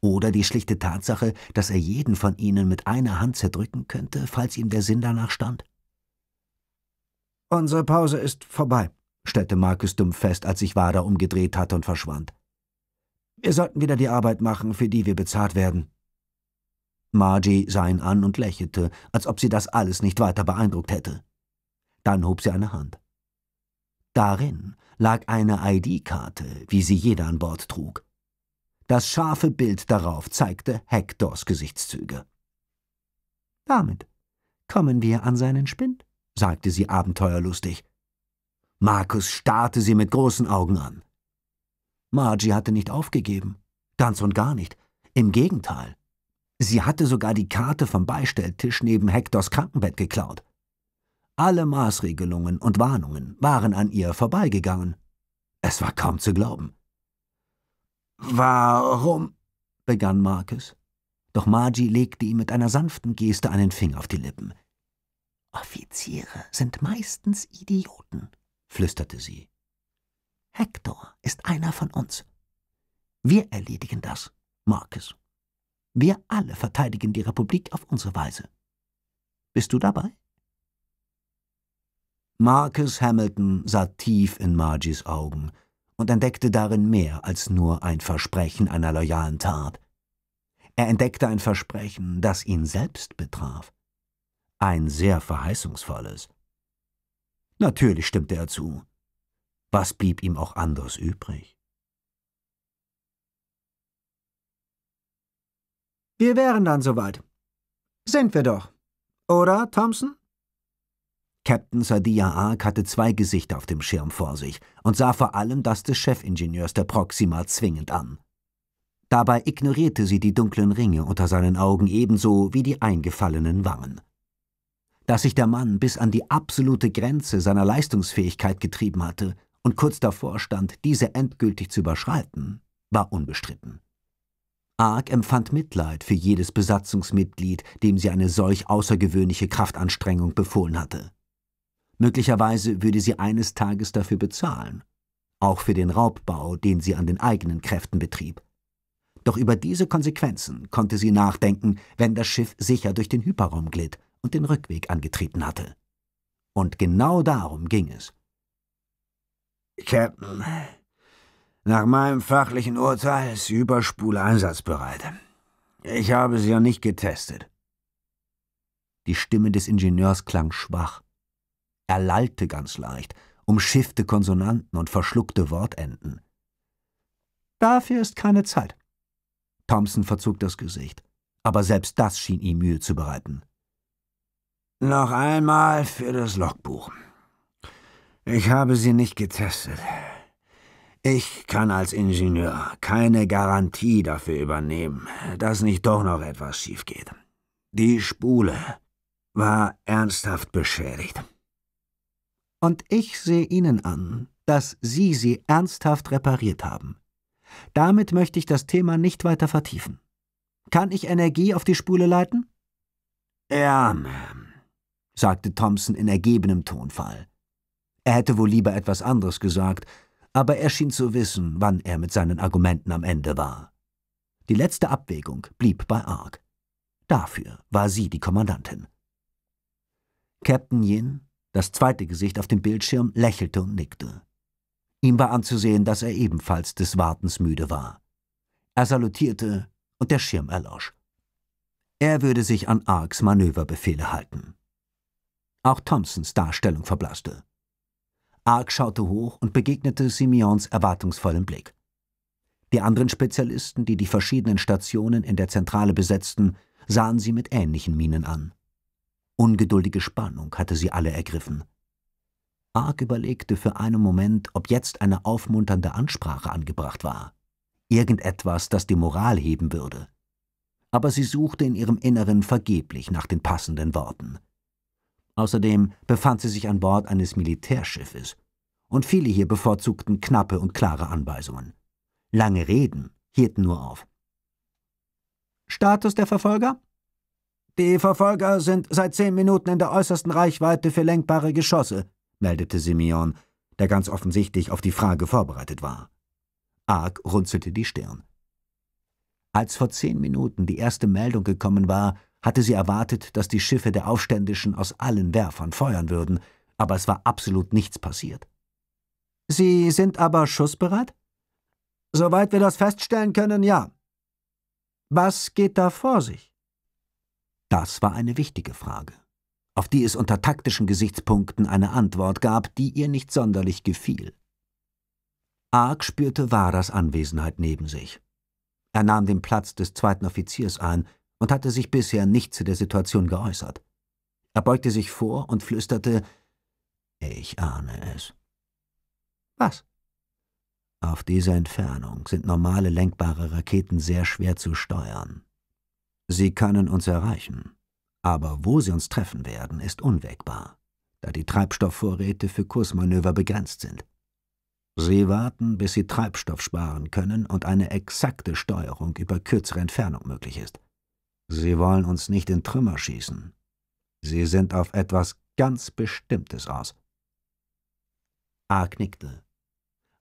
Oder die schlichte Tatsache, dass er jeden von ihnen mit einer Hand zerdrücken könnte, falls ihm der Sinn danach stand? Unsere Pause ist vorbei, stellte Markus dumm fest, als sich Wada umgedreht hatte und verschwand. Wir sollten wieder die Arbeit machen, für die wir bezahlt werden. Margie sah ihn an und lächelte, als ob sie das alles nicht weiter beeindruckt hätte. Dann hob sie eine Hand. Darin lag eine ID-Karte, wie sie jeder an Bord trug. Das scharfe Bild darauf zeigte Hectors Gesichtszüge. Damit kommen wir an seinen Spind, sagte sie abenteuerlustig. Markus starrte sie mit großen Augen an. Margie hatte nicht aufgegeben. Ganz und gar nicht. Im Gegenteil. Sie hatte sogar die Karte vom Beistelltisch neben Hektors Krankenbett geklaut. Alle Maßregelungen und Warnungen waren an ihr vorbeigegangen. Es war kaum zu glauben. Warum? begann Markus. Doch Margie legte ihm mit einer sanften Geste einen Finger auf die Lippen. Offiziere sind meistens Idioten, flüsterte sie. Hector ist einer von uns. Wir erledigen das, Marcus. Wir alle verteidigen die Republik auf unsere Weise. Bist du dabei? Marcus Hamilton sah tief in Margies Augen und entdeckte darin mehr als nur ein Versprechen einer loyalen Tat. Er entdeckte ein Versprechen, das ihn selbst betraf. Ein sehr verheißungsvolles. Natürlich stimmte er zu. Was blieb ihm auch anderes übrig? Wir wären dann soweit. Sind wir doch. Oder, Thompson? Captain Sadia Ark hatte zwei Gesichter auf dem Schirm vor sich und sah vor allem das des Chefingenieurs der Proxima zwingend an. Dabei ignorierte sie die dunklen Ringe unter seinen Augen ebenso wie die eingefallenen Wangen dass sich der Mann bis an die absolute Grenze seiner Leistungsfähigkeit getrieben hatte und kurz davor stand, diese endgültig zu überschreiten, war unbestritten. Arg empfand Mitleid für jedes Besatzungsmitglied, dem sie eine solch außergewöhnliche Kraftanstrengung befohlen hatte. Möglicherweise würde sie eines Tages dafür bezahlen, auch für den Raubbau, den sie an den eigenen Kräften betrieb. Doch über diese Konsequenzen konnte sie nachdenken, wenn das Schiff sicher durch den Hyperraum glitt und den Rückweg angetreten hatte. Und genau darum ging es. Captain, nach meinem fachlichen Urteil ist die Überspule einsatzbereit. Ich habe sie ja nicht getestet. Die Stimme des Ingenieurs klang schwach. Er lallte ganz leicht, umschiffte Konsonanten und verschluckte Wortenden. Dafür ist keine Zeit. Thompson verzog das Gesicht, aber selbst das schien ihm Mühe zu bereiten. Noch einmal für das Logbuch. Ich habe sie nicht getestet. Ich kann als Ingenieur keine Garantie dafür übernehmen, dass nicht doch noch etwas schief geht. Die Spule war ernsthaft beschädigt. Und ich sehe Ihnen an, dass Sie sie ernsthaft repariert haben. Damit möchte ich das Thema nicht weiter vertiefen. Kann ich Energie auf die Spule leiten? Ja, Ma'am sagte Thompson in ergebenem Tonfall. Er hätte wohl lieber etwas anderes gesagt, aber er schien zu wissen, wann er mit seinen Argumenten am Ende war. Die letzte Abwägung blieb bei Ark. Dafür war sie die Kommandantin. Captain Yin, das zweite Gesicht auf dem Bildschirm, lächelte und nickte. Ihm war anzusehen, dass er ebenfalls des Wartens müde war. Er salutierte und der Schirm erlosch. Er würde sich an Arks Manöverbefehle halten. Auch Thompsons Darstellung verblasste. Ark schaute hoch und begegnete Simeons erwartungsvollem Blick. Die anderen Spezialisten, die die verschiedenen Stationen in der Zentrale besetzten, sahen sie mit ähnlichen Mienen an. Ungeduldige Spannung hatte sie alle ergriffen. Ark überlegte für einen Moment, ob jetzt eine aufmunternde Ansprache angebracht war. Irgendetwas, das die Moral heben würde. Aber sie suchte in ihrem Inneren vergeblich nach den passenden Worten. Außerdem befand sie sich an Bord eines Militärschiffes, und viele hier bevorzugten knappe und klare Anweisungen. Lange Reden hielten nur auf. Status der Verfolger? Die Verfolger sind seit zehn Minuten in der äußersten Reichweite für lenkbare Geschosse, meldete Simeon, der ganz offensichtlich auf die Frage vorbereitet war. Ark runzelte die Stirn. Als vor zehn Minuten die erste Meldung gekommen war, hatte sie erwartet, dass die Schiffe der Aufständischen aus allen Werfern feuern würden, aber es war absolut nichts passiert. Sie sind aber schussbereit? Soweit wir das feststellen können, ja. Was geht da vor sich? Das war eine wichtige Frage, auf die es unter taktischen Gesichtspunkten eine Antwort gab, die ihr nicht sonderlich gefiel. Ark spürte Varas Anwesenheit neben sich. Er nahm den Platz des zweiten Offiziers ein, und hatte sich bisher nicht zu der Situation geäußert. Er beugte sich vor und flüsterte Ich ahne es. Was? Auf dieser Entfernung sind normale lenkbare Raketen sehr schwer zu steuern. Sie können uns erreichen, aber wo sie uns treffen werden, ist unwägbar, da die Treibstoffvorräte für Kursmanöver begrenzt sind. Sie warten, bis sie Treibstoff sparen können und eine exakte Steuerung über kürzere Entfernung möglich ist. Sie wollen uns nicht in Trümmer schießen. Sie sind auf etwas ganz Bestimmtes aus. A knickte.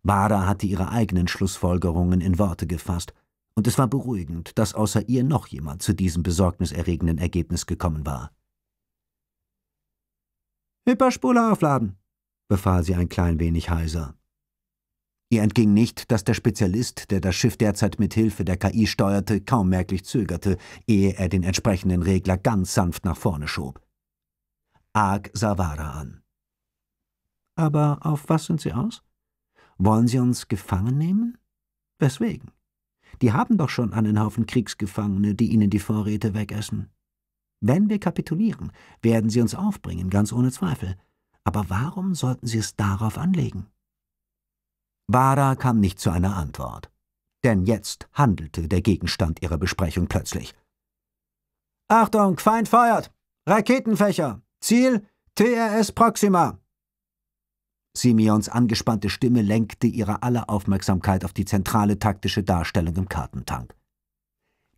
Mara hatte ihre eigenen Schlussfolgerungen in Worte gefasst, und es war beruhigend, dass außer ihr noch jemand zu diesem besorgniserregenden Ergebnis gekommen war. Hyperspule aufladen, befahl sie ein klein wenig heiser. Ihr entging nicht, dass der Spezialist, der das Schiff derzeit mit Hilfe der KI steuerte, kaum merklich zögerte, ehe er den entsprechenden Regler ganz sanft nach vorne schob. Arg sah Savara an. Aber auf was sind Sie aus? Wollen Sie uns gefangen nehmen? Weswegen? Die haben doch schon einen Haufen Kriegsgefangene, die ihnen die Vorräte wegessen. Wenn wir kapitulieren, werden sie uns aufbringen, ganz ohne Zweifel. Aber warum sollten sie es darauf anlegen? Wara kam nicht zu einer Antwort. Denn jetzt handelte der Gegenstand ihrer Besprechung plötzlich. Achtung, Feind feuert! Raketenfächer! Ziel TRS Proxima! Simeons angespannte Stimme lenkte ihre aller Aufmerksamkeit auf die zentrale taktische Darstellung im Kartentank.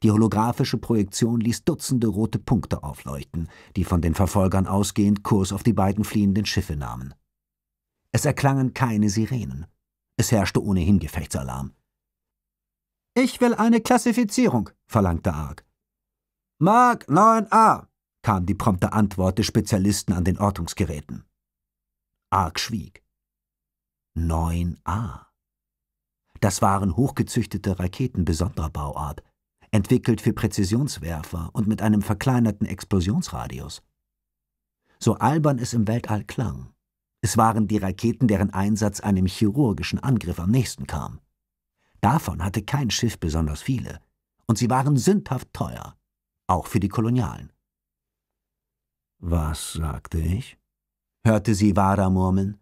Die holographische Projektion ließ Dutzende rote Punkte aufleuchten, die von den Verfolgern ausgehend Kurs auf die beiden fliehenden Schiffe nahmen. Es erklangen keine Sirenen. Es herrschte ohnehin Gefechtsalarm. Ich will eine Klassifizierung, verlangte Arg. Mark 9a, kam die prompte Antwort des Spezialisten an den Ortungsgeräten. Arg schwieg. 9a. Das waren hochgezüchtete Raketen besonderer Bauart, entwickelt für Präzisionswerfer und mit einem verkleinerten Explosionsradius. So albern es im Weltall klang, es waren die Raketen, deren Einsatz einem chirurgischen Angriff am nächsten kam. Davon hatte kein Schiff besonders viele, und sie waren sündhaft teuer, auch für die Kolonialen. Was sagte ich? hörte sie Wada murmeln.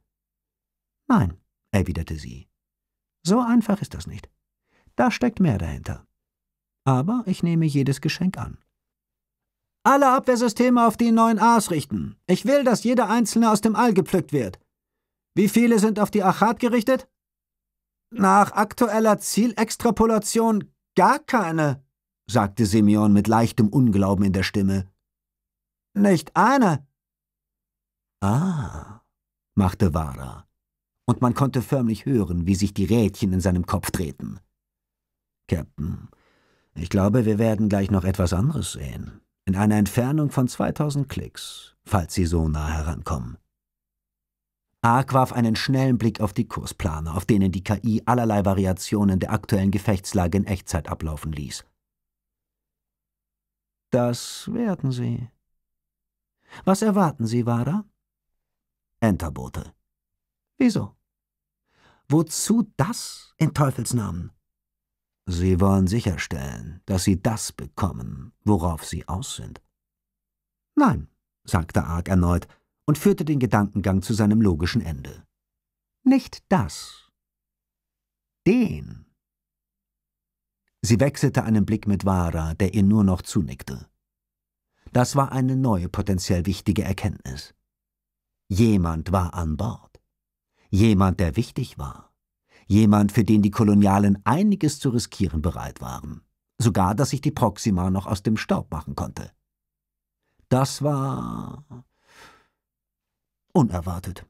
Nein, erwiderte sie. So einfach ist das nicht. Da steckt mehr dahinter. Aber ich nehme jedes Geschenk an. Alle Abwehrsysteme auf die neuen A's richten. Ich will, dass jeder einzelne aus dem All gepflückt wird. Wie viele sind auf die Achat gerichtet? Nach aktueller Zielextrapolation gar keine, sagte Simeon mit leichtem Unglauben in der Stimme. Nicht eine. Ah, machte Vara, und man konnte förmlich hören, wie sich die Rädchen in seinem Kopf drehten. Captain, ich glaube, wir werden gleich noch etwas anderes sehen in einer Entfernung von 2000 Klicks, falls sie so nah herankommen. Ark warf einen schnellen Blick auf die Kursplane, auf denen die KI allerlei Variationen der aktuellen Gefechtslage in Echtzeit ablaufen ließ. Das werden Sie. Was erwarten Sie, Wada? Enterbote. Wieso? Wozu das in Teufels Namen? Sie wollen sicherstellen, dass Sie das bekommen, worauf Sie aus sind. Nein, sagte Arg erneut und führte den Gedankengang zu seinem logischen Ende. Nicht das. Den. Sie wechselte einen Blick mit Vara, der ihr nur noch zunickte. Das war eine neue potenziell wichtige Erkenntnis. Jemand war an Bord. Jemand, der wichtig war jemand, für den die Kolonialen einiges zu riskieren bereit waren, sogar dass ich die Proxima noch aus dem Staub machen konnte. Das war unerwartet.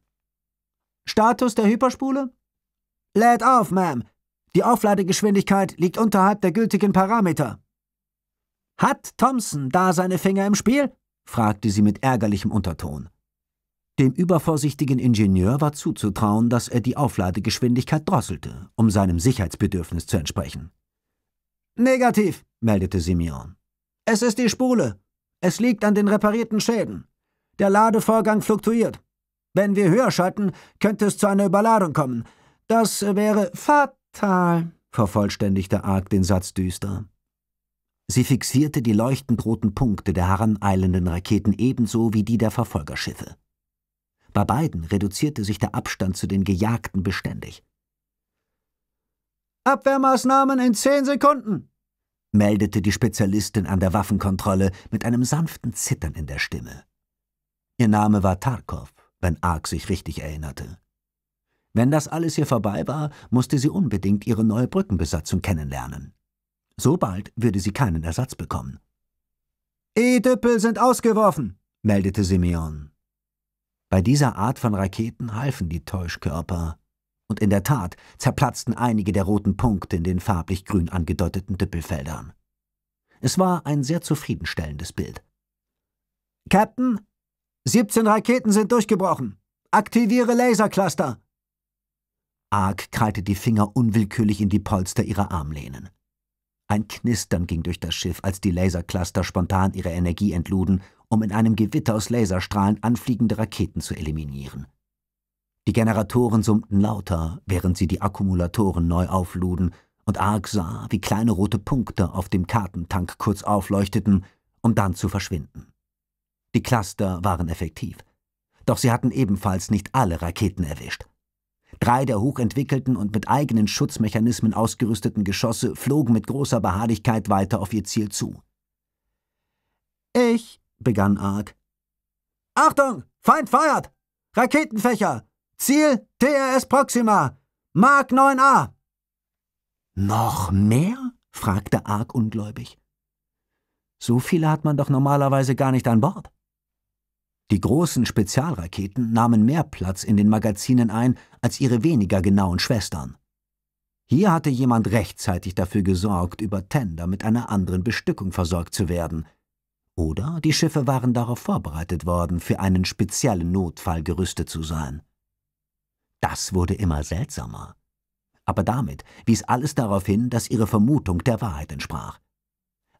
Status der Hyperspule? Lädt auf, Ma'am. Die Aufladegeschwindigkeit liegt unterhalb der gültigen Parameter. Hat Thompson da seine Finger im Spiel? fragte sie mit ärgerlichem Unterton. Dem übervorsichtigen Ingenieur war zuzutrauen, dass er die Aufladegeschwindigkeit drosselte, um seinem Sicherheitsbedürfnis zu entsprechen. Negativ, meldete Simeon. Es ist die Spule. Es liegt an den reparierten Schäden. Der Ladevorgang fluktuiert. Wenn wir höher schalten, könnte es zu einer Überladung kommen. Das wäre fatal, vervollständigte Ark den Satz düster. Sie fixierte die leuchtend roten Punkte der heraneilenden Raketen ebenso wie die der Verfolgerschiffe. Bei beiden reduzierte sich der Abstand zu den Gejagten beständig. Abwehrmaßnahmen in zehn Sekunden, meldete die Spezialistin an der Waffenkontrolle mit einem sanften Zittern in der Stimme. Ihr Name war Tarkov, wenn Ark sich richtig erinnerte. Wenn das alles hier vorbei war, musste sie unbedingt ihre neue Brückenbesatzung kennenlernen. Sobald würde sie keinen Ersatz bekommen. E-Düppel sind ausgeworfen, meldete Simeon. Bei dieser Art von Raketen halfen die Täuschkörper. Und in der Tat zerplatzten einige der roten Punkte in den farblich grün angedeuteten Düppelfeldern. Es war ein sehr zufriedenstellendes Bild. Captain, 17 Raketen sind durchgebrochen. Aktiviere Lasercluster. Arg krallte die Finger unwillkürlich in die Polster ihrer Armlehnen. Ein Knistern ging durch das Schiff, als die Lasercluster spontan ihre Energie entluden um in einem Gewitter aus Laserstrahlen anfliegende Raketen zu eliminieren. Die Generatoren summten lauter, während sie die Akkumulatoren neu aufluden, und Arg sah, wie kleine rote Punkte auf dem Kartentank kurz aufleuchteten, um dann zu verschwinden. Die Cluster waren effektiv. Doch sie hatten ebenfalls nicht alle Raketen erwischt. Drei der hochentwickelten und mit eigenen Schutzmechanismen ausgerüsteten Geschosse flogen mit großer Beharrlichkeit weiter auf ihr Ziel zu. Ich begann Ark. Achtung! Feind feiert! Raketenfächer! Ziel TRS Proxima! Mark 9a! Noch mehr? fragte Ark ungläubig. So viele hat man doch normalerweise gar nicht an Bord. Die großen Spezialraketen nahmen mehr Platz in den Magazinen ein als ihre weniger genauen Schwestern. Hier hatte jemand rechtzeitig dafür gesorgt, über Tender mit einer anderen Bestückung versorgt zu werden – oder die Schiffe waren darauf vorbereitet worden, für einen speziellen Notfall gerüstet zu sein. Das wurde immer seltsamer. Aber damit wies alles darauf hin, dass ihre Vermutung der Wahrheit entsprach.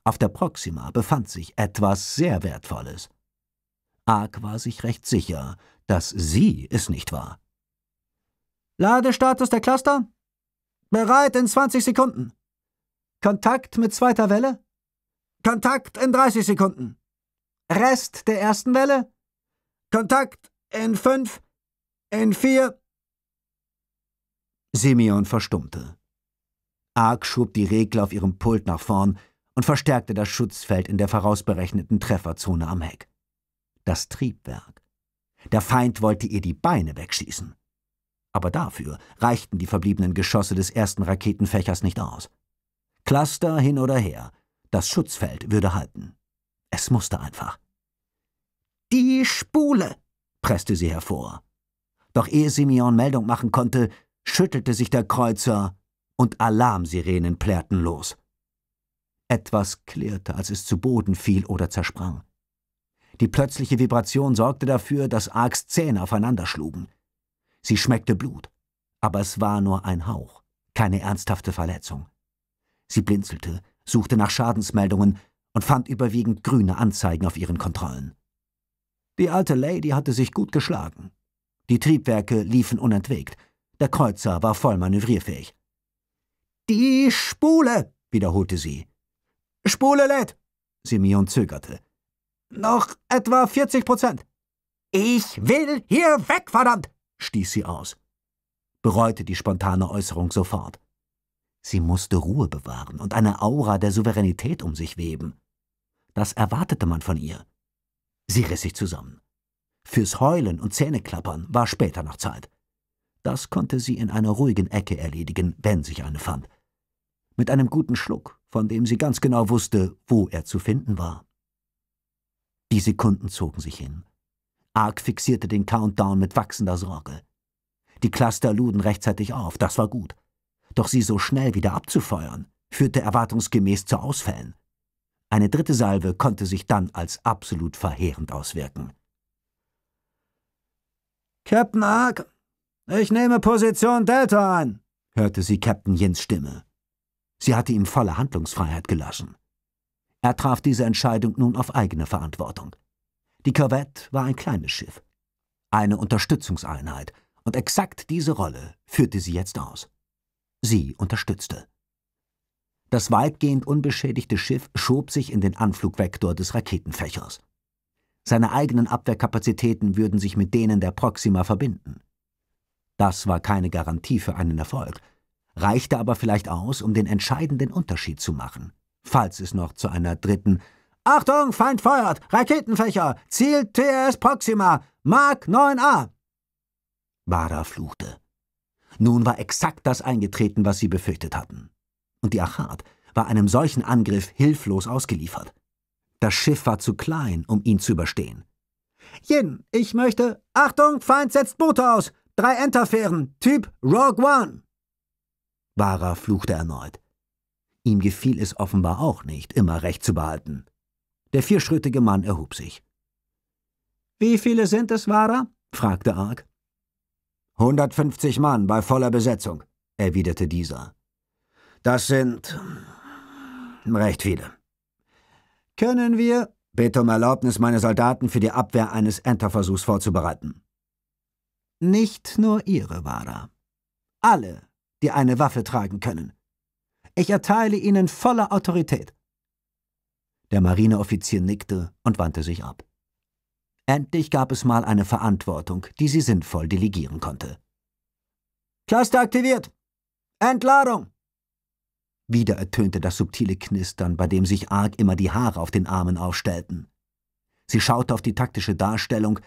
Auf der Proxima befand sich etwas sehr Wertvolles. Ark war sich recht sicher, dass sie es nicht war. Ladestatus der Cluster? Bereit in 20 Sekunden. Kontakt mit zweiter Welle? Kontakt in 30 Sekunden. Rest der ersten Welle. Kontakt in 5, in 4. Simeon verstummte. Arg schob die Regler auf ihrem Pult nach vorn und verstärkte das Schutzfeld in der vorausberechneten Trefferzone am Heck. Das Triebwerk. Der Feind wollte ihr die Beine wegschießen. Aber dafür reichten die verbliebenen Geschosse des ersten Raketenfächers nicht aus. Cluster hin oder her, das Schutzfeld würde halten. Es musste einfach. Die Spule, presste sie hervor. Doch ehe Simeon Meldung machen konnte, schüttelte sich der Kreuzer und Alarmsirenen plärrten los. Etwas klirrte, als es zu Boden fiel oder zersprang. Die plötzliche Vibration sorgte dafür, dass Arks Zähne aufeinanderschlugen. Sie schmeckte Blut, aber es war nur ein Hauch, keine ernsthafte Verletzung. Sie blinzelte, suchte nach Schadensmeldungen und fand überwiegend grüne Anzeigen auf ihren Kontrollen. Die alte Lady hatte sich gut geschlagen. Die Triebwerke liefen unentwegt. Der Kreuzer war voll manövrierfähig. Die Spule, wiederholte sie. Spule lädt! Simeon zögerte. Noch etwa 40 Prozent. Ich will hier weg, verdammt! stieß sie aus. Bereute die spontane Äußerung sofort. Sie musste Ruhe bewahren und eine Aura der Souveränität um sich weben. Das erwartete man von ihr. Sie riss sich zusammen. Fürs Heulen und Zähneklappern war später noch Zeit. Das konnte sie in einer ruhigen Ecke erledigen, wenn sich eine fand. Mit einem guten Schluck, von dem sie ganz genau wusste, wo er zu finden war. Die Sekunden zogen sich hin. Ark fixierte den Countdown mit wachsender Sorge. Die Cluster luden rechtzeitig auf, das war gut. Doch sie so schnell wieder abzufeuern, führte erwartungsgemäß zu Ausfällen. Eine dritte Salve konnte sich dann als absolut verheerend auswirken. Captain Ark, ich nehme Position Delta ein, hörte sie Captain Jens Stimme. Sie hatte ihm volle Handlungsfreiheit gelassen. Er traf diese Entscheidung nun auf eigene Verantwortung. Die Corvette war ein kleines Schiff, eine Unterstützungseinheit, und exakt diese Rolle führte sie jetzt aus sie unterstützte. Das weitgehend unbeschädigte Schiff schob sich in den Anflugvektor des Raketenfächers. Seine eigenen Abwehrkapazitäten würden sich mit denen der Proxima verbinden. Das war keine Garantie für einen Erfolg, reichte aber vielleicht aus, um den entscheidenden Unterschied zu machen, falls es noch zu einer dritten Achtung, Feind feuert! Raketenfächer! Ziel TRS Proxima! Mark 9a! Wada fluchte. Nun war exakt das eingetreten, was sie befürchtet hatten. Und die Achat war einem solchen Angriff hilflos ausgeliefert. Das Schiff war zu klein, um ihn zu überstehen. Jin, ich möchte. Achtung, Feind setzt Boote aus! Drei Enterfähren, Typ Rogue One! Vara fluchte erneut. Ihm gefiel es offenbar auch nicht, immer Recht zu behalten. Der vierschrittige Mann erhob sich. Wie viele sind es, Vara? fragte Ark. 150 Mann bei voller Besetzung, erwiderte dieser. Das sind hm, recht viele. Können wir, bitte um Erlaubnis, meine Soldaten für die Abwehr eines Enterversuchs vorzubereiten? Nicht nur Ihre, Wara. Alle, die eine Waffe tragen können. Ich erteile Ihnen volle Autorität. Der Marineoffizier nickte und wandte sich ab. Endlich gab es mal eine Verantwortung, die sie sinnvoll delegieren konnte. Cluster aktiviert! Entladung! Wieder ertönte das subtile Knistern, bei dem sich Arg immer die Haare auf den Armen aufstellten. Sie schaute auf die taktische Darstellung,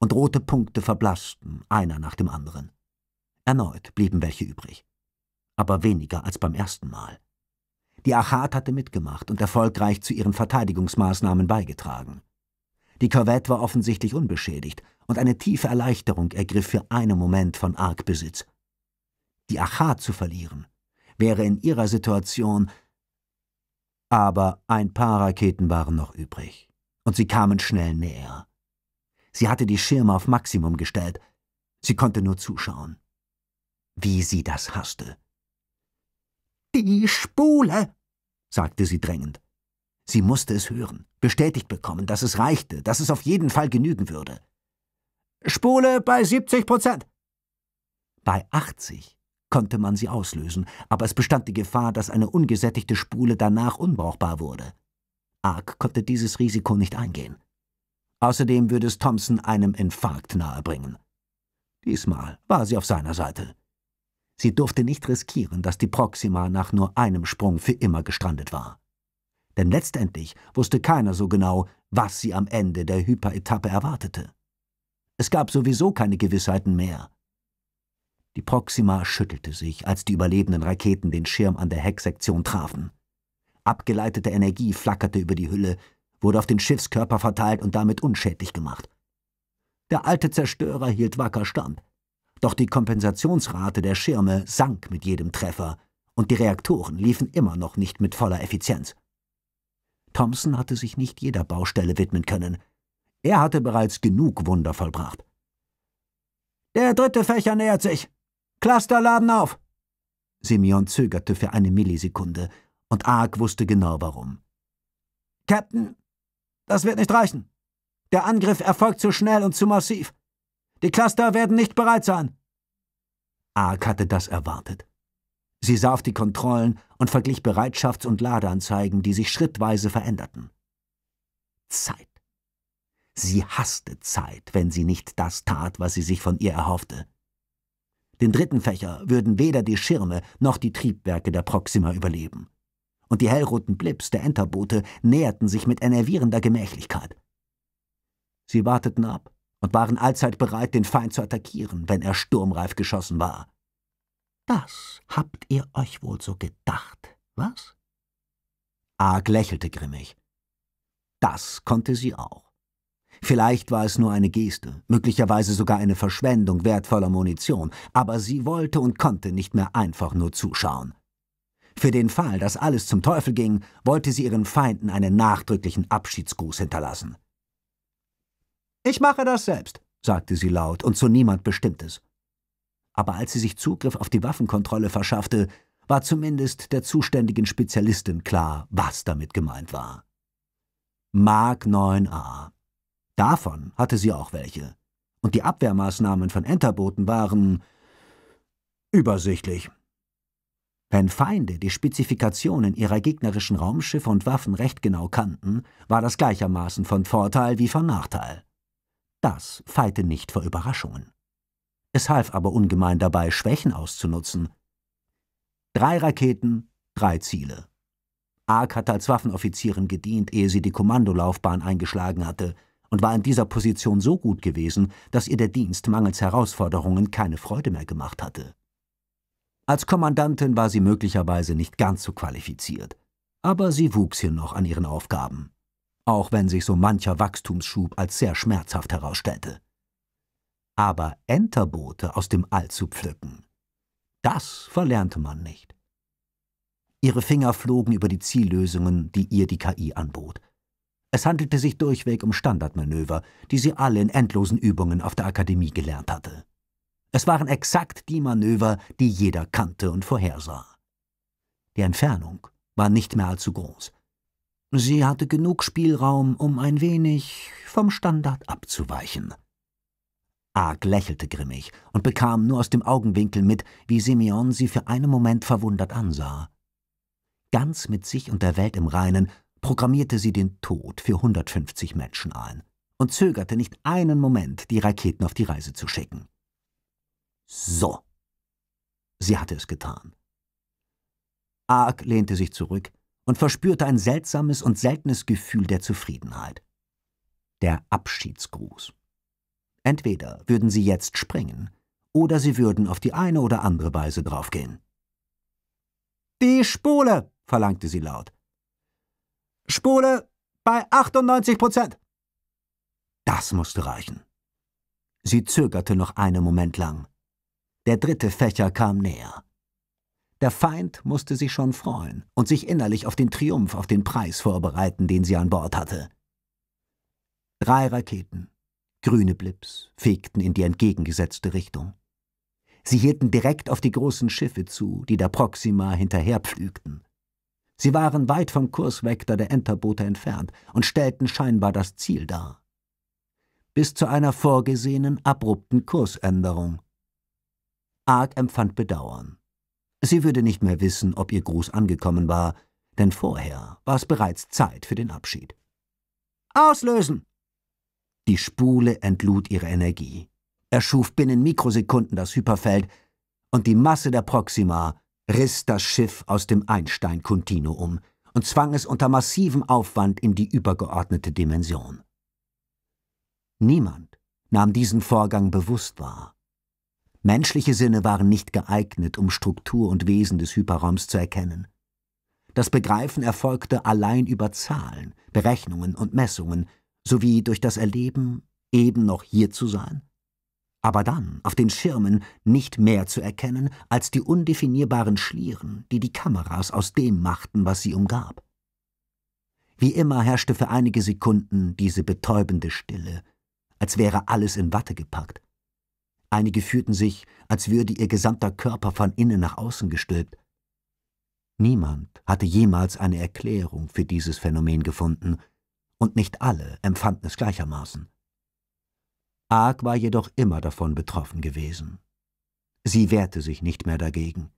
und rote Punkte verblassten, einer nach dem anderen. Erneut blieben welche übrig. Aber weniger als beim ersten Mal. Die Achat hatte mitgemacht und erfolgreich zu ihren Verteidigungsmaßnahmen beigetragen. Die Korvette war offensichtlich unbeschädigt, und eine tiefe Erleichterung ergriff für einen Moment von Argbesitz. Die Achat zu verlieren, wäre in ihrer Situation. Aber ein paar Raketen waren noch übrig, und sie kamen schnell näher. Sie hatte die Schirme auf Maximum gestellt. Sie konnte nur zuschauen. Wie sie das hasste. Die Spule, sagte sie drängend. Sie musste es hören, bestätigt bekommen, dass es reichte, dass es auf jeden Fall genügen würde. Spule bei 70 Prozent. Bei 80 konnte man sie auslösen, aber es bestand die Gefahr, dass eine ungesättigte Spule danach unbrauchbar wurde. Ark konnte dieses Risiko nicht eingehen. Außerdem würde es Thompson einem Infarkt nahebringen. Diesmal war sie auf seiner Seite. Sie durfte nicht riskieren, dass die Proxima nach nur einem Sprung für immer gestrandet war denn letztendlich wusste keiner so genau, was sie am Ende der Hyperetappe erwartete. Es gab sowieso keine Gewissheiten mehr. Die Proxima schüttelte sich, als die überlebenden Raketen den Schirm an der Hecksektion trafen. Abgeleitete Energie flackerte über die Hülle, wurde auf den Schiffskörper verteilt und damit unschädlich gemacht. Der alte Zerstörer hielt wacker stand. Doch die Kompensationsrate der Schirme sank mit jedem Treffer, und die Reaktoren liefen immer noch nicht mit voller Effizienz. Thompson hatte sich nicht jeder Baustelle widmen können. Er hatte bereits genug Wunder vollbracht. Der dritte Fächer nähert sich. Cluster laden auf. Simeon zögerte für eine Millisekunde, und Ark wusste genau warum. Captain, das wird nicht reichen. Der Angriff erfolgt zu schnell und zu massiv. Die Cluster werden nicht bereit sein. Ark hatte das erwartet. Sie sah auf die Kontrollen und verglich Bereitschafts- und Ladeanzeigen, die sich schrittweise veränderten. Zeit. Sie hasste Zeit, wenn sie nicht das tat, was sie sich von ihr erhoffte. Den dritten Fächer würden weder die Schirme noch die Triebwerke der Proxima überleben. Und die hellroten Blips der Enterboote näherten sich mit enervierender Gemächlichkeit. Sie warteten ab und waren allzeit bereit, den Feind zu attackieren, wenn er sturmreif geschossen war. Das habt ihr euch wohl so gedacht, was? Arg lächelte grimmig. Das konnte sie auch. Vielleicht war es nur eine Geste, möglicherweise sogar eine Verschwendung wertvoller Munition, aber sie wollte und konnte nicht mehr einfach nur zuschauen. Für den Fall, dass alles zum Teufel ging, wollte sie ihren Feinden einen nachdrücklichen Abschiedsgruß hinterlassen. Ich mache das selbst, sagte sie laut und zu niemand Bestimmtes aber als sie sich Zugriff auf die Waffenkontrolle verschaffte, war zumindest der zuständigen Spezialistin klar, was damit gemeint war. Mark 9a. Davon hatte sie auch welche. Und die Abwehrmaßnahmen von Enterbooten waren übersichtlich. Wenn Feinde die Spezifikationen ihrer gegnerischen Raumschiffe und Waffen recht genau kannten, war das gleichermaßen von Vorteil wie von Nachteil. Das feite nicht vor Überraschungen. Es half aber ungemein dabei, Schwächen auszunutzen. Drei Raketen, drei Ziele. Ark hatte als Waffenoffizierin gedient, ehe sie die Kommandolaufbahn eingeschlagen hatte, und war in dieser Position so gut gewesen, dass ihr der Dienst mangels Herausforderungen keine Freude mehr gemacht hatte. Als Kommandantin war sie möglicherweise nicht ganz so qualifiziert, aber sie wuchs hier noch an ihren Aufgaben, auch wenn sich so mancher Wachstumsschub als sehr schmerzhaft herausstellte aber Enterboote aus dem All zu pflücken, das verlernte man nicht. Ihre Finger flogen über die Ziellösungen, die ihr die KI anbot. Es handelte sich durchweg um Standardmanöver, die sie alle in endlosen Übungen auf der Akademie gelernt hatte. Es waren exakt die Manöver, die jeder kannte und vorhersah. Die Entfernung war nicht mehr allzu groß. Sie hatte genug Spielraum, um ein wenig vom Standard abzuweichen. Arg lächelte grimmig und bekam nur aus dem Augenwinkel mit, wie Simeon sie für einen Moment verwundert ansah. Ganz mit sich und der Welt im Reinen programmierte sie den Tod für 150 Menschen ein und zögerte nicht einen Moment, die Raketen auf die Reise zu schicken. So. Sie hatte es getan. Arg lehnte sich zurück und verspürte ein seltsames und seltenes Gefühl der Zufriedenheit. Der Abschiedsgruß. Entweder würden sie jetzt springen, oder sie würden auf die eine oder andere Weise draufgehen. Die Spule, verlangte sie laut. Spule bei 98 Prozent. Das musste reichen. Sie zögerte noch einen Moment lang. Der dritte Fächer kam näher. Der Feind musste sich schon freuen und sich innerlich auf den Triumph, auf den Preis vorbereiten, den sie an Bord hatte. Drei Raketen, Grüne Blips fegten in die entgegengesetzte Richtung. Sie hielten direkt auf die großen Schiffe zu, die der Proxima hinterherpflügten. Sie waren weit vom Kursvektor der Enterboote entfernt und stellten scheinbar das Ziel dar. Bis zu einer vorgesehenen, abrupten Kursänderung. Arg empfand Bedauern. Sie würde nicht mehr wissen, ob ihr Gruß angekommen war, denn vorher war es bereits Zeit für den Abschied. Auslösen! Die Spule entlud ihre Energie. Er schuf binnen Mikrosekunden das Hyperfeld und die Masse der Proxima riss das Schiff aus dem Einstein-Kontinuum und zwang es unter massivem Aufwand in die übergeordnete Dimension. Niemand nahm diesen Vorgang bewusst wahr. Menschliche Sinne waren nicht geeignet, um Struktur und Wesen des Hyperraums zu erkennen. Das Begreifen erfolgte allein über Zahlen, Berechnungen und Messungen, sowie durch das Erleben, eben noch hier zu sein, aber dann auf den Schirmen nicht mehr zu erkennen als die undefinierbaren Schlieren, die die Kameras aus dem machten, was sie umgab. Wie immer herrschte für einige Sekunden diese betäubende Stille, als wäre alles in Watte gepackt. Einige fühlten sich, als würde ihr gesamter Körper von innen nach außen gestülpt. Niemand hatte jemals eine Erklärung für dieses Phänomen gefunden, und nicht alle empfanden es gleichermaßen. Arg war jedoch immer davon betroffen gewesen. Sie wehrte sich nicht mehr dagegen.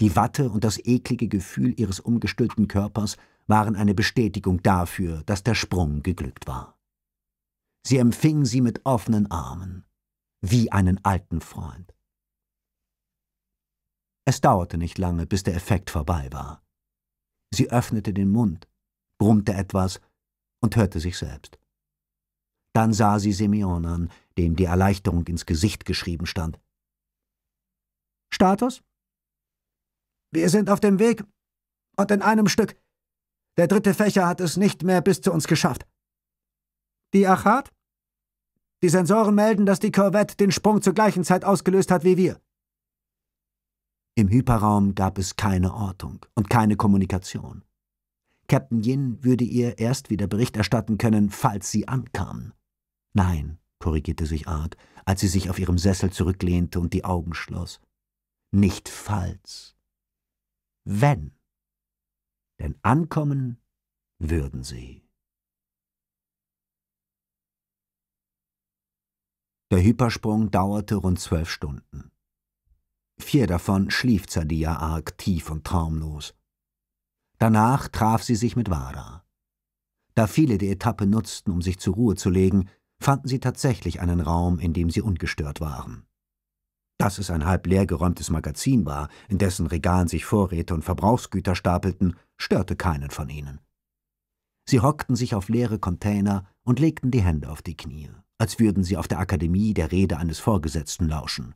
Die Watte und das eklige Gefühl ihres umgestülpten Körpers waren eine Bestätigung dafür, dass der Sprung geglückt war. Sie empfing sie mit offenen Armen, wie einen alten Freund. Es dauerte nicht lange, bis der Effekt vorbei war. Sie öffnete den Mund, brummte etwas und hörte sich selbst. Dann sah sie Simeon an, dem die Erleichterung ins Gesicht geschrieben stand. Status? Wir sind auf dem Weg und in einem Stück. Der dritte Fächer hat es nicht mehr bis zu uns geschafft. Die Achat? Die Sensoren melden, dass die Korvette den Sprung zur gleichen Zeit ausgelöst hat wie wir. Im Hyperraum gab es keine Ortung und keine Kommunikation. Captain Yin würde ihr erst wieder Bericht erstatten können, falls sie ankamen. Nein, korrigierte sich Art, als sie sich auf ihrem Sessel zurücklehnte und die Augen schloss. Nicht falls. Wenn. Denn ankommen würden sie. Der Hypersprung dauerte rund zwölf Stunden. Vier davon schlief Zadia arg tief und traumlos. Danach traf sie sich mit Wada. Da viele die Etappe nutzten, um sich zur Ruhe zu legen, fanden sie tatsächlich einen Raum, in dem sie ungestört waren. Dass es ein halb leergeräumtes Magazin war, in dessen Regalen sich Vorräte und Verbrauchsgüter stapelten, störte keinen von ihnen. Sie hockten sich auf leere Container und legten die Hände auf die Knie, als würden sie auf der Akademie der Rede eines Vorgesetzten lauschen.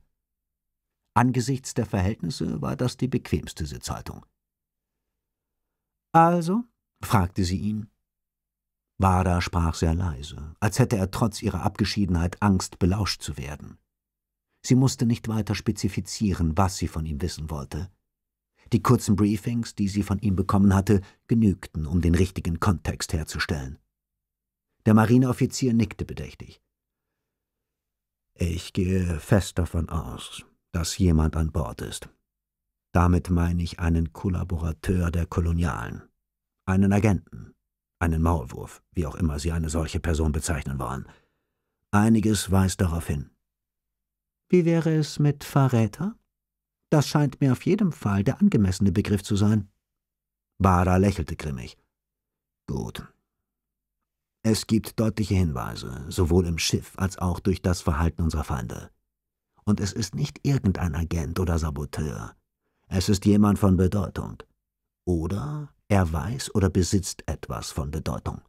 Angesichts der Verhältnisse war das die bequemste Sitzhaltung. Also? fragte sie ihn. Wada sprach sehr leise, als hätte er trotz ihrer Abgeschiedenheit Angst, belauscht zu werden. Sie musste nicht weiter spezifizieren, was sie von ihm wissen wollte. Die kurzen Briefings, die sie von ihm bekommen hatte, genügten, um den richtigen Kontext herzustellen. Der Marineoffizier nickte bedächtig. Ich gehe fest davon aus, dass jemand an Bord ist, damit meine ich einen Kollaborateur der Kolonialen, einen Agenten, einen Maulwurf, wie auch immer Sie eine solche Person bezeichnen wollen. Einiges weist darauf hin. Wie wäre es mit Verräter? Das scheint mir auf jeden Fall der angemessene Begriff zu sein. Bara lächelte grimmig. Gut. Es gibt deutliche Hinweise, sowohl im Schiff als auch durch das Verhalten unserer Feinde. Und es ist nicht irgendein Agent oder Saboteur, es ist jemand von Bedeutung. Oder er weiß oder besitzt etwas von Bedeutung.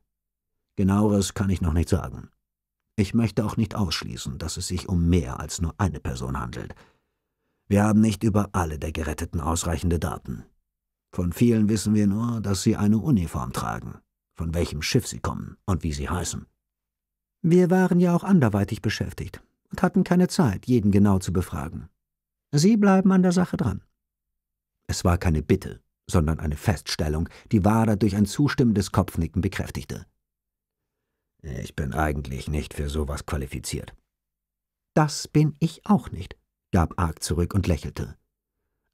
Genaueres kann ich noch nicht sagen. Ich möchte auch nicht ausschließen, dass es sich um mehr als nur eine Person handelt. Wir haben nicht über alle der Geretteten ausreichende Daten. Von vielen wissen wir nur, dass sie eine Uniform tragen, von welchem Schiff sie kommen und wie sie heißen. Wir waren ja auch anderweitig beschäftigt und hatten keine Zeit, jeden genau zu befragen. Sie bleiben an der Sache dran. Es war keine Bitte, sondern eine Feststellung, die Wada durch ein zustimmendes Kopfnicken bekräftigte. Ich bin eigentlich nicht für sowas qualifiziert. Das bin ich auch nicht, gab Arg zurück und lächelte.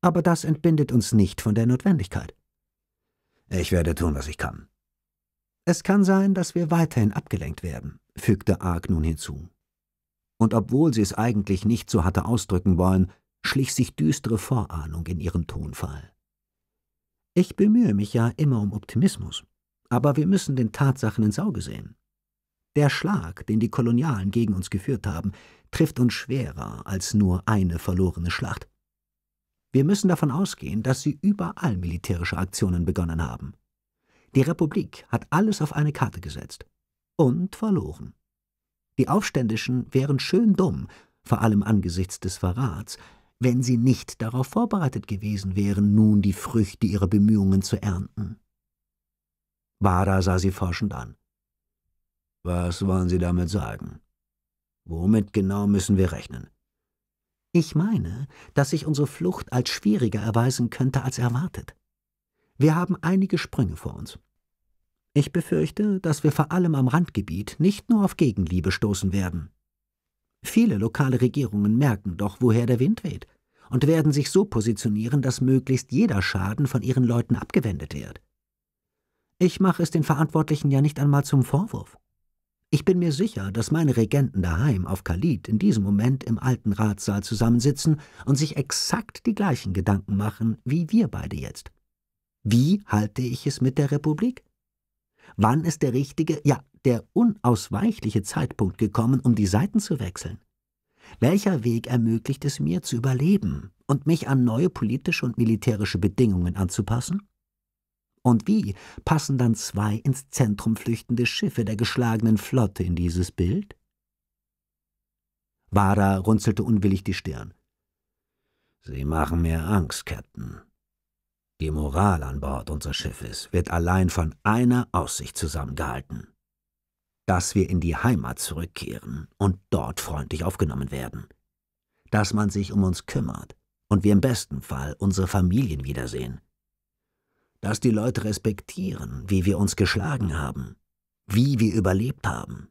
Aber das entbindet uns nicht von der Notwendigkeit. Ich werde tun, was ich kann. Es kann sein, dass wir weiterhin abgelenkt werden, fügte Arg nun hinzu. Und obwohl sie es eigentlich nicht so hatte ausdrücken wollen, schlich sich düstere Vorahnung in ihren Tonfall. Ich bemühe mich ja immer um Optimismus, aber wir müssen den Tatsachen ins Auge sehen. Der Schlag, den die Kolonialen gegen uns geführt haben, trifft uns schwerer als nur eine verlorene Schlacht. Wir müssen davon ausgehen, dass sie überall militärische Aktionen begonnen haben. Die Republik hat alles auf eine Karte gesetzt und verloren. Die Aufständischen wären schön dumm, vor allem angesichts des Verrats, wenn sie nicht darauf vorbereitet gewesen wären, nun die Früchte ihrer Bemühungen zu ernten. Wada sah sie forschend an. Was wollen Sie damit sagen? Womit genau müssen wir rechnen? Ich meine, dass sich unsere Flucht als schwieriger erweisen könnte als erwartet. Wir haben einige Sprünge vor uns. Ich befürchte, dass wir vor allem am Randgebiet nicht nur auf Gegenliebe stoßen werden. Viele lokale Regierungen merken doch, woher der Wind weht, und werden sich so positionieren, dass möglichst jeder Schaden von ihren Leuten abgewendet wird. Ich mache es den Verantwortlichen ja nicht einmal zum Vorwurf. Ich bin mir sicher, dass meine Regenten daheim auf Khalid in diesem Moment im alten Ratssaal zusammensitzen und sich exakt die gleichen Gedanken machen wie wir beide jetzt. Wie halte ich es mit der Republik? Wann ist der richtige, ja, der unausweichliche Zeitpunkt gekommen, um die Seiten zu wechseln? Welcher Weg ermöglicht es mir zu überleben und mich an neue politische und militärische Bedingungen anzupassen? Und wie passen dann zwei ins Zentrum flüchtende Schiffe der geschlagenen Flotte in dieses Bild? Wara runzelte unwillig die Stirn. Sie machen mir Angst, Captain. Die Moral an Bord unseres Schiffes wird allein von einer Aussicht zusammengehalten dass wir in die Heimat zurückkehren und dort freundlich aufgenommen werden, dass man sich um uns kümmert und wir im besten Fall unsere Familien wiedersehen, dass die Leute respektieren, wie wir uns geschlagen haben, wie wir überlebt haben.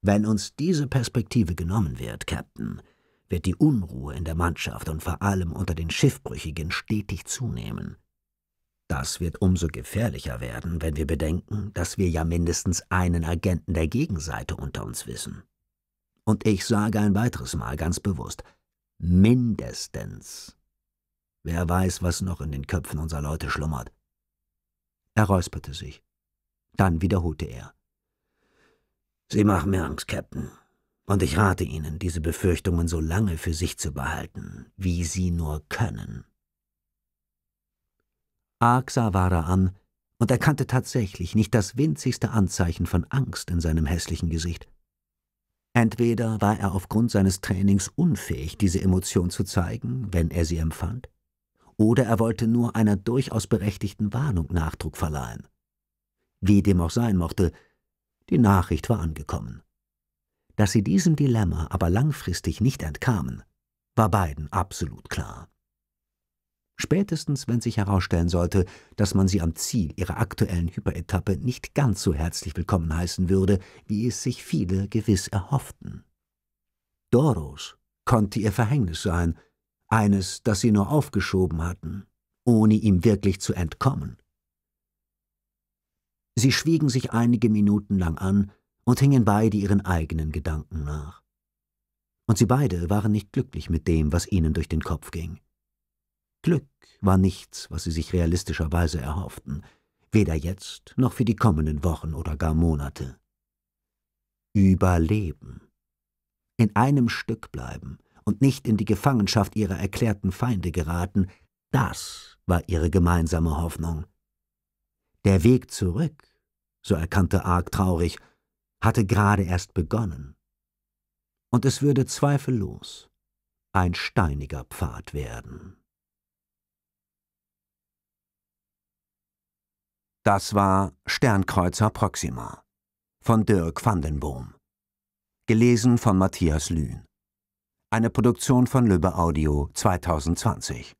Wenn uns diese Perspektive genommen wird, Captain, wird die Unruhe in der Mannschaft und vor allem unter den Schiffbrüchigen stetig zunehmen. Das wird umso gefährlicher werden, wenn wir bedenken, dass wir ja mindestens einen Agenten der Gegenseite unter uns wissen. Und ich sage ein weiteres Mal ganz bewusst, mindestens. Wer weiß, was noch in den Köpfen unserer Leute schlummert. Er räusperte sich. Dann wiederholte er. Sie machen mir Angst, Captain. Und ich rate Ihnen, diese Befürchtungen so lange für sich zu behalten, wie Sie nur können. Arg sah Wara an und erkannte tatsächlich nicht das winzigste Anzeichen von Angst in seinem hässlichen Gesicht. Entweder war er aufgrund seines Trainings unfähig, diese Emotion zu zeigen, wenn er sie empfand, oder er wollte nur einer durchaus berechtigten Warnung Nachdruck verleihen. Wie dem auch sein mochte, die Nachricht war angekommen. Dass sie diesem Dilemma aber langfristig nicht entkamen, war beiden absolut klar. Spätestens, wenn sich herausstellen sollte, dass man sie am Ziel ihrer aktuellen Hyperetappe nicht ganz so herzlich willkommen heißen würde, wie es sich viele gewiss erhofften. Doros konnte ihr Verhängnis sein, eines, das sie nur aufgeschoben hatten, ohne ihm wirklich zu entkommen. Sie schwiegen sich einige Minuten lang an und hingen beide ihren eigenen Gedanken nach. Und sie beide waren nicht glücklich mit dem, was ihnen durch den Kopf ging. Glück war nichts, was sie sich realistischerweise erhofften, weder jetzt noch für die kommenden Wochen oder gar Monate. Überleben. In einem Stück bleiben und nicht in die Gefangenschaft ihrer erklärten Feinde geraten, das war ihre gemeinsame Hoffnung. Der Weg zurück, so erkannte Arg traurig, hatte gerade erst begonnen. Und es würde zweifellos ein steiniger Pfad werden. Das war Sternkreuzer Proxima von Dirk van den Boom. Gelesen von Matthias Lühn. Eine Produktion von Lübbe Audio 2020.